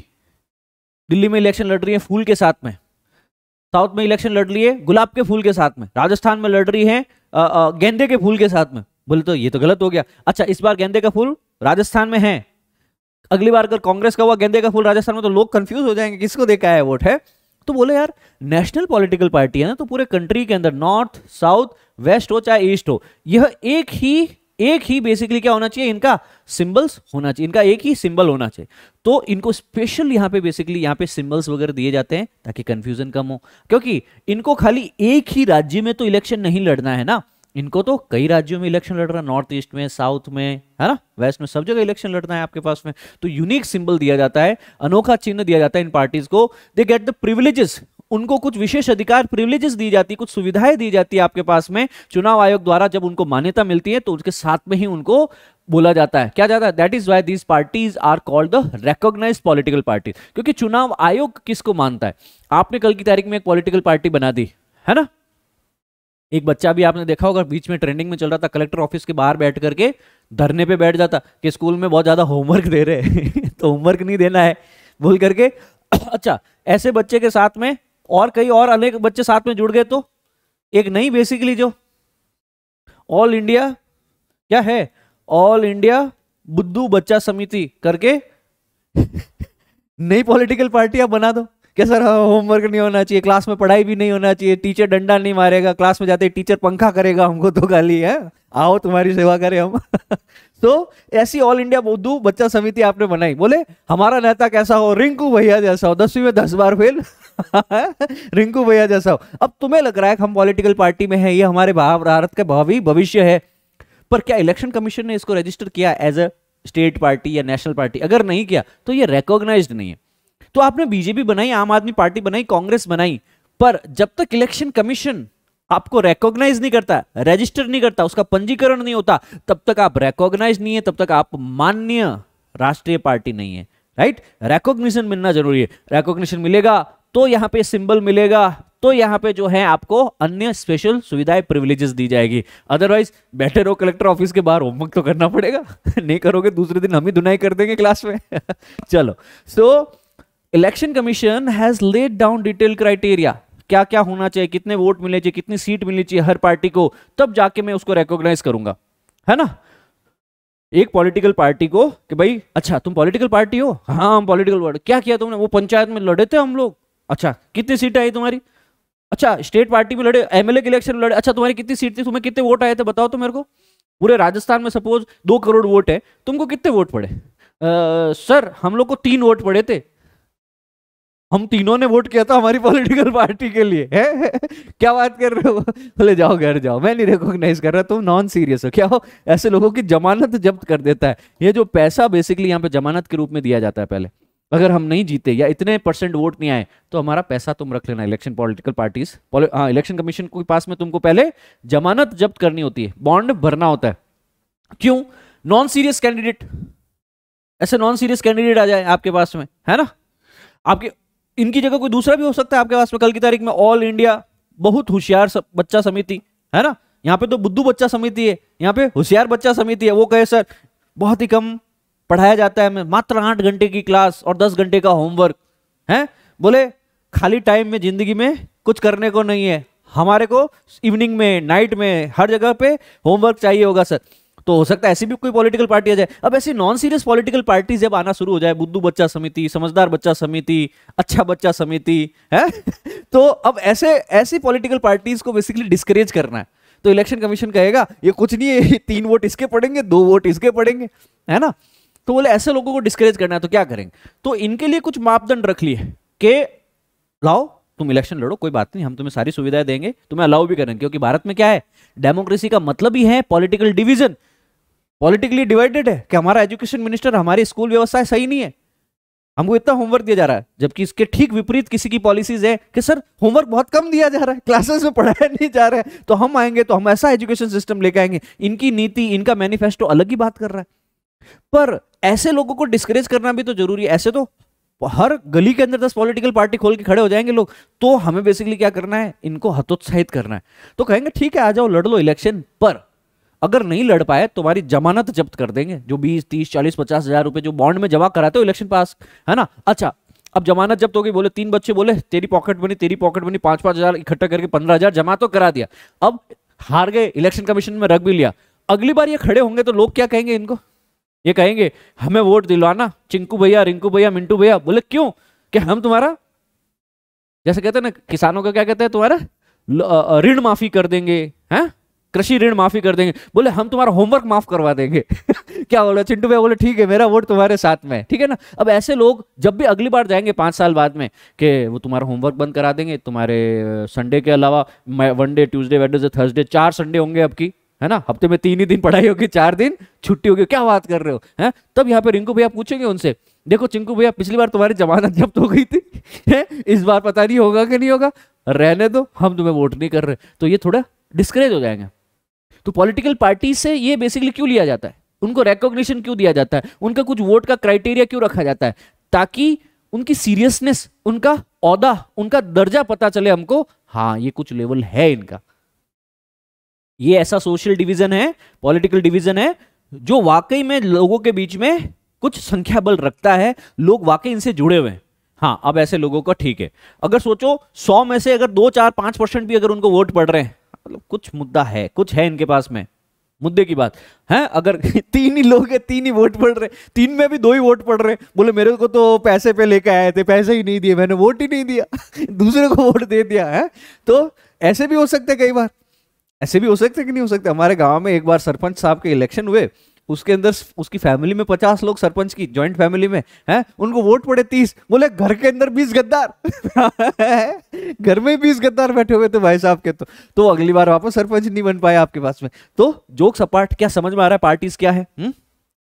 Speaker 1: दिल्ली में इलेक्शन लड़ रही है फूल के साथ में साउथ में इलेक्शन लड़ रही है गुलाब के फूल के साथ में राजस्थान में लड़ रही है गेंदे के फूल के साथ में बोले तो ये तो गलत हो गया अच्छा इस बार गेंदे का फूल राजस्थान में है अगली बार अगर कांग्रेस का हुआ गेंदे का फूल राजस्थान में तो लोग कंफ्यूज हो जाएंगे किसको देखा है वोट है तो बोले यार नेशनल पॉलिटिकल पार्टी है ना तो पूरे कंट्री के अंदर नॉर्थ साउथ वेस्ट हो चाहे ईस्ट हो यह एक ही एक ही बेसिकली क्या होना चाहिए इनका सिंबल्स होना चाहिए इनका एक ही सिंबल होना चाहिए तो इनको स्पेशल यहां पे बेसिकली यहां पे सिंबल्स वगैरह दिए जाते हैं ताकि कंफ्यूजन कम हो क्योंकि इनको खाली एक ही राज्य में तो इलेक्शन नहीं लड़ना है ना इनको तो कई राज्यों में इलेक्शन लड़ रहा है नॉर्थ ईस्ट में साउथ में है ना वेस्ट में सब जगह इलेक्शन लड़ना है आपके पास में तो यूनिक सिंबल दिया जाता है अनोखा चिन्ह दिया जाता है इन पार्टीज को दे गेट द प्रिविलेजेस उनको कुछ विशेष अधिकार प्रिविलेजेस दी जाती है कुछ सुविधाएं दी जाती है आपके पास में चुनाव आयोग द्वारा जब उनको मान्यता मिलती है तो उसके साथ में ही उनको बोला जाता है क्या जाता है that is why these parties are called the recognize political party क्योंकि चुनाव आयोग किसको मानता है आपने कल की तारीख में एक पॉलिटिकल पार्टी बना दी है ना एक बच्चा भी आपने देखा होगा बीच में ट्रेंडिंग में चल रहा था कलेक्टर ऑफिस के बाहर बैठ करके धरने पे बैठ जाता कि स्कूल में बहुत ज्यादा होमवर्क दे रहे हैं [laughs] तो होमवर्क नहीं देना है भूल करके [coughs] अच्छा ऐसे बच्चे के साथ में और कई और अनेक बच्चे साथ में जुड़ गए तो एक नहीं बेसिकली जो ऑल इंडिया क्या है ऑल इंडिया बुद्धू बच्चा समिति करके [laughs] नई पॉलिटिकल पार्टी आप बना दो क्या सर होमवर्क नहीं होना चाहिए क्लास में पढ़ाई भी नहीं होना चाहिए टीचर डंडा नहीं मारेगा क्लास में जाते टीचर पंखा करेगा हमको तो गाली है आओ तुम्हारी सेवा करें हम [laughs] तो ऐसी ऑल इंडिया बौद्धू बच्चा समिति आपने बनाई बोले हमारा नेता कैसा हो रिंकू भैया जैसा हो दसवीं में दस बार फेल [laughs] रिंकू भैया जैसा हो अब तुम्हें लग रहा है कि हम पॉलिटिकल पार्टी में है ये हमारे भारत का भावी भविष्य है पर क्या इलेक्शन कमीशन ने इसको रजिस्टर किया एज अ स्टेट पार्टी या नेशनल पार्टी अगर नहीं किया तो ये रिकॉग्नाइज नहीं है तो आपने बीजेपी बनाई आम आदमी पार्टी बनाई कांग्रेस बनाई पर जब तक इलेक्शन कमीशन आपको रेकॉग्नाइज नहीं करता रजिस्टर नहीं करता उसका पंजीकरण नहीं होता तब तक आप रेकॉग्नाइज नहीं है तब तक आप मान्य राष्ट्रीय पार्टी नहीं है राइट रेकॉग्निशन मिलना जरूरी है रेकॉग्निशन मिलेगा तो यहां पे सिंबल मिलेगा तो यहां पे जो है आपको अन्य स्पेशल सुविधाएं प्रिविलेजेस दी जाएगी अदरवाइज बैठे रहो कलेक्टर ऑफिस के बाहर होमवर्क तो करना पड़ेगा [laughs] नहीं करोगे दूसरे दिन हम ही धुनाई कर देंगे क्लास में [laughs] चलो so Election Commission has laid down detail criteria क्या क्या होना चाहिए कितने वोट मिलने चाहिए कितनी सीट मिलनी चाहिए हर पार्टी को तब जाके मैं उसको रिकॉग्नाइज करूंगा है ना एक पॉलिटिकल पार्टी को कि भाई अच्छा तुम पॉलिटिकल पार्टी हो हाँ हम पॉलिटिकल वर्ड क्या किया तुमने वो पंचायत में लड़े थे हम लोग अच्छा कितनी सीटें आई तुम्हारी अच्छा स्टेट पार्टी में लड़े एमएलए के इलेक्शन में लड़े अच्छा तुम्हारी कितनी सीट थी तुम्हें कितने वोट आए थे बताओ तो मेरे को पूरे राजस्थान में सपोज दो करोड़ वोट है तुमको कितने वोट पड़े आ, सर हम लोग को तीन वोट पड़े थे हम तीनों ने वोट किया था हमारी पॉलिटिकल पार्टी के लिए है क्या बात कर रहे हो बोले जाओ घर जाओ मैं नहीं रिकॉग्नाइज कर रहा तुम नॉन सीरियस हो क्या हो ऐसे लोगों की जमानत जब्त कर देता है ये जो पैसा बेसिकली यहाँ पे जमानत के रूप में दिया जाता है पहले अगर हम नहीं जीते या इतने परसेंट वोट नहीं आए तो हमारा पैसा तुम रख लेना इलेक्शन पॉलिटिकल पार्टीज हाँ इलेक्शन कमीशन के पास में तुमको पहले जमानत जब्त करनी होती है बॉन्ड भरना होता है क्यों नॉन सीरियस कैंडिडेट ऐसे नॉन सीरियस कैंडिडेट आ जाए आपके पास में है ना आपके इनकी जगह कोई दूसरा भी हो सकता है आपके पास में कल की तारीख में ऑल इंडिया बहुत होशियार बच्चा समिति है ना यहाँ पे तो बुद्धू बच्चा समिति है यहाँ पे होशियार बच्चा समिति है वो कहे सर बहुत ही कम पढ़ाया जाता है हमें मात्र आठ घंटे की क्लास और दस घंटे का होमवर्क है बोले खाली टाइम में जिंदगी में कुछ करने को नहीं है हमारे को इवनिंग में नाइट में हर जगह पे होमवर्क चाहिए होगा सर तो हो सकता है ऐसी भी कोई पॉलिटिकल पार्टी आ जाए अब ऐसी नॉन सीरियस पॉलिटिकल पार्टी जब आना शुरू हो जाए बुद्धू बच्चा समिति समझदार बच्चा समिति अच्छा बच्चा समिति है [laughs] तो अब ऐसे ऐसी पॉलिटिकल पार्टीज को बेसिकली डिस्करेज करना है तो इलेक्शन कमीशन कहेगा ये कुछ नहीं है तीन वोट इसके पड़ेंगे दो वोट इसके पड़ेंगे है ना तो बोले ऐसे लोगों को डिस्करेज करना है तो क्या करेंगे तो इनके लिए कुछ मापदंड रख लिए के लाओ तुम इलेक्शन लड़ो कोई बात नहीं हम तुम्हें सारी सुविधाएं देंगे तुम्हें अलाउ भी करेंगे क्योंकि भारत में क्या है डेमोक्रेसी का मतलब ही है पॉलिटिकल डिवीजन पॉलिटिकली डिवाइडेड है कि हमारा एजुकेशन मिनिस्टर हमारी स्कूल व्यवस्था सही नहीं है हमको इतना होमवर्क दिया जा रहा है जबकि इसके ठीक विपरीत किसी की पॉलिसीज है कि सर होमवर्क बहुत कम दिया जा रहा है क्लासेस में पढ़ाया नहीं जा रहा है तो हम आएंगे तो हम ऐसा एजुकेशन सिस्टम लेके आएंगे इनकी नीति इनका मैनिफेस्टो अलग ही बात कर रहा है पर ऐसे लोगों को डिस्करेज करना भी तो जरूरी है ऐसे तो हर गली के अंदर दस पॉलिटिकल पार्टी खोल के खड़े हो जाएंगे लोग तो हमें बेसिकली क्या करना है इनको हतोत्साहित करना है तो कहेंगे ठीक है आ जाओ लड़ लो इलेक्शन पर अगर नहीं लड़ पाए तुम्हारी जमानत जब्त कर देंगे जो बीस तीस चालीस पचास हजार रुपए जो बॉन्ड में जमा कराते हो इलेक्शन पास है ना अच्छा अब जमानत जब्त हो गई बोले तीन बच्चे बोले तेरी पॉकेट मनी तेरी पॉकेट बनी पांच पांच हजार इकट्ठा करके पंद्रह हजार जमा तो करा दिया अब हार गए इलेक्शन कमीशन में रख भी लिया अगली बार ये खड़े होंगे तो लोग क्या कहेंगे इनको ये कहेंगे हमें वोट दिलवाना चिंकू भैया रिंकू भैया मिंटू भैया बोले क्यों कि हम तुम्हारा जैसे कहते हैं ना किसानों का क्या कहते हैं तुम्हारा ऋण माफी कर देंगे हैं कृषि ऋण माफी कर देंगे बोले हम तुम्हारा होमवर्क माफ करवा देंगे [laughs] क्या बोला चिंटू भैया बोले ठीक है मेरा वोट तुम्हारे साथ में ठीक है ना अब ऐसे लोग जब भी अगली बार जाएंगे पांच साल बाद में कि वो तुम्हारा होमवर्क बंद करा देंगे तुम्हारे संडे के अलावा वनडे ट्यूजडे वेडनेसडे थर्सडे चार संडे होंगे अब है ना हफ्ते में तीन ही दिन पढ़ाई होगी चार दिन छुट्टी होगी क्या बात कर रहे हो है तब यहाँ पे रिंकू भैया पूछेंगे उनसे देखो चिंकू भैया पिछली बार तुम्हारी जमानत [laughs] जब्त हो गई थी है? इस बार पता नहीं होगा कि नहीं होगा रहने दो हम तुम्हें वोट नहीं कर रहे तो ये थोड़ा डिस्करेज हो जाएंगे तो पॉलिटिकल पार्टी से ये बेसिकली क्यों लिया जाता है उनको रिकॉग्निशन क्यों दिया जाता है उनका कुछ वोट का क्राइटेरिया क्यों रखा जाता है ताकि उनकी सीरियसनेस उनका औदा उनका दर्जा पता चले हमको हाँ ये कुछ लेवल है इनका ये ऐसा सोशल डिवीजन है पॉलिटिकल डिवीजन है जो वाकई में लोगों के बीच में कुछ संख्या बल रखता है लोग वाकई इनसे जुड़े हुए हैं हाँ अब ऐसे लोगों का ठीक है अगर सोचो सौ में से अगर दो चार पांच परसेंट भी अगर उनको वोट पड़ रहे हैं मतलब कुछ मुद्दा है कुछ है इनके पास में मुद्दे की बात है अगर [laughs] तीन ही लोग तीन ही वोट पड़ रहे तीन में भी दो ही वोट पड़ रहे बोले मेरे को तो पैसे पे लेके आए थे पैसे ही नहीं दिए मैंने वोट ही नहीं दिया [laughs] दूसरे को वोट दे दिया है तो ऐसे भी हो सकते कई बार ऐसे भी हो सकते कि नहीं हो सकते हमारे गांव में एक बार सरपंच साहब के इलेक्शन हुए उसके अंदर उसकी फैमिली में पचास लोग सरपंच की ज्वाइंट फैमिली में हैं उनको वोट पड़े तीस बोले घर के अंदर बीस गद्दार [laughs] घर में बीस गद्दार बैठे हुए थे भाई साहब के तो तो अगली बार वापस सरपंच नहीं बन पाए आपके पास में तो जोक्स अपार्ट क्या समझ में आ रहा है पार्टीज क्या है हुँ?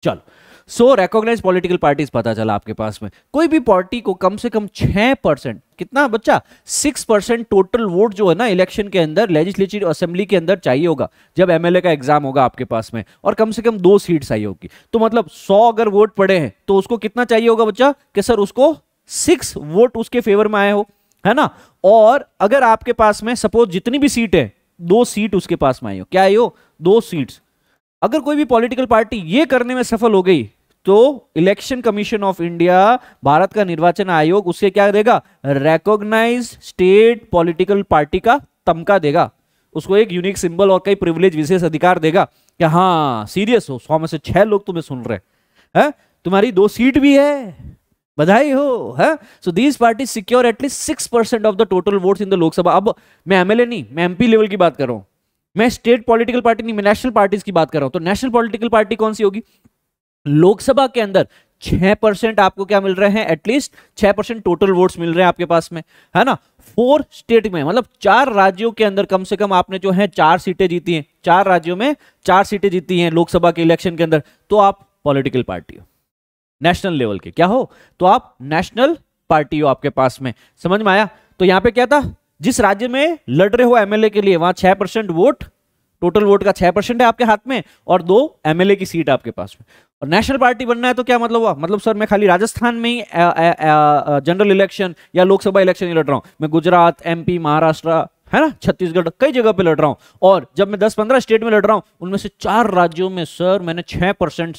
Speaker 1: चलो सो रेकोगनाइज पॉलिटिकल पार्टीज पता चला आपके पास में कोई भी पार्टी को कम से कम छह परसेंट कितना बच्चा सिक्स परसेंट टोटल वोट जो है ना इलेक्शन के अंदर लेजिस्लेटिव असेंबली के अंदर चाहिए होगा जब एमएलए का एग्जाम होगा आपके पास में और कम से कम दो सीट चाहिए होगी तो मतलब सौ अगर वोट पड़े हैं तो उसको कितना चाहिए होगा बच्चा कि सर उसको सिक्स वोट उसके फेवर में आए हो है ना और अगर आपके पास में सपोज जितनी भी सीट है दो सीट उसके पास में आई हो क्या आई हो दो सीट्स अगर कोई भी पॉलिटिकल पार्टी ये करने में सफल हो गई तो Election Commission of India Bharat का निर्वाचन आयोग उसके क्या देगा रेकॉग्नाइज स्टेट पॉलिटिकल पार्टी का तमका देगा उसको एक यूनिक सिंबल और कई प्रिविलेज विशेष अधिकार देगा कि हाँ सीरियस हो सौ में से छह लोग तुम्हें सुन रहे हैं तुम्हारी दो सीट भी है बधाई हो है so these party secure at least six percent of the total votes in the Lok Sabha अब मैं एमएलए नहीं मैं एमपी लेवल की बात कर रहा हूं मैं स्टेट पॉलिटिकल पार्टी नहीं मैं नेशनल पार्टीज की बात कर रहा हूं तो नेशनल पॉलिटिकल पार्टी कौन सी होगी लोकसभा के अंदर छह परसेंट आपको क्या मिल रहे हैं एटलीस्ट छह परसेंट टोटल वोट्स मिल रहे हैं आपके पास में है ना फोर स्टेट में मतलब चार राज्यों के अंदर कम से कम आपने जो है चार सीटें जीती हैं चार राज्यों में चार सीटें जीती हैं लोकसभा के इलेक्शन के अंदर तो आप पॉलिटिकल पार्टी हो नेशनल लेवल के क्या हो तो आप नेशनल पार्टी हो आपके पास में समझ में आया तो यहां पर क्या था जिस राज्य में लड़ रहे हो एमएलए के लिए वहां छह परसेंट वोट टोटल वोट का छह परसेंट है आपके हाथ में और दो एमएलए की सीट आपके पास में और नेशनल पार्टी बनना है तो क्या मतलब हुआ मतलब सर मैं खाली राजस्थान में ही जनरल इलेक्शन या लोकसभा इलेक्शन ही लड़ रहा हूं मैं गुजरात एमपी महाराष्ट्र है ना छत्तीसगढ़ कई जगह पे लड़ रहा हूँ और जब मैं दस पंद्रह स्टेट में लड़ रहा हूं उनमें से चार राज्यों में सर मैंने छह परसेंट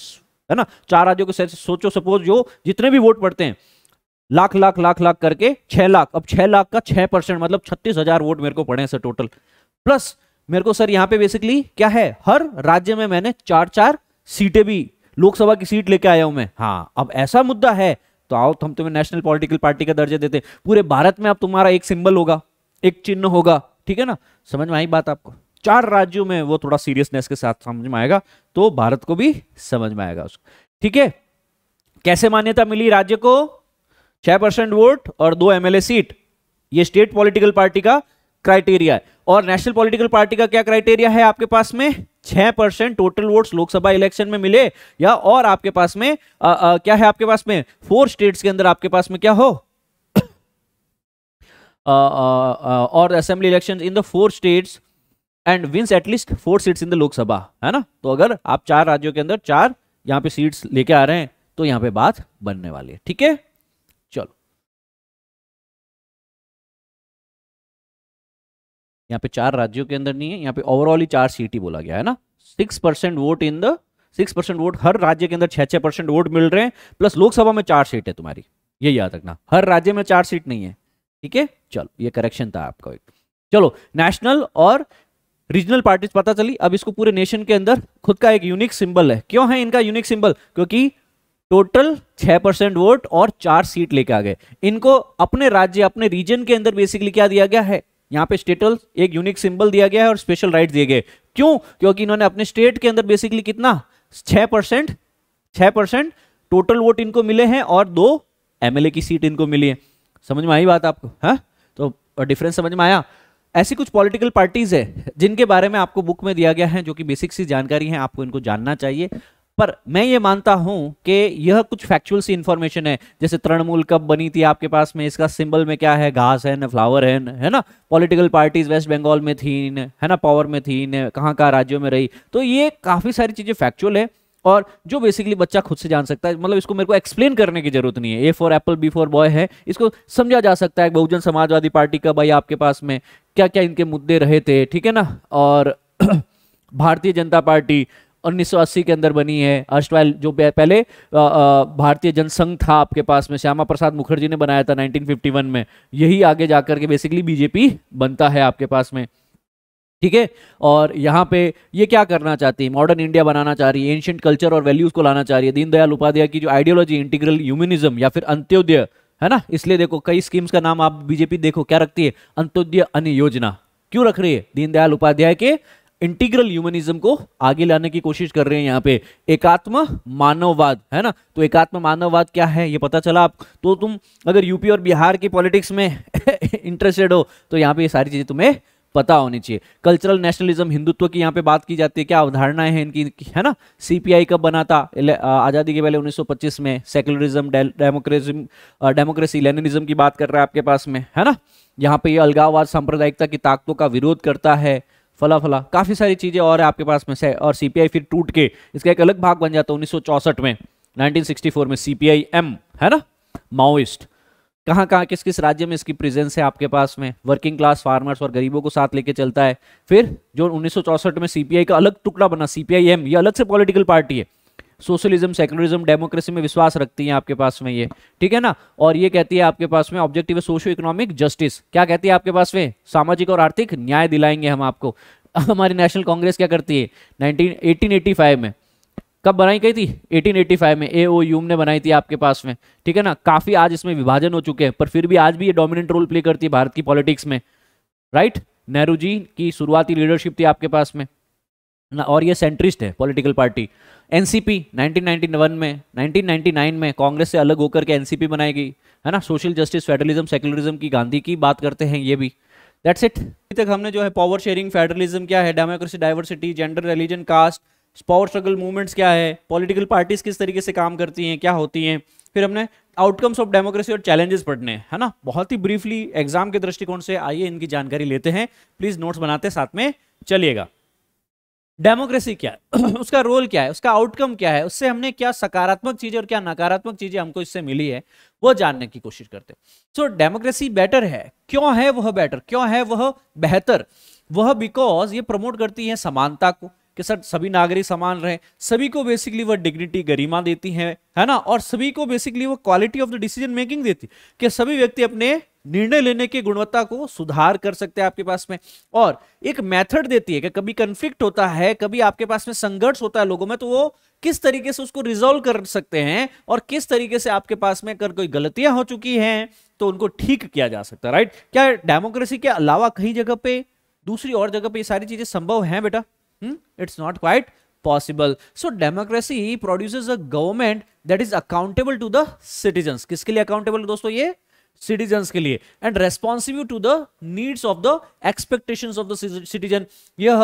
Speaker 1: है ना चार राज्यों के सोचो सपोज जो जितने भी वोट पड़ते हैं लाख लाख लाख लाख करके छह लाख अब छह लाख का छह परसेंट मतलब छत्तीस हजार वोट मेरे को पड़े हैं सर टोटल प्लस मेरे को सर यहाँ पे बेसिकली क्या है हर राज्य में मैंने चार चार सीटें भी लोकसभा की सीट लेके आया हूं मैं हाँ अब ऐसा मुद्दा है तो आओ तो हम तुम्हें नेशनल पॉलिटिकल पार्टी का दर्जा देते पूरे भारत में अब तुम्हारा एक सिंबल होगा एक चिन्ह होगा ठीक है ना समझ में आई बात आपको चार राज्यों में वो थोड़ा सीरियसनेस के साथ समझ में आएगा तो भारत को भी समझ में आएगा उसको ठीक है कैसे मान्यता मिली राज्य को छह परसेंट वोट और दो एमएलए सीट ये स्टेट पॉलिटिकल पार्टी का क्राइटेरिया है और नेशनल पॉलिटिकल पार्टी का क्या क्राइटेरिया है आपके पास में छह percent total votes Lok Sabha election में मिले या और आपके पास में आ, आ, क्या है आपके पास में फोर स्टेट्स के अंदर आपके पास में क्या हो आ, [coughs] और assembly election in the four states and wins at least four seats in the Lok Sabha है ना तो अगर आप चार राज्यों के अंदर चार यहाँ पे सीट्स लेके आ रहे हैं तो यहाँ पे बात बनने वाली है ठीक है यहाँ पे चार राज्यों के अंदर नहीं है यहाँ पे ओवरऑल ही चार सीट ही बोला गया है ना six percent vote in the six percent vote हर राज्य के अंदर छह छह परसेंट वोट मिल रहे हैं प्लस लोकसभा में चार सीट है तुम्हारी ये याद रखना हर राज्य में चार सीट नहीं है ठीक है चलो ये करेक्शन था आपका एक चलो नेशनल और रीजनल पार्टीज पता चली अब इसको पूरे नेशन के अंदर खुद का एक यूनिक सिंबल है क्यों है इनका यूनिक सिंबल क्योंकि टोटल छह परसेंट वोट और चार सीट लेके आ गए इनको अपने राज्य अपने रीजन के अंदर बेसिकली क्या दिया गया है यहाँ पे स्टेटल एक यूनिक सिंबल दिया गया है और स्पेशल राइट दिए गए क्यों क्योंकि इन्होंने अपने स्टेट के अंदर बेसिकली कितना छह परसेंट छह परसेंट टोटल वोट इनको मिले हैं और दो एमएलए की सीट इनको मिली है समझ में आई बात आपको है हाँ? तो डिफरेंस समझ में आया ऐसी कुछ पॉलिटिकल पार्टीज है जिनके बारे में आपको बुक में दिया गया है जो कि बेसिक सी जानकारी है आपको इनको जानना चाहिए पर मैं ये मानता हूं कि यह कुछ फैक्चुअल सी इंफॉर्मेशन है जैसे तृणमूल कब बनी थी आपके पास में इसका सिंबल में क्या है घास है न फ्लावर है न, है ना पॉलिटिकल पार्टीज वेस्ट बंगाल में थी न, है ना पावर में थी न कहाँ कहाँ राज्यों में रही तो ये काफ़ी सारी चीज़ें फैक्चुअल है और जो बेसिकली बच्चा खुद से जान सकता है मतलब इसको मेरे को एक्सप्लेन करने की जरूरत नहीं है A for apple B for boy है इसको समझा जा सकता है बहुजन समाजवादी पार्टी का भाई आपके पास में क्या क्या इनके मुद्दे रहे थे ठीक है ना और [clears throat] भारतीय जनता पार्टी 1980 के अंदर बनी है अष्टवाल जो पहले भारतीय जनसंघ था आपके पास में श्यामा प्रसाद मुखर्जी ने बनाया था 1951 में यही आगे जाकर के बेसिकली बीजेपी बनता है आपके पास में ठीक है और यहाँ पे ये क्या करना चाहती है मॉडर्न इंडिया बनाना चाह रही है एंशियंट कल्चर और वैल्यूज को लाना चाह रही है दीनदयाल उपाध्याय की जो आइडियोलॉजी इंटीग्रल ह्यूमनिज्म या फिर अंत्योदय है ना इसलिए देखो कई स्कीम्स का नाम आप बीजेपी देखो क्या रखती है अंत्योदय अन्य योजना क्यों रख रही है दीनदयाल उपाध्याय के इंटीग्रल ह्यूमनिज्म को आगे लाने की कोशिश कर रहे हैं यहाँ पे एकात्म मानववाद है ना तो एकात्म मानववाद क्या है ये पता चला आप तो तुम अगर यूपी और बिहार की पॉलिटिक्स में इंटरेस्टेड [laughs] हो तो यहाँ पे ये सारी चीजें तुम्हें पता होनी चाहिए कल्चरल नेशनलिज्म हिंदुत्व की यहाँ पे बात की जाती है क्या अवधारणाएं हैं इनकी है ना सीपीआई कब बना था आज़ादी के पहले 1925 में सेकुलरिज्म डेमोक्रेसिज्म डेमोक्रेसी लेनिनिज्म की बात कर रहा है आपके पास में है ना यहाँ पे ये अलगाववाद सांप्रदायिकता की ताकतों का विरोध करता है फला फला काफ़ी सारी चीज़ें और है आपके पास में से और सीपीआई फिर टूट के इसका एक अलग भाग बन जाता है उन्नीस में 1964 में सीपीआई एम है ना माओइस्ट कहाँ कहाँ किस किस राज्य में इसकी प्रेजेंस है आपके पास में वर्किंग क्लास फार्मर्स और गरीबों को साथ लेके चलता है फिर जो उन्नीस में सीपीआई का अलग टुकड़ा बना सीपीआई एम ये अलग से पॉलिटिकल पार्टी है सोशलिज्म सेकुलरिज्म डेमोक्रेसी में विश्वास रखती है आपके पास में ये ठीक है ना और ये कहती है आपके पास में ऑब्जेक्टिव सोशो इकोनॉमिक जस्टिस क्या कहती है आपके पास में सामाजिक और आर्थिक न्याय दिलाएंगे हम आपको हमारी नेशनल कांग्रेस क्या करती है नाइनटीन एटीन में कब बनाई गई थी 1885 में ए ओ यूम ने बनाई थी आपके पास में ठीक है ना काफी आज इसमें विभाजन हो चुके हैं पर फिर भी आज भी ये डोमिनेंट रोल प्ले करती है भारत की पॉलिटिक्स में राइट नेहरू जी की शुरुआती लीडरशिप थी आपके पास में ना और ये सेंट्रिस्ट है पॉलिटिकल पार्टी एनसीपी 1991 में 1999 में कांग्रेस से अलग होकर के एनसीपी बनाई गई है ना सोशल जस्टिस फेडरलिज्म सेकुलरिज्म की गांधी की बात करते हैं ये भी दैट्स इट अभी तक हमने जो है पावर शेयरिंग फेडरलिज्म क्या है democracy diversity gender religion caste power struggle movements क्या है पॉलिटिकल पार्टीज किस तरीके से काम करती हैं क्या होती हैं फिर हमने आउटकम्स ऑफ डेमोक्रेसी और चैलेंजेस पढ़ने है ना बहुत ही ब्रीफली एग्जाम के दृष्टिकोण से आइए इनकी जानकारी लेते हैं प्लीज नोट्स बनाते साथ में चलिएगा डेमोक्रेसी क्या है [clears throat] उसका रोल क्या है उसका आउटकम क्या है उससे हमने क्या सकारात्मक चीजें और क्या नकारात्मक चीजें हमको इससे मिली है वो जानने की कोशिश करते सो डेमोक्रेसी बेटर है क्यों है वह बेटर क्यों है वह बेहतर वह बिकॉज ये प्रमोट करती है समानता को कि सर सभी नागरिक समान रहे सभी को बेसिकली वह डिग्निटी गरिमा देती है है ना और सभी को बेसिकली वो quality of the decision making देती कि सभी व्यक्ति अपने निर्णय लेने की गुणवत्ता को सुधार कर सकते हैं आपके पास में और एक मेथड देती है कि कभी कंफ्लिक्ट होता है कभी आपके पास में संघर्ष होता है लोगों में तो वो किस तरीके से उसको रिजोल्व कर सकते हैं और किस तरीके से आपके पास में अगर कोई गलतियां हो चुकी हैं तो उनको ठीक किया जा सकता है राइट क्या डेमोक्रेसी के अलावा कहीं जगह पे दूसरी और जगह पे ये सारी चीजें संभव हैं बेटा it's not quite possible so democracy produces a government that is accountable to the citizen किसके लिए अकाउंटेबल दोस्तों ये सिटीजन के लिए and responsive to the needs of the expectation of the citizen यह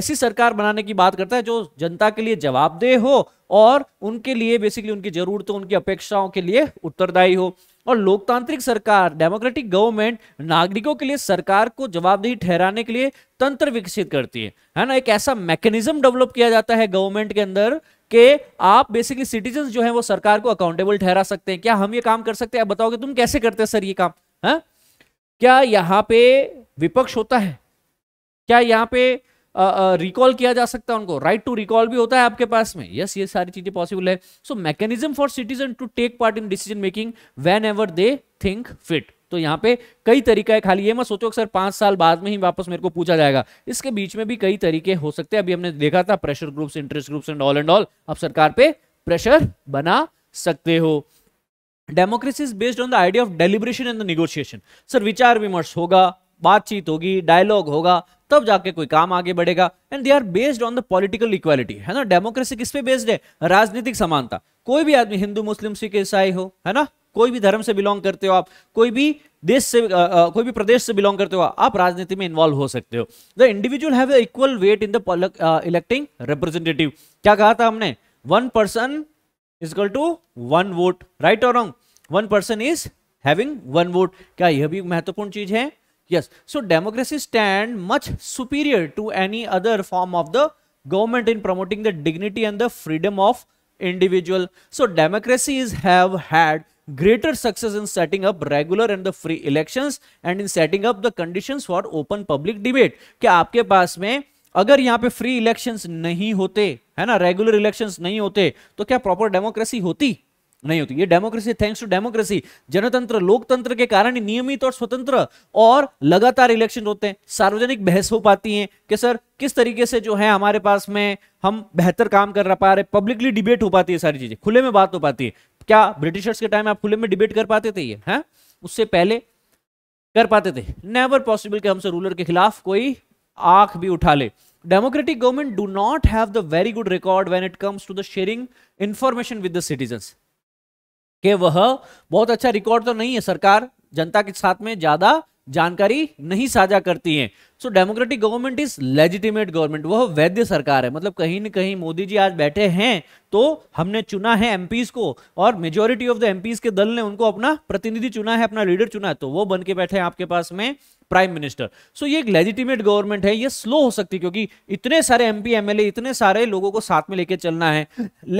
Speaker 1: ऐसी सरकार बनाने की बात करता है जो जनता के लिए जवाबदेह हो और उनके लिए बेसिकली उनकी जरूरतों उनकी अपेक्षाओं के लिए उत्तरदायी हो और लोकतांत्रिक सरकार डेमोक्रेटिक गवर्नमेंट नागरिकों के लिए सरकार को जवाबदेही ठहराने के लिए तंत्र विकसित करती है है ना एक ऐसा मैकेनिज्म डेवलप किया जाता है गवर्नमेंट के अंदर कि आप बेसिकली सिटीजन जो है वो सरकार को अकाउंटेबल ठहरा सकते हैं क्या हम ये काम कर सकते हैं आप बताओगे तुम कैसे करते हैं सर ये काम है हाँ? क्या यहां पे विपक्ष होता है क्या यहां पे रिकॉल किया जा सकता है उनको राइट टू रिकॉल भी होता है आपके पास में यस ये सारी चीजें पॉसिबल है so mechanism for citizen to take part in decision making whenever they think fit तो यहाँ पे कई तरीका है खाली ये मैं सोचो सर पांच साल बाद में ही वापस मेरे को पूछा जाएगा इसके बीच में भी कई तरीके हो सकते हैं अभी हमने देखा था pressure groups interest groups and all and all आप सरकार पे प्रेशर बना सकते हो democracy is based on the idea of deliberation and the negotiation सर विचार विमर्श होगा बातचीत होगी डायलॉग होगा तब जाके कोई काम आगे बढ़ेगा and they are based on the political equality है ना डेमोक्रेसी किस पे बेस्ड है राजनीतिक समानता कोई भी आदमी हिंदू मुस्लिम सिख ईसाई हो है ना कोई भी धर्म से बिलोंग करते हो आप कोई भी देश से आ, आ, कोई भी प्रदेश से बिलोंग करते हो आप राजनीति में इन्वॉल्व हो सकते हो the individual have equal weight in the electing representative क्या कहा था हमने one person is equal to one vote right और wrong one person is having one vote क्या यह भी महत्वपूर्ण चीज है Yes, so democracy stand much superior to any other form of the government in promoting the dignity and the freedom of individual. So democracies have had greater success in setting up regular and the free elections and in setting up the conditions for open public debate. क्या आपके पास में अगर यहाँ पे free elections नहीं होते है ना रेगुलर इलेक्शंस नहीं होते तो क्या प्रॉपर डेमोक्रेसी होती नहीं होती ये डेमोक्रेसी थैंक्स टू डेमोक्रेसी जनतंत्र लोकतंत्र के कारण नियमित और स्वतंत्र और लगातार इलेक्शन होते हैं सार्वजनिक बहस हो पाती है कि सर किस तरीके से जो है हमारे पास में हम बेहतर काम कर पा रहे पब्लिकली डिबेट हो पाती है सारी चीजें खुले में बात हो पाती है क्या ब्रिटिशर्स के टाइम आप खुले में डिबेट कर पाते थे ये है उससे पहले कर पाते थे नेवर पॉसिबल कि हमसे रूलर के खिलाफ कोई आंख भी उठा ले democratic government do not have the very good record when it comes to the sharing information with the citizen कि वह बहुत अच्छा रिकॉर्ड तो नहीं है सरकार जनता के साथ में ज्यादा जानकारी नहीं साझा करती हैं so democratic government is legitimate government वह वैद्य सरकार है मतलब कहीं ना कहीं मोदी जी आज बैठे हैं तो हमने चुना है एम को और मेजोरिटी ऑफ द एम के दल ने उनको अपना प्रतिनिधि चुना है अपना लीडर चुना है तो वो बन के बैठे हैं आपके पास में प्राइम मिनिस्टर सो ये एक लेजिटिमेट गवर्नमेंट है ये स्लो हो सकती है क्योंकि इतने सारे एम पी इतने सारे लोगों को साथ में लेके चलना है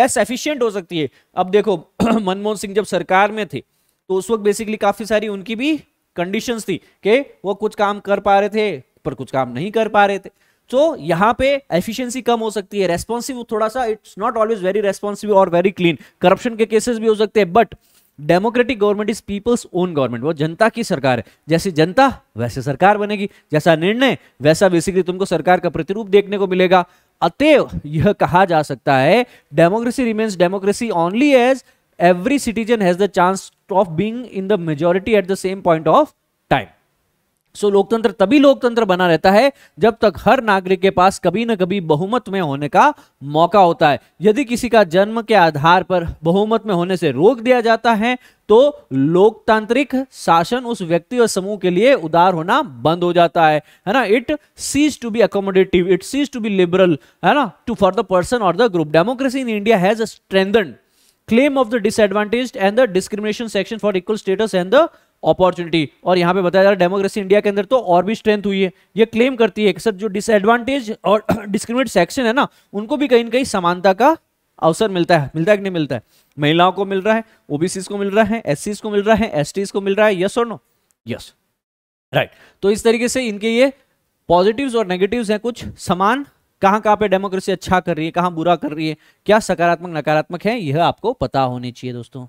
Speaker 1: लेस एफिशियंट हो सकती है अब देखो [clears throat] मनमोहन सिंह जब सरकार में थे तो उस वक्त बेसिकली काफी सारी उनकी भी कंडीशंस थी कि वो कुछ काम कर पा रहे थे पर कुछ काम नहीं कर पा रहे थे तो so, यहाँ पे एफिशिएंसी कम हो सकती है रेस्पॉन्सिव थोड़ा सा it's not always very responsive और वेरी क्लीन करप्शन के केसेस भी हो सकते हैं but democratic government is people's own government वो जनता की सरकार है जैसी जनता वैसे सरकार बनेगी जैसा निर्णय वैसा बेसिकली तुमको सरकार का प्रतिरूप देखने को मिलेगा अतएव यह कहा जा सकता है democracy remains democracy only as every citizen has the chance of being in the majority at the same point of time so so, लोकतंत्र तभी लोकतंत्र बना रहता है जब तक हर नागरिक के पास कभी ना कभी बहुमत में होने का मौका होता है यदि किसी का जन्म के आधार पर बहुमत में होने से रोक दिया जाता है तो लोकतांत्रिक शासन उस व्यक्ति और समूह के लिए उदार होना बंद हो जाता है है ना it ceases to be accommodative it ceases to be liberal है ना टू फॉर द पर्सन और the group democracy in India has strengthen claim of the disadvantage and the discrimination section for equal status and the opportunity और यहाँ पे बताया जा रहा है डेमोक्रेसी इंडिया के अंदर तो और भी स्ट्रेंथ हुई है ये क्लेम करती है कि सर जो डिसएडवांटेज और डिस्क्रिमिनेट [coughs] सेक्शन है ना उनको भी कहीं ना कहीं समानता का अवसर मिलता है मिलता है कि नहीं मिलता है महिलाओं को मिल रहा है ओबीसी को मिल रहा है एस को मिल रहा है एस को मिल रहा है यस और नो यस राइट तो इस तरीके से इनके ये पॉजिटिव्स और नेगेटिव्स हैं कुछ समान कहाँ कहाँ पे डेमोक्रेसी अच्छा कर रही है कहाँ बुरा कर रही है क्या सकारात्मक नकारात्मक है यह आपको पता होनी चाहिए दोस्तों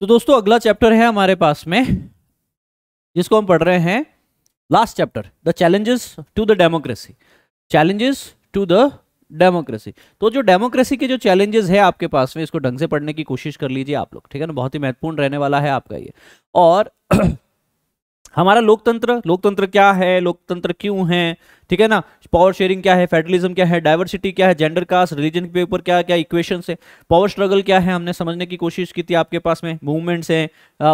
Speaker 1: तो दोस्तों अगला चैप्टर है हमारे पास में जिसको हम पढ़ रहे हैं last chapter the challenges to the democracy challenges to the democracy तो जो डेमोक्रेसी के जो चैलेंजेस है आपके पास में इसको ढंग से पढ़ने की कोशिश कर लीजिए आप लोग ठीक है ना बहुत ही महत्वपूर्ण रहने वाला है आपका ये और [clears throat] हमारा लोकतंत्र लोकतंत्र क्या है लोकतंत्र क्यों है ठीक है ना पावर शेयरिंग क्या है फेडरलिज्म क्या है डायवर्सिटी क्या है जेंडर कास्ट रिलीजन के ऊपर क्या क्या इक्वेशन है पावर स्ट्रगल क्या है हमने समझने की कोशिश की थी आपके पास में मूवमेंट्स हैं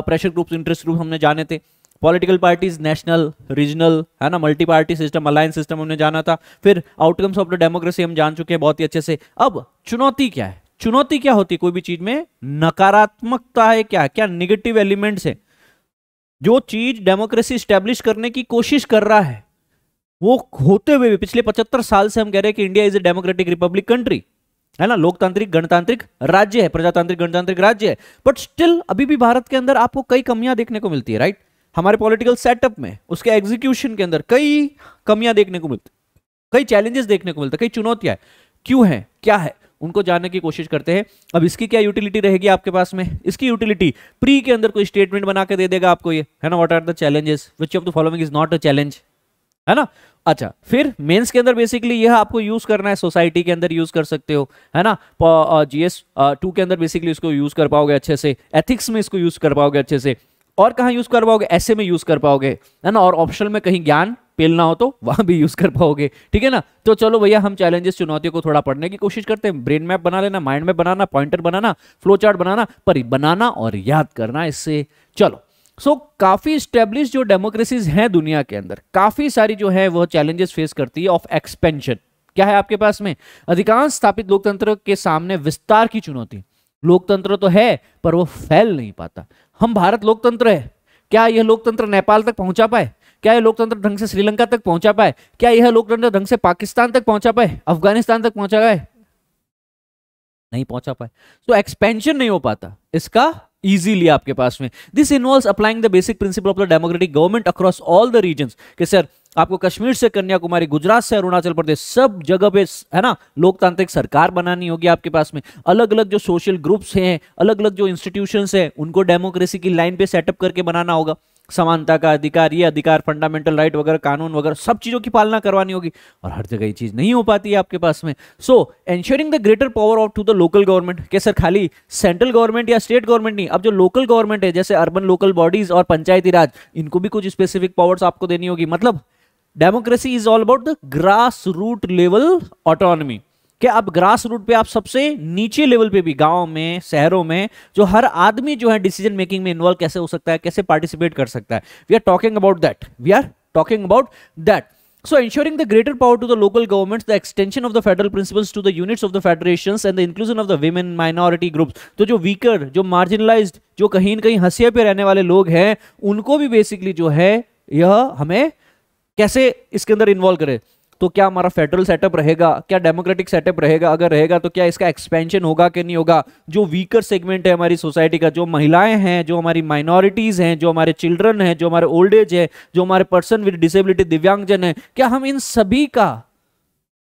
Speaker 1: प्रेशर ग्रुप्स इंटरेस्ट ग्रुप हमने जाने थे पॉलिटिकल पार्टीज नेशनल रीजनल है ना multi party system alliance system हमने जाना था फिर आउटकम्स ऑफ द डेमोक्रेसी हम जान चुके हैं बहुत ही अच्छे से अब चुनौती क्या है चुनौती क्या होती है कोई भी चीज में नकारात्मकता है क्या क्या निगेटिव एलिमेंट्स है जो चीज डेमोक्रेसी स्टैब्लिश करने की कोशिश कर रहा है वो होते हुए भी पिछले पचहत्तर साल से हम कह रहे हैं कि India is a democratic republic country है ना लोकतांत्रिक गणतांत्रिक राज्य है प्रजातांत्रिक गणतांत्रिक राज्य है बट स्टिल अभी भी भारत के अंदर आपको कई कमियां देखने को मिलती है राइट हमारे पॉलिटिकल सेटअप में उसके एग्जीक्यूशन के अंदर कई कमियां देखने को मिलती कई चैलेंजेस देखने को मिलते कई चुनौतियां क्यों है क्या है उनको जानने की कोशिश करते हैं अब इसकी क्या यूटिलिटी रहेगी आपके पास में इसकी यूटिलिटी प्री के अंदर कोई स्टेटमेंट बना के दे देगा आपको ये है ना what are the challenges which of the following is not a challenge है ना अच्छा फिर मेंस के अंदर बेसिकली यह आपको यूज करना है सोसाइटी के अंदर यूज कर सकते हो है ना जीएस टू uh, uh, के अंदर बेसिकली इसको यूज कर पाओगे अच्छे से एथिक्स में इसको यूज कर पाओगे अच्छे से और कहाँ यूज कर पाओगे ऐसे में यूज कर पाओगे है ना और ऑप्शनल में कहीं ज्ञान पेल ना हो तो वहां भी यूज कर पाओगे ठीक है ना तो चलो भैया हम चैलेंजेस चुनौतियों को थोड़ा पढ़ने की कोशिश करते हैं ब्रेन मैप बना लेना माइंड मैप बनाना पॉइंटर बनाना फ्लो चार्ट बनाना पर बनाना और याद करना इससे चलो सो so, काफ़ी स्टेब्लिश जो डेमोक्रेसीज हैं दुनिया के अंदर काफ़ी सारी जो है वह चैलेंजेस फेस करती है ऑफ एक्सपेंशन क्या है आपके पास में अधिकांश स्थापित लोकतंत्र के सामने विस्तार की चुनौती लोकतंत्र तो है पर वो फैल नहीं पाता हम भारत लोकतंत्र है क्या यह लोकतंत्र नेपाल तक पहुंचा पाए क्या यह लोकतंत्र ढंग से श्रीलंका तक पहुंचा पाए क्या यह लोकतंत्र ढंग से पाकिस्तान तक पहुंचा पाए अफगानिस्तान तक पहुंचा पाए नहीं पहुंचा पाए तो एक्सपेंशन नहीं हो पाता इसका इजीली आपके पास में this involve applying the basic principle of the democratic government across all the region के सर आपको कश्मीर से कन्याकुमारी गुजरात से अरुणाचल प्रदेश सब जगह पे है ना लोकतांत्रिक सरकार बनानी होगी आपके पास में अलग अलग जो सोशल ग्रुप्स हैं अलग अलग जो इंस्टीट्यूशन हैं उनको डेमोक्रेसी की लाइन पे सेटअप करके बनाना होगा समानता का अधिकार ये अधिकार फंडामेंटल राइट वगैरह कानून वगैरह सब चीज़ों की पालना करवानी होगी और हर जगह ये चीज़ नहीं हो पाती है आपके पास में so ensuring the greater power of to the local government क्या सर खाली सेंट्रल गवर्नमेंट या स्टेट गवर्नमेंट नहीं अब जो लोकल गवर्नमेंट है जैसे अर्बन लोकल बॉडीज और पंचायती राज इनको भी कुछ स्पेसिफिक पावर्स आपको देनी होगी मतलब democracy is all about the grass root level autonomy कि आप ग्रास रूट पे आप सबसे नीचे लेवल पे भी गांव में शहरों में जो हर आदमी जो है डिसीजन मेकिंग में इन्वॉल्व कैसे हो सकता है कैसे पार्टिसिपेट कर सकता है we are talking about that we are talking about that So ensuring the greater power to the local governments, the extension of the federal principles to the units of the federations and the inclusion of the women minority groups. तो जो weaker, जो marginalized, जो कहीं ना कहीं हंसिया पे रहने वाले लोग हैं उनको भी बेसिकली जो है यह हमें कैसे इसके अंदर इन्वॉल्व करें तो क्या हमारा फेडरल सेटअप रहेगा क्या डेमोक्रेटिक सेटअप रहेगा अगर रहेगा तो क्या इसका एक्सपेंशन होगा कि नहीं होगा जो वीकर सेगमेंट है हमारी सोसाइटी का जो महिलाएं हैं जो हमारी माइनॉरिटीज़ हैं जो हमारे चिल्ड्रन हैं जो हमारे ओल्ड एज है जो हमारे पर्सन विद डिसेबिलिटी दिव्यांगजन है क्या हम इन सभी का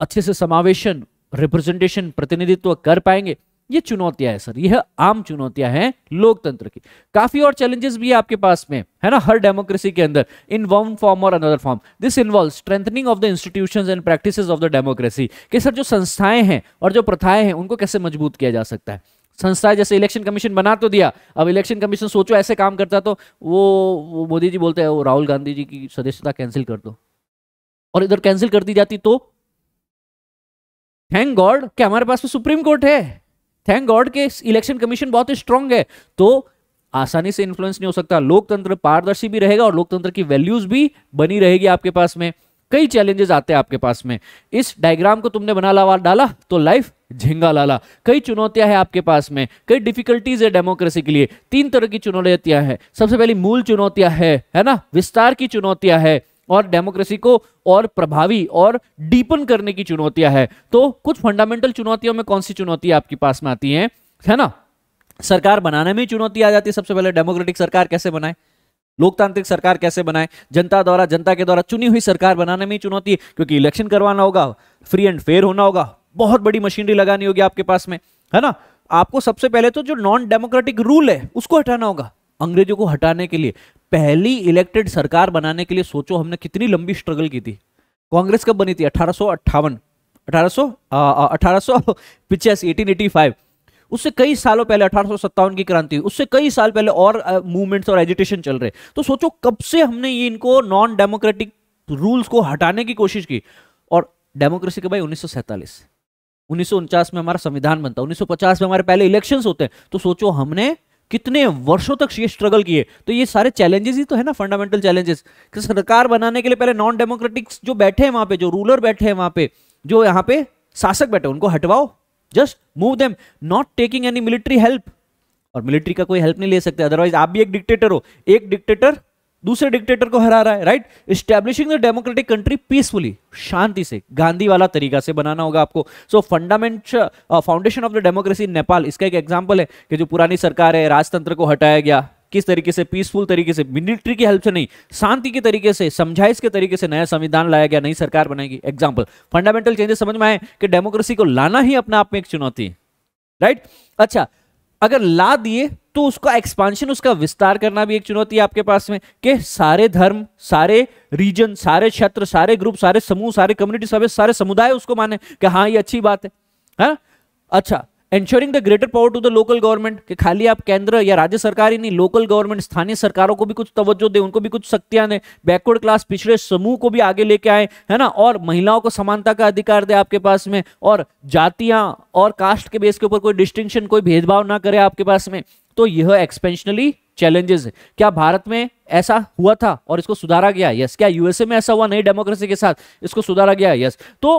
Speaker 1: अच्छे से समावेशन रिप्रेजेंटेशन प्रतिनिधित्व कर पाएंगे ये चुनौतियां है सर यह आम चुनौतियां हैं लोकतंत्र की काफी और चैलेंजेस भी है आपके पास में है ना हर डेमोक्रेसी के अंदर इन वन फॉर्म और another form this involve strengthening of the institution and practice of the democracy कि सर जो संस्थाएं हैं और जो प्रथाएं हैं उनको कैसे मजबूत किया जा सकता है संस्थाएं जैसे इलेक्शन कमीशन बना तो दिया अब इलेक्शन कमीशन सोचो ऐसे काम करता तो वो, वो मोदी जी बोलते हैं राहुल गांधी जी की सदस्यता कैंसिल कर दो और इधर कैंसिल कर दी जाती तो थैंक गॉड क्या हमारे पास तो सुप्रीम कोर्ट है थैंक गॉड के इलेक्शन कमीशन बहुत स्ट्रांग है तो आसानी से इन्फ्लुएंस नहीं हो सकता लोकतंत्र पारदर्शी भी रहेगा और लोकतंत्र की वैल्यूज भी बनी रहेगी आपके पास में कई चैलेंजेस आते हैं आपके पास में इस डायग्राम को तुमने बना लावा डाला तो लाइफ झिंगा लाला कई चुनौतियां हैं आपके पास में कई डिफिकल्टीज है डेमोक्रेसी के लिए तीन तरह की चुनौतियां हैं सबसे पहली मूल चुनौतियां है है ना विस्तार की चुनौतियां है और डेमोक्रेसी को और प्रभावी और डीपन करने की चुनौतियां है तो कुछ फंडामेंटल चुनौतियों में कौन सी चुनौतियां आपके पास में आती हैं है ना सरकार बनाने में चुनौती आ जाती है सबसे पहले डेमोक्रेटिक सरकार कैसे बनाए लोकतांत्रिक सरकार कैसे बनाए जनता द्वारा जनता के द्वारा चुनी हुई सरकार बनाने में ही चुनौती है क्योंकि इलेक्शन करवाना होगा फ्री एंड फेयर होना होगा बहुत बड़ी मशीनरी लगानी होगी आपके पास में है ना आपको सबसे पहले तो जो नॉन डेमोक्रेटिक रूल है उसको हटाना होगा अंग्रेजों को हटाने के लिए पहली इलेक्टेड सरकार बनाने के लिए सोचो हमने कितनी लंबी स्ट्रगल की थी कांग्रेस कब बनी थी अठारह सौ अट्ठावन अठारह एटी उससे कई सालों पहले अठारह की क्रांति उससे कई साल पहले और मूवमेंट्स और एजुटेशन चल रहे तो सोचो कब से हमने ये इनको नॉन डेमोक्रेटिक रूल्स को हटाने की कोशिश की और डेमोक्रेसी के भाई उन्नीस उन्नीस में हमारा संविधान बनता है 1950 में हमारे पहले इलेक्शंस होते हैं तो सोचो हमने कितने वर्षों तक ये स्ट्रगल किए तो ये सारे चैलेंजेस ही तो है ना फंडामेंटल चैलेंजेस कि सरकार बनाने के लिए पहले नॉन डेमोक्रेटिक्स जो बैठे हैं वहां पे जो रूलर बैठे हैं वहां पे जो यहां पे शासक बैठे उनको हटवाओ just move them not taking any military help और मिलिट्री का कोई हेल्प नहीं ले सकते अदरवाइज आप भी एक डिक्टेटर हो एक डिक्टेटर दूसरे डिक्टेटर को हरा रहा है right establishing the democratic country peacefully शांति से गांधी वाला तरीका से बनाना होगा आपको so fundament foundation of the democracy Nepal इसका एक एग्जाम्पल है कि जो पुरानी सरकार है राजतंत्र को हटाया गया किस तरीके से पीसफुल तरीके से मिलिट्री की हेल्प से नहीं शांति के तरीके से समझाइश के तरीके से नया संविधान लाया गया नई सरकार बनाएगी एग्जाम्पल फंडामेंटल चेंजेस समझ में आए कि डेमोक्रेसी को लाना ही अपने आप में एक चुनौती है राइट अच्छा अगर ला दिए तो उसका एक्सपांशन उसका विस्तार करना भी एक चुनौती है आपके पास में कि सारे धर्म सारे रीजन सारे क्षेत्र सारे ग्रुप सारे समूह सारे कम्युनिटी सारे समुदाय उसको माने कि हाँ ये अच्छी बात है हा? अच्छा ensuring the greater power to the local government कि खाली आप केंद्र या राज्य सरकार ही नहीं लोकल गवर्नमेंट स्थानीय सरकारों को भी कुछ तवज्जो दे उनको भी कुछ शक्तियां दें बैकवर्ड क्लास पिछड़े समूह को भी आगे लेके आए है ना और महिलाओं को समानता का अधिकार दे आपके पास में और जातियां और कास्ट के बेस के ऊपर कोई डिस्टिंक्शन कोई भेदभाव ना करे आपके पास में तो यह एक्सपेंशनली चैलेंजेस है क्या भारत में ऐसा हुआ था और इसको सुधारा गया यस क्या यूएसए में ऐसा हुआ नहीं डेमोक्रेसी के साथ इसको सुधारा गया यस तो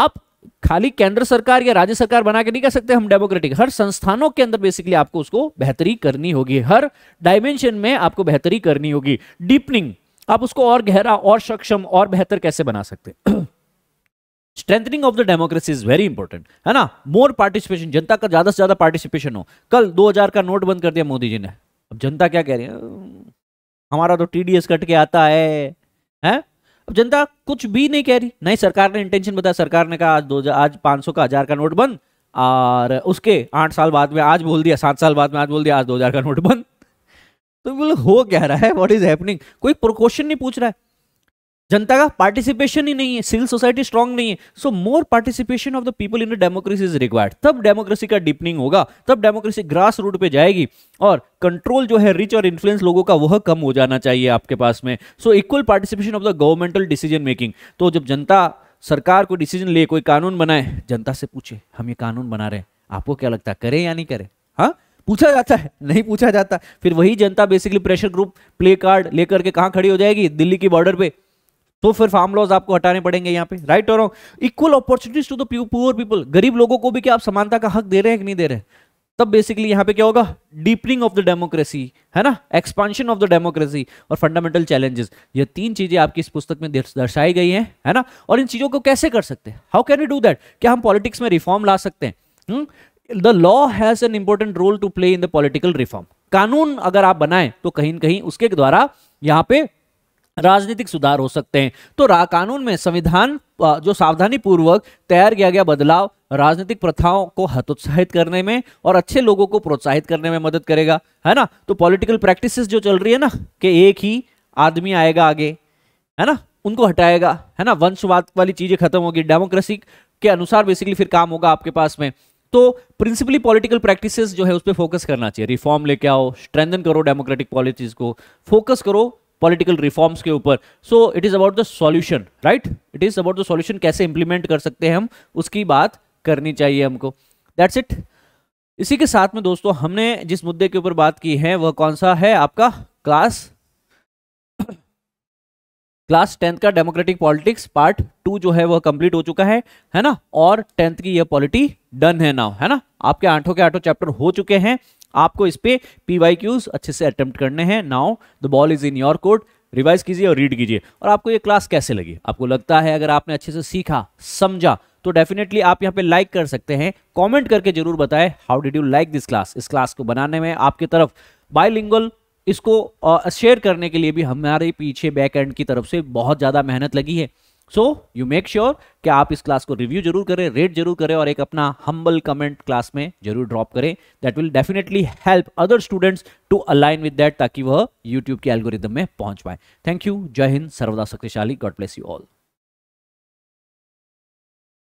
Speaker 1: आप खाली केंद्र सरकार या राज्य सरकार बना के नहीं कह सकते हम डेमोक्रेटिक हर संस्थानों के अंदर बेसिकली आपको उसको बेहतरी करनी होगी हर डायमेंशन में आपको बेहतरी करनी होगी डीपनिंग आप उसको और गहरा और सक्षम और बेहतर कैसे बना सकते strengthening of the democracy is very important है ना मोर पार्टिसिपेशन जनता का ज्यादा से ज्यादा पार्टिसिपेशन हो कल 2000 का नोट बंद कर दिया मोदी जी ने अब जनता क्या कह रही है हमारा तो टीडीएस कट के आता है है? अब जनता कुछ भी नहीं कह रही नहीं सरकार ने इंटेंशन बताया सरकार ने कहा आज दो आज पांच सौ का हजार का नोट बंद और उसके आठ साल बाद में आज बोल दिया सात साल बाद में आज बोल दिया आज दो हजार का नोट बंद तो बोले हो क्या रहा है वॉट इज हैपनिंग कोई प्रकोशन नहीं पूछ रहा है जनता का पार्टिसिपेशन ही नहीं है सिविल सोसाइटी स्ट्रांग नहीं है so more participation of the people in the democracy is required तब डेमोक्रेसी का डीपनिंग होगा तब डेमोक्रेसी ग्रास रूट पे जाएगी और कंट्रोल जो है रिच और इन्फ्लुएंस लोगों का वह कम हो जाना चाहिए आपके पास में so equal participation of the governmental decision making तो जब जनता सरकार को डिसीजन ले कोई कानून बनाए जनता से पूछे हम ये कानून बना रहे हैं आपको क्या लगता है करें या नहीं करें हाँ पूछा जाता है नहीं पूछा जाता फिर वही जनता basically pressure group play card लेकर के कहाँ खड़ी हो जाएगी दिल्ली की बॉर्डर पे तो फिर फार्म लॉज आपको हटाने पड़ेंगे यहाँ पे राइट और equal opportunities to the poor people गरीब लोगों को भी क्या आप समानता का हक दे रहे हैं कि नहीं दे रहे तब बेसिकली यहाँ पे क्या होगा डीपनिंग ऑफ द डेमोक्रेसी है ना एक्सपांशन ऑफ द डेमोक्रेसी और फंडामेंटल चैलेंजेस ये तीन चीजें आपकी इस पुस्तक में दर्शाई गई हैं है ना और इन चीजों को कैसे कर सकते हैं how can you do that क्या हम पॉलिटिक्स में रिफॉर्म ला सकते हैं the law has an important role to play in the political reform कानून अगर आप बनाएं तो कहीं ना कहीं उसके द्वारा यहाँ पे राजनीतिक सुधार हो सकते हैं तो कानून में संविधान जो सावधानी पूर्वक तैयार किया गया बदलाव राजनीतिक प्रथाओं को हतोत्साहित करने में और अच्छे लोगों को प्रोत्साहित करने में मदद करेगा है ना तो पॉलिटिकल प्रैक्टिसेस जो चल रही है ना कि एक ही आदमी आएगा आगे है ना उनको हटाएगा है ना वंशवाद वाली चीजें खत्म होगी डेमोक्रेसी के अनुसार बेसिकली फिर काम होगा आपके पास में तो प्रिंसिपली पॉलिटिकल प्रैक्टिसेस जो है उस पर फोकस करना चाहिए रिफॉर्म लेके आओ स्ट्रेंथन करो डेमोक्रेटिक पॉलिसीज को फोकस करो पॉलिटिकल रिफॉर्म्स के ऊपर so it is about the solution right it is about the solution कैसे इंप्लीमेंट कर सकते हैं हम उसकी बात करनी चाहिए हमको दैट्स इट इसी के साथ में दोस्तों हमने जिस मुद्दे के ऊपर बात की है वह कौन सा है आपका क्लास क्लास टेंथ का डेमोक्रेटिक पॉलिटिक्स पार्ट टू जो है वह कंप्लीट हो चुका है है ना और टेंथ की यह पॉलिटी डन है नाउ है ना आपके आठों के आठों चैप्टर हो चुके हैं आपको इस पे पी वाई क्यूज अच्छे से अटेम्प्ट करने हैं now the ball is in your court revise कीजिए और रीड कीजिए और आपको ये क्लास कैसे लगी आपको लगता है अगर आपने अच्छे से सीखा समझा तो डेफिनेटली आप यहाँ पे लाइक कर सकते हैं कमेंट करके जरूर बताएं how did you like this class इस क्लास को बनाने में आपकी तरफ बायलिंगल इसको शेयर करने के लिए भी हमारे पीछे बैक एंड की तरफ से बहुत ज़्यादा मेहनत लगी है सो यू मेक श्योर कि आप इस क्लास को रिव्यू जरूर करें रेट जरूर करें और एक अपना हम्बल कमेंट क्लास में जरूर ड्रॉप करें that will definitely help other students to align with that ताकि वह यूट्यूब के एल्गोरिदम में पहुंच पाए थैंक यू जय हिंद सर्वदा शक्तिशाली गॉड ब्लेस यू ऑल